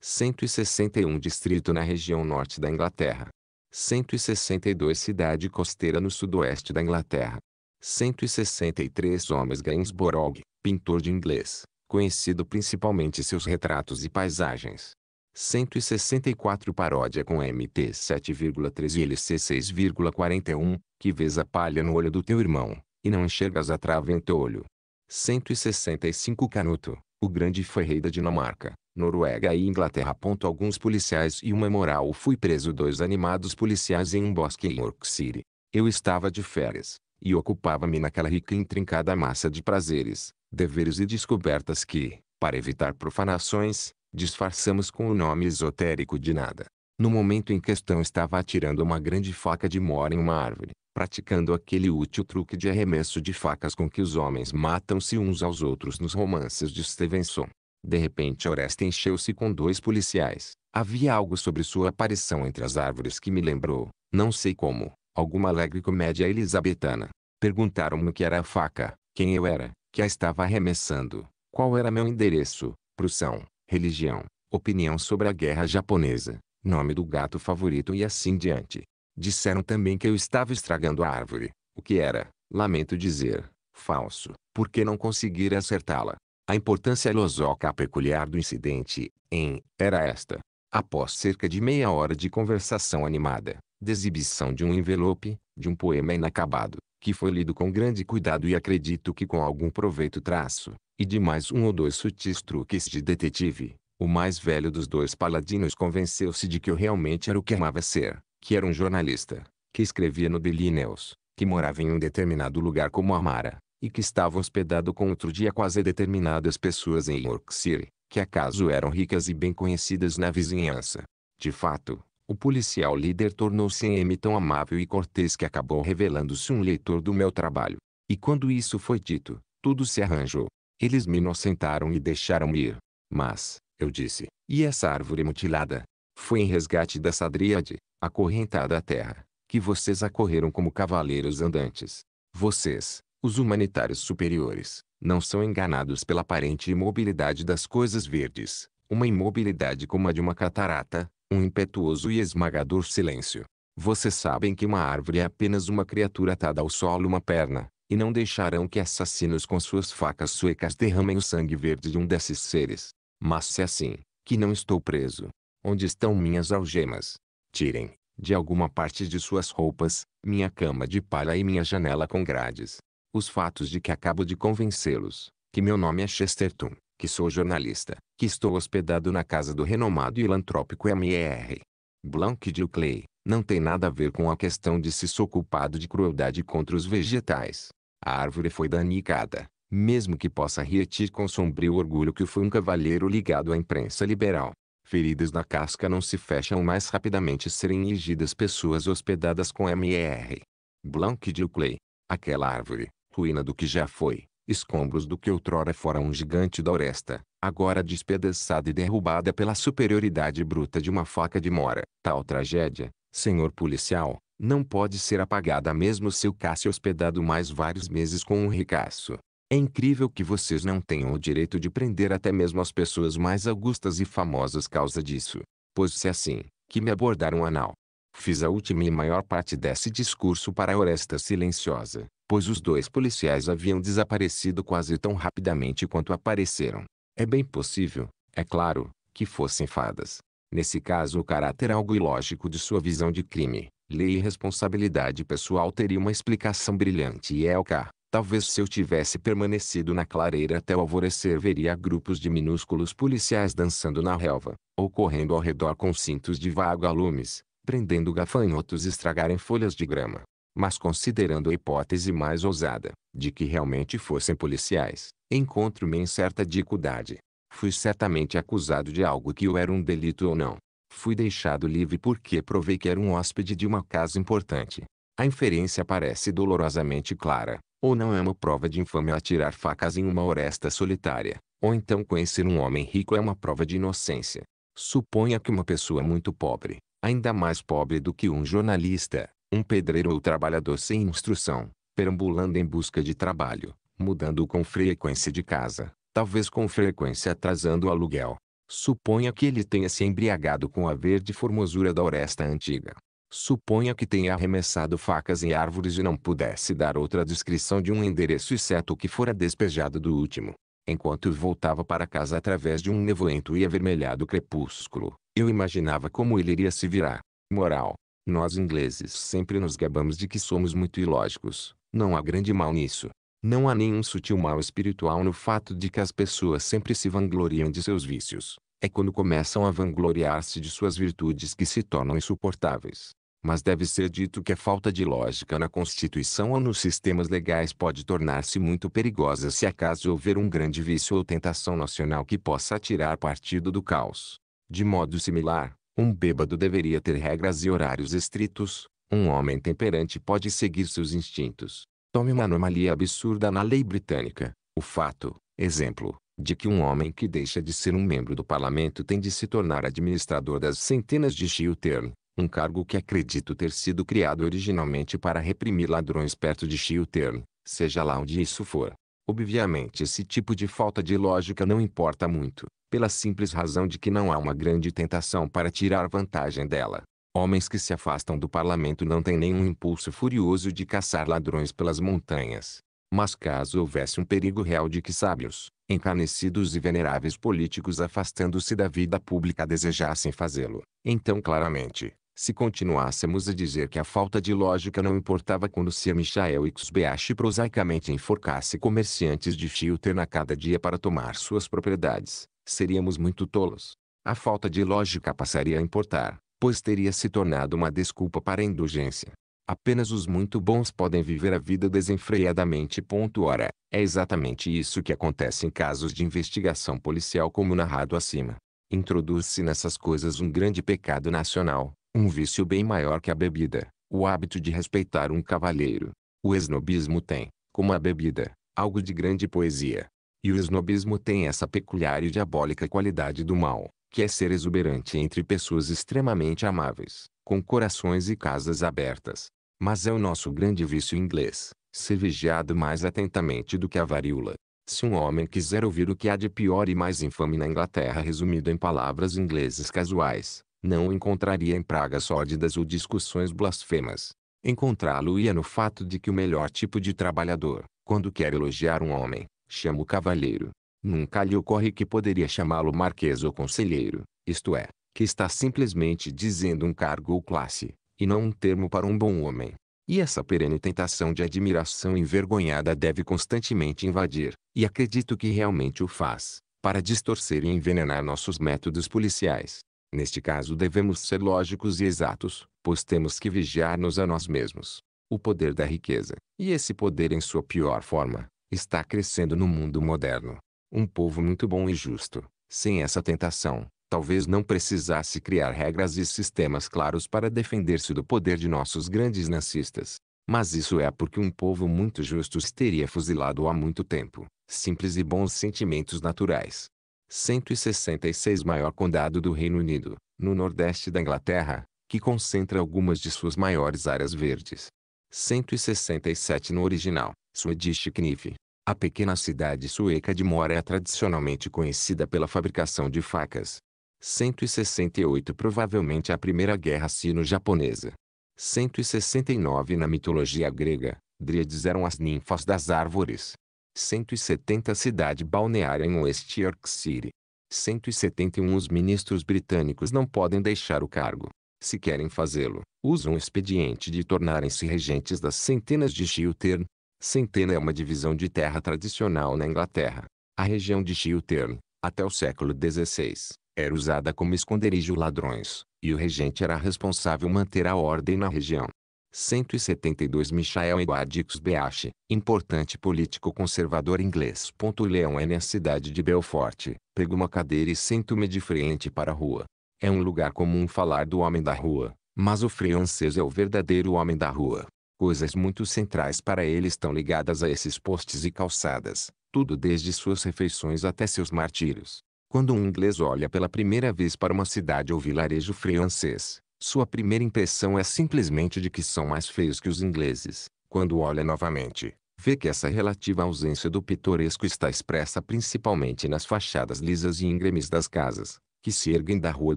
161 Distrito na região norte da Inglaterra. 162 Cidade costeira no sudoeste da Inglaterra. 163 homens Gainsborough, pintor de inglês, conhecido principalmente seus retratos e paisagens. 164 Paródia com MT 73 e LC 6,41, que vês a palha no olho do teu irmão, e não enxergas a trave em teu olho. 165 Canuto, o grande foi rei da Dinamarca, Noruega e Inglaterra. Alguns policiais e uma moral fui preso dois animados policiais em um bosque em City. Eu estava de férias, e ocupava-me naquela rica e intrincada massa de prazeres, deveres e descobertas que, para evitar profanações, disfarçamos com o nome esotérico de nada. No momento em questão estava atirando uma grande faca de mora em uma árvore, praticando aquele útil truque de arremesso de facas com que os homens matam-se uns aos outros nos romances de Stevenson. De repente Oresta encheu-se com dois policiais. Havia algo sobre sua aparição entre as árvores que me lembrou, não sei como, alguma alegre comédia elisabetana. Perguntaram-me o que era a faca, quem eu era, que a estava arremessando, qual era meu endereço, prussão, religião, opinião sobre a guerra japonesa, nome do gato favorito e assim diante. Disseram também que eu estava estragando a árvore, o que era, lamento dizer, falso, porque não conseguira acertá-la. A importância ilosoca peculiar do incidente, em, era esta. Após cerca de meia hora de conversação animada, de exibição de um envelope, de um poema inacabado, que foi lido com grande cuidado e acredito que com algum proveito traço, e de mais um ou dois sutis truques de detetive, o mais velho dos dois paladinos convenceu-se de que eu realmente era o que amava ser, que era um jornalista, que escrevia no Daily News, que morava em um determinado lugar como Amara, e que estava hospedado com outro dia quase determinadas pessoas em Yorkshire, que acaso eram ricas e bem conhecidas na vizinhança. De fato, o policial líder tornou-se em M tão amável e cortês que acabou revelando-se um leitor do meu trabalho. E quando isso foi dito, tudo se arranjou. Eles me inocentaram e deixaram-me ir. Mas, eu disse, e essa árvore mutilada? Foi em resgate dessa dríade, acorrentada à terra, que vocês acorreram como cavaleiros andantes. Vocês, os humanitários superiores, não são enganados pela aparente imobilidade das coisas verdes, uma imobilidade como a de uma catarata, um impetuoso e esmagador silêncio. Vocês sabem que uma árvore é apenas uma criatura atada ao solo uma perna, e não deixarão que assassinos com suas facas suecas derramem o sangue verde de um desses seres. Mas se é assim, que não estou preso. Onde estão minhas algemas? tirem, de alguma parte de suas roupas, minha cama de palha e minha janela com grades. Os fatos de que acabo de convencê-los, que meu nome é Chesterton, que sou jornalista, que estou hospedado na casa do renomado e filantrópico M.R. Blanc de Clay, não tem nada a ver com a questão de se sou culpado de crueldade contra os vegetais. A árvore foi danicada, mesmo que possa reetir com sombrio orgulho que fui um cavalheiro ligado à imprensa liberal feridas na casca não se fecham mais rapidamente serem erigidas pessoas hospedadas com MR. Blanc de Clay. Aquela árvore, ruína do que já foi, escombros do que outrora fora um gigante da oresta, agora despedaçada e derrubada pela superioridade bruta de uma faca de mora. Tal tragédia, senhor policial, não pode ser apagada mesmo se o cá se hospedado mais vários meses com um ricaço. É incrível que vocês não tenham o direito de prender até mesmo as pessoas mais augustas e famosas causa disso. Pois se é assim, que me abordaram anal. Fiz a última e maior parte desse discurso para a Oresta Silenciosa, pois os dois policiais haviam desaparecido quase tão rapidamente quanto apareceram. É bem possível, é claro, que fossem fadas. Nesse caso o caráter algo ilógico de sua visão de crime, lei e responsabilidade pessoal teria uma explicação brilhante e é o cá. Talvez se eu tivesse permanecido na clareira até o alvorecer veria grupos de minúsculos policiais dançando na relva, ou correndo ao redor com cintos de vaga-lumes, prendendo gafanhotos estragarem folhas de grama. Mas considerando a hipótese mais ousada, de que realmente fossem policiais, encontro-me em certa dificuldade. Fui certamente acusado de algo que o era um delito ou não. Fui deixado livre porque provei que era um hóspede de uma casa importante. A inferência parece dolorosamente clara, ou não é uma prova de infâmia atirar facas em uma oresta solitária, ou então conhecer um homem rico é uma prova de inocência. Suponha que uma pessoa muito pobre, ainda mais pobre do que um jornalista, um pedreiro ou trabalhador sem instrução, perambulando em busca de trabalho, mudando com frequência de casa, talvez com frequência atrasando o aluguel. Suponha que ele tenha se embriagado com a verde formosura da oresta antiga, Suponha que tenha arremessado facas em árvores e não pudesse dar outra descrição de um endereço exceto o que fora despejado do último. Enquanto voltava para casa através de um nevoento e avermelhado crepúsculo, eu imaginava como ele iria se virar. Moral. Nós ingleses sempre nos gabamos de que somos muito ilógicos. Não há grande mal nisso. Não há nenhum sutil mal espiritual no fato de que as pessoas sempre se vangloriam de seus vícios. É quando começam a vangloriar-se de suas virtudes que se tornam insuportáveis mas deve ser dito que a falta de lógica na Constituição ou nos sistemas legais pode tornar-se muito perigosa se acaso houver um grande vício ou tentação nacional que possa tirar partido do caos. De modo similar, um bêbado deveria ter regras e horários estritos, um homem temperante pode seguir seus instintos. Tome uma anomalia absurda na lei britânica, o fato, exemplo, de que um homem que deixa de ser um membro do parlamento tem de se tornar administrador das centenas de Chiltern, um cargo que acredito ter sido criado originalmente para reprimir ladrões perto de Chiltern, seja lá onde isso for. Obviamente esse tipo de falta de lógica não importa muito, pela simples razão de que não há uma grande tentação para tirar vantagem dela. Homens que se afastam do parlamento não têm nenhum impulso furioso de caçar ladrões pelas montanhas. Mas caso houvesse um perigo real de que sábios, encarnecidos e veneráveis políticos afastando-se da vida pública desejassem fazê-lo, então claramente, se continuássemos a dizer que a falta de lógica não importava quando Sir Michael Xbeach prosaicamente enforcasse comerciantes de filter na cada dia para tomar suas propriedades, seríamos muito tolos. A falta de lógica passaria a importar, pois teria se tornado uma desculpa para a indulgência. Apenas os muito bons podem viver a vida desenfreadamente. Ora, é exatamente isso que acontece em casos de investigação policial como narrado acima. Introduz-se nessas coisas um grande pecado nacional, um vício bem maior que a bebida, o hábito de respeitar um cavalheiro. O esnobismo tem, como a bebida, algo de grande poesia. E o esnobismo tem essa peculiar e diabólica qualidade do mal, que é ser exuberante entre pessoas extremamente amáveis, com corações e casas abertas. Mas é o nosso grande vício inglês, ser vigiado mais atentamente do que a varíola. Se um homem quiser ouvir o que há de pior e mais infame na Inglaterra resumido em palavras inglesas casuais, não encontraria em pragas sórdidas ou discussões blasfemas. Encontrá-lo-ia no fato de que o melhor tipo de trabalhador, quando quer elogiar um homem, chama o cavalheiro. Nunca lhe ocorre que poderia chamá-lo marquês ou conselheiro, isto é, que está simplesmente dizendo um cargo ou classe, e não um termo para um bom homem. E essa perene tentação de admiração envergonhada deve constantemente invadir, e acredito que realmente o faz, para distorcer e envenenar nossos métodos policiais. Neste caso devemos ser lógicos e exatos, pois temos que vigiar-nos a nós mesmos. O poder da riqueza, e esse poder em sua pior forma, está crescendo no mundo moderno. Um povo muito bom e justo, sem essa tentação, talvez não precisasse criar regras e sistemas claros para defender-se do poder de nossos grandes nazistas. Mas isso é porque um povo muito justo teria fuzilado há muito tempo, simples e bons sentimentos naturais, 166 maior condado do Reino Unido, no nordeste da Inglaterra, que concentra algumas de suas maiores áreas verdes. 167 no original, Swedish Knife. A pequena cidade sueca de Mora é tradicionalmente conhecida pela fabricação de facas. 168 provavelmente a primeira guerra sino-japonesa. 169 na mitologia grega, Dríades eram as ninfas das árvores. 170 cidade balneária em West York City. 171 Os ministros britânicos não podem deixar o cargo. Se querem fazê-lo, usam o expediente de tornarem-se regentes das centenas de Chiltern. Centena é uma divisão de terra tradicional na Inglaterra. A região de Chiltern, até o século XVI, era usada como esconderijo ladrões, e o regente era responsável manter a ordem na região. 172 Michael Edward Beache, importante político conservador inglês. leão é na cidade de Belfort, pega uma cadeira e senta-me de frente para a rua. É um lugar comum falar do homem da rua, mas o francês é o verdadeiro homem da rua. Coisas muito centrais para ele estão ligadas a esses postes e calçadas, tudo desde suas refeições até seus martírios. Quando um inglês olha pela primeira vez para uma cidade ou vilarejo francês, sua primeira impressão é simplesmente de que são mais feios que os ingleses. Quando olha novamente, vê que essa relativa ausência do pitoresco está expressa principalmente nas fachadas lisas e íngremes das casas, que se erguem da rua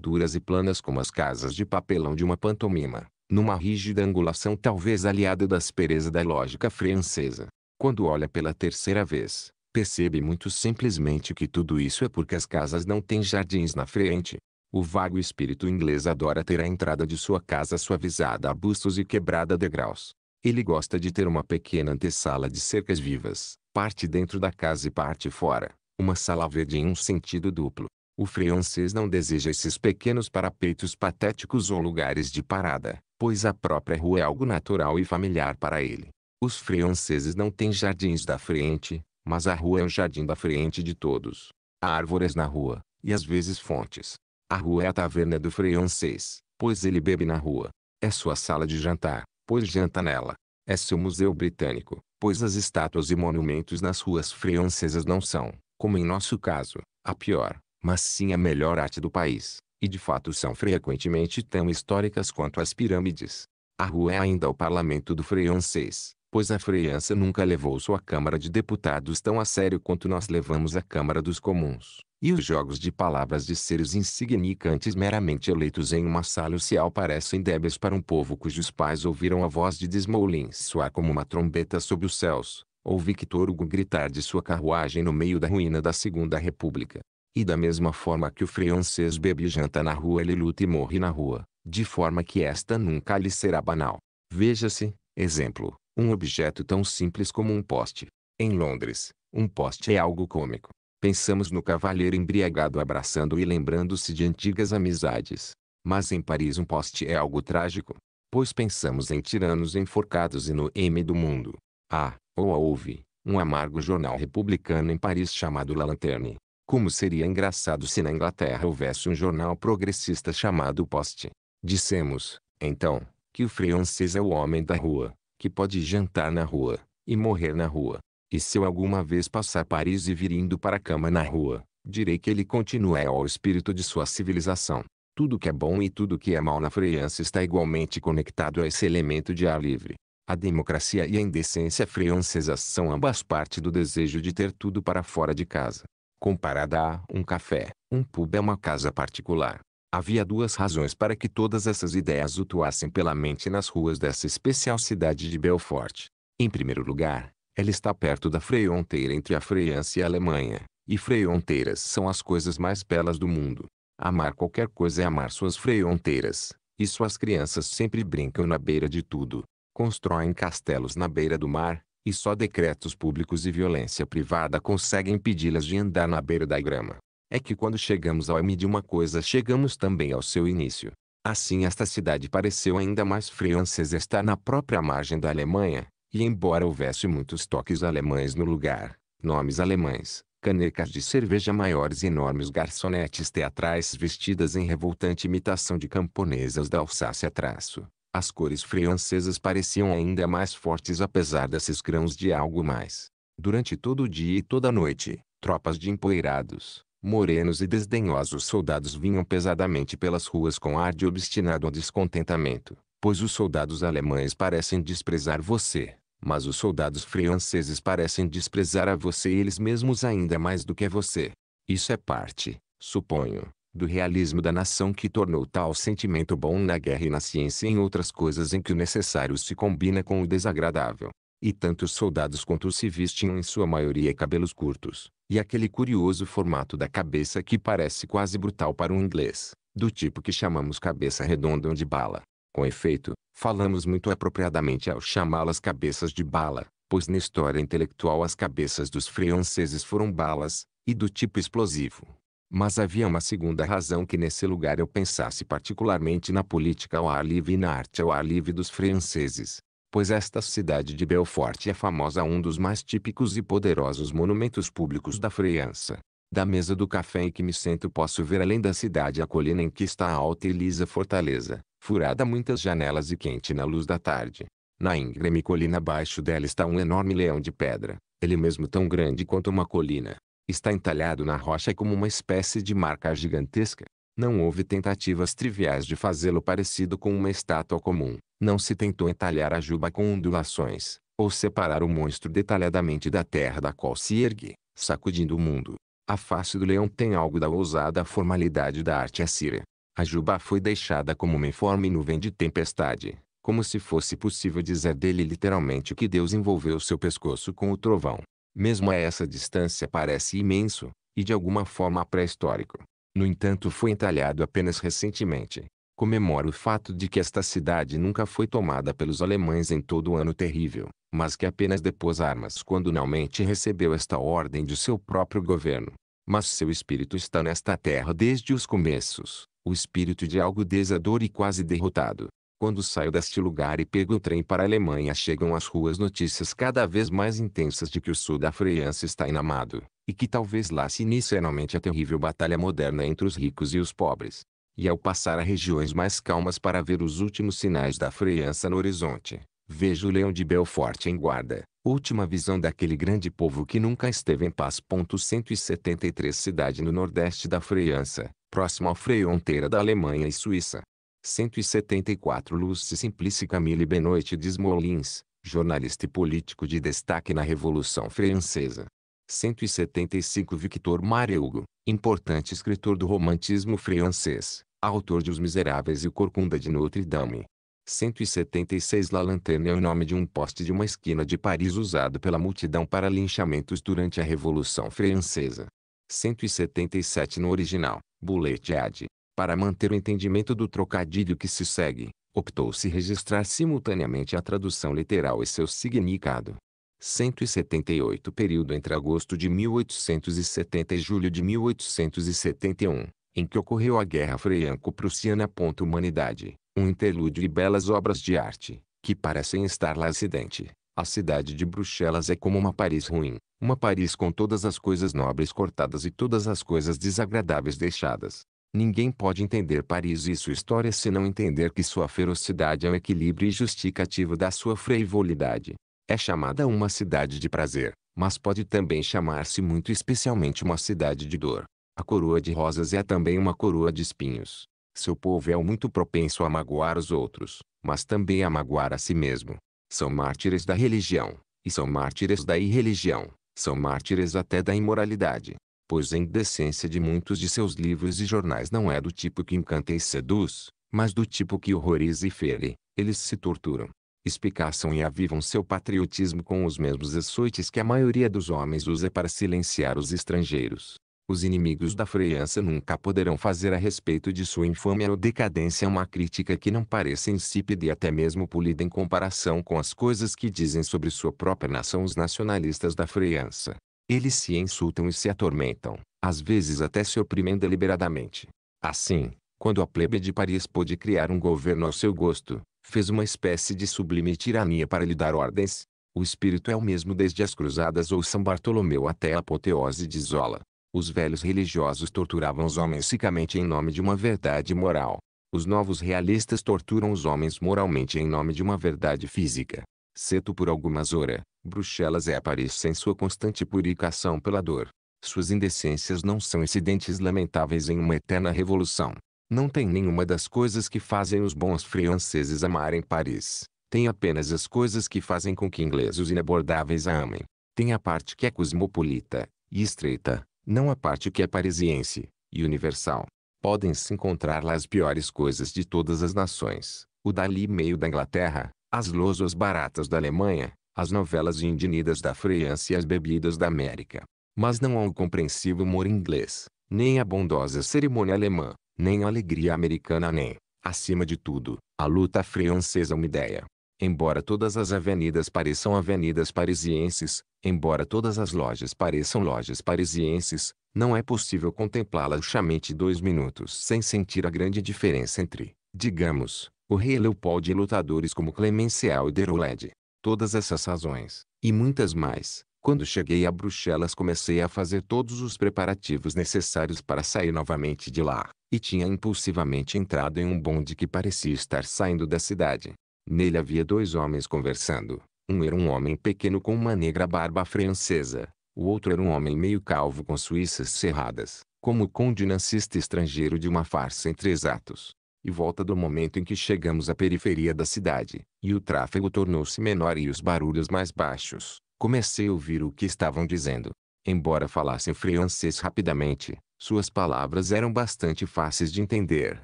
duras e planas como as casas de papelão de uma pantomima, numa rígida angulação talvez aliada da aspereza da lógica francesa. Quando olha pela terceira vez, percebe muito simplesmente que tudo isso é porque as casas não têm jardins na frente, o vago espírito inglês adora ter a entrada de sua casa suavizada a bustos e quebrada a degraus. Ele gosta de ter uma pequena antessala de cercas vivas, parte dentro da casa e parte fora, uma sala verde em um sentido duplo. O francês não deseja esses pequenos parapeitos patéticos ou lugares de parada, pois a própria rua é algo natural e familiar para ele. Os franceses não têm jardins da frente, mas a rua é o jardim da frente de todos. Há árvores na rua, e às vezes fontes. A rua é a taverna do francês, pois ele bebe na rua. É sua sala de jantar, pois janta nela. É seu museu britânico, pois as estátuas e monumentos nas ruas francesas não são, como em nosso caso, a pior, mas sim a melhor arte do país, e de fato são frequentemente tão históricas quanto as pirâmides. A rua é ainda o parlamento do francês, pois a frança nunca levou sua Câmara de Deputados tão a sério quanto nós levamos a Câmara dos Comuns. E os jogos de palavras de seres insignificantes meramente eleitos em uma sala social parecem débeis para um povo cujos pais ouviram a voz de Desmoulins soar como uma trombeta sob os céus, ou Victor Hugo gritar de sua carruagem no meio da ruína da Segunda República. E da mesma forma que o francês bebe e janta na rua ele luta e morre na rua, de forma que esta nunca lhe será banal. Veja-se, exemplo, um objeto tão simples como um poste. Em Londres, um poste é algo cômico. Pensamos no cavalheiro embriagado abraçando e lembrando-se de antigas amizades. Mas em Paris um poste é algo trágico, pois pensamos em tiranos enforcados e no M do mundo. Ah, ou houve, um amargo jornal republicano em Paris chamado La Lanterne. Como seria engraçado se na Inglaterra houvesse um jornal progressista chamado Poste. Dissemos, então, que o francês é o homem da rua, que pode jantar na rua, e morrer na rua. E se eu alguma vez passar Paris e vir indo para a cama na rua, direi que ele continua é ao espírito de sua civilização. Tudo que é bom e tudo que é mal na França está igualmente conectado a esse elemento de ar livre. A democracia e a indecência francesas são ambas parte do desejo de ter tudo para fora de casa. Comparada a um café, um pub é uma casa particular, Havia duas razões para que todas essas ideias flutuassem pela mente nas ruas dessa especial cidade de Belfort. Em primeiro lugar, ela está perto da fronteira entre a França e a Alemanha, e fronteiras são as coisas mais belas do mundo. Amar qualquer coisa é amar suas fronteiras, e suas crianças sempre brincam na beira de tudo. Constroem castelos na beira do mar, e só decretos públicos e violência privada conseguem impedi-las de andar na beira da grama é que quando chegamos ao M de uma coisa chegamos também ao seu início. Assim esta cidade pareceu ainda mais francesa estar na própria margem da Alemanha, e embora houvesse muitos toques alemães no lugar, nomes alemães, canecas de cerveja maiores e enormes garçonetes teatrais vestidas em revoltante imitação de camponesas da Alsácia traço, as cores francesas pareciam ainda mais fortes apesar desses grãos de algo mais. Durante todo o dia e toda a noite, tropas de empoeirados, morenos e desdenhosos soldados vinham pesadamente pelas ruas com ar de obstinado descontentamento, pois os soldados alemães parecem desprezar você, mas os soldados franceses parecem desprezar a você e eles mesmos ainda mais do que você. Isso é parte, suponho, do realismo da nação que tornou tal sentimento bom na guerra e na ciência e em outras coisas em que o necessário se combina com o desagradável. E tanto os soldados quanto os civis tinham em sua maioria cabelos curtos, e aquele curioso formato da cabeça que parece quase brutal para um inglês, do tipo que chamamos cabeça redonda ou de bala. Com efeito, falamos muito apropriadamente ao chamá-las cabeças de bala, pois na história intelectual as cabeças dos franceses foram balas, e do tipo explosivo. Mas havia uma segunda razão que nesse lugar eu pensasse particularmente na política ao ar livre e na arte ao ar livre dos franceses, pois esta cidade de Belfort é famosa um dos mais típicos e poderosos monumentos públicos da França. Da mesa do café em que me sento posso ver além da cidade a colina em que está a alta e lisa fortaleza, furada muitas janelas e quente na luz da tarde. Na íngreme colina abaixo dela está um enorme leão de pedra, ele mesmo tão grande quanto uma colina. Está entalhado na rocha como uma espécie de marca gigantesca. Não houve tentativas triviais de fazê-lo parecido com uma estátua comum. Não se tentou entalhar a juba com ondulações, ou separar o monstro detalhadamente da terra da qual se ergue, sacudindo o mundo. A face do leão tem algo da ousada formalidade da arte assíria. A juba foi deixada como uma informe nuvem de tempestade, como se fosse possível dizer dele literalmente que Deus envolveu seu pescoço com o trovão. Mesmo a essa distância parece imenso, e de alguma forma pré-histórico no entanto foi entalhado apenas recentemente. Comemora o fato de que esta cidade nunca foi tomada pelos alemães em todo o ano terrível, mas que apenas depôs armas quando finalmente recebeu esta ordem de seu próprio governo. Mas seu espírito está nesta terra desde os começos, o espírito de algo desador e quase derrotado. Quando saio deste lugar e pego o trem para a Alemanha chegam às ruas notícias cada vez mais intensas de que o sul da França está inamado, e que talvez lá se inicie realmente a terrível batalha moderna entre os ricos e os pobres. E ao passar a regiões mais calmas para ver os últimos sinais da França no horizonte, vejo o leão de Belfort em guarda, última visão daquele grande povo que nunca esteve em paz. 173 Cidade no nordeste da França, próximo à fronteira da Alemanha e Suíça. 174 Lúcio Simplice Camille Benoit Desmoulins, jornalista e político de destaque na Revolução Francesa. 175 Victor Mareugo, importante escritor do romantismo francês, autor de Os Miseráveis e o Corcunda de Notre-Dame. 176 La Lanterne é o nome de um poste de uma esquina de Paris usado pela multidão para linchamentos durante a Revolução Francesa. 177 no original, Bouletiade, para manter o entendimento do trocadilho que se segue, optou-se registrar simultaneamente a tradução literal e seu significado. 178 período entre agosto de 1870 e julho de 1871, em que ocorreu a Guerra Freianco-Prussiana. Humanidade, um interlúdio e belas obras de arte, que parecem estar lá acidente. A cidade de Bruxelas é como uma Paris ruim, uma Paris com todas as coisas nobres cortadas e todas as coisas desagradáveis deixadas. Ninguém pode entender Paris e sua história se não entender que sua ferocidade é um equilíbrio e justificativo da sua frivolidade. É chamada uma cidade de prazer, mas pode também chamar-se muito especialmente uma cidade de dor. A coroa de rosas é também uma coroa de espinhos. Seu povo é muito propenso a magoar os outros, mas também a magoar a si mesmo. São mártires da religião, e são mártires da irreligião, são mártires até da imoralidade pois a indecência de muitos de seus livros e jornais não é do tipo que encanta e seduz, mas do tipo que horroriza e fere. Eles se torturam, espicaçam e avivam seu patriotismo com os mesmos açoites que a maioria dos homens usa para silenciar os estrangeiros. Os inimigos da freança nunca poderão fazer a respeito de sua infâmia ou decadência uma crítica que não pareça insípida e até mesmo polida em comparação com as coisas que dizem sobre sua própria nação os nacionalistas da freança. Eles se insultam e se atormentam, às vezes até se oprimem deliberadamente. Assim, quando a plebe de Paris pôde criar um governo ao seu gosto, fez uma espécie de sublime tirania para lhe dar ordens. O espírito é o mesmo desde as Cruzadas ou São Bartolomeu até a apoteose de Zola. Os velhos religiosos torturavam os homens cicamente em nome de uma verdade moral. Os novos realistas torturam os homens moralmente em nome de uma verdade física. Ceto por algumas horas, Bruxelas é a Paris sem sua constante purificação pela dor. Suas indecências não são incidentes lamentáveis em uma eterna revolução. Não tem nenhuma das coisas que fazem os bons franceses amarem Paris. Tem apenas as coisas que fazem com que ingleses inabordáveis a amem. Tem a parte que é cosmopolita e estreita, não a parte que é parisiense e universal. Podem-se encontrar lá as piores coisas de todas as nações. O dali meio da Inglaterra, as losas baratas da Alemanha, as novelas indignidas da França e as bebidas da América. Mas não há o compreensível humor inglês, nem a bondosa cerimônia alemã, nem a alegria americana nem, acima de tudo, a luta francesa é uma ideia. Embora todas as avenidas pareçam avenidas parisienses, embora todas as lojas pareçam lojas parisienses, não é possível contemplá las chamente dois minutos sem sentir a grande diferença entre, digamos, o rei Leopoldo e lutadores como Clemencial e Deroulede, Todas essas razões, e muitas mais, quando cheguei a Bruxelas comecei a fazer todos os preparativos necessários para sair novamente de lá, e tinha impulsivamente entrado em um bonde que parecia estar saindo da cidade. Nele havia dois homens conversando. Um era um homem pequeno com uma negra barba francesa. O outro era um homem meio calvo com suíças cerradas, como o conde nancista estrangeiro de uma farsa em três atos e volta do momento em que chegamos à periferia da cidade, e o tráfego tornou-se menor e os barulhos mais baixos. Comecei a ouvir o que estavam dizendo. Embora falassem francês rapidamente, suas palavras eram bastante fáceis de entender,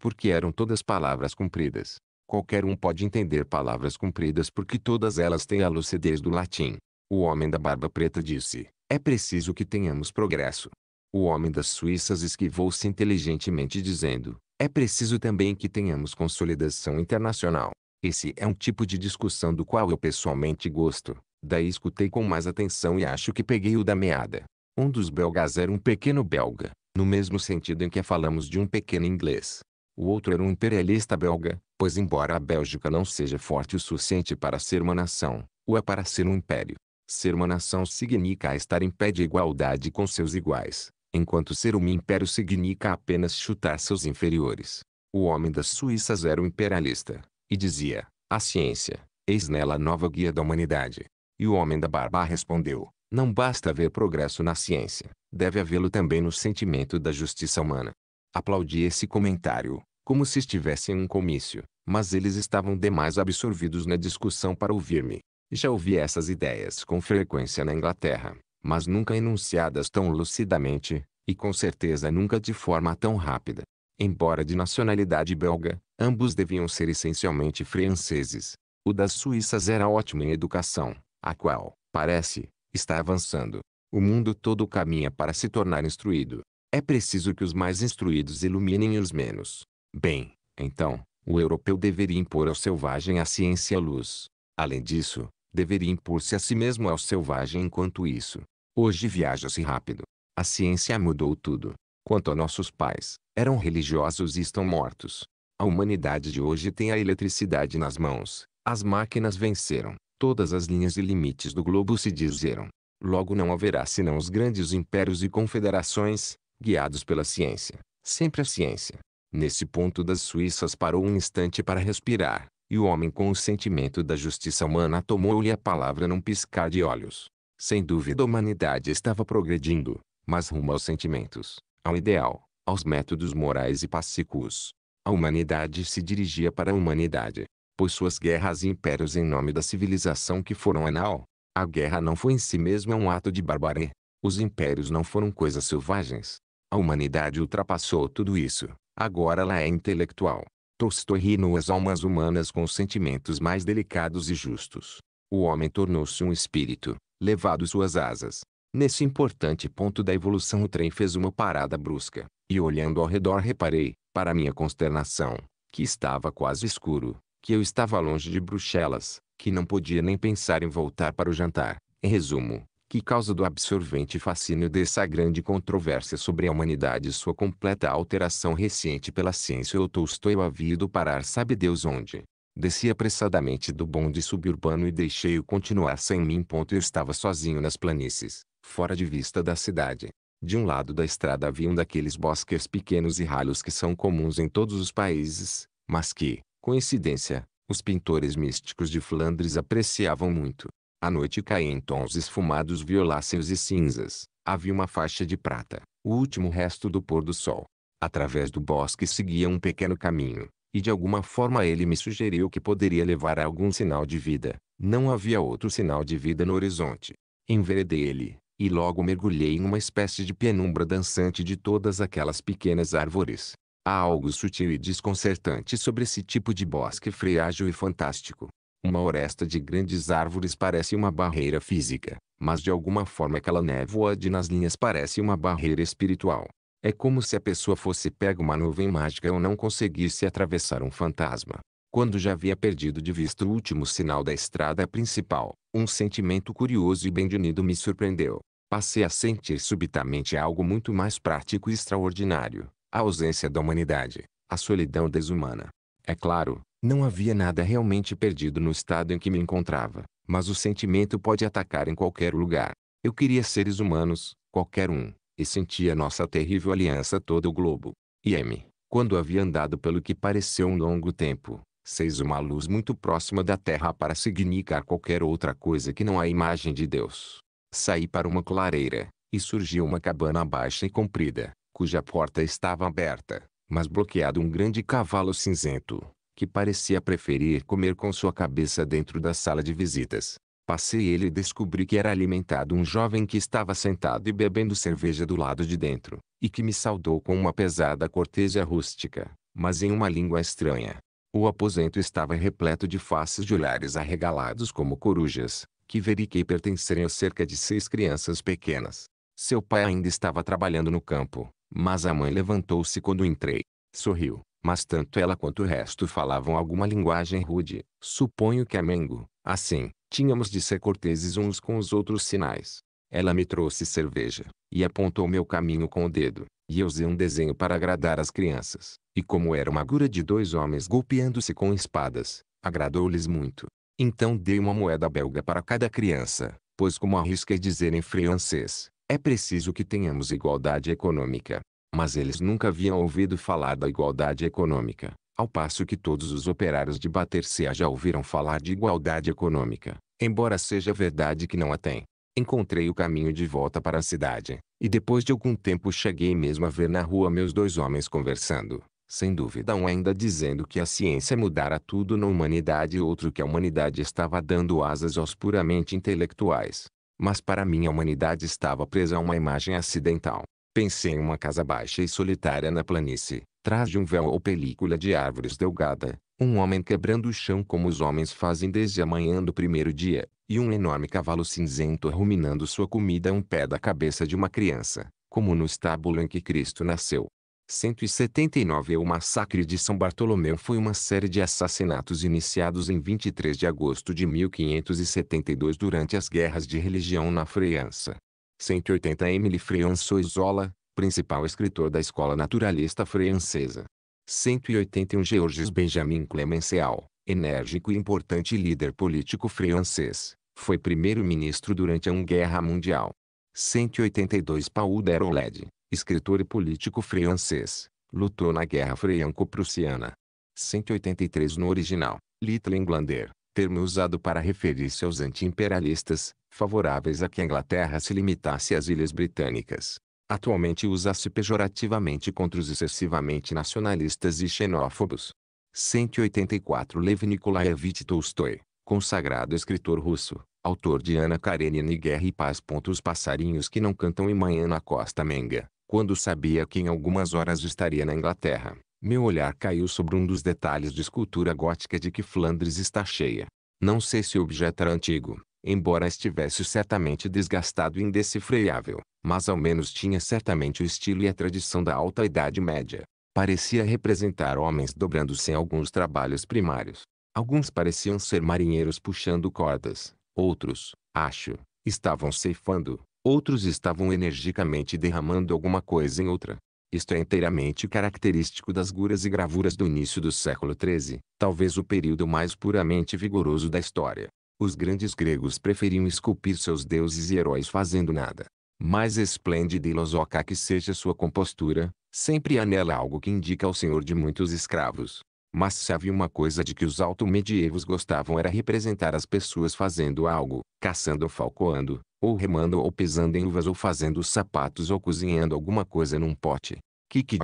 porque eram todas palavras compridas. Qualquer um pode entender palavras compridas porque todas elas têm a lucidez do latim. O homem da barba preta disse: É preciso que tenhamos progresso. O homem das Suíças esquivou-se inteligentemente, dizendo: é preciso também que tenhamos consolidação internacional. Esse é um tipo de discussão do qual eu pessoalmente gosto. Daí escutei com mais atenção e acho que peguei o da meada. Um dos belgas era um pequeno belga, no mesmo sentido em que falamos de um pequeno inglês. O outro era um imperialista belga, pois embora a Bélgica não seja forte o suficiente para ser uma nação, o é para ser um império. Ser uma nação significa estar em pé de igualdade com seus iguais, enquanto ser um império significa apenas chutar seus inferiores. O homem das Suíças era um imperialista, e dizia, a ciência, eis nela a nova guia da humanidade. E o homem da Barba respondeu, não basta haver progresso na ciência, deve havê-lo também no sentimento da justiça humana. Aplaudi esse comentário, como se estivesse em um comício, mas eles estavam demais absorvidos na discussão para ouvir-me. Já ouvi essas ideias com frequência na Inglaterra, mas nunca enunciadas tão lucidamente, e com certeza nunca de forma tão rápida. Embora de nacionalidade belga, ambos deviam ser essencialmente franceses. O das Suíças era ótimo em educação, a qual, parece, está avançando. O mundo todo caminha para se tornar instruído. É preciso que os mais instruídos iluminem os menos. Bem, então, o europeu deveria impor ao selvagem a ciência à luz. Além disso, deveria impor-se a si mesmo ao selvagem enquanto isso. Hoje viaja-se rápido. A ciência mudou tudo. Quanto a nossos pais, eram religiosos e estão mortos. A humanidade de hoje tem a eletricidade nas mãos. As máquinas venceram. Todas as linhas e limites do globo se dizeram. Logo não haverá senão os grandes impérios e confederações, guiados pela ciência. Sempre a ciência. Nesse ponto das Suíças parou um instante para respirar, e o homem com o sentimento da justiça humana tomou-lhe a palavra num piscar de olhos. Sem dúvida a humanidade estava progredindo, mas rumo aos sentimentos, ao ideal, aos métodos morais e pacíficos. A humanidade se dirigia para a humanidade, pois suas guerras e impérios em nome da civilização que foram anal. A guerra não foi em si mesma um ato de barbárie. Os impérios não foram coisas selvagens. A humanidade ultrapassou tudo isso. Agora ela é intelectual. Tolstói reinou as almas humanas com os sentimentos mais delicados e justos. O homem tornou-se um espírito, levado suas asas. Nesse importante ponto da evolução o trem fez uma parada brusca, e olhando ao redor reparei, para minha consternação, que estava quase escuro, que eu estava longe de Bruxelas, que não podia nem pensar em voltar para o jantar. Em resumo, que causa do absorvente fascínio dessa grande controvérsia sobre a humanidade e sua completa alteração recente pela ciência eu Tolstói havia ido parar sabe Deus onde. Desci apressadamente do bonde suburbano e deixei-o continuar sem mim. Ponto. Eu estava sozinho nas planícies, fora de vista da cidade. De um lado da estrada havia um daqueles bosques pequenos e ralhos que são comuns em todos os países, mas que, coincidência, os pintores místicos de Flandres apreciavam muito. A noite caía em tons esfumados violáceos e cinzas. Havia uma faixa de prata, o último resto do pôr do sol. Através do bosque seguia um pequeno caminho, e de alguma forma ele me sugeriu que poderia levar a algum sinal de vida. Não havia outro sinal de vida no horizonte. Enveredei ele, e logo mergulhei em uma espécie de penumbra dançante de todas aquelas pequenas árvores. Há algo sutil e desconcertante sobre esse tipo de bosque freágil e fantástico. Uma oresta de grandes árvores parece uma barreira física, mas de alguma forma aquela névoa de nas linhas parece uma barreira espiritual. É como se a pessoa fosse pega uma nuvem mágica ou não conseguisse atravessar um fantasma. Quando já havia perdido de vista o último sinal da estrada principal, um sentimento curioso e bem unido me surpreendeu. Passei a sentir subitamente algo muito mais prático e extraordinário. A ausência da humanidade. A solidão desumana. É claro, não havia nada realmente perdido no estado em que me encontrava, mas o sentimento pode atacar em qualquer lugar. Eu queria seres humanos, qualquer um, e sentia nossa terrível aliança todo o globo. E M, quando havia andado pelo que pareceu um longo tempo, seis uma luz muito próxima da terra para significar qualquer outra coisa que não a imagem de Deus. Saí para uma clareira, e surgiu uma cabana baixa e comprida, cuja porta estava aberta, mas bloqueado um grande cavalo cinzento, que parecia preferir comer com sua cabeça dentro da sala de visitas. Passei ele e descobri que era alimentado um jovem que estava sentado e bebendo cerveja do lado de dentro, e que me saudou com uma pesada cortesia rústica, mas em uma língua estranha. O aposento estava repleto de faces de olhares arregalados como corujas, que verifiquei pertencerem a cerca de seis crianças pequenas. Seu pai ainda estava trabalhando no campo, mas a mãe levantou-se quando entrei. Sorriu, mas tanto ela quanto o resto falavam alguma linguagem rude, suponho que amengo, é assim, Tínhamos de ser corteses uns com os outros sinais. Ela me trouxe cerveja, e apontou meu caminho com o dedo, e eu usei um desenho para agradar as crianças. E como era uma gura de dois homens golpeando-se com espadas, agradou-lhes muito. Então dei uma moeda belga para cada criança, pois como arrisquei dizer em francês, é preciso que tenhamos igualdade econômica. Mas eles nunca haviam ouvido falar da igualdade econômica, ao passo que todos os operários de Batercea já ouviram falar de igualdade econômica. Embora seja verdade que não a tem. Encontrei o caminho de volta para a cidade, e depois de algum tempo cheguei mesmo a ver na rua meus dois homens conversando. Sem dúvida um ainda dizendo que a ciência mudara tudo na humanidade e outro que a humanidade estava dando asas aos puramente intelectuais. Mas para mim a humanidade estava presa a uma imagem acidental. Pensei em uma casa baixa e solitária na planície, trás de um véu ou película de árvores delgada, um homem quebrando o chão como os homens fazem desde a manhã do primeiro dia, e um enorme cavalo cinzento ruminando sua comida a um pé da cabeça de uma criança, como no estábulo em que Cristo nasceu. 179 é O massacre de São Bartolomeu foi uma série de assassinatos iniciados em 23 de agosto de 1572 durante as guerras de religião na França. 180 Émile François Zola, principal escritor da escola naturalista francesa, 181 Georges Benjamin Clemenceau, enérgico e importante líder político francês, foi primeiro-ministro durante a I Guerra Mundial. 182 Paul Déroulède, escritor e político francês, lutou na Guerra Franco-Prussiana. 183 No original, Little Englander, termo usado para referir-se aos anti-imperialistas, favoráveis a que a Inglaterra se limitasse às Ilhas Britânicas. Atualmente usa-se pejorativamente contra os excessivamente nacionalistas e xenófobos. 184 Lev Nikolaevich Tolstoy, consagrado escritor russo, autor de Ana Karenina e Guerra e Paz. Os passarinhos que não cantam em manhã na Costa Menga, quando sabia que em algumas horas estaria na Inglaterra, meu olhar caiu sobre um dos detalhes de escultura gótica de que Flandres está cheia. Não sei se o objeto era antigo, embora estivesse certamente desgastado e indecifreiável, mas ao menos tinha certamente o estilo e a tradição da alta idade média. Parecia representar homens dobrando-se em alguns trabalhos primários. Alguns pareciam ser marinheiros puxando cordas, outros, acho, estavam ceifando, outros estavam energicamente derramando alguma coisa em outra. Isto é inteiramente característico das guras e gravuras do início do século XIII, talvez o período mais puramente vigoroso da história. Os grandes gregos preferiam esculpir seus deuses e heróis fazendo nada. Mais esplêndida e losoca que seja sua compostura, sempre anela algo que indica ao senhor de muitos escravos. Mas se havia uma coisa de que os altomedievos gostavam era representar as pessoas fazendo algo, caçando ou falcoando, ou remando ou pesando em uvas ou fazendo sapatos ou cozinhando alguma coisa num pote. Quique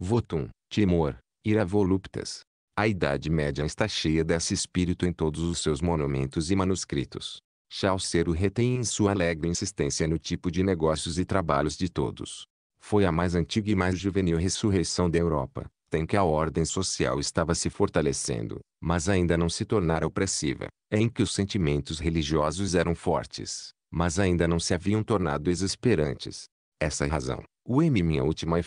Votum, Timor, Ira Voluptas, a Idade Média está cheia desse espírito em todos os seus monumentos e manuscritos. Chalcero retém em sua alegre insistência no tipo de negócios e trabalhos de todos. Foi a mais antiga e mais juvenil ressurreição da Europa, tem que a ordem social estava se fortalecendo, mas ainda não se tornara opressiva, é em que os sentimentos religiosos eram fortes, mas ainda não se haviam tornado exasperantes. Essa é razão. O M minha última e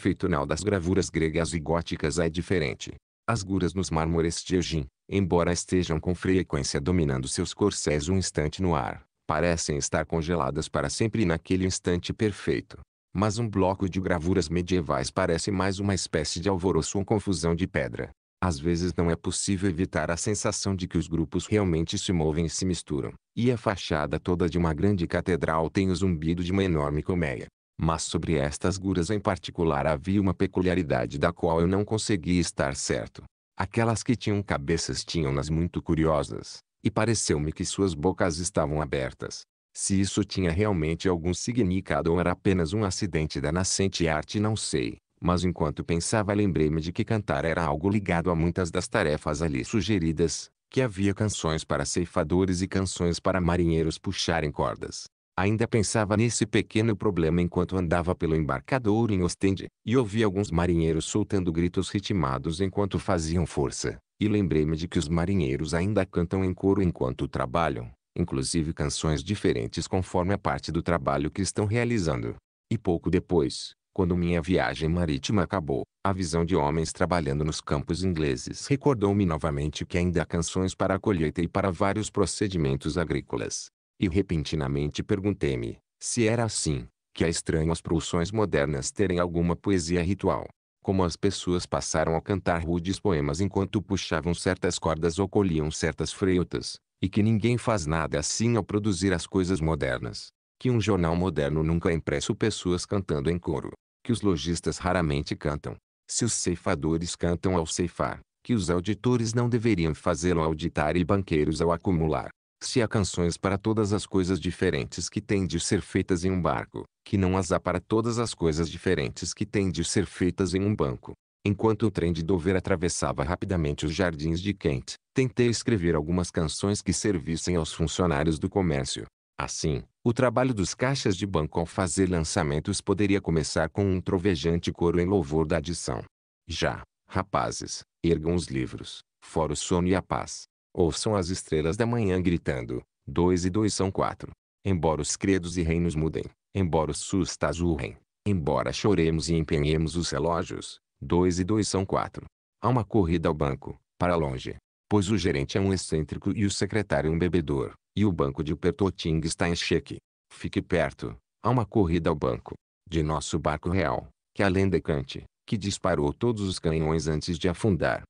das gravuras gregas e góticas é diferente. As guras nos mármores de Eugin, embora estejam com frequência dominando seus corcéis um instante no ar, parecem estar congeladas para sempre naquele instante perfeito. Mas um bloco de gravuras medievais parece mais uma espécie de alvoroço ou confusão de pedra. Às vezes não é possível evitar a sensação de que os grupos realmente se movem e se misturam, e a fachada toda de uma grande catedral tem o zumbido de uma enorme colmeia. Mas sobre estas guras em particular havia uma peculiaridade da qual eu não conseguia estar certo. Aquelas que tinham cabeças tinham-nas muito curiosas, e pareceu-me que suas bocas estavam abertas. Se isso tinha realmente algum significado ou era apenas um acidente da nascente arte não sei, mas enquanto pensava lembrei-me de que cantar era algo ligado a muitas das tarefas ali sugeridas, que havia canções para ceifadores e canções para marinheiros puxarem cordas, Ainda pensava nesse pequeno problema enquanto andava pelo embarcador em Ostende, e ouvi alguns marinheiros soltando gritos ritmados enquanto faziam força. E lembrei-me de que os marinheiros ainda cantam em coro enquanto trabalham, inclusive canções diferentes conforme a parte do trabalho que estão realizando. E pouco depois, quando minha viagem marítima acabou, a visão de homens trabalhando nos campos ingleses recordou-me novamente que ainda há canções para a colheita e para vários procedimentos agrícolas. E repentinamente perguntei-me, se era assim, que é estranho as produções modernas terem alguma poesia ritual. Como as pessoas passaram a cantar rudes poemas enquanto puxavam certas cordas ou colhiam certas freutas, e que ninguém faz nada assim ao produzir as coisas modernas. Que um jornal moderno nunca é impresso pessoas cantando em coro. Que os lojistas raramente cantam. Se os ceifadores cantam ao ceifar, que os auditores não deveriam fazê-lo auditar e banqueiros ao acumular. Se há canções para todas as coisas diferentes que têm de ser feitas em um barco, que não as há para todas as coisas diferentes que têm de ser feitas em um banco. Enquanto o trem de Dover atravessava rapidamente os jardins de Kent, tentei escrever algumas canções que servissem aos funcionários do comércio. Assim, o trabalho dos caixas de banco ao fazer lançamentos poderia começar com um trovejante coro em louvor da adição. Já, rapazes, ergam os livros, fora o sono e a paz. Ouçam as estrelas da manhã gritando, dois e dois são quatro. Embora os credos e reinos mudem, embora os sustas urrem, embora choremos e empenhemos os relógios, dois e dois são quatro. Há uma corrida ao banco, para longe, pois o gerente é um excêntrico e o secretário é um bebedor, e o banco de Pertoting está em cheque. Fique perto, há uma corrida ao banco, de nosso barco real, que além de cante, que disparou todos os canhões antes de afundar,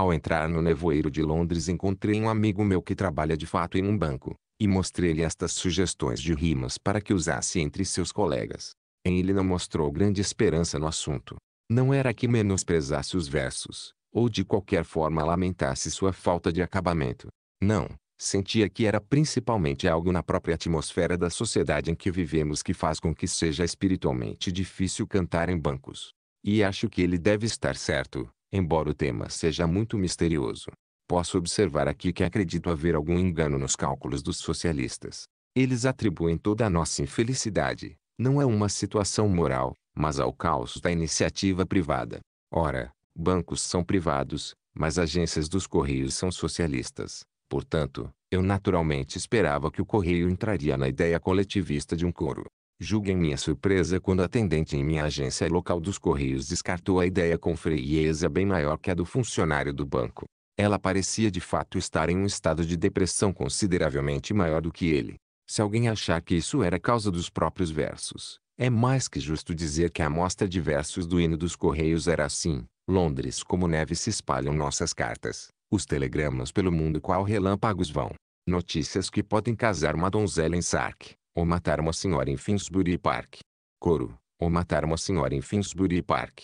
ao entrar no nevoeiro de Londres encontrei um amigo meu que trabalha de fato em um banco, e mostrei-lhe estas sugestões de rimas para que usasse entre seus colegas. Em ele não mostrou grande esperança no assunto. Não era que menosprezasse os versos, ou de qualquer forma lamentasse sua falta de acabamento. Não, sentia que era principalmente algo na própria atmosfera da sociedade em que vivemos que faz com que seja espiritualmente difícil cantar em bancos. E acho que ele deve estar certo Embora o tema seja muito misterioso, posso observar aqui que acredito haver algum engano nos cálculos dos socialistas. Eles atribuem toda a nossa infelicidade, não é uma situação moral, mas ao caos da iniciativa privada. Ora, bancos são privados, mas agências dos Correios são socialistas. Portanto, eu naturalmente esperava que o Correio entraria na ideia coletivista de um coro. Julguem minha surpresa quando a atendente em minha agência local dos Correios descartou a ideia com frieza bem maior que a do funcionário do banco. Ela parecia de fato estar em um estado de depressão consideravelmente maior do que ele. Se alguém achar que isso era causa dos próprios versos, é mais que justo dizer que a amostra de versos do hino dos Correios era assim. Londres como neve se espalham nossas cartas. Os telegramas pelo mundo qual relâmpagos vão. Notícias que podem casar uma donzela em saque ou matar uma senhora em Finsbury Park. Coro, ou matar uma senhora em Finsbury Park.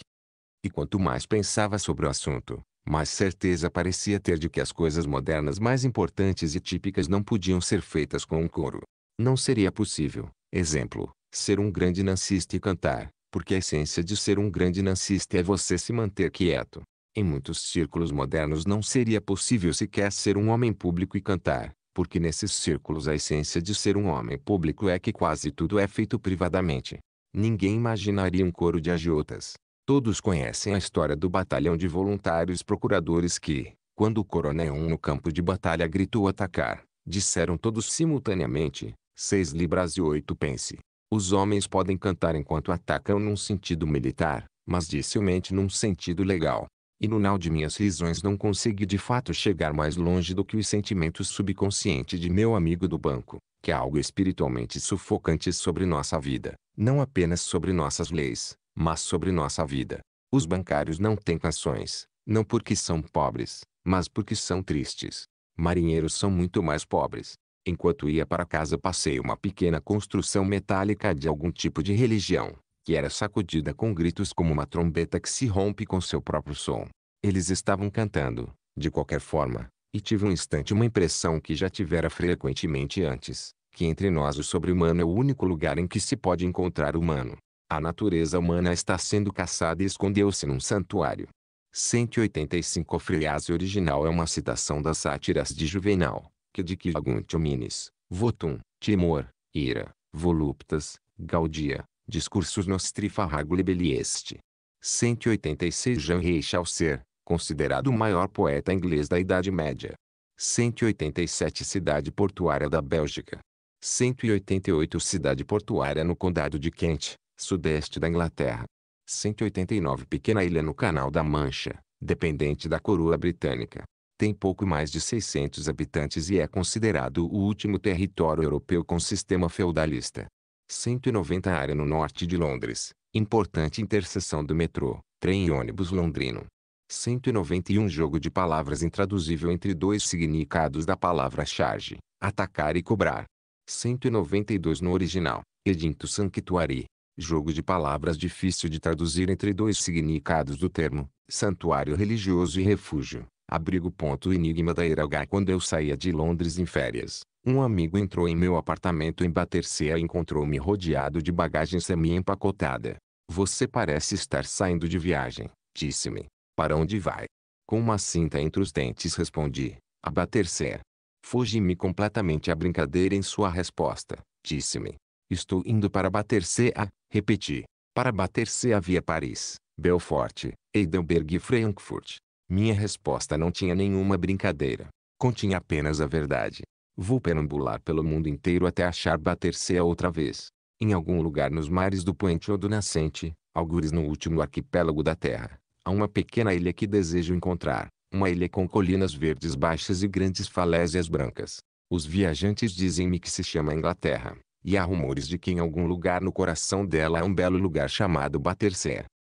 E quanto mais pensava sobre o assunto, mais certeza parecia ter de que as coisas modernas mais importantes e típicas não podiam ser feitas com um coro. Não seria possível, exemplo, ser um grande nancista e cantar, porque a essência de ser um grande nancista é você se manter quieto. Em muitos círculos modernos não seria possível sequer ser um homem público e cantar, porque nesses círculos a essência de ser um homem público é que quase tudo é feito privadamente. Ninguém imaginaria um coro de agiotas. Todos conhecem a história do batalhão de voluntários procuradores que, quando o coronel no campo de batalha gritou atacar, disseram todos simultaneamente, seis libras e oito pence. Os homens podem cantar enquanto atacam num sentido militar, mas dificilmente num sentido legal e no nau de minhas risões não consegui de fato chegar mais longe do que os sentimentos subconscientes de meu amigo do banco, que é algo espiritualmente sufocante sobre nossa vida, não apenas sobre nossas leis, mas sobre nossa vida. Os bancários não têm canções, não porque são pobres, mas porque são tristes. Marinheiros são muito mais pobres. Enquanto ia para casa passei uma pequena construção metálica de algum tipo de religião que era sacudida com gritos como uma trombeta que se rompe com seu próprio som. Eles estavam cantando, de qualquer forma, e tive um instante uma impressão que já tivera frequentemente antes, que entre nós o sobre-humano é o único lugar em que se pode encontrar humano. A natureza humana está sendo caçada e escondeu-se num santuário. 185 Friase original é uma citação das sátiras de Juvenal, que de Quilagunt minis votum, timor, ira, voluptas, gaudia, Discursos Nostri Farrago Libelieste. 186 Jean Reichel ser considerado o maior poeta inglês da Idade Média. 187 Cidade portuária da Bélgica. 188 Cidade portuária no Condado de Kent, sudeste da Inglaterra. 189 Pequena ilha no Canal da Mancha, dependente da coroa britânica. Tem pouco mais de 600 habitantes e é considerado o último território europeu com sistema feudalista. 190 área no norte de Londres, importante interseção do metrô, trem e ônibus londrino. 191 Jogo de palavras intraduzível entre dois significados da palavra charge, atacar e cobrar. 192 no original, Edinto Sanctuary. Jogo de palavras difícil de traduzir entre dois significados do termo, santuário religioso e refúgio. Abrigo. Ponto enigma da Iragá quando eu saía de Londres em férias, um amigo entrou em meu apartamento em Batercea e encontrou-me rodeado de bagagem semi-empacotada. Você parece estar saindo de viagem, disse-me. Para onde vai? Com uma cinta entre os dentes respondi, a Batercea. Foge-me completamente a brincadeira em sua resposta, disse-me. Estou indo para Batercea, repeti. Para Batercea via Paris, Belfort, Heidelberg e Frankfurt. Minha resposta não tinha nenhuma brincadeira. Continha apenas a verdade. Vou perambular pelo mundo inteiro até achar bater se outra vez, em algum lugar nos mares do poente ou do nascente, algures no último arquipélago da Terra, a uma pequena ilha que desejo encontrar, uma ilha com colinas verdes baixas e grandes falésias brancas. Os viajantes dizem-me que se chama Inglaterra, e há rumores de que em algum lugar no coração dela há um belo lugar chamado bater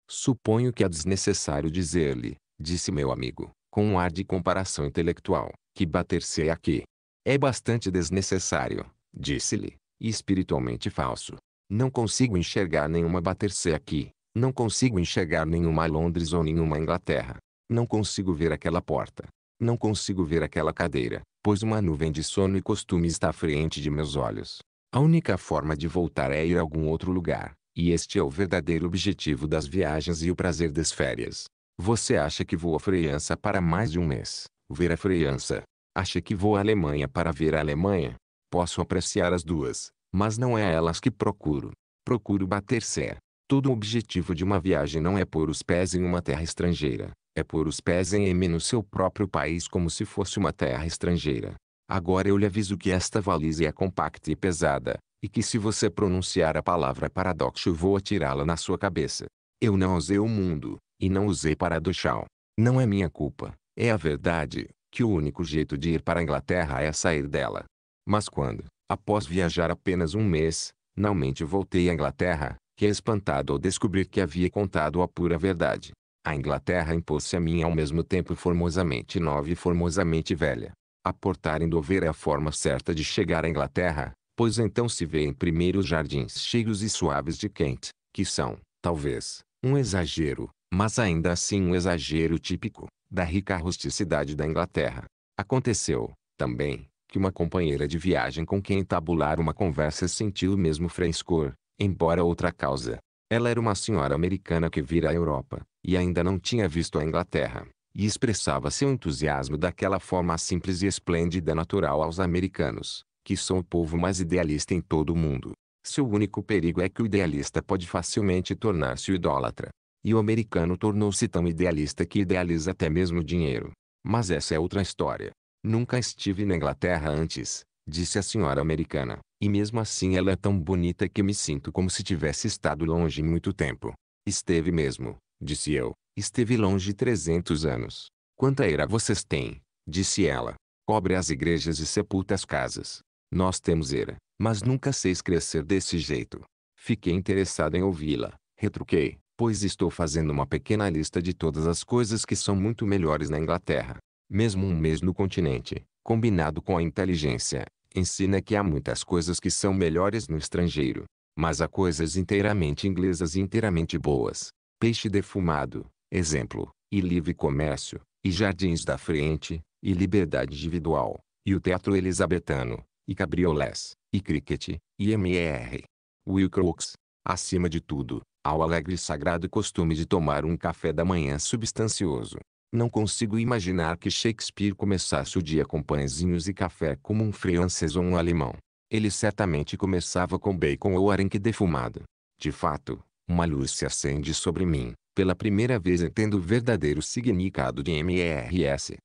Suponho que é desnecessário dizer-lhe, disse meu amigo, com um ar de comparação intelectual, que bater é aqui, é bastante desnecessário, disse-lhe, e espiritualmente falso. Não consigo enxergar nenhuma Battersea aqui, não consigo enxergar nenhuma Londres ou nenhuma Inglaterra. Não consigo ver aquela porta. Não consigo ver aquela cadeira, pois uma nuvem de sono e costume está à frente de meus olhos. A única forma de voltar é ir a algum outro lugar, e este é o verdadeiro objetivo das viagens e o prazer das férias. Você acha que vou à Freiança para mais de um mês, ver a Freiança, Acha que vou à Alemanha para ver a Alemanha? Posso apreciar as duas, mas não é elas que procuro. Procuro bater sé. Todo o objetivo de uma viagem não é pôr os pés em uma terra estrangeira, é pôr os pés em M no seu próprio país como se fosse uma terra estrangeira. Agora eu lhe aviso que esta valise é compacta e pesada, e que se você pronunciar a palavra paradoxo vou atirá-la na sua cabeça. Eu não usei o mundo, e não usei paradoxal. Não é minha culpa, é a verdade, que o único jeito de ir para a Inglaterra é sair dela. Mas quando, após viajar apenas um mês, finalmente voltei à Inglaterra, que é espantado ao descobrir que havia contado a pura verdade. A Inglaterra impôs-se a mim ao mesmo tempo formosamente nova e formosamente velha. Aportar em Dover é a forma certa de chegar à Inglaterra, pois então se vê em primeiro os jardins cheios e suaves de Kent, que são, talvez, um exagero, mas ainda assim um exagero típico, da rica rusticidade da Inglaterra. Aconteceu, também, que uma companheira de viagem com quem tabular uma conversa sentiu o mesmo frescor, embora outra causa. Ela era uma senhora americana que vira a Europa, e ainda não tinha visto a Inglaterra, e expressava seu entusiasmo daquela forma simples e esplêndida natural aos americanos, que são o povo mais idealista em todo o mundo. Seu único perigo é que o idealista pode facilmente tornar-se o idólatra. E o americano tornou-se tão idealista que idealiza até mesmo o dinheiro. Mas essa é outra história. Nunca estive na Inglaterra antes, disse a senhora americana, e mesmo assim ela é tão bonita que me sinto como se tivesse estado longe muito tempo. Esteve mesmo, disse eu, esteve longe 300 anos. Quanta era vocês têm? disse ela. Cobre as igrejas e sepulta as casas. Nós temos era, mas nunca seis crescer desse jeito. Fiquei interessado em ouvi-la, retruquei pois estou fazendo uma pequena lista de todas as coisas que são muito melhores na Inglaterra. Mesmo um mês no continente, combinado com a inteligência, ensina que há muitas coisas que são melhores no estrangeiro. Mas há coisas inteiramente inglesas e inteiramente boas. Peixe defumado, exemplo, e livre comércio, e jardins da frente, e liberdade individual, e o teatro elisabetano, e cabriolés, e cricket, e MR. Wilcox, acima de tudo, ao alegre e sagrado costume de tomar um café da manhã substancioso. Não consigo imaginar que Shakespeare começasse o dia com pãezinhos e café como um francês ou um alemão. Ele certamente começava com bacon ou arenque defumado. De fato, uma luz se acende sobre mim, pela primeira vez entendo o verdadeiro significado de MRS.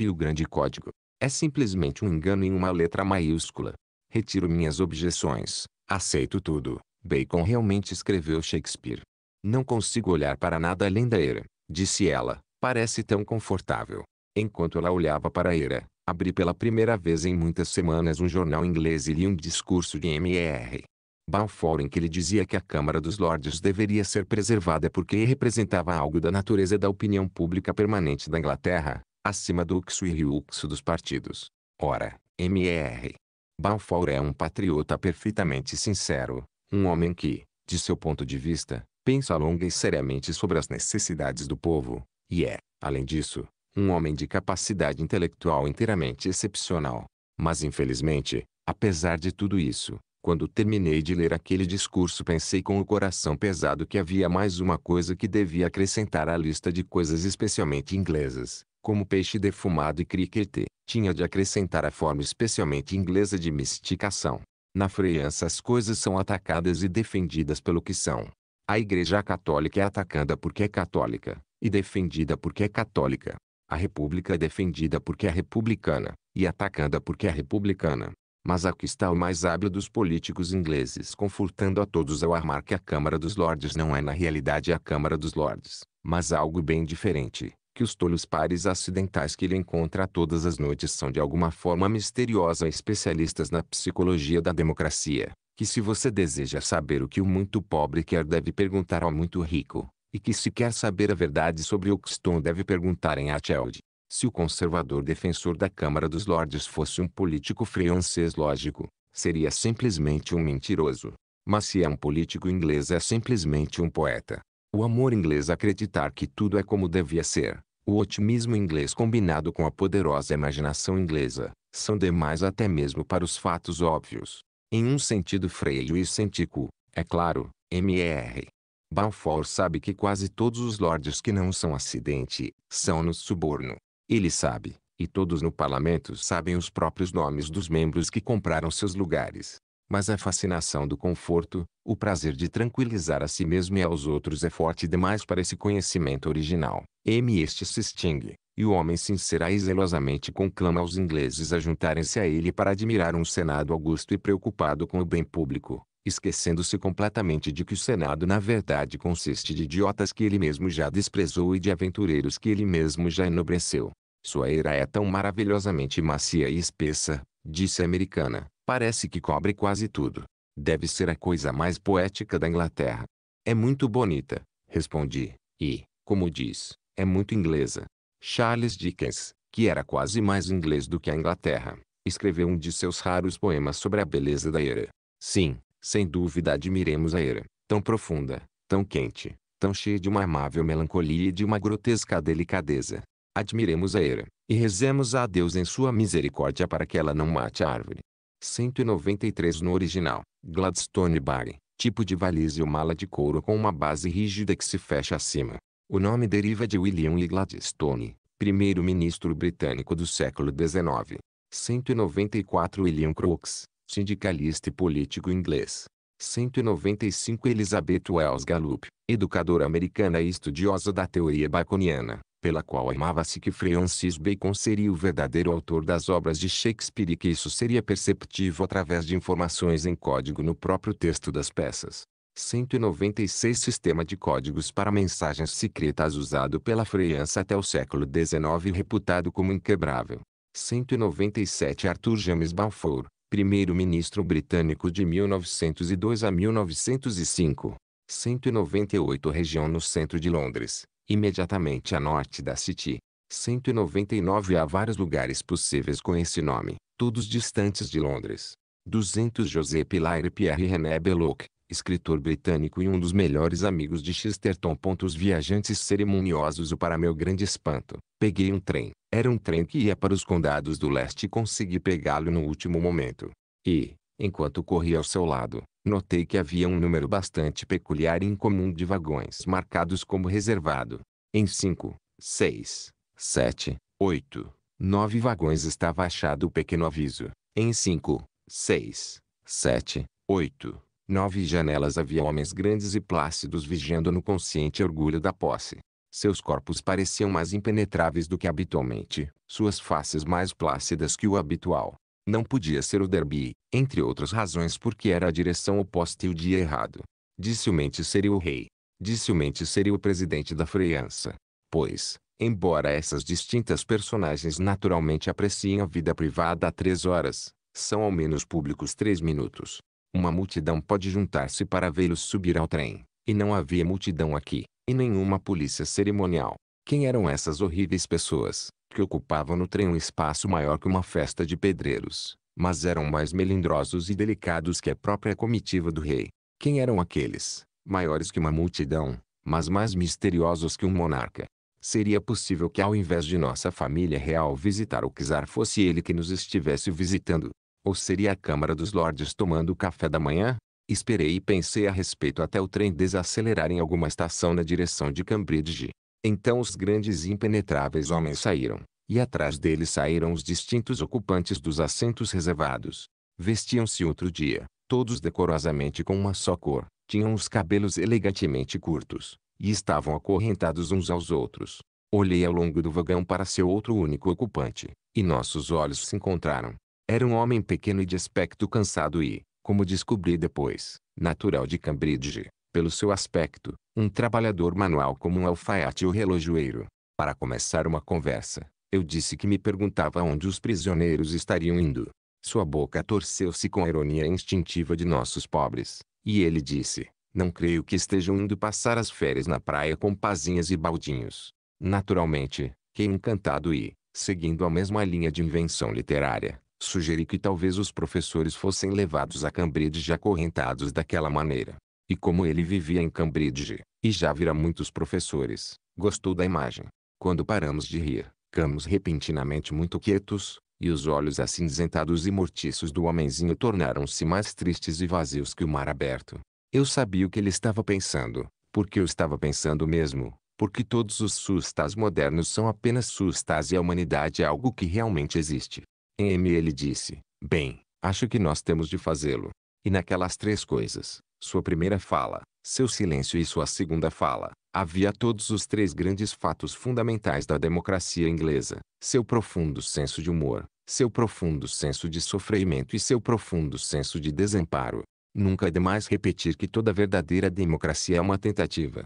e o grande código. É simplesmente um engano em uma letra maiúscula. Retiro minhas objeções, aceito tudo, Bacon realmente escreveu Shakespeare. Não consigo olhar para nada além da era, disse ela, parece tão confortável. Enquanto ela olhava para a era, abri pela primeira vez em muitas semanas um jornal inglês e li um discurso de M.E.R. Balfour em que ele dizia que a Câmara dos Lordes deveria ser preservada porque representava algo da natureza da opinião pública permanente da Inglaterra, acima do uxo e riuxo dos partidos. Ora, M.E.R. Balfour é um patriota perfeitamente sincero, um homem que, de seu ponto de vista, pensa longa e seriamente sobre as necessidades do povo, e é, além disso, um homem de capacidade intelectual inteiramente excepcional. Mas infelizmente, apesar de tudo isso, quando terminei de ler aquele discurso pensei com o coração pesado que havia mais uma coisa que devia acrescentar à lista de coisas especialmente inglesas, como peixe defumado e cricket, tinha de acrescentar a forma especialmente inglesa de misticação. Na França as coisas são atacadas e defendidas pelo que são. A Igreja Católica é atacada porque é católica, e defendida porque é católica. A República é defendida porque é republicana, e atacada porque é republicana. Mas aqui está o mais hábil dos políticos ingleses confortando a todos ao armar que a Câmara dos Lordes não é na realidade a Câmara dos Lordes, mas algo bem diferente que os tolos pares acidentais que ele encontra todas as noites são de alguma forma misteriosa especialistas na psicologia da democracia, que se você deseja saber o que o muito pobre quer deve perguntar ao muito rico, e que se quer saber a verdade sobre Oxton deve perguntar em Atcheld. Se o conservador defensor da Câmara dos Lordes fosse um político francês lógico, seria simplesmente um mentiroso. Mas se é um político inglês é simplesmente um poeta. O amor inglês acreditar que tudo é como devia ser, o otimismo inglês combinado com a poderosa imaginação inglesa, são demais até mesmo para os fatos óbvios. Em um sentido freio e cêntico, é claro, M.E.R. Balfour sabe que quase todos os lordes que não são acidente, são no suborno. Ele sabe, e todos no parlamento sabem os próprios nomes dos membros que compraram seus lugares. Mas a fascinação do conforto, o prazer de tranquilizar a si mesmo e aos outros é forte demais para esse conhecimento original. M. Este se extingue, e o homem sincera e zelosamente conclama aos ingleses a juntarem-se a ele para admirar um Senado augusto e preocupado com o bem público, esquecendo-se completamente de que o Senado na verdade consiste de idiotas que ele mesmo já desprezou e de aventureiros que ele mesmo já enobreceu. Sua era é tão maravilhosamente macia e espessa, disse a americana, Parece que cobre quase tudo. Deve ser a coisa mais poética da Inglaterra. É muito bonita, respondi, e, como diz, é muito inglesa. Charles Dickens, que era quase mais inglês do que a Inglaterra, escreveu um de seus raros poemas sobre a beleza da era. Sim, sem dúvida admiremos a era, tão profunda, tão quente, tão cheia de uma amável melancolia e de uma grotesca delicadeza. Admiremos a era, e rezemos a Deus em sua misericórdia para que ela não mate a árvore. 193 no original, Gladstone Bag, tipo de valise ou mala de couro com uma base rígida que se fecha acima. O nome deriva de William E. Gladstone, primeiro-ministro britânico do século XIX. 194 William Crookes, sindicalista e político inglês. 195 Elizabeth Wells Gallup, educadora americana e estudiosa da teoria baconiana, pela qual amava se que Francis Bacon seria o verdadeiro autor das obras de Shakespeare e que isso seria perceptível através de informações em código no próprio texto das peças. 196 Sistema de códigos para mensagens secretas usado pela França até o século XIX e reputado como inquebrável. 197 Arthur James Balfour, primeiro-ministro britânico de 1902 a 1905. 198 Região no centro de Londres imediatamente a norte da City. 199 há vários lugares possíveis com esse nome, todos distantes de Londres. 200 José Pilar e Pierre René Belloc, escritor britânico e um dos melhores amigos de Chesterton. Pontos viajantes cerimoniosos o para meu grande espanto. Peguei um trem. Era um trem que ia para os condados do leste e consegui pegá-lo no último momento. E, Enquanto corri ao seu lado, notei que havia um número bastante peculiar e incomum de vagões marcados como reservado. Em cinco, seis, sete, oito, nove vagões estava achado o pequeno aviso. Em cinco, seis, sete, oito, nove janelas havia homens grandes e plácidos vigiando no consciente orgulho da posse. Seus corpos pareciam mais impenetráveis do que habitualmente, suas faces mais plácidas que o habitual. Não podia ser o derby, entre outras razões porque era a direção oposta e o dia errado. Dicilmente seria o rei. Dicilmente seria o presidente da França. Pois, embora essas distintas personagens naturalmente apreciem a vida privada há três horas, são ao menos públicos três minutos. Uma multidão pode juntar-se para vê-los subir ao trem, e não havia multidão aqui, e nenhuma polícia cerimonial. Quem eram essas horríveis pessoas, que ocupavam no trem um espaço maior que uma festa de pedreiros, mas eram mais melindrosos e delicados que a própria comitiva do rei. Quem eram aqueles? Maiores que uma multidão, mas mais misteriosos que um monarca. Seria possível que ao invés de nossa família real visitar o czar fosse ele que nos estivesse visitando? Ou seria a Câmara dos Lordes tomando o café da manhã? Esperei e pensei a respeito até o trem desacelerar em alguma estação na direção de Cambridge. Então os grandes e impenetráveis homens saíram, e atrás deles saíram os distintos ocupantes dos assentos reservados. Vestiam-se outro dia, todos decorosamente com uma só cor, tinham os cabelos elegantemente curtos, e estavam acorrentados uns aos outros. Olhei ao longo do vagão para seu outro único ocupante, e nossos olhos se encontraram. Era um homem pequeno e de aspecto cansado e, como descobri depois, natural de Cambridge, pelo seu aspecto, um trabalhador manual como um alfaiate ou relojoeiro. Para começar uma conversa, eu disse que me perguntava onde os prisioneiros estariam indo. Sua boca torceu-se com a ironia instintiva de nossos pobres, e ele disse: Não creio que estejam indo passar as férias na praia com pazinhas e baldinhos. Naturalmente, fiquei encantado e, seguindo a mesma linha de invenção literária, sugeri que talvez os professores fossem levados a Cambridge acorrentados daquela maneira. E como ele vivia em Cambridge, e já vira muitos professores, gostou da imagem. Quando paramos de rir, ficamos repentinamente muito quietos, e os olhos acinzentados e mortiços do homenzinho tornaram-se mais tristes e vazios que o mar aberto. Eu sabia o que ele estava pensando, porque eu estava pensando mesmo, porque todos os sustas modernos são apenas sustas e a humanidade é algo que realmente existe. Em M ele disse, bem, acho que nós temos de fazê-lo. E naquelas três coisas, sua primeira fala, seu silêncio e sua segunda fala, havia todos os três grandes fatos fundamentais da democracia inglesa: seu profundo senso de humor, seu profundo senso de sofrimento e seu profundo senso de desamparo. Nunca é demais repetir que toda verdadeira democracia é uma tentativa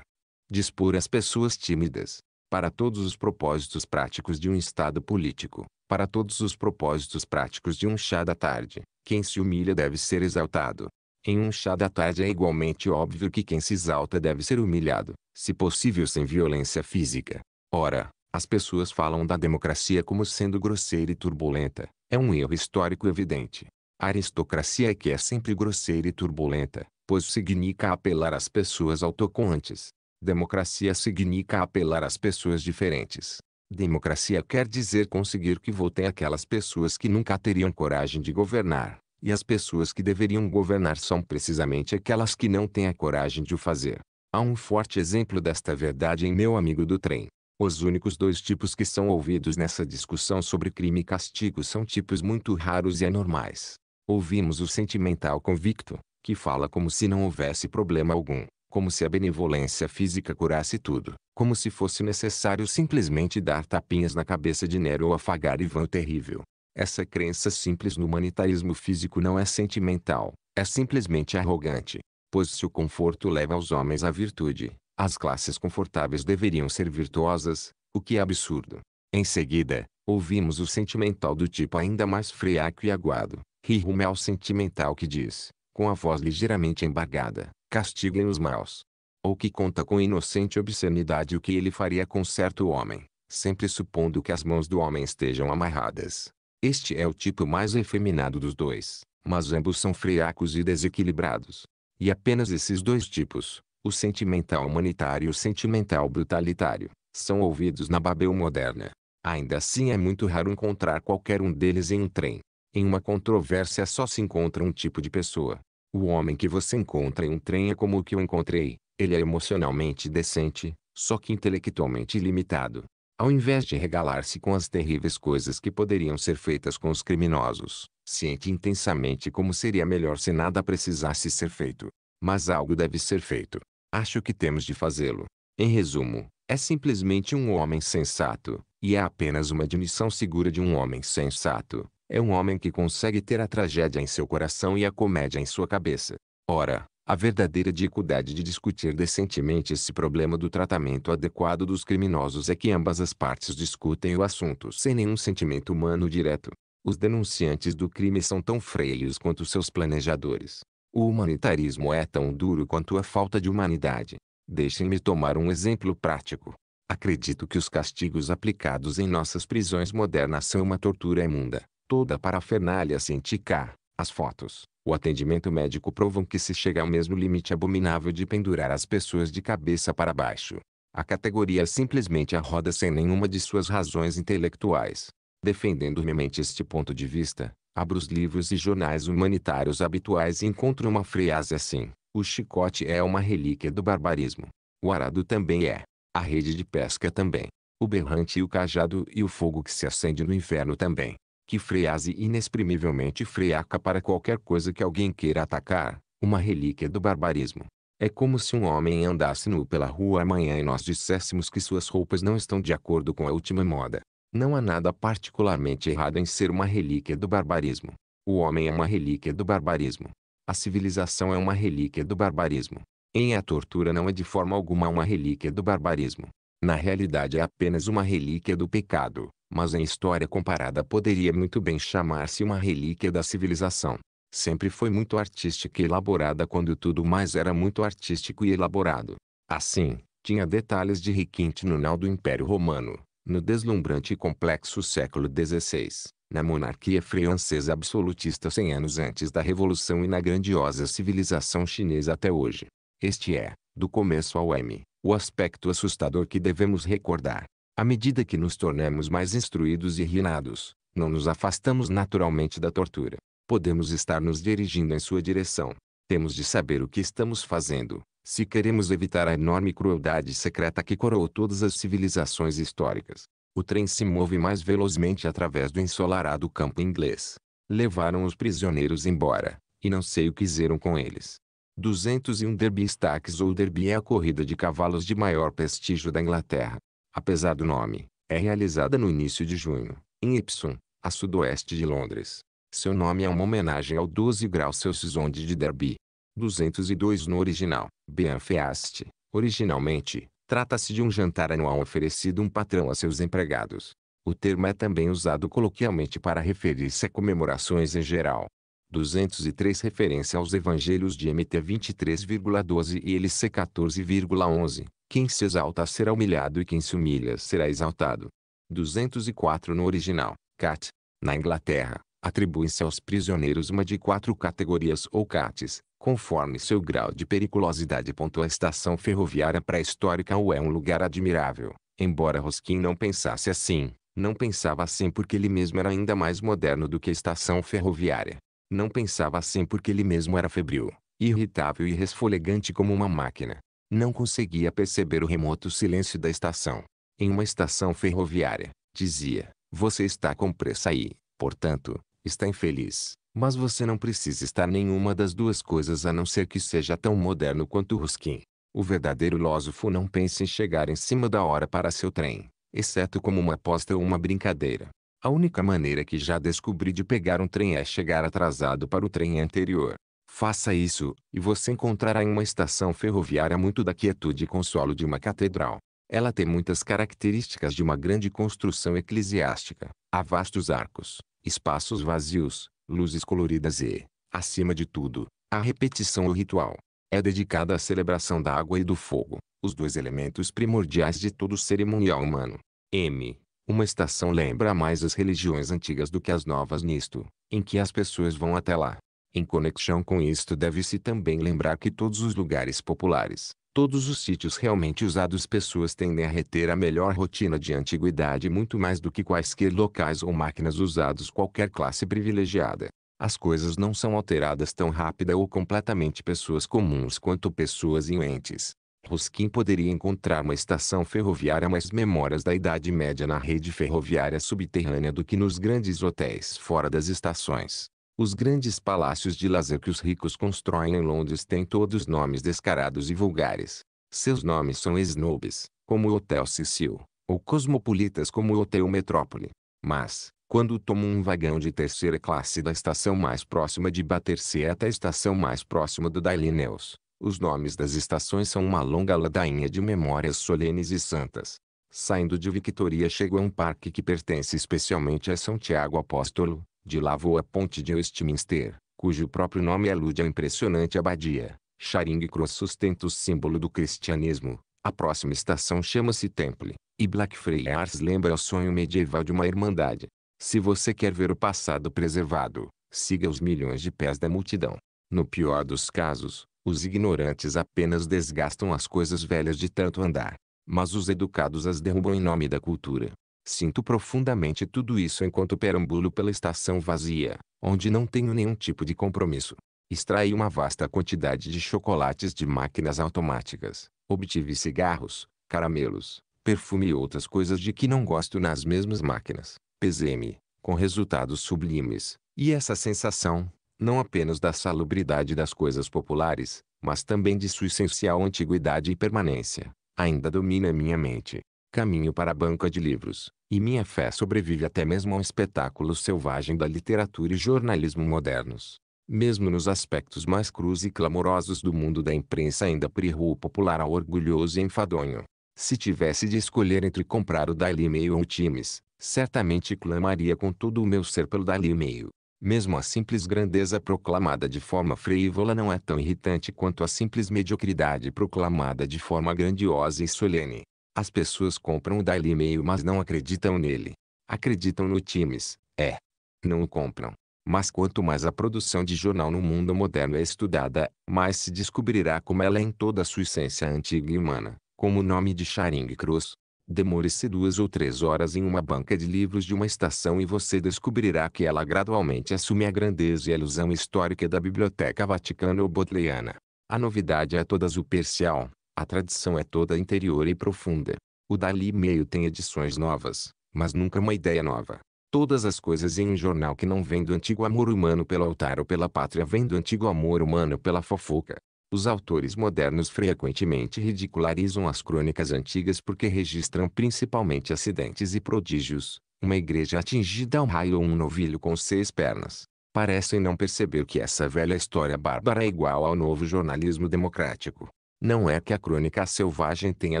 de expor as pessoas tímidas para todos os propósitos práticos de um Estado político, para todos os propósitos práticos de um chá da tarde. Quem se humilha deve ser exaltado, em um chá da tarde é igualmente óbvio que quem se exalta deve ser humilhado, se possível sem violência física. Ora, as pessoas falam da democracia como sendo grosseira e turbulenta. É um erro histórico evidente. A aristocracia é que é sempre grosseira e turbulenta, pois significa apelar às pessoas autocoantes. Democracia significa apelar às pessoas diferentes. Democracia quer dizer conseguir que votem aquelas pessoas que nunca teriam coragem de governar. E as pessoas que deveriam governar são precisamente aquelas que não têm a coragem de o fazer. Há um forte exemplo desta verdade em meu amigo do trem. Os únicos dois tipos que são ouvidos nessa discussão sobre crime e castigo são tipos muito raros e anormais. Ouvimos o sentimental convicto, que fala como se não houvesse problema algum, como se a benevolência física curasse tudo, como se fosse necessário simplesmente dar tapinhas na cabeça de Nero ou afagar Ivan o Terrível. Essa crença simples no humanitarismo físico não é sentimental, é simplesmente arrogante. Pois se o conforto leva os homens à virtude, as classes confortáveis deveriam ser virtuosas, o que é absurdo. Em seguida, ouvimos o sentimental do tipo ainda mais friaco e aguado, rirume ao sentimental que diz, com a voz ligeiramente embargada, castiguem os maus. Ou que conta com inocente obscenidade o que ele faria com certo homem, sempre supondo que as mãos do homem estejam amarradas, este é o tipo mais efeminado dos dois, mas ambos são friacos e desequilibrados. E apenas esses dois tipos, o sentimental humanitário e o sentimental brutalitário, são ouvidos na Babel moderna. Ainda assim é muito raro encontrar qualquer um deles em um trem. Em uma controvérsia só se encontra um tipo de pessoa. O homem que você encontra em um trem é como o que eu encontrei. Ele é emocionalmente decente, só que intelectualmente limitado. Ao invés de regalar-se com as terríveis coisas que poderiam ser feitas com os criminosos, sente intensamente como seria melhor se nada precisasse ser feito. Mas algo deve ser feito. Acho que temos de fazê-lo. Em resumo, é simplesmente um homem sensato, e é apenas uma admissão segura de um homem sensato. É um homem que consegue ter a tragédia em seu coração e a comédia em sua cabeça. Ora, a verdadeira dificuldade de discutir decentemente esse problema do tratamento adequado dos criminosos é que ambas as partes discutem o assunto sem nenhum sentimento humano direto. Os denunciantes do crime são tão freios quanto seus planejadores. O humanitarismo é tão duro quanto a falta de humanidade. Deixem-me tomar um exemplo prático. Acredito que os castigos aplicados em nossas prisões modernas são uma tortura imunda. Toda a parafernália científica, as fotos, o atendimento médico provam que se chega ao mesmo limite abominável de pendurar as pessoas de cabeça para baixo. A categoria é simplesmente arroda sem nenhuma de suas razões intelectuais. Defendendo veemente este ponto de vista, abro os livros e jornais humanitários habituais e encontro uma frase assim: O chicote é uma relíquia do barbarismo. O arado também é. A rede de pesca também. O berrante e o cajado e o fogo que se acende no inverno também que frease inexprimivelmente freaca para qualquer coisa que alguém queira atacar, uma relíquia do barbarismo. É como se um homem andasse nu pela rua amanhã e nós disséssemos que suas roupas não estão de acordo com a última moda. Não há nada particularmente errado em ser uma relíquia do barbarismo. O homem é uma relíquia do barbarismo. A civilização é uma relíquia do barbarismo. Em a tortura não é de forma alguma uma relíquia do barbarismo. Na realidade é apenas uma relíquia do pecado mas em história comparada poderia muito bem chamar-se uma relíquia da civilização. Sempre foi muito artística e elaborada quando tudo mais era muito artístico e elaborado. Assim, tinha detalhes de requinte no nau do Império Romano, no deslumbrante e complexo século XVI, na monarquia francesa absolutista 100 anos antes da Revolução e na grandiosa civilização chinesa até hoje. Este é, do começo ao M, o aspecto assustador que devemos recordar. À medida que nos tornamos mais instruídos e reinados, não nos afastamos naturalmente da tortura. Podemos estar nos dirigindo em sua direção. Temos de saber o que estamos fazendo, se queremos evitar a enorme crueldade secreta que coroou todas as civilizações históricas. O trem se move mais velozmente através do ensolarado campo inglês. Levaram os prisioneiros embora, e não sei o que fizeram com eles. 201 Derby Stacks ou Derby é a corrida de cavalos de maior prestígio da Inglaterra apesar do nome, é realizada no início de junho, em Epsom, a sudoeste de Londres. Seu nome é uma homenagem ao 12 graus Celsius onde de Derby. 202 no original, Bianfeast. Originalmente, trata-se de um jantar anual oferecido um patrão a seus empregados. O termo é também usado coloquialmente para referir-se a comemorações em geral. 203 referência aos evangelhos de MT 23,12 e LC 14,11, quem se exalta será humilhado e quem se humilha será exaltado. 204 no original, cat. Na Inglaterra, atribuem-se aos prisioneiros uma de quatro categorias ou cates, conforme seu grau de periculosidade. A estação ferroviária pré-histórica ou é um lugar admirável, embora Roskin não pensasse assim, não pensava assim porque ele mesmo era ainda mais moderno do que a estação ferroviária. Não pensava assim porque ele mesmo era febril, irritável e resfolegante como uma máquina. Não conseguia perceber o remoto silêncio da estação. Em uma estação ferroviária, dizia, você está com pressa e, portanto, está infeliz. Mas você não precisa estar nenhuma das duas coisas a não ser que seja tão moderno quanto Ruskin. O verdadeiro filósofo não pensa em chegar em cima da hora para seu trem, exceto como uma aposta ou uma brincadeira. A única maneira que já descobri de pegar um trem é chegar atrasado para o trem anterior. Faça isso, e você encontrará em uma estação ferroviária muito da quietude e consolo de uma catedral. Ela tem muitas características de uma grande construção eclesiástica. Há vastos arcos, espaços vazios, luzes coloridas e, acima de tudo, a repetição ou ritual. É dedicada à celebração da água e do fogo, os dois elementos primordiais de todo cerimonial humano. M. Uma estação lembra mais as religiões antigas do que as novas nisto, em que as pessoas vão até lá, em conexão com isto deve-se também lembrar que todos os lugares populares, todos os sítios realmente usados pessoas tendem a reter a melhor rotina de antiguidade muito mais do que quaisquer locais ou máquinas usados qualquer classe privilegiada. As coisas não são alteradas tão rápida ou completamente pessoas comuns quanto pessoas entes. Ruskin poderia encontrar uma estação ferroviária mais memórias da Idade Média na rede ferroviária subterrânea do que nos grandes hotéis fora das estações. Os grandes palácios de lazer que os ricos constroem em Londres têm todos nomes descarados e vulgares. Seus nomes são snobs, como o Hotel Cecil, ou cosmopolitas como o Hotel Metrópole. Mas, quando tomo um vagão de terceira classe da estação mais próxima de Battersea até a estação mais próxima do Daily News, os nomes das estações são uma longa ladainha de memórias solenes e santas. Saindo de Victoria chego a um parque que pertence especialmente a São Tiago Apóstolo, de lá voa a ponte de Westminster, cujo próprio nome alude à impressionante abadia. Charing Cross sustenta o símbolo do cristianismo. A próxima estação chama-se Temple, e Blackfriars lembra o sonho medieval de uma irmandade. Se você quer ver o passado preservado, siga os milhões de pés da multidão. No pior dos casos, os ignorantes apenas desgastam as coisas velhas de tanto andar, mas os educados as derrubam em nome da cultura. Sinto profundamente tudo isso enquanto perambulo pela estação vazia, onde não tenho nenhum tipo de compromisso. Extraí uma vasta quantidade de chocolates de máquinas automáticas, obtive cigarros, caramelos, perfume e outras coisas de que não gosto nas mesmas máquinas. Pesei-me, com resultados sublimes, e essa sensação, não apenas da salubridade das coisas populares, mas também de sua essencial antiguidade e permanência, ainda domina minha mente. Caminho para a banca de livros, e minha fé sobrevive até mesmo ao espetáculo selvagem da literatura e jornalismo modernos. Mesmo nos aspectos mais crus e clamorosos do mundo da imprensa ainda prirrua o popular ao orgulhoso e enfadonho. Se tivesse de escolher entre comprar o Daily Mail ou o Times, certamente clamaria com todo o meu ser pelo Daily Mail. Mesmo a simples grandeza proclamada de forma frívola não é tão irritante quanto a simples mediocridade proclamada de forma grandiosa e solene. As pessoas compram o Daily Mail mas não acreditam nele. Acreditam no Times, é. Não o compram. Mas quanto mais a produção de jornal no mundo moderno é estudada, mais se descobrirá como ela é em toda a sua essência antiga e humana, como o nome de Charing Cross. Demore-se duas ou três horas em uma banca de livros de uma estação e você descobrirá que ela gradualmente assume a grandeza e a ilusão histórica da Biblioteca Vaticana ou Bodleiana. A novidade é toda superficial, a tradição é toda interior e profunda. O dali meio tem edições novas, mas nunca uma ideia nova. Todas as coisas em um jornal que não vem do antigo amor humano pelo altar ou pela pátria vem do antigo amor humano pela fofoca. Os autores modernos frequentemente ridicularizam as crônicas antigas porque registram principalmente acidentes e prodígios, uma igreja atingida a um raio ou um novilho com seis pernas. Parecem não perceber que essa velha história bárbara é igual ao novo jornalismo democrático. Não é que a crônica selvagem tenha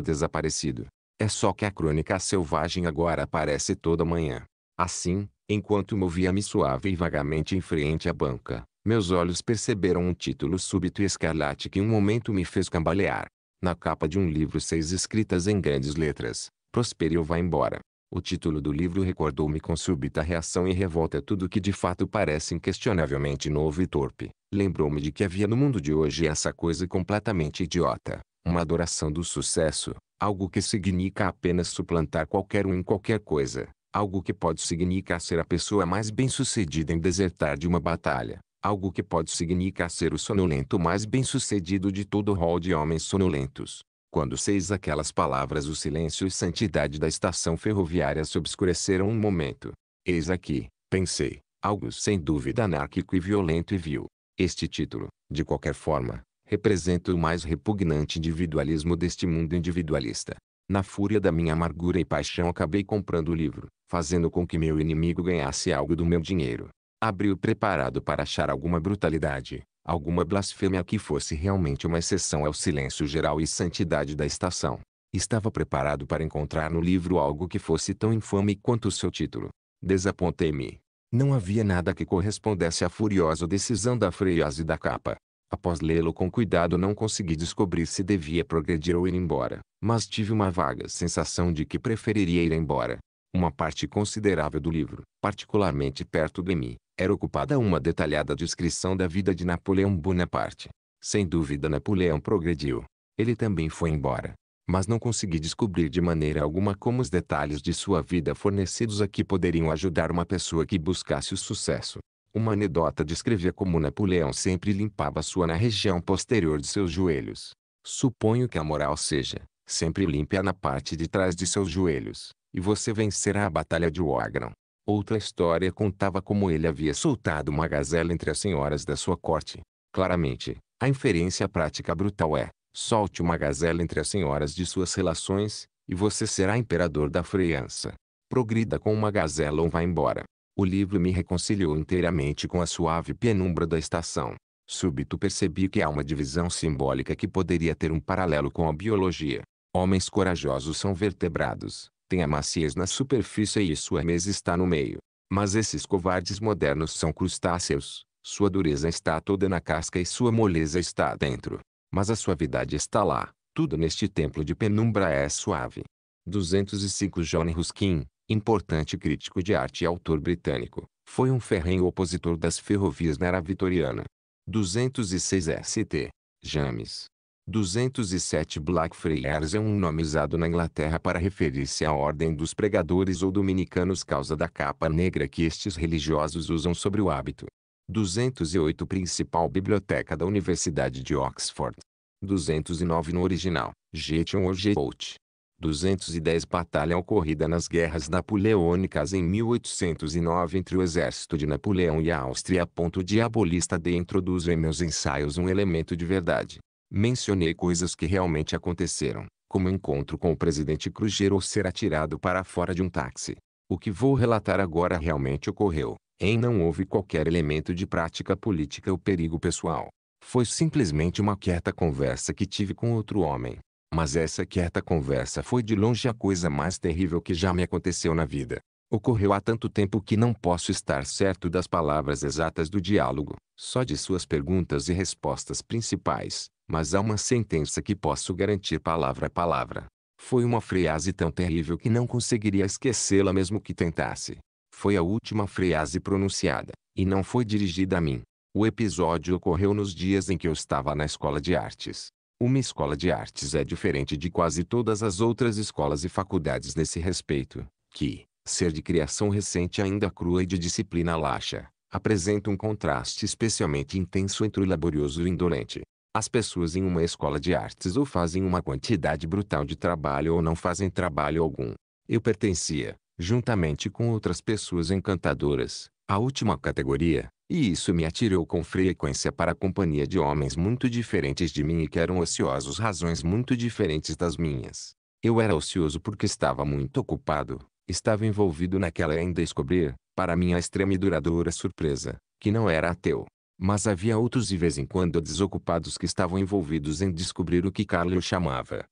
desaparecido. É só que a crônica selvagem agora aparece toda manhã. Assim, enquanto movia-me suave e vagamente em frente à banca, meus olhos perceberam um título súbito e escarlate que um momento me fez cambalear. Na capa de um livro seis escritas em grandes letras, Prospero vai embora. O título do livro recordou-me com súbita reação e revolta tudo que de fato parece inquestionavelmente novo e torpe. Lembrou-me de que havia no mundo de hoje essa coisa completamente idiota, uma adoração do sucesso, algo que significa apenas suplantar qualquer um em qualquer coisa, algo que pode significar ser a pessoa mais bem-sucedida em desertar de uma batalha, algo que pode significar ser o sonolento mais bem-sucedido de todo o rol de homens sonolentos, quando seis aquelas palavras o silêncio e santidade da estação ferroviária se obscureceram um momento. Eis aqui, pensei, algo sem dúvida anárquico e violento e vil. Este título, de qualquer forma, representa o mais repugnante individualismo deste mundo individualista. Na fúria da minha amargura e paixão acabei comprando o livro, fazendo com que meu inimigo ganhasse algo do meu dinheiro. Abri-o preparado para achar alguma brutalidade, alguma blasfêmia que fosse realmente uma exceção ao é silêncio geral e santidade da estação. Estava preparado para encontrar no livro algo que fosse tão infame quanto o seu título. Desapontei-me. Não havia nada que correspondesse à furiosa decisão da Freiase da capa. Após lê-lo com cuidado não consegui descobrir se devia progredir ou ir embora, mas tive uma vaga sensação de que preferiria ir embora. Uma parte considerável do livro, particularmente perto de mim, era ocupada uma detalhada descrição da vida de Napoleão Bonaparte. Sem dúvida Napoleão progrediu. Ele também foi embora. Mas não consegui descobrir de maneira alguma como os detalhes de sua vida fornecidos aqui poderiam ajudar uma pessoa que buscasse o sucesso. Uma anedota descrevia como Napoleão sempre limpava sua na região posterior de seus joelhos. Suponho que a moral seja, sempre limpe-a na parte de trás de seus joelhos e você vencerá a batalha de Wagram. Outra história contava como ele havia soltado uma gazela entre as senhoras da sua corte. Claramente, a inferência prática brutal é, solte uma gazela entre as senhoras de suas relações, e você será imperador da França. Progrida com uma gazela ou vá embora. O livro me reconciliou inteiramente com a suave penumbra da estação. Súbito percebi que há uma divisão simbólica que poderia ter um paralelo com a biologia. Homens corajosos são vertebrados, tem a maciez na superfície e sua mesa está no meio. Mas esses covardes modernos são crustáceos, sua dureza está toda na casca e sua moleza está dentro. Mas a suavidade está lá, tudo neste templo de penumbra é suave. 205 John Ruskin, importante crítico de arte e autor britânico, foi um ferrenho opositor das ferrovias na era vitoriana. 206 ST. James, 207 Black Friars é um nome usado na Inglaterra para referir-se à ordem dos pregadores ou dominicanos causa da capa negra que estes religiosos usam sobre o hábito. 208 Principal biblioteca da Universidade de Oxford. 209 No original, Getion ou Jeout. 210 Batalha ocorrida nas Guerras Napoleônicas em 1809 entre o exército de Napoleão e a Áustria. ponto diabolista de introduz em meus ensaios um elemento de verdade Mencionei coisas que realmente aconteceram, como encontro com o presidente Cruzeiro ou ser atirado para fora de um táxi. O que vou relatar agora realmente ocorreu, em não houve qualquer elemento de prática política ou perigo pessoal. Foi simplesmente uma quieta conversa que tive com outro homem. Mas essa quieta conversa foi de longe a coisa mais terrível que já me aconteceu na vida. Ocorreu há tanto tempo que não posso estar certo das palavras exatas do diálogo, só de suas perguntas e respostas principais mas há uma sentença que posso garantir palavra a palavra. Foi uma frase tão terrível que não conseguiria esquecê-la mesmo que tentasse. Foi a última frase pronunciada, e não foi dirigida a mim. O episódio ocorreu nos dias em que eu estava na escola de artes. Uma escola de artes é diferente de quase todas as outras escolas e faculdades nesse respeito, que, ser de criação recente ainda crua e de disciplina laxa, apresenta um contraste especialmente intenso entre o laborioso e o indolente. As pessoas em uma escola de artes ou fazem uma quantidade brutal de trabalho ou não fazem trabalho algum. Eu pertencia, juntamente com outras pessoas encantadoras, à última categoria, e isso me atirou com frequência para a companhia de homens muito diferentes de mim e que eram ociosos razões muito diferentes das minhas. Eu era ocioso porque estava muito ocupado, estava envolvido naquela em descobrir, para minha extrema e duradoura surpresa, que não era ateu. Mas havia outros de vez em quando desocupados que estavam envolvidos em descobrir o que o chamava.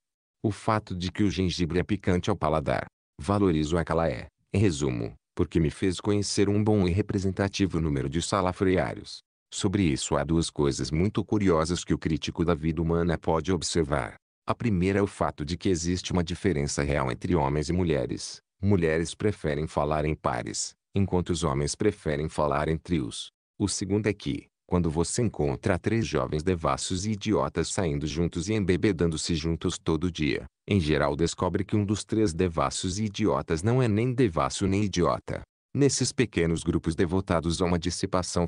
O fato de que o gengibre é picante ao paladar. Valorizo aquela é, em resumo, porque me fez conhecer um bom e representativo número de salafreários. Sobre isso há duas coisas muito curiosas que o crítico da vida humana pode observar. A primeira é o fato de que existe uma diferença real entre homens e mulheres. Mulheres preferem falar em pares, enquanto os homens preferem falar em trios. O segundo é que, quando você encontra três jovens devassos e idiotas saindo juntos e embebedando-se juntos todo dia, em geral descobre que um dos três devassos e idiotas não é nem devasso nem idiota. Nesses pequenos grupos devotados a uma dissipação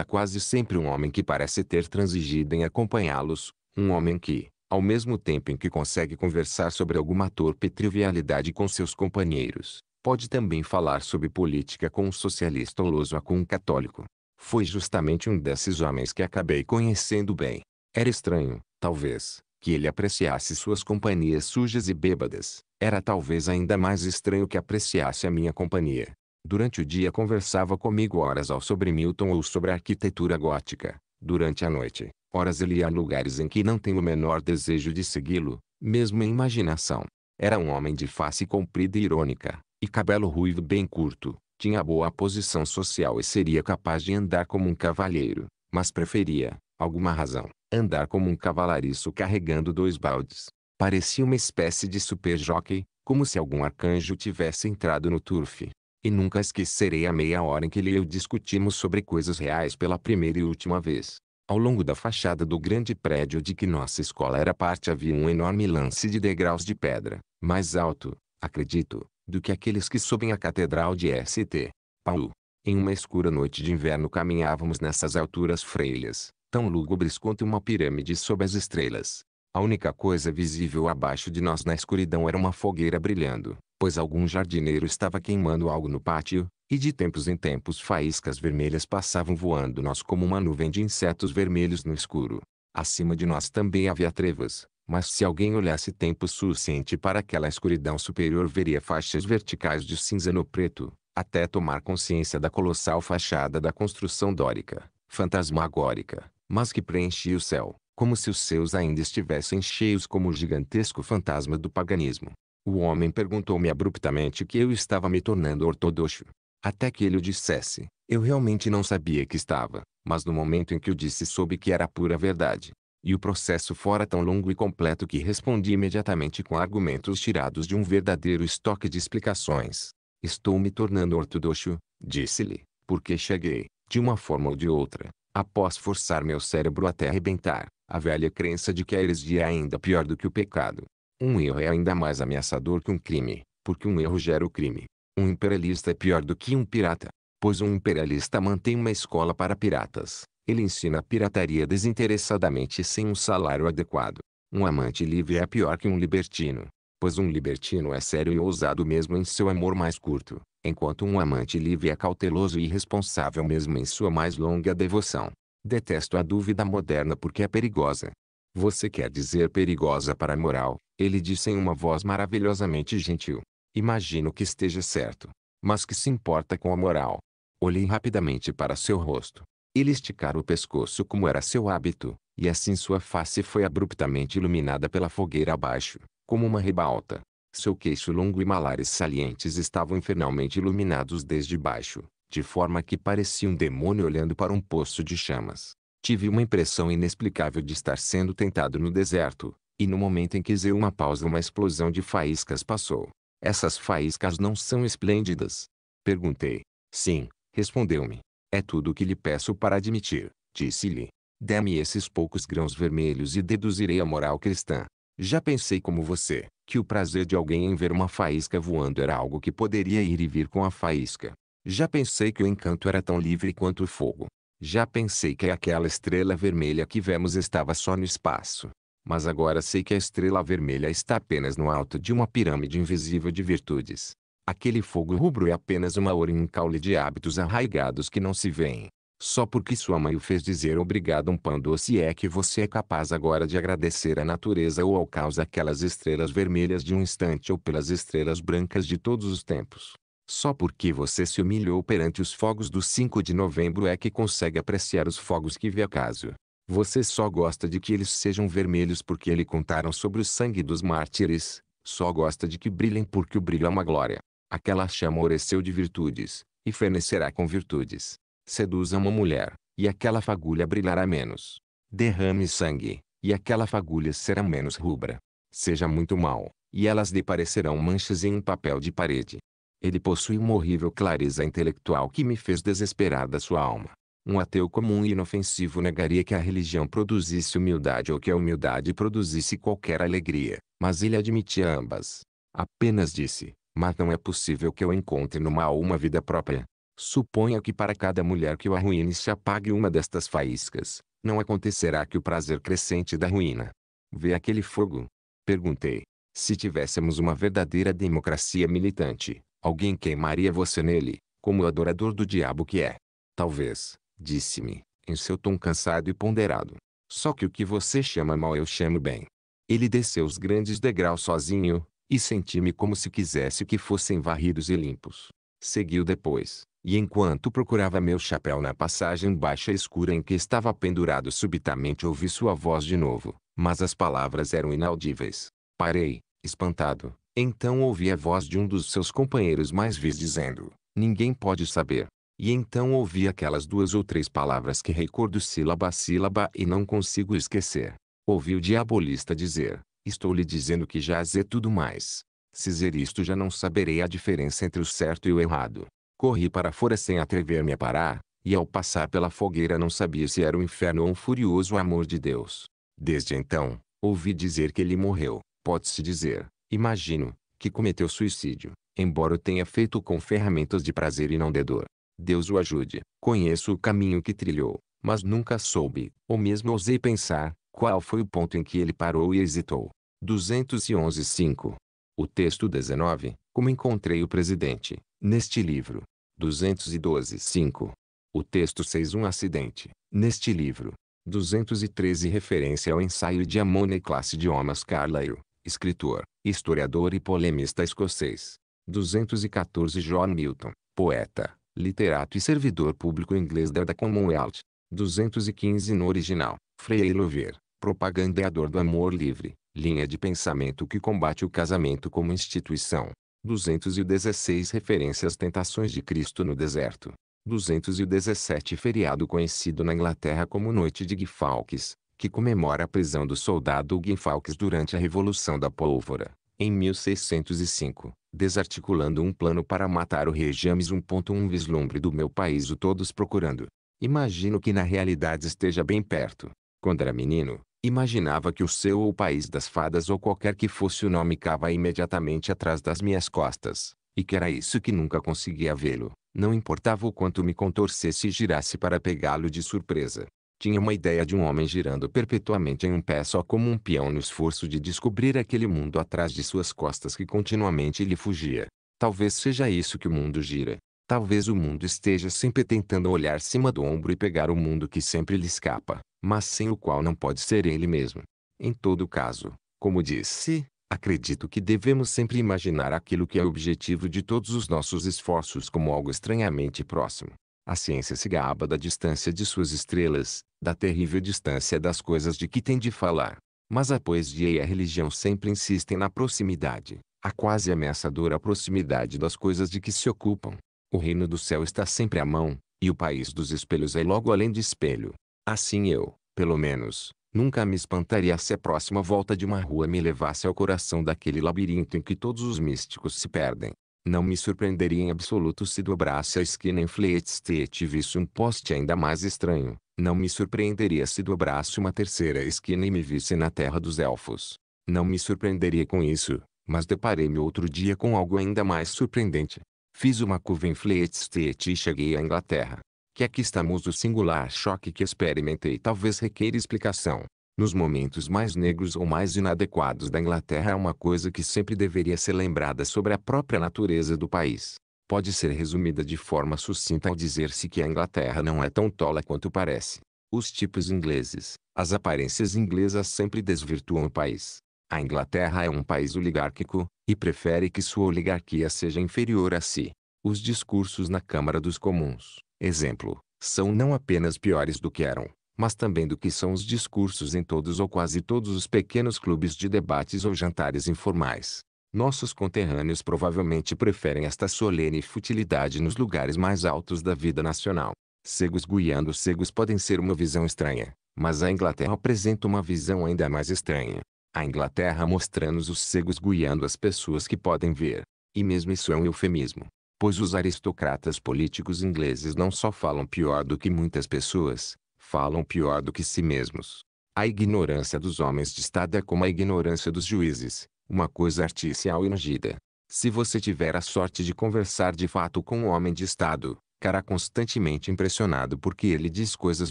há quase sempre um homem que parece ter transigido em acompanhá-los, um homem que, ao mesmo tempo em que consegue conversar sobre alguma torpe trivialidade com seus companheiros, pode também falar sobre política com um socialista ou lousa com um católico. Foi justamente um desses homens que acabei conhecendo bem. Era estranho, talvez, que ele apreciasse suas companhias sujas e bêbadas. Era talvez ainda mais estranho que apreciasse a minha companhia. Durante o dia conversava comigo horas ao sobre Milton ou sobre a arquitetura gótica. Durante a noite, horas ele ia a lugares em que não tenho o menor desejo de segui-lo, mesmo em imaginação. Era um homem de face comprida e irônica, e cabelo ruivo bem curto, tinha boa posição social e seria capaz de andar como um cavalheiro, mas preferia, alguma razão, andar como um cavalariço carregando dois baldes. Parecia uma espécie de super jockey, como se algum arcanjo tivesse entrado no turf. E nunca esquecerei a meia hora em que ele e eu discutimos sobre coisas reais pela primeira e última vez. Ao longo da fachada do grande prédio de que nossa escola era parte havia um enorme lance de degraus de pedra, mais alto, acredito, do que aqueles que sobem a catedral de St. Paulo. Em uma escura noite de inverno caminhávamos nessas alturas freilhas, tão lúgubres quanto uma pirâmide sob as estrelas. A única coisa visível abaixo de nós na escuridão era uma fogueira brilhando, pois algum jardineiro estava queimando algo no pátio, e de tempos em tempos faíscas vermelhas passavam voando nós como uma nuvem de insetos vermelhos no escuro. Acima de nós também havia trevas, mas se alguém olhasse tempo suficiente para aquela escuridão superior veria faixas verticais de cinza no preto, até tomar consciência da colossal fachada da construção dórica, fantasmagórica, mas que preenchia o céu, como se os seus ainda estivessem cheios como o gigantesco fantasma do paganismo. O homem perguntou-me abruptamente que eu estava me tornando ortodoxo. Até que ele o dissesse, eu realmente não sabia que estava, mas no momento em que o disse soube que era pura verdade. E o processo fora tão longo e completo que respondi imediatamente com argumentos tirados de um verdadeiro estoque de explicações. Estou me tornando ortodoxo, disse-lhe, porque cheguei, de uma forma ou de outra, após forçar meu cérebro até arrebentar, a velha crença de que a heresia é ainda pior do que o pecado. Um erro é ainda mais ameaçador que um crime, porque um erro gera o crime. Um imperialista é pior do que um pirata, pois um imperialista mantém uma escola para piratas, ele ensina a pirataria desinteressadamente sem um salário adequado. Um amante livre é pior que um libertino, pois um libertino é sério e ousado mesmo em seu amor mais curto, enquanto um amante livre é cauteloso e irresponsável mesmo em sua mais longa devoção. Detesto a dúvida moderna porque é perigosa. Você quer dizer perigosa para a moral, ele disse em uma voz maravilhosamente gentil. Imagino que esteja certo. Mas que se importa com a moral? Olhei rapidamente para seu rosto. Ele esticara o pescoço como era seu hábito, e assim sua face foi abruptamente iluminada pela fogueira abaixo, como uma ribalta. Seu queixo longo e malares salientes estavam infernalmente iluminados desde baixo, de forma que parecia um demônio olhando para um poço de chamas. Tive uma impressão inexplicável de estar sendo tentado no deserto, e no momento em que deu uma pausa uma explosão de faíscas passou. Essas faíscas não são esplêndidas? Perguntei. Sim, respondeu-me. É tudo o que lhe peço para admitir, disse-lhe. Dê-me esses poucos grãos vermelhos e deduzirei a moral cristã. Já pensei como você, que o prazer de alguém em ver uma faísca voando era algo que poderia ir e vir com a faísca. Já pensei que o encanto era tão livre quanto o fogo. Já pensei que aquela estrela vermelha que vemos estava só no espaço. Mas agora sei que a estrela vermelha está apenas no alto de uma pirâmide invisível de virtudes. Aquele fogo rubro é apenas uma ouro em um caule de hábitos arraigados que não se veem. Só porque sua mãe o fez dizer obrigado um pão doce é que você é capaz agora de agradecer à natureza ou ao caos aquelas estrelas vermelhas de um instante ou pelas estrelas brancas de todos os tempos. Só porque você se humilhou perante os fogos do 5 de novembro é que consegue apreciar os fogos que vê acaso. Você só gosta de que eles sejam vermelhos porque lhe contaram sobre o sangue dos mártires, só gosta de que brilhem porque o brilho é uma glória. Aquela chama amoreceu de virtudes, e fenecerá com virtudes. Seduza uma mulher, e aquela fagulha brilhará menos. Derrame sangue, e aquela fagulha será menos rubra. Seja muito mal, e elas lhe parecerão manchas em um papel de parede. Ele possui uma horrível clareza intelectual que me fez desesperar da sua alma. Um ateu comum e inofensivo negaria que a religião produzisse humildade ou que a humildade produzisse qualquer alegria, mas ele admitia ambas. Apenas disse: mas não é possível que eu encontre no mal uma vida própria. Suponha que para cada mulher que eu arruine se apague uma destas faíscas, não acontecerá que o prazer crescente da ruína. Vê aquele fogo? Perguntei. Se tivéssemos uma verdadeira democracia militante, alguém queimaria você nele, como o adorador do diabo que é. Talvez, disse-me, em seu tom cansado e ponderado. Só que o que você chama mal eu chamo bem. Ele desceu os grandes degraus sozinho, e senti-me como se quisesse que fossem varridos e limpos. Seguiu depois, e enquanto procurava meu chapéu na passagem baixa escura em que estava pendurado subitamente ouvi sua voz de novo, mas as palavras eram inaudíveis. Parei, espantado. Então ouvi a voz de um dos seus companheiros mais vis dizendo, ninguém pode saber. E então ouvi aquelas duas ou três palavras que recordo sílaba a sílaba e não consigo esquecer. Ouvi o diabolista dizer, Estou lhe dizendo que já é tudo mais. Se dizer isto já não saberei a diferença entre o certo e o errado. Corri para fora sem atrever-me a parar, e ao passar pela fogueira não sabia se era o inferno ou um furioso amor de Deus. Desde então, ouvi dizer que ele morreu, pode-se dizer, imagino, que cometeu suicídio, embora o tenha feito com ferramentas de prazer e não de dor. Deus o ajude, conheço o caminho que trilhou, mas nunca soube, ou mesmo ousei pensar, qual foi o ponto em que ele parou e hesitou? 211.5. O texto 19, como encontrei o presidente, neste livro. 212.5. O texto 6 um acidente, neste livro. 213 referência ao ensaio de Amona e classe de Thomas Carlyle, escritor, historiador e polemista escocês. 214 John Milton, poeta, literato e servidor público inglês da Commonwealth. 215 no original, Frei Lover, propagandeador do amor livre, linha de pensamento que combate o casamento como instituição. 216 Referência às tentações de Cristo no deserto. 217 Feriado conhecido na Inglaterra como Noite de Guinfalques, que comemora a prisão do soldado Guinfalques durante a Revolução da Pólvora, em 1605, desarticulando um plano para matar o rei James 1.1 Vislumbre do meu país o todos procurando. Imagino que na realidade esteja bem perto. Quando era menino, Imaginava que o seu ou o país das fadas ou qualquer que fosse o nome cava imediatamente atrás das minhas costas, e que era isso que nunca conseguia vê-lo. Não importava o quanto me contorcesse e girasse para pegá-lo de surpresa. Tinha uma ideia de um homem girando perpetuamente em um pé só como um peão no esforço de descobrir aquele mundo atrás de suas costas que continuamente lhe fugia. Talvez seja isso que o mundo gira. Talvez o mundo esteja sempre tentando olhar cima do ombro e pegar o mundo que sempre lhe escapa mas sem o qual não pode ser ele mesmo. Em todo caso, como disse, acredito que devemos sempre imaginar aquilo que é o objetivo de todos os nossos esforços como algo estranhamente próximo. A ciência se gaba da distância de suas estrelas, da terrível distância das coisas de que tem de falar. Mas a poesia e a religião sempre insistem na proximidade, a quase ameaçadora proximidade das coisas de que se ocupam. O reino do céu está sempre à mão, e o país dos espelhos é logo além de espelho. Assim eu, pelo menos, nunca me espantaria se a próxima volta de uma rua me levasse ao coração daquele labirinto em que todos os místicos se perdem. Não me surpreenderia em absoluto se dobrasse a esquina em Fleet Street e visse um poste ainda mais estranho. Não me surpreenderia se dobrasse uma terceira esquina e me visse na Terra dos Elfos. Não me surpreenderia com isso, mas deparei-me outro dia com algo ainda mais surpreendente. Fiz uma curva em Fleet Street e cheguei à Inglaterra que aqui estamos do singular choque que experimentei talvez requer explicação. Nos momentos mais negros ou mais inadequados da Inglaterra é uma coisa que sempre deveria ser lembrada sobre a própria natureza do país. Pode ser resumida de forma sucinta ao dizer-se que a Inglaterra não é tão tola quanto parece. Os tipos ingleses, as aparências inglesas sempre desvirtuam o país. A Inglaterra é um país oligárquico, e prefere que sua oligarquia seja inferior a si. Os discursos na Câmara dos Comuns, exemplo, são não apenas piores do que eram, mas também do que são os discursos em todos ou quase todos os pequenos clubes de debates ou jantares informais. Nossos conterrâneos provavelmente preferem esta solene futilidade nos lugares mais altos da vida nacional. Cegos guiando cegos podem ser uma visão estranha, mas a Inglaterra apresenta uma visão ainda mais estranha. A Inglaterra mostra-nos os cegos guiando as pessoas que podem ver. E mesmo isso é um eufemismo pois os aristocratas políticos ingleses não só falam pior do que muitas pessoas, falam pior do que si mesmos. A ignorância dos homens de Estado é como a ignorância dos juízes, uma coisa artificial e ungida. Se você tiver a sorte de conversar de fato com um homem de Estado, ficará constantemente impressionado porque ele diz coisas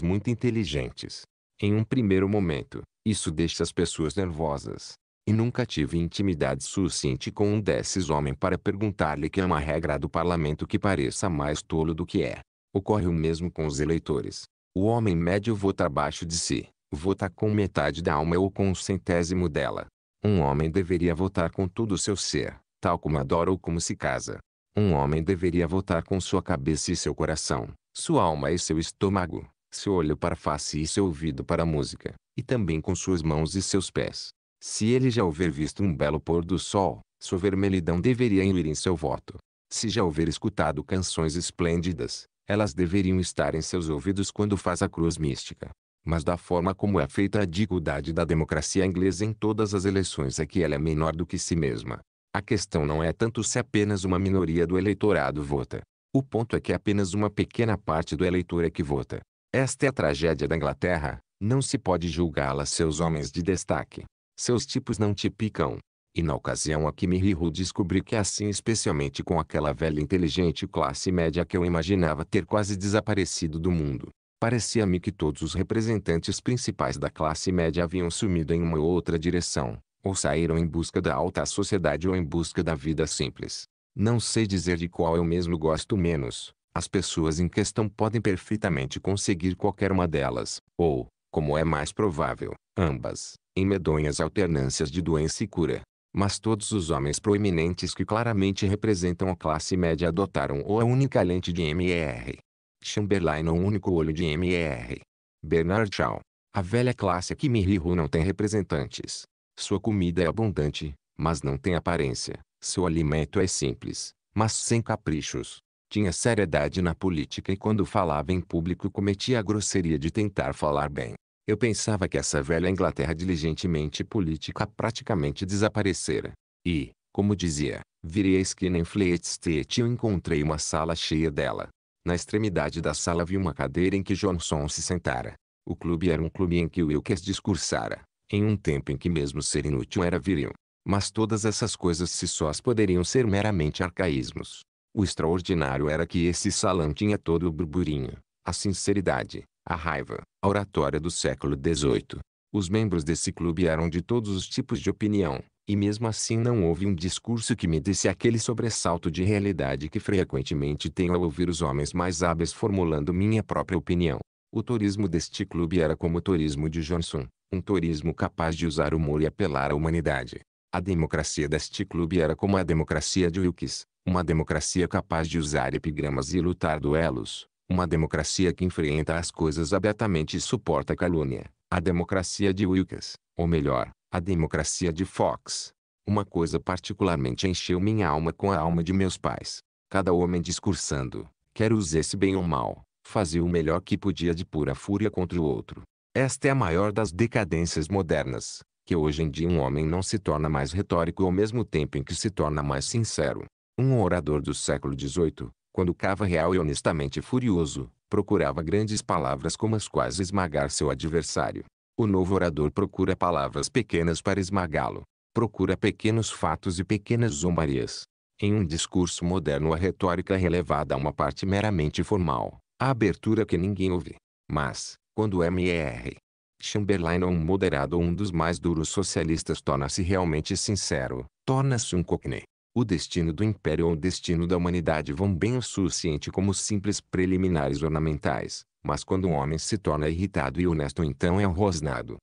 muito inteligentes. Em um primeiro momento, isso deixa as pessoas nervosas, e nunca tive intimidade suficiente com um desses homens para perguntar-lhe que é uma regra do parlamento que pareça mais tolo do que é. Ocorre o mesmo com os eleitores. O homem médio vota abaixo de si, vota com metade da alma ou com um centésimo dela. Um homem deveria votar com todo o seu ser, tal como adora ou como se casa. Um homem deveria votar com sua cabeça e seu coração, sua alma e seu estômago, seu olho para a face e seu ouvido para a música, e também com suas mãos e seus pés, se ele já houver visto um belo pôr do sol, sua vermelhidão deveria ir em seu voto. Se já houver escutado canções esplêndidas, elas deveriam estar em seus ouvidos quando faz a cruz mística. Mas da forma como é feita a dificuldade da democracia inglesa em todas as eleições é que ela é menor do que si mesma. A questão não é tanto se apenas uma minoria do eleitorado vota. O ponto é que apenas uma pequena parte do eleitor é que vota. Esta é a tragédia da Inglaterra, não se pode julgá-la seus homens de destaque. Seus tipos não te picam. E na ocasião a que me rio descobri que é assim especialmente com aquela velha inteligente classe média que eu imaginava ter quase desaparecido do mundo. Parecia-me que todos os representantes principais da classe média haviam sumido em uma ou outra direção, ou saíram em busca da alta sociedade ou em busca da vida simples. Não sei dizer de qual eu mesmo gosto menos. As pessoas em questão podem perfeitamente conseguir qualquer uma delas, ou, como é mais provável, ambas, em medonhas alternâncias de doença e cura. Mas todos os homens proeminentes que claramente representam a classe média adotaram ou a única lente de M.E.R. Chamberlain o único olho de M.E.R. Bernard Shaw. A velha classe que Mirihu não tem representantes. Sua comida é abundante, mas não tem aparência. Seu alimento é simples, mas sem caprichos. Tinha seriedade na política e quando falava em público cometia a grosseria de tentar falar bem. Eu pensava que essa velha Inglaterra diligentemente política praticamente desaparecera. E, como dizia, virei a esquina em Fleet Street e eu encontrei uma sala cheia dela. Na extremidade da sala vi uma cadeira em que Johnson se sentara. O clube era um clube em que o Wilkes discursara, em um tempo em que mesmo ser inútil era viril. Mas todas essas coisas se sós poderiam ser meramente arcaísmos. O extraordinário era que esse salão tinha todo o burburinho, a sinceridade, a raiva, a oratória do século XVIII. Os membros desse clube eram de todos os tipos de opinião, e mesmo assim não houve um discurso que me desse aquele sobressalto de realidade que frequentemente tenho ao ouvir os homens mais hábeis formulando minha própria opinião. O turismo deste clube era como o turismo de Johnson, um turismo capaz de usar humor e apelar à humanidade. A democracia deste clube era como a democracia de Wilkes, uma democracia capaz de usar epigramas e lutar duelos, uma democracia que enfrenta as coisas abertamente e suporta calúnia. A democracia de Wilkes, ou melhor, a democracia de Fox. Uma coisa particularmente encheu minha alma com a alma de meus pais. Cada homem discursando, quer use-se bem ou mal, fazia o melhor que podia de pura fúria contra o outro. Esta é a maior das decadências modernas, que hoje em dia um homem não se torna mais retórico ao mesmo tempo em que se torna mais sincero. Um orador do século XVIII, quando cava real e é honestamente furioso, procurava grandes palavras com as quais esmagar seu adversário. O novo orador procura palavras pequenas para esmagá-lo. Procura pequenos fatos e pequenas zombarias. Em um discurso moderno a retórica é relevada a uma parte meramente formal, a abertura que ninguém ouve. Mas, quando M.E.R. Chamberlain ou é um moderado ou um dos mais duros socialistas torna-se realmente sincero, torna-se um cockney o destino do império ou o destino da humanidade vão bem o suficiente como simples preliminares ornamentais, mas quando o um homem se torna irritado e honesto então é rosnado.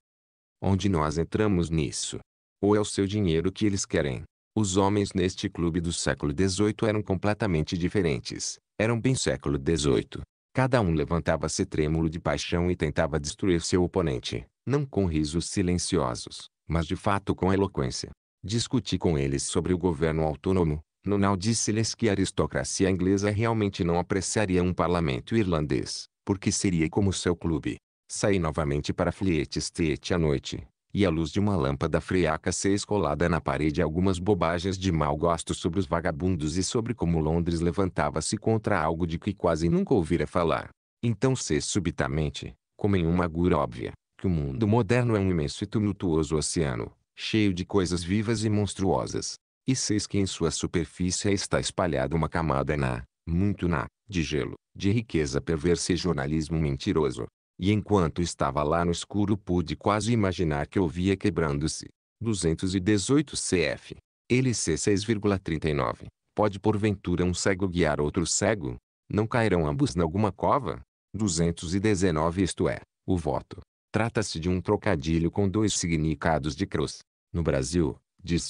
Onde nós entramos nisso? Ou é o seu dinheiro que eles querem? Os homens neste clube do século XVIII eram completamente diferentes. Eram bem século XVIII. Cada um levantava-se trêmulo de paixão e tentava destruir seu oponente, não com risos silenciosos, mas de fato com eloquência. Discuti com eles sobre o governo autônomo. Nunal disse-lhes que a aristocracia inglesa realmente não apreciaria um parlamento irlandês, porque seria como seu clube. Saí novamente para Fleet Street à noite, e à luz de uma lâmpada friaca se colada na parede algumas bobagens de mau gosto sobre os vagabundos e sobre como Londres levantava-se contra algo de que quase nunca ouvira falar. Então sei subitamente, como em uma agura óbvia, que o mundo moderno é um imenso e tumultuoso oceano, cheio de coisas vivas e monstruosas. E seis que em sua superfície está espalhada uma camada na, muito na, de gelo, de riqueza perversa e jornalismo mentiroso. E enquanto estava lá no escuro pude quase imaginar que ouvia quebrando-se. 218 CF. LC 6,39. Pode porventura um cego guiar outro cego? Não cairão ambos em alguma cova? 219 Isto é, o voto. Trata-se de um trocadilho com dois significados de cruz. No Brasil,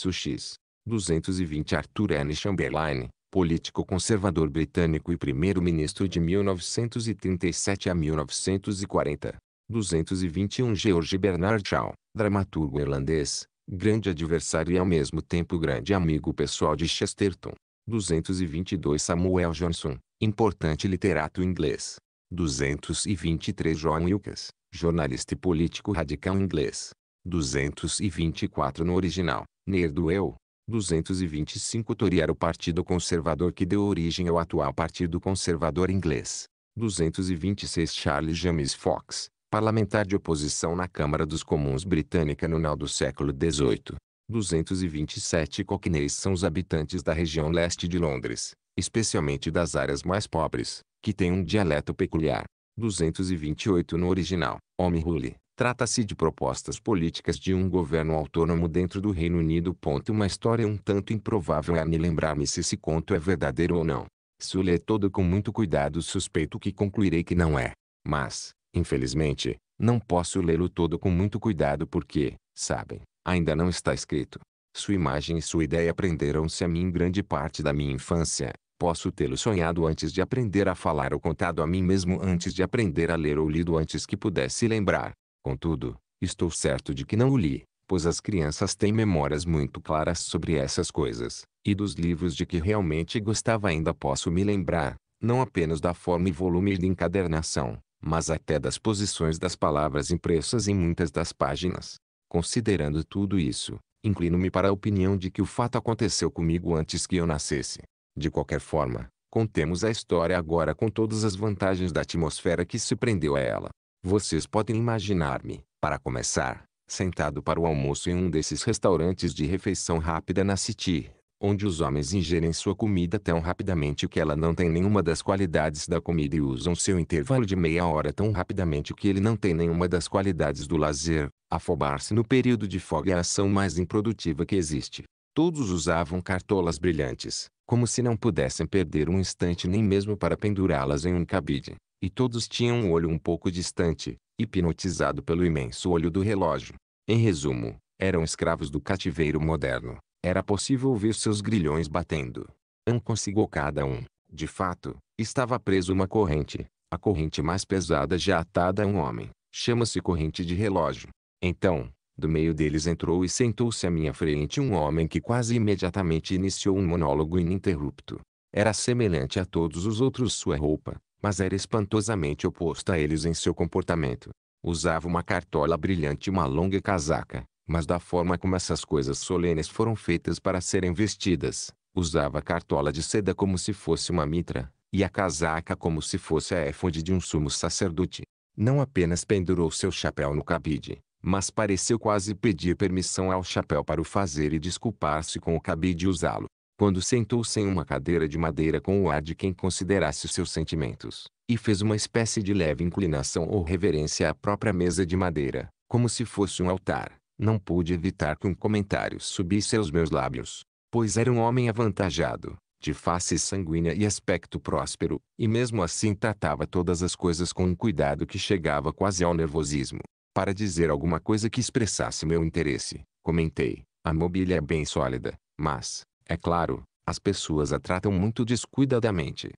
o X. 220 Arthur N. Chamberlain, político conservador britânico e primeiro-ministro de 1937 a 1940. 221 George Bernard Shaw, dramaturgo irlandês, grande adversário e ao mesmo tempo grande amigo pessoal de Chesterton. 222 Samuel Johnson, importante literato inglês. 223 John Wilkes, jornalista e político radical inglês. 224 no original, Nerdwell. eu. 225 Tory era o Partido Conservador que deu origem ao atual Partido Conservador inglês. 226 Charles James Fox, parlamentar de oposição na Câmara dos Comuns britânica no final do século XVIII. 227 Cockneys são os habitantes da região leste de Londres, especialmente das áreas mais pobres, que têm um dialeto peculiar. 228 no original, Home Rule, Trata-se de propostas políticas de um governo autônomo dentro do Reino Unido. Uma história um tanto improvável é a me lembrar-me se esse conto é verdadeiro ou não. Se o ler todo com muito cuidado, suspeito que concluirei que não é. Mas, infelizmente, não posso lê-lo todo com muito cuidado porque, sabem, ainda não está escrito. Sua imagem e sua ideia prenderam-se a mim em grande parte da minha infância. Posso tê-lo sonhado antes de aprender a falar ou contado a mim mesmo antes de aprender a ler ou lido antes que pudesse lembrar. Contudo, estou certo de que não o li, pois as crianças têm memórias muito claras sobre essas coisas, e dos livros de que realmente gostava ainda posso me lembrar, não apenas da forma e volume de encadernação, mas até das posições das palavras impressas em muitas das páginas. Considerando tudo isso, inclino-me para a opinião de que o fato aconteceu comigo antes que eu nascesse. De qualquer forma, contemos a história agora com todas as vantagens da atmosfera que se prendeu a ela. Vocês podem imaginar-me, para começar, sentado para o almoço em um desses restaurantes de refeição rápida na City, onde os homens ingerem sua comida tão rapidamente que ela não tem nenhuma das qualidades da comida e usam seu intervalo de meia hora tão rapidamente que ele não tem nenhuma das qualidades do lazer. Afobar-se no período de folga é a ação mais improdutiva que existe. Todos usavam cartolas brilhantes, como se não pudessem perder um instante nem mesmo para pendurá-las em um cabide, e todos tinham um olho um pouco distante, hipnotizado pelo imenso olho do relógio. Em resumo, eram escravos do cativeiro moderno. Era possível ouvir seus grilhões batendo. Um consigo cada um, de fato, estava preso uma corrente, a corrente mais pesada já atada a um homem. Chama-se corrente de relógio. Então, do meio deles entrou e sentou-se à minha frente um homem que quase imediatamente iniciou um monólogo ininterrupto. Era semelhante a todos os outros sua roupa, mas era espantosamente oposta a eles em seu comportamento. Usava uma cartola brilhante e uma longa casaca, mas da forma como essas coisas solenes foram feitas para serem vestidas, usava a cartola de seda como se fosse uma mitra, e a casaca como se fosse a éfode de um sumo sacerdote. Não apenas pendurou seu chapéu no cabide, mas pareceu quase pedir permissão ao chapéu para o fazer e desculpar-se com o cabide usá-lo. Quando sentou-se em uma cadeira de madeira com o ar de quem considerasse seus sentimentos, e fez uma espécie de leve inclinação ou reverência à própria mesa de madeira, como se fosse um altar, não pude evitar que um comentário subisse aos meus lábios, pois era um homem avantajado, de face sanguínea e aspecto próspero, e mesmo assim tratava todas as coisas com um cuidado que chegava quase ao nervosismo para dizer alguma coisa que expressasse meu interesse. Comentei, a mobília é bem sólida, mas, é claro, as pessoas a tratam muito descuidadamente.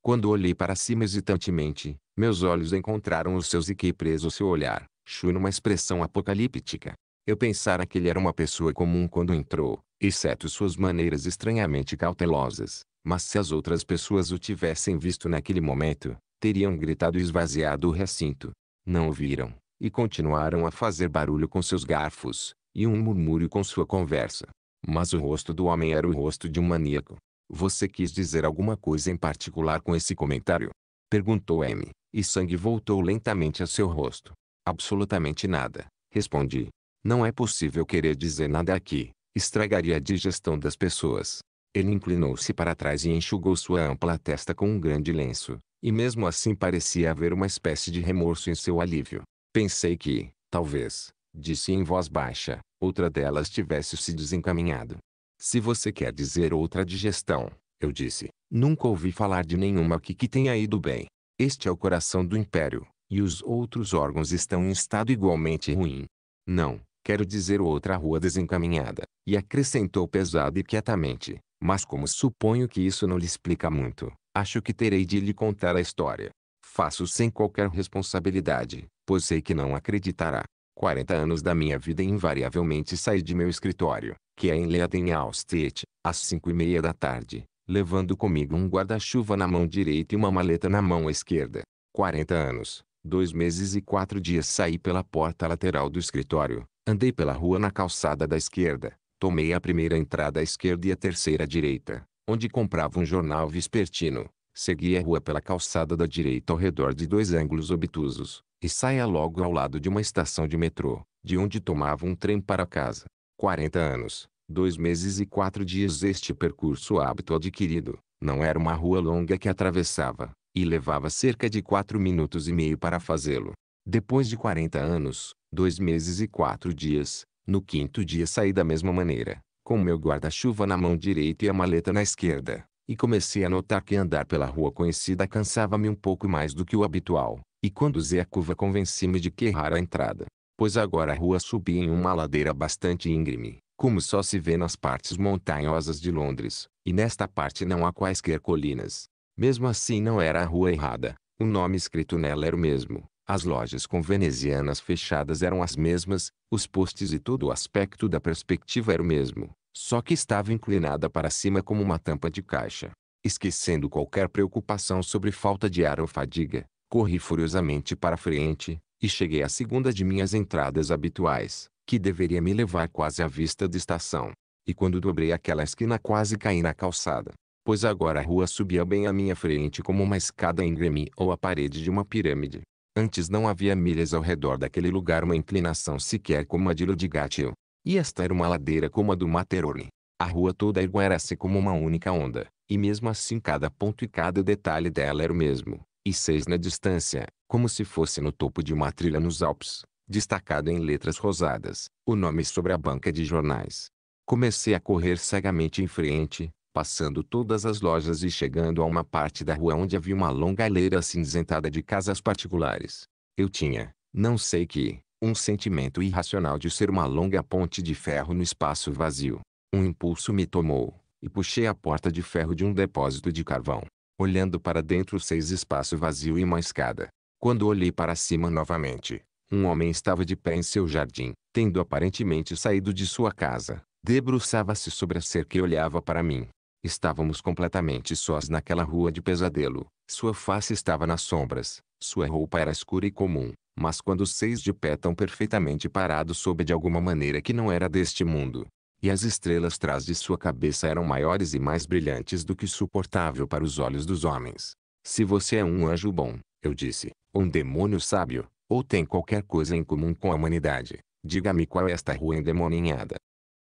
Quando olhei para cima hesitantemente, meus olhos encontraram os seus e que preso seu olhar, chui numa expressão apocalíptica. Eu pensara que ele era uma pessoa comum quando entrou, exceto suas maneiras estranhamente cautelosas. Mas se as outras pessoas o tivessem visto naquele momento, teriam gritado e esvaziado o recinto. Não o viram e continuaram a fazer barulho com seus garfos, e um murmúrio com sua conversa. Mas o rosto do homem era o rosto de um maníaco. Você quis dizer alguma coisa em particular com esse comentário? Perguntou M, e sangue voltou lentamente a seu rosto. Absolutamente nada, respondi. Não é possível querer dizer nada aqui, estragaria a digestão das pessoas. Ele inclinou-se para trás e enxugou sua ampla testa com um grande lenço, e mesmo assim parecia haver uma espécie de remorso em seu alívio. Pensei que, talvez, disse em voz baixa, outra delas tivesse se desencaminhado. Se você quer dizer outra digestão, eu disse, nunca ouvi falar de nenhuma aqui que tenha ido bem. Este é o coração do império, e os outros órgãos estão em estado igualmente ruim. Não, quero dizer outra rua desencaminhada, e acrescentou pesado e quietamente, mas como suponho que isso não lhe explica muito, acho que terei de lhe contar a história. Faço sem qualquer responsabilidade, pois sei que não acreditará. 40 anos da minha vida invariavelmente saí de meu escritório, que é em Leiden Austet, às 5 e meia da tarde, levando comigo um guarda-chuva na mão direita e uma maleta na mão esquerda. 40 anos, dois meses e quatro dias saí pela porta lateral do escritório, andei pela rua na calçada da esquerda, tomei a primeira entrada à esquerda e a terceira à direita, onde comprava um jornal vespertino, Segui a rua pela calçada da direita ao redor de dois ângulos obtusos, e saia logo ao lado de uma estação de metrô, de onde tomava um trem para casa. 40 anos, dois meses e quatro dias este percurso hábito adquirido. Não era uma rua longa que atravessava, e levava cerca de quatro minutos e meio para fazê-lo. Depois de 40 anos, dois meses e quatro dias, no quinto dia saí da mesma maneira, com meu guarda-chuva na mão direita e a maleta na esquerda e comecei a notar que andar pela rua conhecida cansava-me um pouco mais do que o habitual, e quando usei a curva convenci-me de que errar a entrada, pois agora a rua subia em uma ladeira bastante íngreme, como só se vê nas partes montanhosas de Londres, e nesta parte não há quaisquer colinas. Mesmo assim não era a rua errada, o nome escrito nela era o mesmo, as lojas com venezianas fechadas eram as mesmas, os postes e todo o aspecto da perspectiva era o mesmo, só que estava inclinada para cima como uma tampa de caixa. Esquecendo qualquer preocupação sobre falta de ar ou fadiga, corri furiosamente para frente, e cheguei à segunda de minhas entradas habituais, que deveria me levar quase à vista da estação. E quando dobrei aquela esquina quase caí na calçada, pois agora a rua subia bem à minha frente como uma escada íngreme ou a parede de uma pirâmide. Antes não havia milhas ao redor daquele lugar uma inclinação sequer como a de Ludigatio. E esta era uma ladeira como a do Materoni. A rua toda erguera-se como uma única onda, e mesmo assim cada ponto e cada detalhe dela era o mesmo, e seis na distância, como se fosse no topo de uma trilha nos Alpes, destacado em letras rosadas, o nome sobre a banca de jornais. Comecei a correr cegamente em frente, passando todas as lojas e chegando a uma parte da rua onde havia uma longa leira cinzentada de casas particulares. Eu tinha, não sei que, um sentimento irracional de ser uma longa ponte de ferro no espaço vazio. Um impulso me tomou, e puxei a porta de ferro de um depósito de carvão. Olhando para dentro seis espaço vazio e uma escada. Quando olhei para cima novamente, um homem estava de pé em seu jardim, tendo aparentemente saído de sua casa. Debruçava-se sobre a cerca e olhava para mim. Estávamos completamente sós naquela rua de pesadelo. Sua face estava nas sombras, sua roupa era escura e comum, mas quando os seis de pé estão perfeitamente parados soube de alguma maneira que não era deste mundo, e as estrelas trás de sua cabeça eram maiores e mais brilhantes do que suportável para os olhos dos homens. Se você é um anjo bom, eu disse, ou um demônio sábio, ou tem qualquer coisa em comum com a humanidade, diga-me qual é esta rua endemoninhada.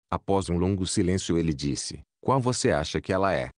Após um longo silêncio ele disse, qual você acha que ela é?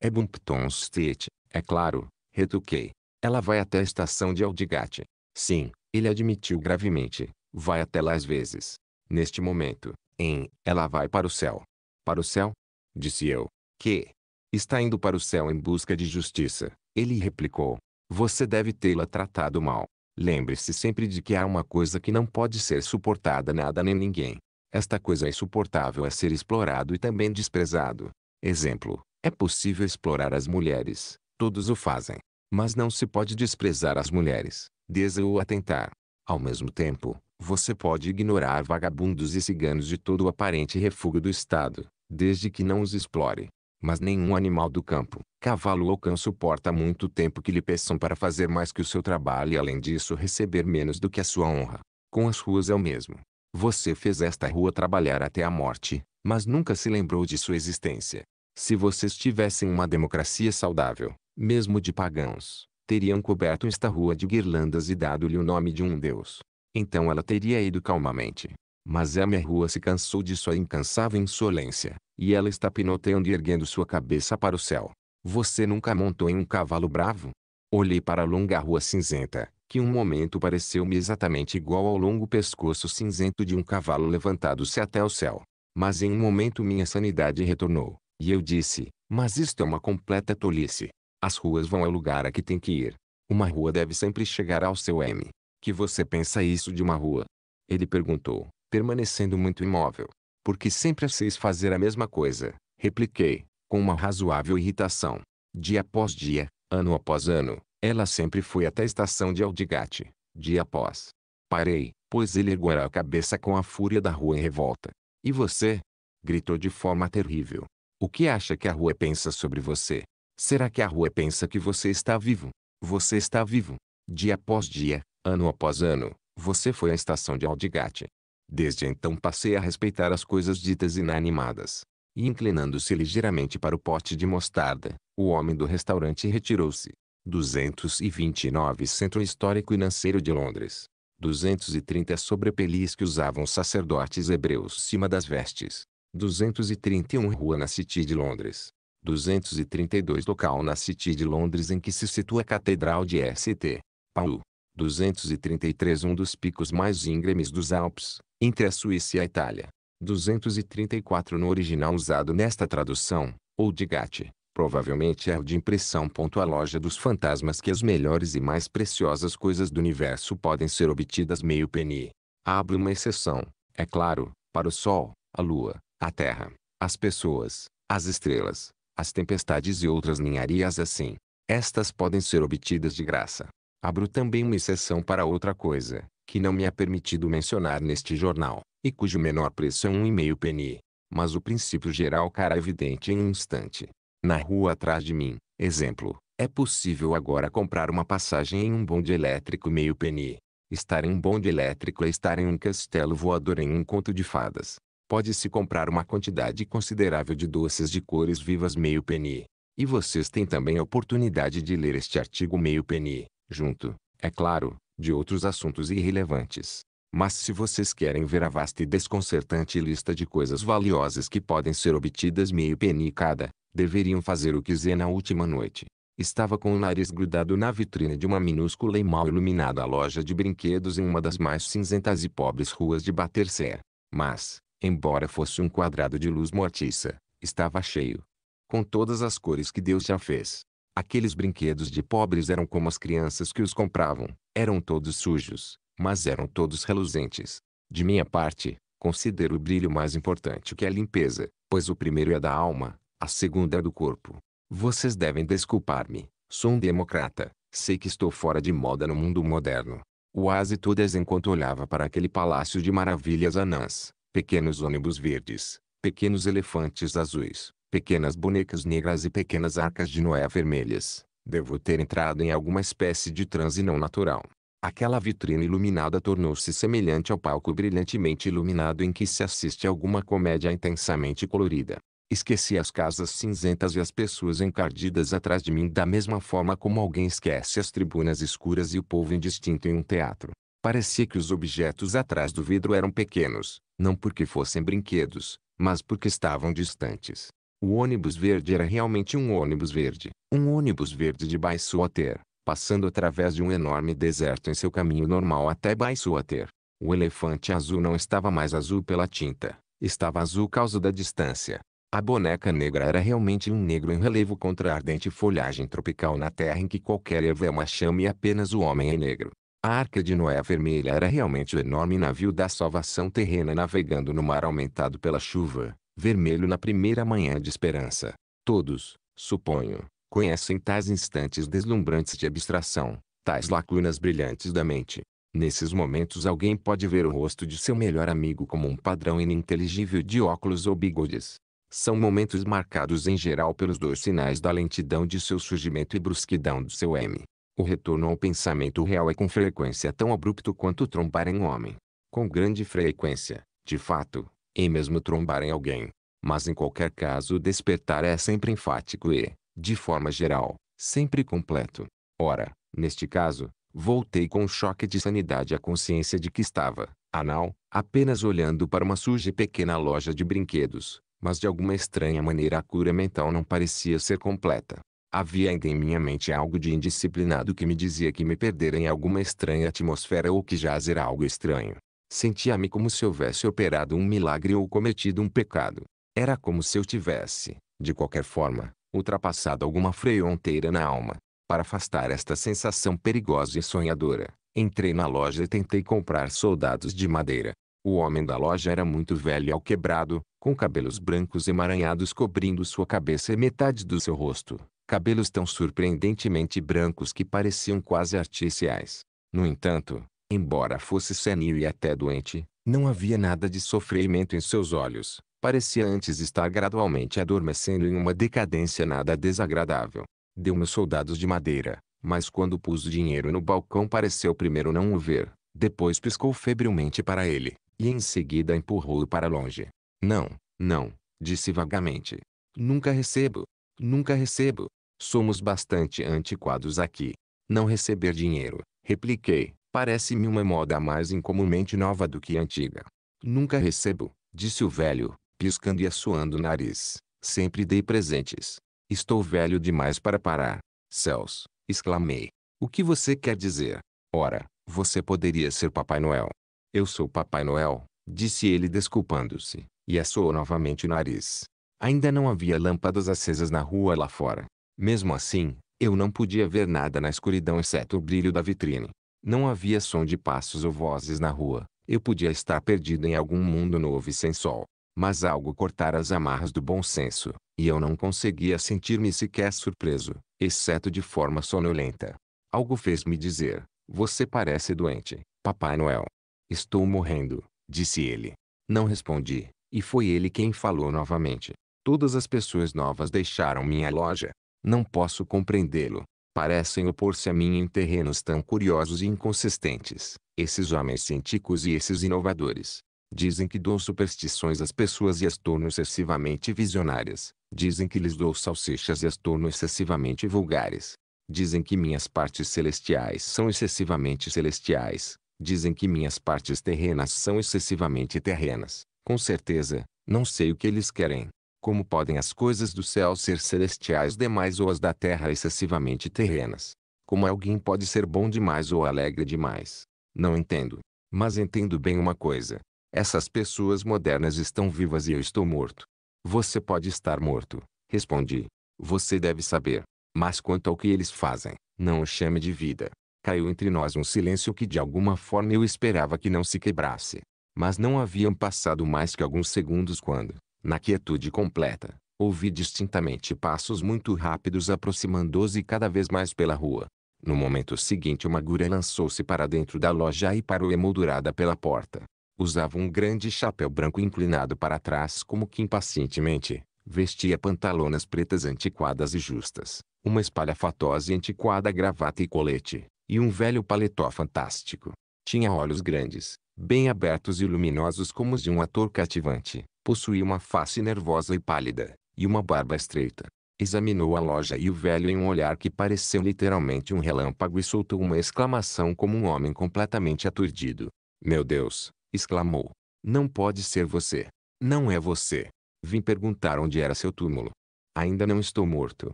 É Bumpton Street, é claro, retuquei. Ela vai até a estação de Aldigate. Sim, ele admitiu gravemente. Vai até lá às vezes. Neste momento, em, ela vai para o céu. Para o céu? Disse eu. Que? Está indo para o céu em busca de justiça. Ele replicou. Você deve tê-la tratado mal. Lembre-se sempre de que há uma coisa que não pode ser suportada nada nem ninguém. Esta coisa é insuportável a ser explorado e também desprezado. Exemplo: é possível explorar as mulheres, todos o fazem. Mas não se pode desprezar as mulheres desa ou atentar. Ao mesmo tempo, você pode ignorar vagabundos e ciganos de todo o aparente refúgio do Estado, desde que não os explore. Mas nenhum animal do campo, cavalo ou cão suporta muito tempo que lhe peçam para fazer mais que o seu trabalho e além disso receber menos do que a sua honra. Com as ruas é o mesmo. Você fez esta rua trabalhar até a morte, mas nunca se lembrou de sua existência. Se vocês tivessem uma democracia saudável, mesmo de pagãos, teriam coberto esta rua de guirlandas e dado-lhe o nome de um deus. Então ela teria ido calmamente. Mas a minha rua se cansou de sua incansável insolência, e ela está pinoteando e erguendo sua cabeça para o céu. Você nunca montou em um cavalo bravo? Olhei para a longa rua cinzenta, que um momento pareceu-me exatamente igual ao longo pescoço cinzento de um cavalo levantado-se até o céu. Mas em um momento minha sanidade retornou, e eu disse, mas isto é uma completa tolice. As ruas vão ao lugar a que tem que ir. Uma rua deve sempre chegar ao seu M. Que você pensa isso de uma rua? Ele perguntou, permanecendo muito imóvel. Porque sempre a seis fazer a mesma coisa, repliquei, com uma razoável irritação. Dia após dia, ano após ano, ela sempre foi até a estação de Aldigate, dia após. Parei, pois ele erguera a cabeça com a fúria da rua em revolta. E você? Gritou de forma terrível. O que acha que a rua pensa sobre você? Será que a rua pensa que você está vivo? Você está vivo. Dia após dia, ano após ano, você foi à estação de Aldigate. Desde então passei a respeitar as coisas ditas inanimadas. E inclinando-se ligeiramente para o pote de mostarda, o homem do restaurante retirou-se. 229 Centro Histórico e Financeiro de Londres. 230 Sobre pelis que usavam sacerdotes hebreus cima das vestes. 231 Rua na City de Londres. 232 local na City de Londres em que se situa a Catedral de St. Paul. 233 um dos picos mais íngremes dos Alpes, entre a Suíça e a Itália. 234 no original usado nesta tradução, ou de Gatti, provavelmente é o de impressão. A loja dos fantasmas que as melhores e mais preciosas coisas do universo podem ser obtidas meio penny. Abre uma exceção, é claro, para o Sol, a Lua, a Terra, as pessoas, as estrelas, as tempestades e outras ninharias assim. Estas podem ser obtidas de graça. Abro também uma exceção para outra coisa, que não me é permitido mencionar neste jornal, e cujo menor preço é um e meio penny. Mas o princípio geral cara evidente em um instante. Na rua atrás de mim, exemplo, é possível agora comprar uma passagem em um bonde elétrico meio penny. Estar em um bonde elétrico é estar em um castelo voador em um conto de fadas pode-se comprar uma quantidade considerável de doces de cores vivas meio penny. E vocês têm também a oportunidade de ler este artigo meio penny, junto, é claro, de outros assuntos irrelevantes. Mas se vocês querem ver a vasta e desconcertante lista de coisas valiosas que podem ser obtidas meio penny cada, deveriam fazer o que Zé na última noite. Estava com o nariz grudado na vitrine de uma minúscula e mal iluminada loja de brinquedos em uma das mais cinzentas e pobres ruas de Battersea. Mas, embora fosse um quadrado de luz mortiça, estava cheio. Com todas as cores que Deus já fez. Aqueles brinquedos de pobres eram como as crianças que os compravam. Eram todos sujos, mas eram todos reluzentes. De minha parte, considero o brilho mais importante que a limpeza, pois o primeiro é da alma, a segunda é do corpo. Vocês devem desculpar-me. Sou um democrata. Sei que estou fora de moda no mundo moderno. O Ase todas enquanto olhava para aquele palácio de maravilhas anãs, pequenos ônibus verdes, pequenos elefantes azuis, pequenas bonecas negras e pequenas arcas de Noé vermelhas. Devo ter entrado em alguma espécie de transe não natural. Aquela vitrina iluminada tornou-se semelhante ao palco brilhantemente iluminado em que se assiste a alguma comédia intensamente colorida. Esqueci as casas cinzentas e as pessoas encardidas atrás de mim da mesma forma como alguém esquece as tribunas escuras e o povo indistinto em um teatro. Parecia que os objetos atrás do vidro eram pequenos, não porque fossem brinquedos, mas porque estavam distantes. O ônibus verde era realmente um ônibus verde, um ônibus verde de Baissuater, passando através de um enorme deserto em seu caminho normal até Baissuater. O elefante azul não estava mais azul pela tinta, estava azul causa da distância. A boneca negra era realmente um negro em relevo contra a ardente folhagem tropical na terra em que qualquer erva é uma chama e apenas o homem é negro. A Arca de Noé Vermelha era realmente o enorme navio da salvação terrena navegando no mar aumentado pela chuva, vermelho na primeira manhã de esperança. Todos, suponho, conhecem tais instantes deslumbrantes de abstração, tais lacunas brilhantes da mente. Nesses momentos alguém pode ver o rosto de seu melhor amigo como um padrão ininteligível de óculos ou bigodes. São momentos marcados em geral pelos dois sinais da lentidão de seu surgimento e brusquidão do seu M. O retorno ao pensamento real é com frequência tão abrupto quanto trombar em um homem. Com grande frequência, de fato, em é mesmo trombar em alguém. Mas em qualquer caso o despertar é sempre enfático e, de forma geral, sempre completo. Ora, neste caso, voltei com um choque de sanidade à consciência de que estava, anal, apenas olhando para uma suja e pequena loja de brinquedos, mas de alguma estranha maneira a cura mental não parecia ser completa. Havia ainda em minha mente algo de indisciplinado que me dizia que me perdera em alguma estranha atmosfera ou que jazera algo estranho. Sentia-me como se houvesse operado um milagre ou cometido um pecado. Era como se eu tivesse, de qualquer forma, ultrapassado alguma fronteira na alma. Para afastar esta sensação perigosa e sonhadora, entrei na loja e tentei comprar soldados de madeira. O homem da loja era muito velho e alquebrado, com cabelos brancos emaranhados cobrindo sua cabeça e metade do seu rosto cabelos tão surpreendentemente brancos que pareciam quase artificiais. No entanto, embora fosse senil e até doente, não havia nada de sofrimento em seus olhos. Parecia antes estar gradualmente adormecendo em uma decadência nada desagradável. Deu-me soldados de madeira, mas quando pus o dinheiro no balcão pareceu primeiro não o ver, depois piscou febrilmente para ele, e em seguida empurrou-o para longe. Não, não, disse vagamente. Nunca recebo. Nunca recebo. Somos bastante antiquados aqui. Não receber dinheiro, repliquei. Parece-me uma moda mais incomumente nova do que antiga. Nunca recebo, disse o velho, piscando e assoando o nariz. Sempre dei presentes. Estou velho demais para parar. Céus, exclamei. O que você quer dizer? Ora, você poderia ser Papai Noel. Eu sou Papai Noel, disse ele desculpando-se, e assoou novamente o nariz. Ainda não havia lâmpadas acesas na rua lá fora. Mesmo assim, eu não podia ver nada na escuridão exceto o brilho da vitrine. Não havia som de passos ou vozes na rua. Eu podia estar perdido em algum mundo novo e sem sol. Mas algo cortara as amarras do bom senso, e eu não conseguia sentir-me sequer surpreso, exceto de forma sonolenta. Algo fez-me dizer: Você parece doente, Papai Noel. Estou morrendo, disse ele. Não respondi, e foi ele quem falou novamente. Todas as pessoas novas deixaram minha loja. Não posso compreendê-lo. Parecem opor-se a mim em terrenos tão curiosos e inconsistentes. Esses homens científicos e esses inovadores. Dizem que dou superstições às pessoas e as torno excessivamente visionárias. Dizem que lhes dou salsichas e as torno excessivamente vulgares. Dizem que minhas partes celestiais são excessivamente celestiais. Dizem que minhas partes terrenas são excessivamente terrenas. Com certeza, não sei o que eles querem. Como podem as coisas do céu ser celestiais demais ou as da terra excessivamente terrenas? Como alguém pode ser bom demais ou alegre demais? Não entendo. Mas entendo bem uma coisa. Essas pessoas modernas estão vivas e eu estou morto. Você pode estar morto, respondi. Você deve saber. Mas quanto ao que eles fazem, não o chame de vida. Caiu entre nós um silêncio que de alguma forma eu esperava que não se quebrasse. Mas não haviam passado mais que alguns segundos quando, na quietude completa, ouvi distintamente passos muito rápidos aproximando-se cada vez mais pela rua. No momento seguinte uma gura lançou-se para dentro da loja e parou emoldurada pela porta. Usava um grande chapéu branco inclinado para trás como que impacientemente. Vestia pantalonas pretas antiquadas e justas, uma espalhafatosa e antiquada gravata e colete, e um velho paletó fantástico. Tinha olhos grandes, bem abertos e luminosos como os de um ator cativante. Possuía uma face nervosa e pálida, e uma barba estreita. Examinou a loja e o velho em um olhar que pareceu literalmente um relâmpago e soltou uma exclamação como um homem completamente aturdido. Meu Deus! exclamou. Não pode ser você. Não é você. Vim perguntar onde era seu túmulo. Ainda não estou morto,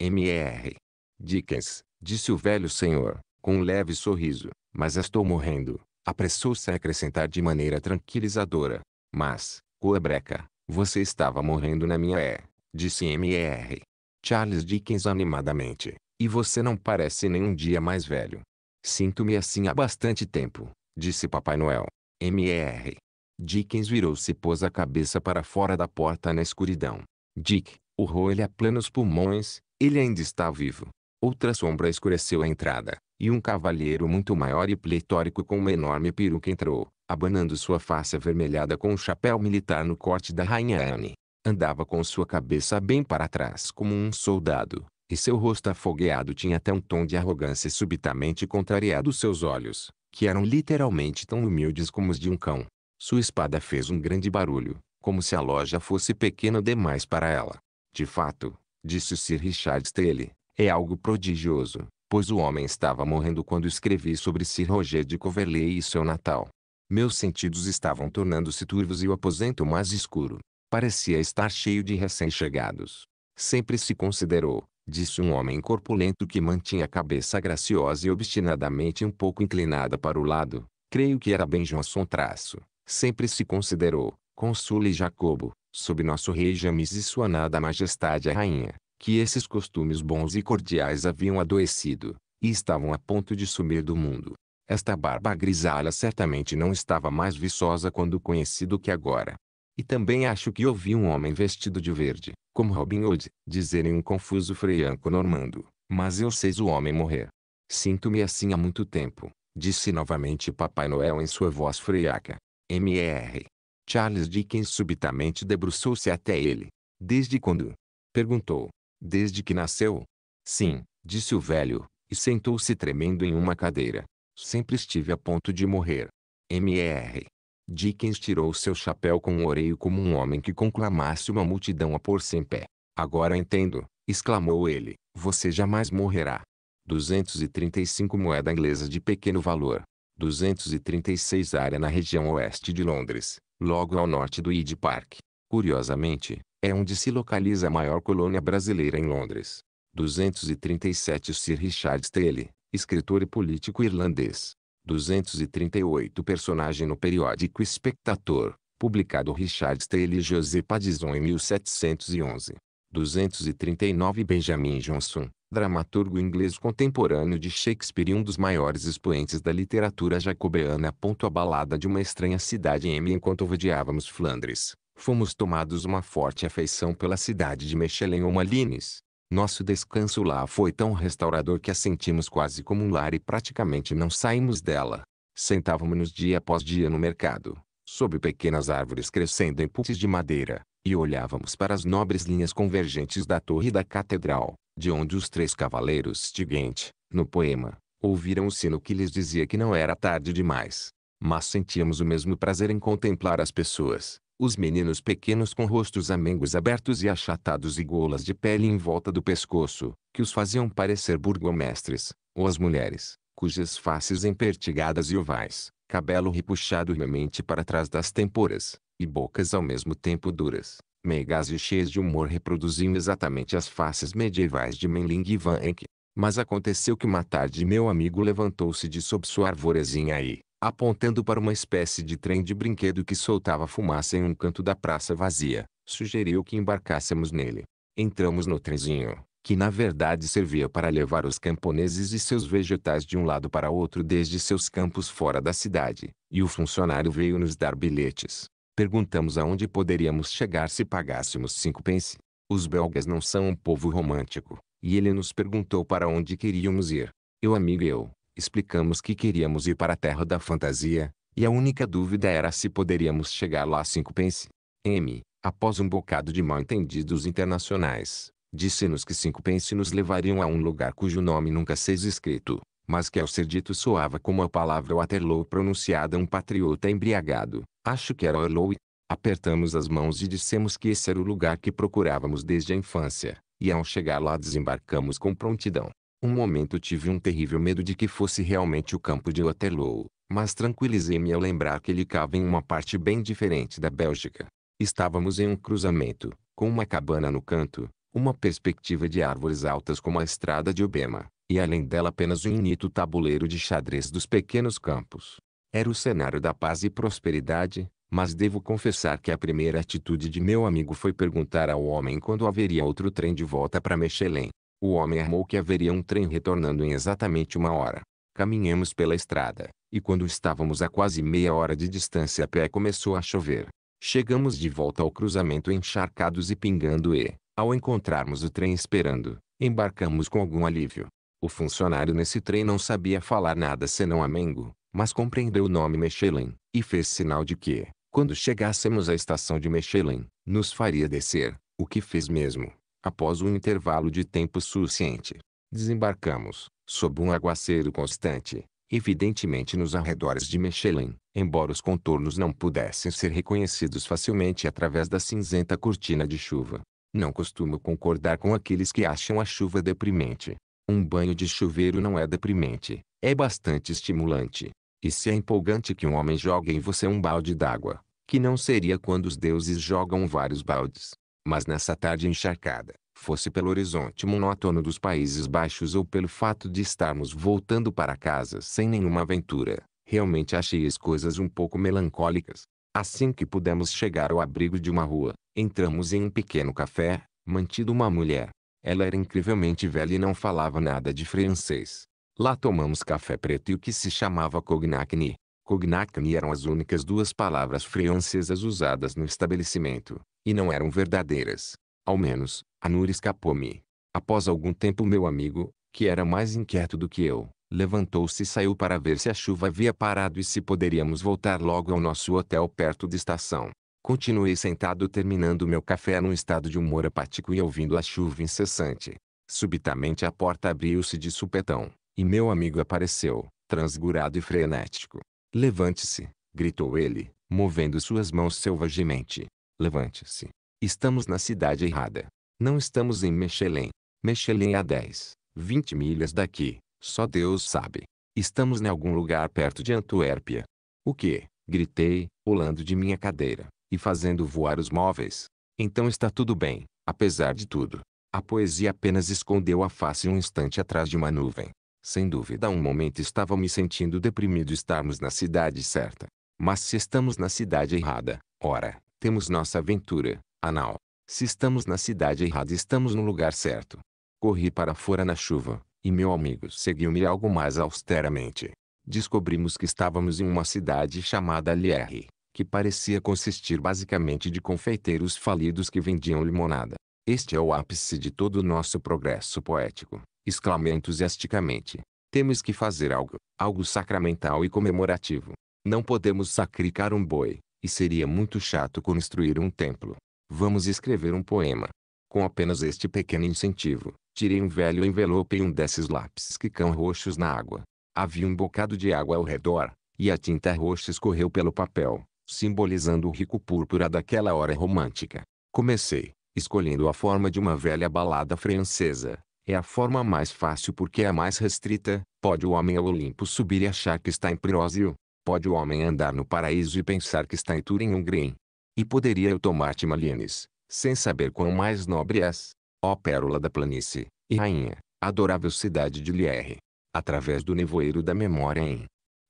M.E.R. Dickens, disse o velho senhor, com um leve sorriso, mas estou morrendo. Apressou-se a acrescentar de maneira tranquilizadora. Mas, Cobreca, você estava morrendo na minha é, disse M.R. Charles Dickens animadamente, e você não parece nem um dia mais velho. Sinto-me assim há bastante tempo, disse Papai Noel. M.R. Dickens virou-se e pôs a cabeça para fora da porta na escuridão. Dick, o ele a planos pulmões, ele ainda está vivo. Outra sombra escureceu a entrada, e um cavalheiro muito maior e pletórico com uma enorme peruca entrou abanando sua face avermelhada com um chapéu militar no corte da rainha Anne. Andava com sua cabeça bem para trás como um soldado, e seu rosto afogueado tinha até um tom de arrogância subitamente contrariado seus olhos, que eram literalmente tão humildes como os de um cão. Sua espada fez um grande barulho, como se a loja fosse pequena demais para ela. De fato, disse Sir Richard Streley, é algo prodigioso, pois o homem estava morrendo quando escrevi sobre Sir Roger de Coverley e seu Natal. Meus sentidos estavam tornando-se turvos e o aposento mais escuro. Parecia estar cheio de recém-chegados. Sempre se considerou, disse um homem corpulento que mantinha a cabeça graciosa e obstinadamente um pouco inclinada para o lado. Creio que era Ben Johnson traço. Sempre se considerou, Consul e Jacobo, sob nosso rei James e sua nada majestade a rainha, que esses costumes bons e cordiais haviam adoecido, e estavam a ponto de sumir do mundo. Esta barba grisalha certamente não estava mais viçosa quando conhecido que agora. E também acho que ouvi um homem vestido de verde, como Robin Hood, dizer em um confuso freianco normando, mas eu sei o homem morrer. Sinto-me assim há muito tempo, disse novamente Papai Noel em sua voz freiaca. M.R. Charles Dickens subitamente debruçou-se até ele. Desde quando? Perguntou. Desde que nasceu? Sim, disse o velho, e sentou-se tremendo em uma cadeira. Sempre estive a ponto de morrer. M.R. Dickens tirou seu chapéu com um oreio como um homem que conclamasse uma multidão a pôr-se em pé. Agora entendo, exclamou ele, você jamais morrerá. 235 moeda inglesa de pequeno valor. 236 área na região oeste de Londres, logo ao norte do Hyde Park. Curiosamente, é onde se localiza a maior colônia brasileira em Londres. 237 Sir Richard Steele, escritor e político irlandês. 238 Personagem no periódico Espectador, publicado Richard Steele e José Padison em 1711. 239 Benjamin Johnson, dramaturgo inglês contemporâneo de Shakespeare e um dos maiores expoentes da literatura jacobeana. A balada de uma estranha cidade M. Enquanto odiávamos Flandres, fomos tomados uma forte afeição pela cidade de Mechelen ou Malines, nosso descanso lá foi tão restaurador que a sentimos quase como um lar e praticamente não saímos dela. Sentávamos-nos dia após dia no mercado, sob pequenas árvores crescendo em putis de madeira, e olhávamos para as nobres linhas convergentes da torre da catedral, de onde os três cavaleiros de gente, no poema, ouviram o sino que lhes dizia que não era tarde demais. Mas sentíamos o mesmo prazer em contemplar as pessoas, os meninos pequenos com rostos amengos abertos e achatados e golas de pele em volta do pescoço, que os faziam parecer burgomestres, ou as mulheres, cujas faces empertigadas e ovais, cabelo repuxado remente para trás das têmporas, e bocas ao mesmo tempo duras, meigas e cheias de humor reproduziam exatamente as faces medievais de Menling e Van Eyck. Mas aconteceu que uma tarde meu amigo levantou-se de sob sua arvorezinha e, apontando para uma espécie de trem de brinquedo que soltava fumaça em um canto da praça vazia, sugeriu que embarcássemos nele. Entramos no trenzinho, que na verdade servia para levar os camponeses e seus vegetais de um lado para outro desde seus campos fora da cidade, e o funcionário veio nos dar bilhetes. Perguntamos aonde poderíamos chegar se pagássemos cinco pence. Os belgas não são um povo romântico, e ele nos perguntou para onde queríamos ir. Eu amigo eu, explicamos que queríamos ir para a terra da fantasia, e a única dúvida era se poderíamos chegar lá cinco assim pence. M, após um bocado de mal-entendidos internacionais, disse-nos que cinco assim pence nos levariam a um lugar cujo nome nunca seja escrito, mas que ao ser dito soava como a palavra Waterloo pronunciada a um patriota embriagado. Acho que era Orlow. Apertamos as mãos e dissemos que esse era o lugar que procurávamos desde a infância, e ao chegar lá desembarcamos com prontidão. Um momento tive um terrível medo de que fosse realmente o campo de Waterloo, mas tranquilizei-me ao lembrar que ele cava em uma parte bem diferente da Bélgica. Estávamos em um cruzamento, com uma cabana no canto, uma perspectiva de árvores altas como a estrada de Obema, e além dela apenas um inito tabuleiro de xadrez dos pequenos campos. Era o cenário da paz e prosperidade, mas devo confessar que a primeira atitude de meu amigo foi perguntar ao homem quando haveria outro trem de volta para Mechelen. O homem armou que haveria um trem retornando em exatamente uma hora. Caminhamos pela estrada, e quando estávamos a quase meia hora de distância a pé começou a chover. Chegamos de volta ao cruzamento encharcados e pingando e, ao encontrarmos o trem esperando, embarcamos com algum alívio. O funcionário nesse trem não sabia falar nada senão amengo, mas compreendeu o nome Mechelen, e fez sinal de que, quando chegássemos à estação de Mechelen, nos faria descer, o que fez mesmo. Após um intervalo de tempo suficiente, desembarcamos, sob um aguaceiro constante, evidentemente nos arredores de Michelin, embora os contornos não pudessem ser reconhecidos facilmente através da cinzenta cortina de chuva. Não costumo concordar com aqueles que acham a chuva deprimente. Um banho de chuveiro não é deprimente, é bastante estimulante. E se é empolgante que um homem jogue em você um balde d'água, que não seria quando os deuses jogam vários baldes, mas nessa tarde encharcada, fosse pelo horizonte monótono dos Países Baixos ou pelo fato de estarmos voltando para casa sem nenhuma aventura, realmente achei as coisas um pouco melancólicas. Assim que pudemos chegar ao abrigo de uma rua, entramos em um pequeno café, mantido uma mulher. Ela era incrivelmente velha e não falava nada de francês. Lá tomamos café preto e o que se chamava cognacni. Cognacni eram as únicas duas palavras francesas usadas no estabelecimento, e não eram verdadeiras. Ao menos, Anur escapou-me. Após algum tempo meu amigo, que era mais inquieto do que eu, levantou-se e saiu para ver se a chuva havia parado e se poderíamos voltar logo ao nosso hotel perto da estação. Continuei sentado terminando meu café num estado de humor apático e ouvindo a chuva incessante. Subitamente a porta abriu-se de supetão, e meu amigo apareceu, transgurado e frenético. Levante-se, gritou ele, movendo suas mãos selvagemente. Levante-se. Estamos na cidade errada. Não estamos em Mechelém. Mechelém é a 10, 20 milhas daqui. Só Deus sabe. Estamos em algum lugar perto de Antuérpia. O que? Gritei, pulando de minha cadeira e fazendo voar os móveis. Então está tudo bem, apesar de tudo. A poesia apenas escondeu a face um instante atrás de uma nuvem. Sem dúvida, um momento estava me sentindo deprimido estarmos na cidade certa. Mas se estamos na cidade errada, ora, temos nossa aventura, anal. Se estamos na cidade errada, estamos no lugar certo. Corri para fora na chuva, e meu amigo seguiu-me algo mais austeramente. Descobrimos que estávamos em uma cidade chamada Lierre, que parecia consistir basicamente de confeiteiros falidos que vendiam limonada. Este é o ápice de todo o nosso progresso poético, exclamei entusiasticamente. Temos que fazer algo, algo sacramental e comemorativo. Não podemos sacrificar um boi, e seria muito chato construir um templo. Vamos escrever um poema. Com apenas este pequeno incentivo, tirei um velho envelope e um desses lápis que cão roxos na água. Havia um bocado de água ao redor, e a tinta roxa escorreu pelo papel, simbolizando o rico púrpura daquela hora romântica. Comecei, escolhendo a forma de uma velha balada francesa. É a forma mais fácil porque é a mais restrita. Pode o homem ao Olimpo subir e achar que está em Prósio. Pode o homem andar no paraíso e pensar que está em Turingungrim? E poderia eu tomar-te malines, sem saber quão mais nobre és, ó pérola da planície, e rainha, adorável cidade de Lierre, através do nevoeiro da memória em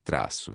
traço.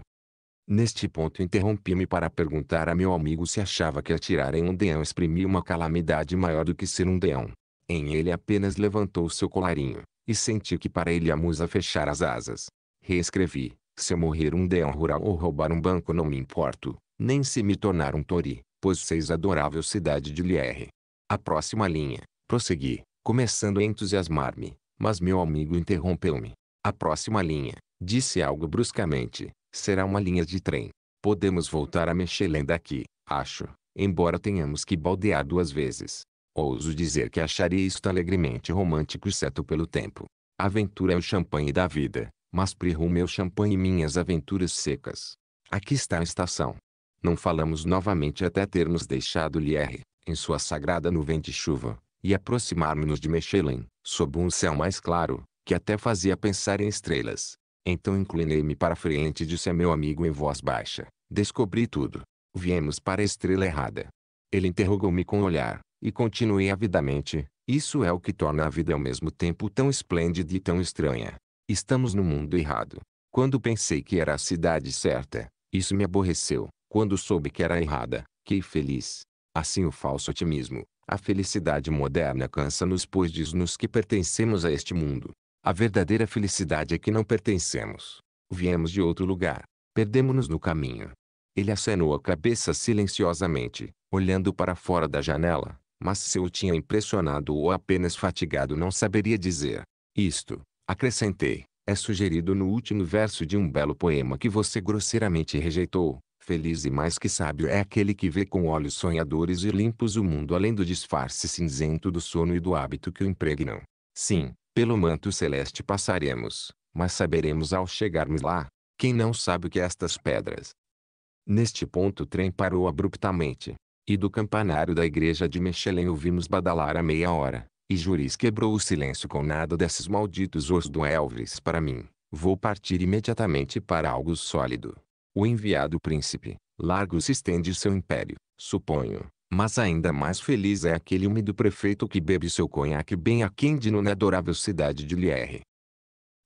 Neste ponto interrompi-me para perguntar a meu amigo se achava que atirar em um deão exprimia uma calamidade maior do que ser um deão. Em ele apenas levantou seu colarinho, e senti que para ele a musa fechara as asas. Reescrevi, se eu morrer um deão rural ou roubar um banco não me importo, nem se me tornar um tori, pois seis adorável cidade de Lierre. A próxima linha, prossegui, começando a entusiasmar-me, mas meu amigo interrompeu-me. A próxima linha, disse algo bruscamente, será uma linha de trem. Podemos voltar a Mechelen daqui, acho, embora tenhamos que baldear duas vezes. Ouso dizer que acharia isto alegremente romântico exceto pelo tempo. Aventura é o champanhe da vida, mas prerro meu champanhe e minhas aventuras secas. Aqui está a estação. Não falamos novamente até termos deixado Lierre, em sua sagrada nuvem de chuva, e aproximarmos-nos de Mechelen, sob um céu mais claro, que até fazia pensar em estrelas. Então inclinei-me para frente e disse a meu amigo em voz baixa, descobri tudo. Viemos para a estrela errada. Ele interrogou-me com um olhar, e continuei avidamente, isso é o que torna a vida ao mesmo tempo tão esplêndida e tão estranha. Estamos no mundo errado. Quando pensei que era a cidade certa, isso me aborreceu. Quando soube que era errada, fiquei feliz. Assim o falso otimismo, a felicidade moderna cansa-nos pois diz-nos que pertencemos a este mundo. A verdadeira felicidade é que não pertencemos. Viemos de outro lugar. Perdemos-nos no caminho. Ele acenou a cabeça silenciosamente, olhando para fora da janela, mas se eu tinha impressionado ou apenas fatigado não saberia dizer. Isto, Acrescentei, é sugerido no último verso de um belo poema que você grosseiramente rejeitou. Feliz e mais que sábio é aquele que vê com olhos sonhadores e limpos o mundo além do disfarce cinzento do sono e do hábito que o impregnam. Sim, pelo manto celeste passaremos, mas saberemos ao chegarmos lá, quem não sabe o que é estas pedras. Neste ponto o trem parou abruptamente, e do campanário da igreja de Mechelen ouvimos badalar a meia hora. E Juris quebrou o silêncio com nada desses malditos os do Elvis para mim. Vou partir imediatamente para algo sólido. O enviado príncipe, largo se estende seu império, suponho. Mas ainda mais feliz é aquele úmido prefeito que bebe seu conhaque bem aquém de numa adorável cidade de Lierre.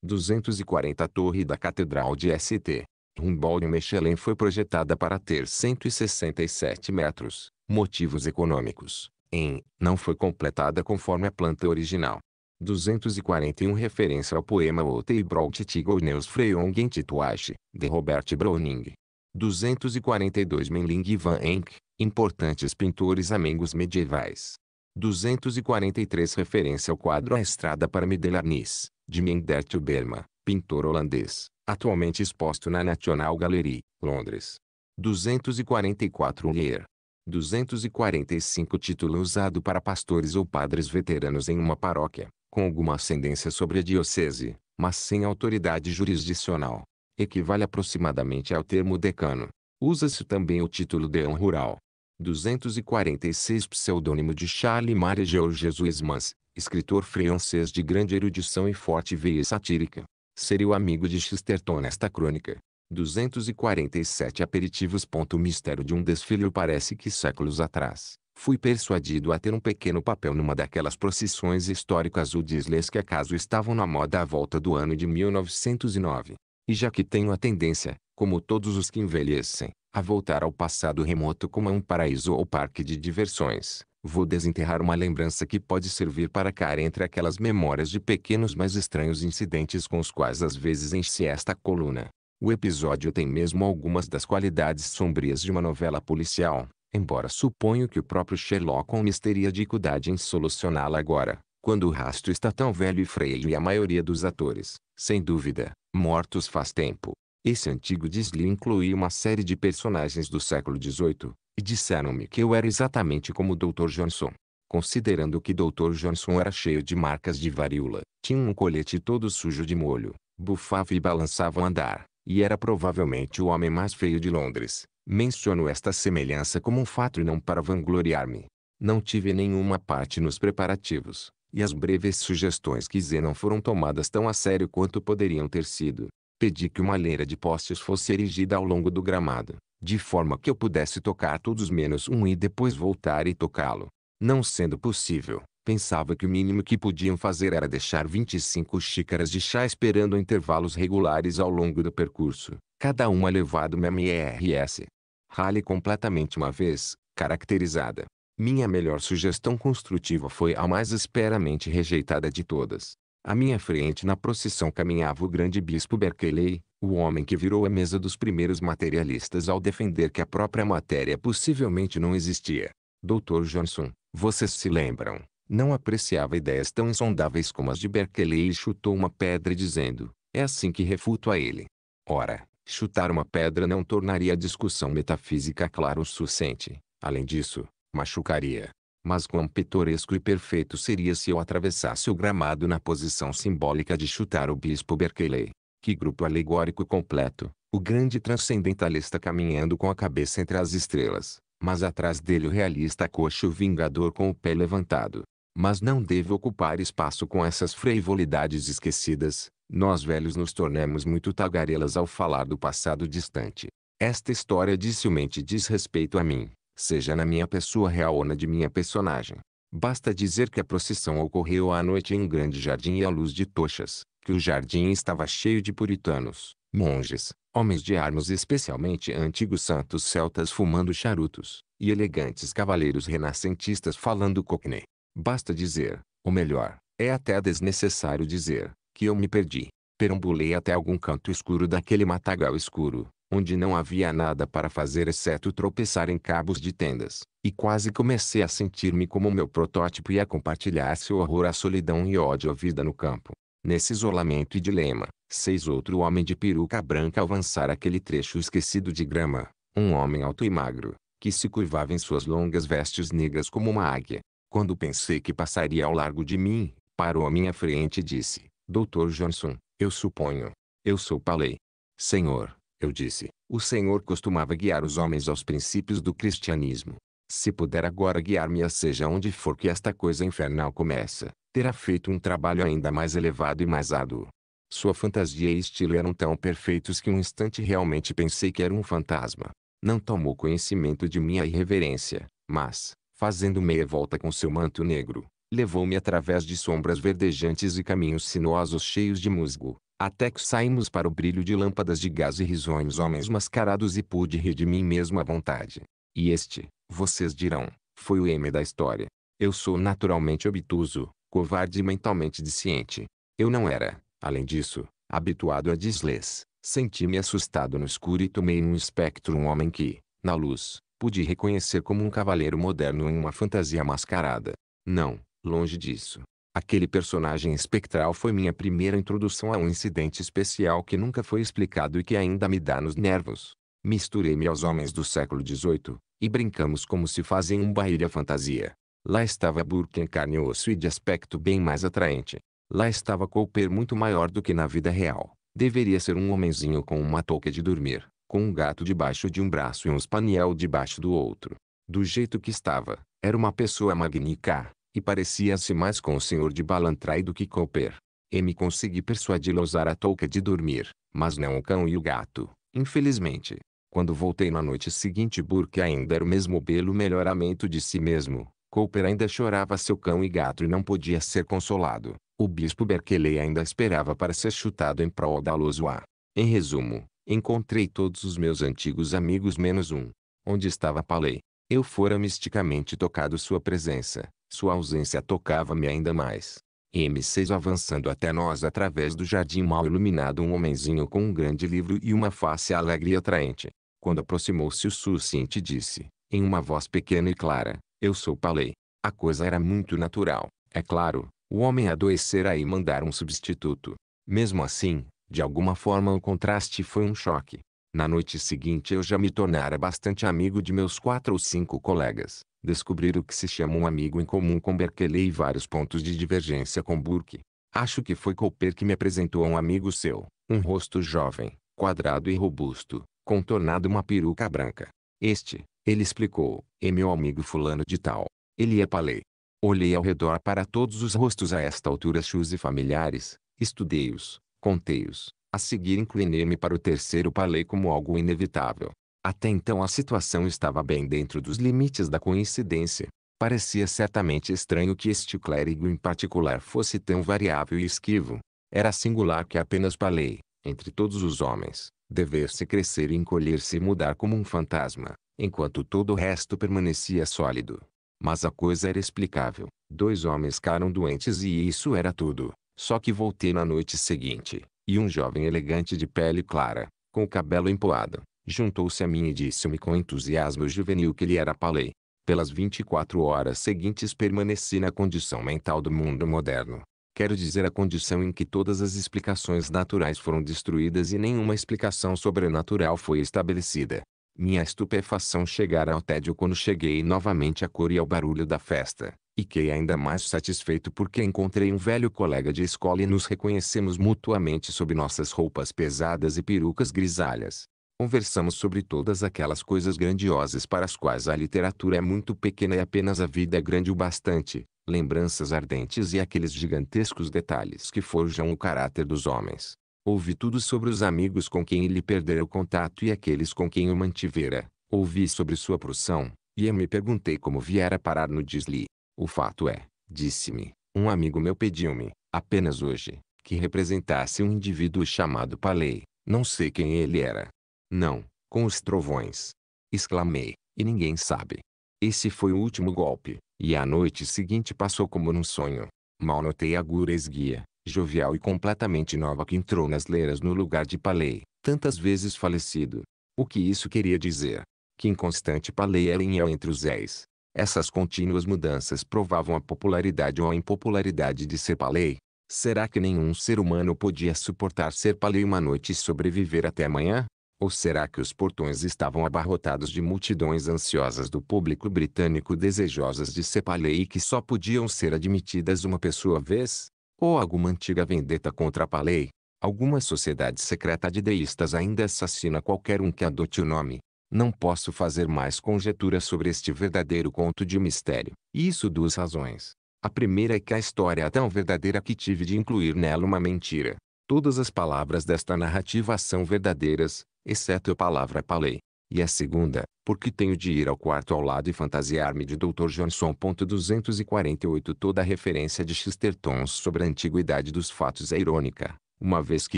240 Torre da Catedral de St. Humboldt Mechelen foi projetada para ter 167 metros, motivos econômicos em não foi completada conforme a planta original. 241 Referência ao poema Otei Braut Tigoneus Freyongen Tituache, de Robert Browning. 242 Menling Van Enck, Importantes Pintores Amengos Medievais. 243 Referência ao quadro A Estrada para Medelarnis, de Mendert Berma, pintor holandês, atualmente exposto na National Gallery, Londres. 244 Lear, 245 título usado para pastores ou padres veteranos em uma paróquia, com alguma ascendência sobre a diocese, mas sem autoridade jurisdicional. Equivale aproximadamente ao termo decano. Usa-se também o título deão rural. 246 Pseudônimo de Charles Charlemagne Georges Jesuismans, escritor francês de grande erudição e forte veia satírica. Seria o amigo de Chesterton nesta crônica. 247 aperitivos. O mistério de um desfile parece que séculos atrás, fui persuadido a ter um pequeno papel numa daquelas procissões históricas ou dislês que acaso estavam na moda à volta do ano de 1909. E já que tenho a tendência, como todos os que envelhecem, a voltar ao passado remoto como a um paraíso ou parque de diversões, vou desenterrar uma lembrança que pode servir para cair entre aquelas memórias de pequenos mas estranhos incidentes com os quais às vezes enche esta coluna. O episódio tem mesmo algumas das qualidades sombrias de uma novela policial, embora suponho que o próprio Sherlock Holmes teria dificuldade em solucioná-la agora, quando o rastro está tão velho e freio e a maioria dos atores, sem dúvida, mortos faz tempo. Esse antigo desvio incluía uma série de personagens do século XVIII, e disseram-me que eu era exatamente como o Dr. Johnson. Considerando que Dr. Johnson era cheio de marcas de varíola, tinha um colete todo sujo de molho, bufava e balançava ao andar, e era provavelmente o homem mais feio de Londres. Menciono esta semelhança como um fato e não para vangloriar-me. Não tive nenhuma parte nos preparativos, e as breves sugestões que Zenon foram tomadas tão a sério quanto poderiam ter sido. Pedi que uma leira de postes fosse erigida ao longo do gramado, de forma que eu pudesse tocar todos menos um e depois voltar e tocá-lo. Não sendo possível, pensava que o mínimo que podiam fazer era deixar 25 xícaras de chá esperando intervalos regulares ao longo do percurso, cada uma levada uma MRS. Rale completamente uma vez, caracterizada. Minha melhor sugestão construtiva foi a mais esperamente rejeitada de todas. À minha frente na procissão caminhava o grande bispo Berkeley, o homem que virou a mesa dos primeiros materialistas ao defender que a própria matéria possivelmente não existia. Doutor Johnson, vocês se lembram, não apreciava ideias tão insondáveis como as de Berkeley e chutou uma pedra dizendo, é assim que refuto a ele. Ora, chutar uma pedra não tornaria a discussão metafísica clara o suficiente. Além disso, machucaria. Mas quão pitoresco e perfeito seria se eu atravessasse o gramado na posição simbólica de chutar o bispo Berkeley. Que grupo alegórico completo, o grande transcendentalista caminhando com a cabeça entre as estrelas, mas atrás dele o realista coxo vingador com o pé levantado, mas não deve ocupar espaço com essas frivolidades esquecidas. Nós velhos nos tornamos muito tagarelas ao falar do passado distante. Esta história dificilmente diz respeito a mim, seja na minha pessoa real ou na de minha personagem. Basta dizer que a procissão ocorreu à noite em um grande jardim e à luz de tochas, que o jardim estava cheio de puritanos, monges, homens de armas especialmente antigos santos celtas fumando charutos, e elegantes cavaleiros renascentistas falando cockney. Basta dizer, ou melhor, é até desnecessário dizer, que eu me perdi. Perambulei até algum canto escuro daquele matagal escuro, onde não havia nada para fazer exceto tropeçar em cabos de tendas, e quase comecei a sentir-me como meu protótipo e a compartilhar seu horror à solidão e ódio à vida no campo. Nesse isolamento e dilema, seis outro homem de peruca branca avançara aquele trecho esquecido de grama, um homem alto e magro, que se curvava em suas longas vestes negras como uma águia, quando pensei que passaria ao largo de mim, parou à minha frente e disse, Doutor Johnson, eu suponho. Eu sou Paley. Senhor, eu disse, o Senhor costumava guiar os homens aos princípios do cristianismo. Se puder agora guiar-me a seja onde for que esta coisa infernal começa, terá feito um trabalho ainda mais elevado e mais árduo. Sua fantasia e estilo eram tão perfeitos que um instante realmente pensei que era um fantasma. Não tomou conhecimento de minha irreverência, mas, fazendo meia volta com seu manto negro, levou-me através de sombras verdejantes e caminhos sinuosos cheios de musgo, até que saímos para o brilho de lâmpadas de gás e risonhos homens mascarados e pude rir de mim mesmo à vontade. E este, vocês dirão, foi o M da história. Eu sou naturalmente obtuso, covarde e mentalmente disciente. Eu não era, além disso, habituado a deslês. Senti-me assustado no escuro e tomei um espectro um homem que, na luz, pude reconhecer como um cavaleiro moderno em uma fantasia mascarada. Não, longe disso. Aquele personagem espectral foi minha primeira introdução a um incidente especial que nunca foi explicado e que ainda me dá nos nervos. Misturei-me aos homens do século XVIII, e brincamos como se fazem um baile à fantasia. Lá estava Burke em carne e osso e de aspecto bem mais atraente. Lá estava Cooper muito maior do que na vida real. Deveria ser um homenzinho com uma touca de dormir com um gato debaixo de um braço e um spaniel debaixo do outro. Do jeito que estava, era uma pessoa magnífica, e parecia-se mais com o senhor de Balantrai do que Cooper. M consegui persuadi-lo a usar a touca de dormir, mas não o cão e o gato, infelizmente. Quando voltei na noite seguinte Burke ainda era o mesmo belo melhoramento de si mesmo. Cooper ainda chorava seu cão e gato e não podia ser consolado. O bispo Berkeley ainda esperava para ser chutado em prol da losoa. Em resumo, Encontrei todos os meus antigos amigos menos um. Onde estava Palei. Eu fora misticamente tocado sua presença. Sua ausência tocava-me ainda mais. M6 avançando até nós através do jardim mal iluminado um homenzinho com um grande livro e uma face alegre e atraente. Quando aproximou-se o suficiente disse, em uma voz pequena e clara, eu sou Palei. A coisa era muito natural. É claro, o homem adoecerá e mandar um substituto. Mesmo assim, de alguma forma o contraste foi um choque. Na noite seguinte eu já me tornara bastante amigo de meus quatro ou cinco colegas. Descobrir o que se chama um amigo em comum com Berkeley e vários pontos de divergência com Burke. Acho que foi Cooper que me apresentou a um amigo seu, um rosto jovem, quadrado e robusto, contornado uma peruca branca. Este, ele explicou, é meu amigo fulano de tal. Ele é palei. Olhei ao redor para todos os rostos a esta altura chus e familiares, estudei-os, Contei-os. A seguir inclinei-me para o terceiro palei como algo inevitável. Até então a situação estava bem dentro dos limites da coincidência. Parecia certamente estranho que este clérigo em particular fosse tão variável e esquivo. Era singular que apenas palei, entre todos os homens, dever-se crescer e encolher-se e mudar como um fantasma, enquanto todo o resto permanecia sólido. Mas a coisa era explicável. Dois homens ficaram doentes e isso era tudo. Só que voltei na noite seguinte, e um jovem elegante de pele clara, com o cabelo empoado, juntou-se a mim e disse-me com entusiasmo juvenil que ele era palei. Pelas 24 horas seguintes permaneci na condição mental do mundo moderno. Quero dizer a condição em que todas as explicações naturais foram destruídas e nenhuma explicação sobrenatural foi estabelecida. Minha estupefação chegara ao tédio quando cheguei novamente à cor e ao barulho da festa. Fiquei ainda mais satisfeito porque encontrei um velho colega de escola e nos reconhecemos mutuamente sob nossas roupas pesadas e perucas grisalhas. Conversamos sobre todas aquelas coisas grandiosas para as quais a literatura é muito pequena e apenas a vida é grande o bastante, lembranças ardentes e aqueles gigantescos detalhes que forjam o caráter dos homens. Ouvi tudo sobre os amigos com quem ele perdera o contato e aqueles com quem o mantivera. Ouvi sobre sua profissão, e me perguntei como viera parar no disley o fato é, disse-me, um amigo meu pediu-me, apenas hoje, que representasse um indivíduo chamado Paley, não sei quem ele era. Não, com os trovões. Exclamei, e ninguém sabe. Esse foi o último golpe, e a noite seguinte passou como num sonho. Mal notei a gura esguia, jovial e completamente nova que entrou nas leiras no lugar de Paley, tantas vezes falecido. O que isso queria dizer? Que inconstante Paley era em entre os réis, essas contínuas mudanças provavam a popularidade ou a impopularidade de Serpalei. Será que nenhum ser humano podia suportar Serpalei uma noite e sobreviver até amanhã? Ou será que os portões estavam abarrotados de multidões ansiosas do público britânico desejosas de Serpalei e que só podiam ser admitidas uma pessoa vez? Ou alguma antiga vendeta contra a Palei? Alguma sociedade secreta de deístas ainda assassina qualquer um que adote o nome. Não posso fazer mais conjecturas sobre este verdadeiro conto de mistério. E isso duas razões. A primeira é que a história é tão verdadeira que tive de incluir nela uma mentira. Todas as palavras desta narrativa são verdadeiras, exceto a palavra palei. E a segunda, porque tenho de ir ao quarto ao lado e fantasiar-me de Dr. Johnson. 248 Toda a referência de Chestertons sobre a antiguidade dos fatos é irônica, uma vez que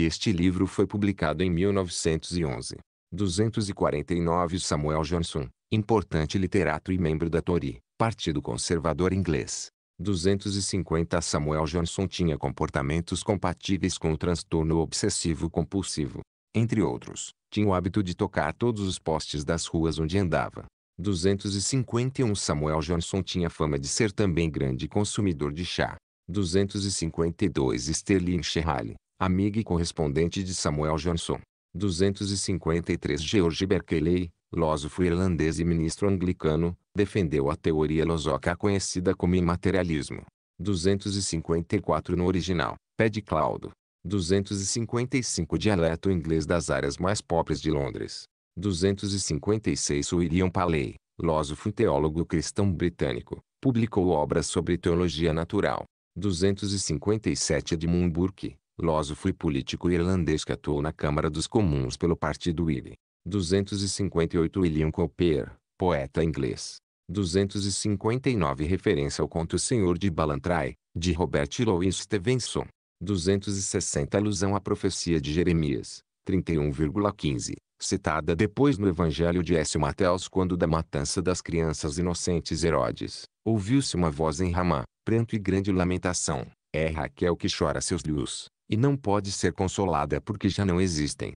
este livro foi publicado em 1911. 249 Samuel Johnson, importante literato e membro da Tory, Partido Conservador Inglês. 250 Samuel Johnson tinha comportamentos compatíveis com o transtorno obsessivo-compulsivo. Entre outros, tinha o hábito de tocar todos os postes das ruas onde andava. 251 Samuel Johnson tinha fama de ser também grande consumidor de chá. 252 Sterling Sherrall, amiga e correspondente de Samuel Johnson, 253 George Berkeley, filósofo irlandês e ministro anglicano, defendeu a teoria losoca conhecida como imaterialismo. 254 no original, pede Claudio. 255 Dialeto inglês das áreas mais pobres de Londres. 256 William Paley, filósofo e teólogo cristão britânico, publicou obras sobre teologia natural. 257 Edmund Burke, filósofo e político irlandês que atuou na Câmara dos Comuns pelo Partido Whig. 258 William Cooper, poeta inglês. 259 Referência ao conto Senhor de Ballantrae, de Robert Louis Stevenson. 260 Alusão à profecia de Jeremias, 31,15, citada depois no Evangelho de S. Mateus quando da matança das crianças inocentes Herodes, ouviu-se uma voz em Ramá, pranto e grande lamentação, é Raquel que chora seus lhos, e não pode ser consolada porque já não existem.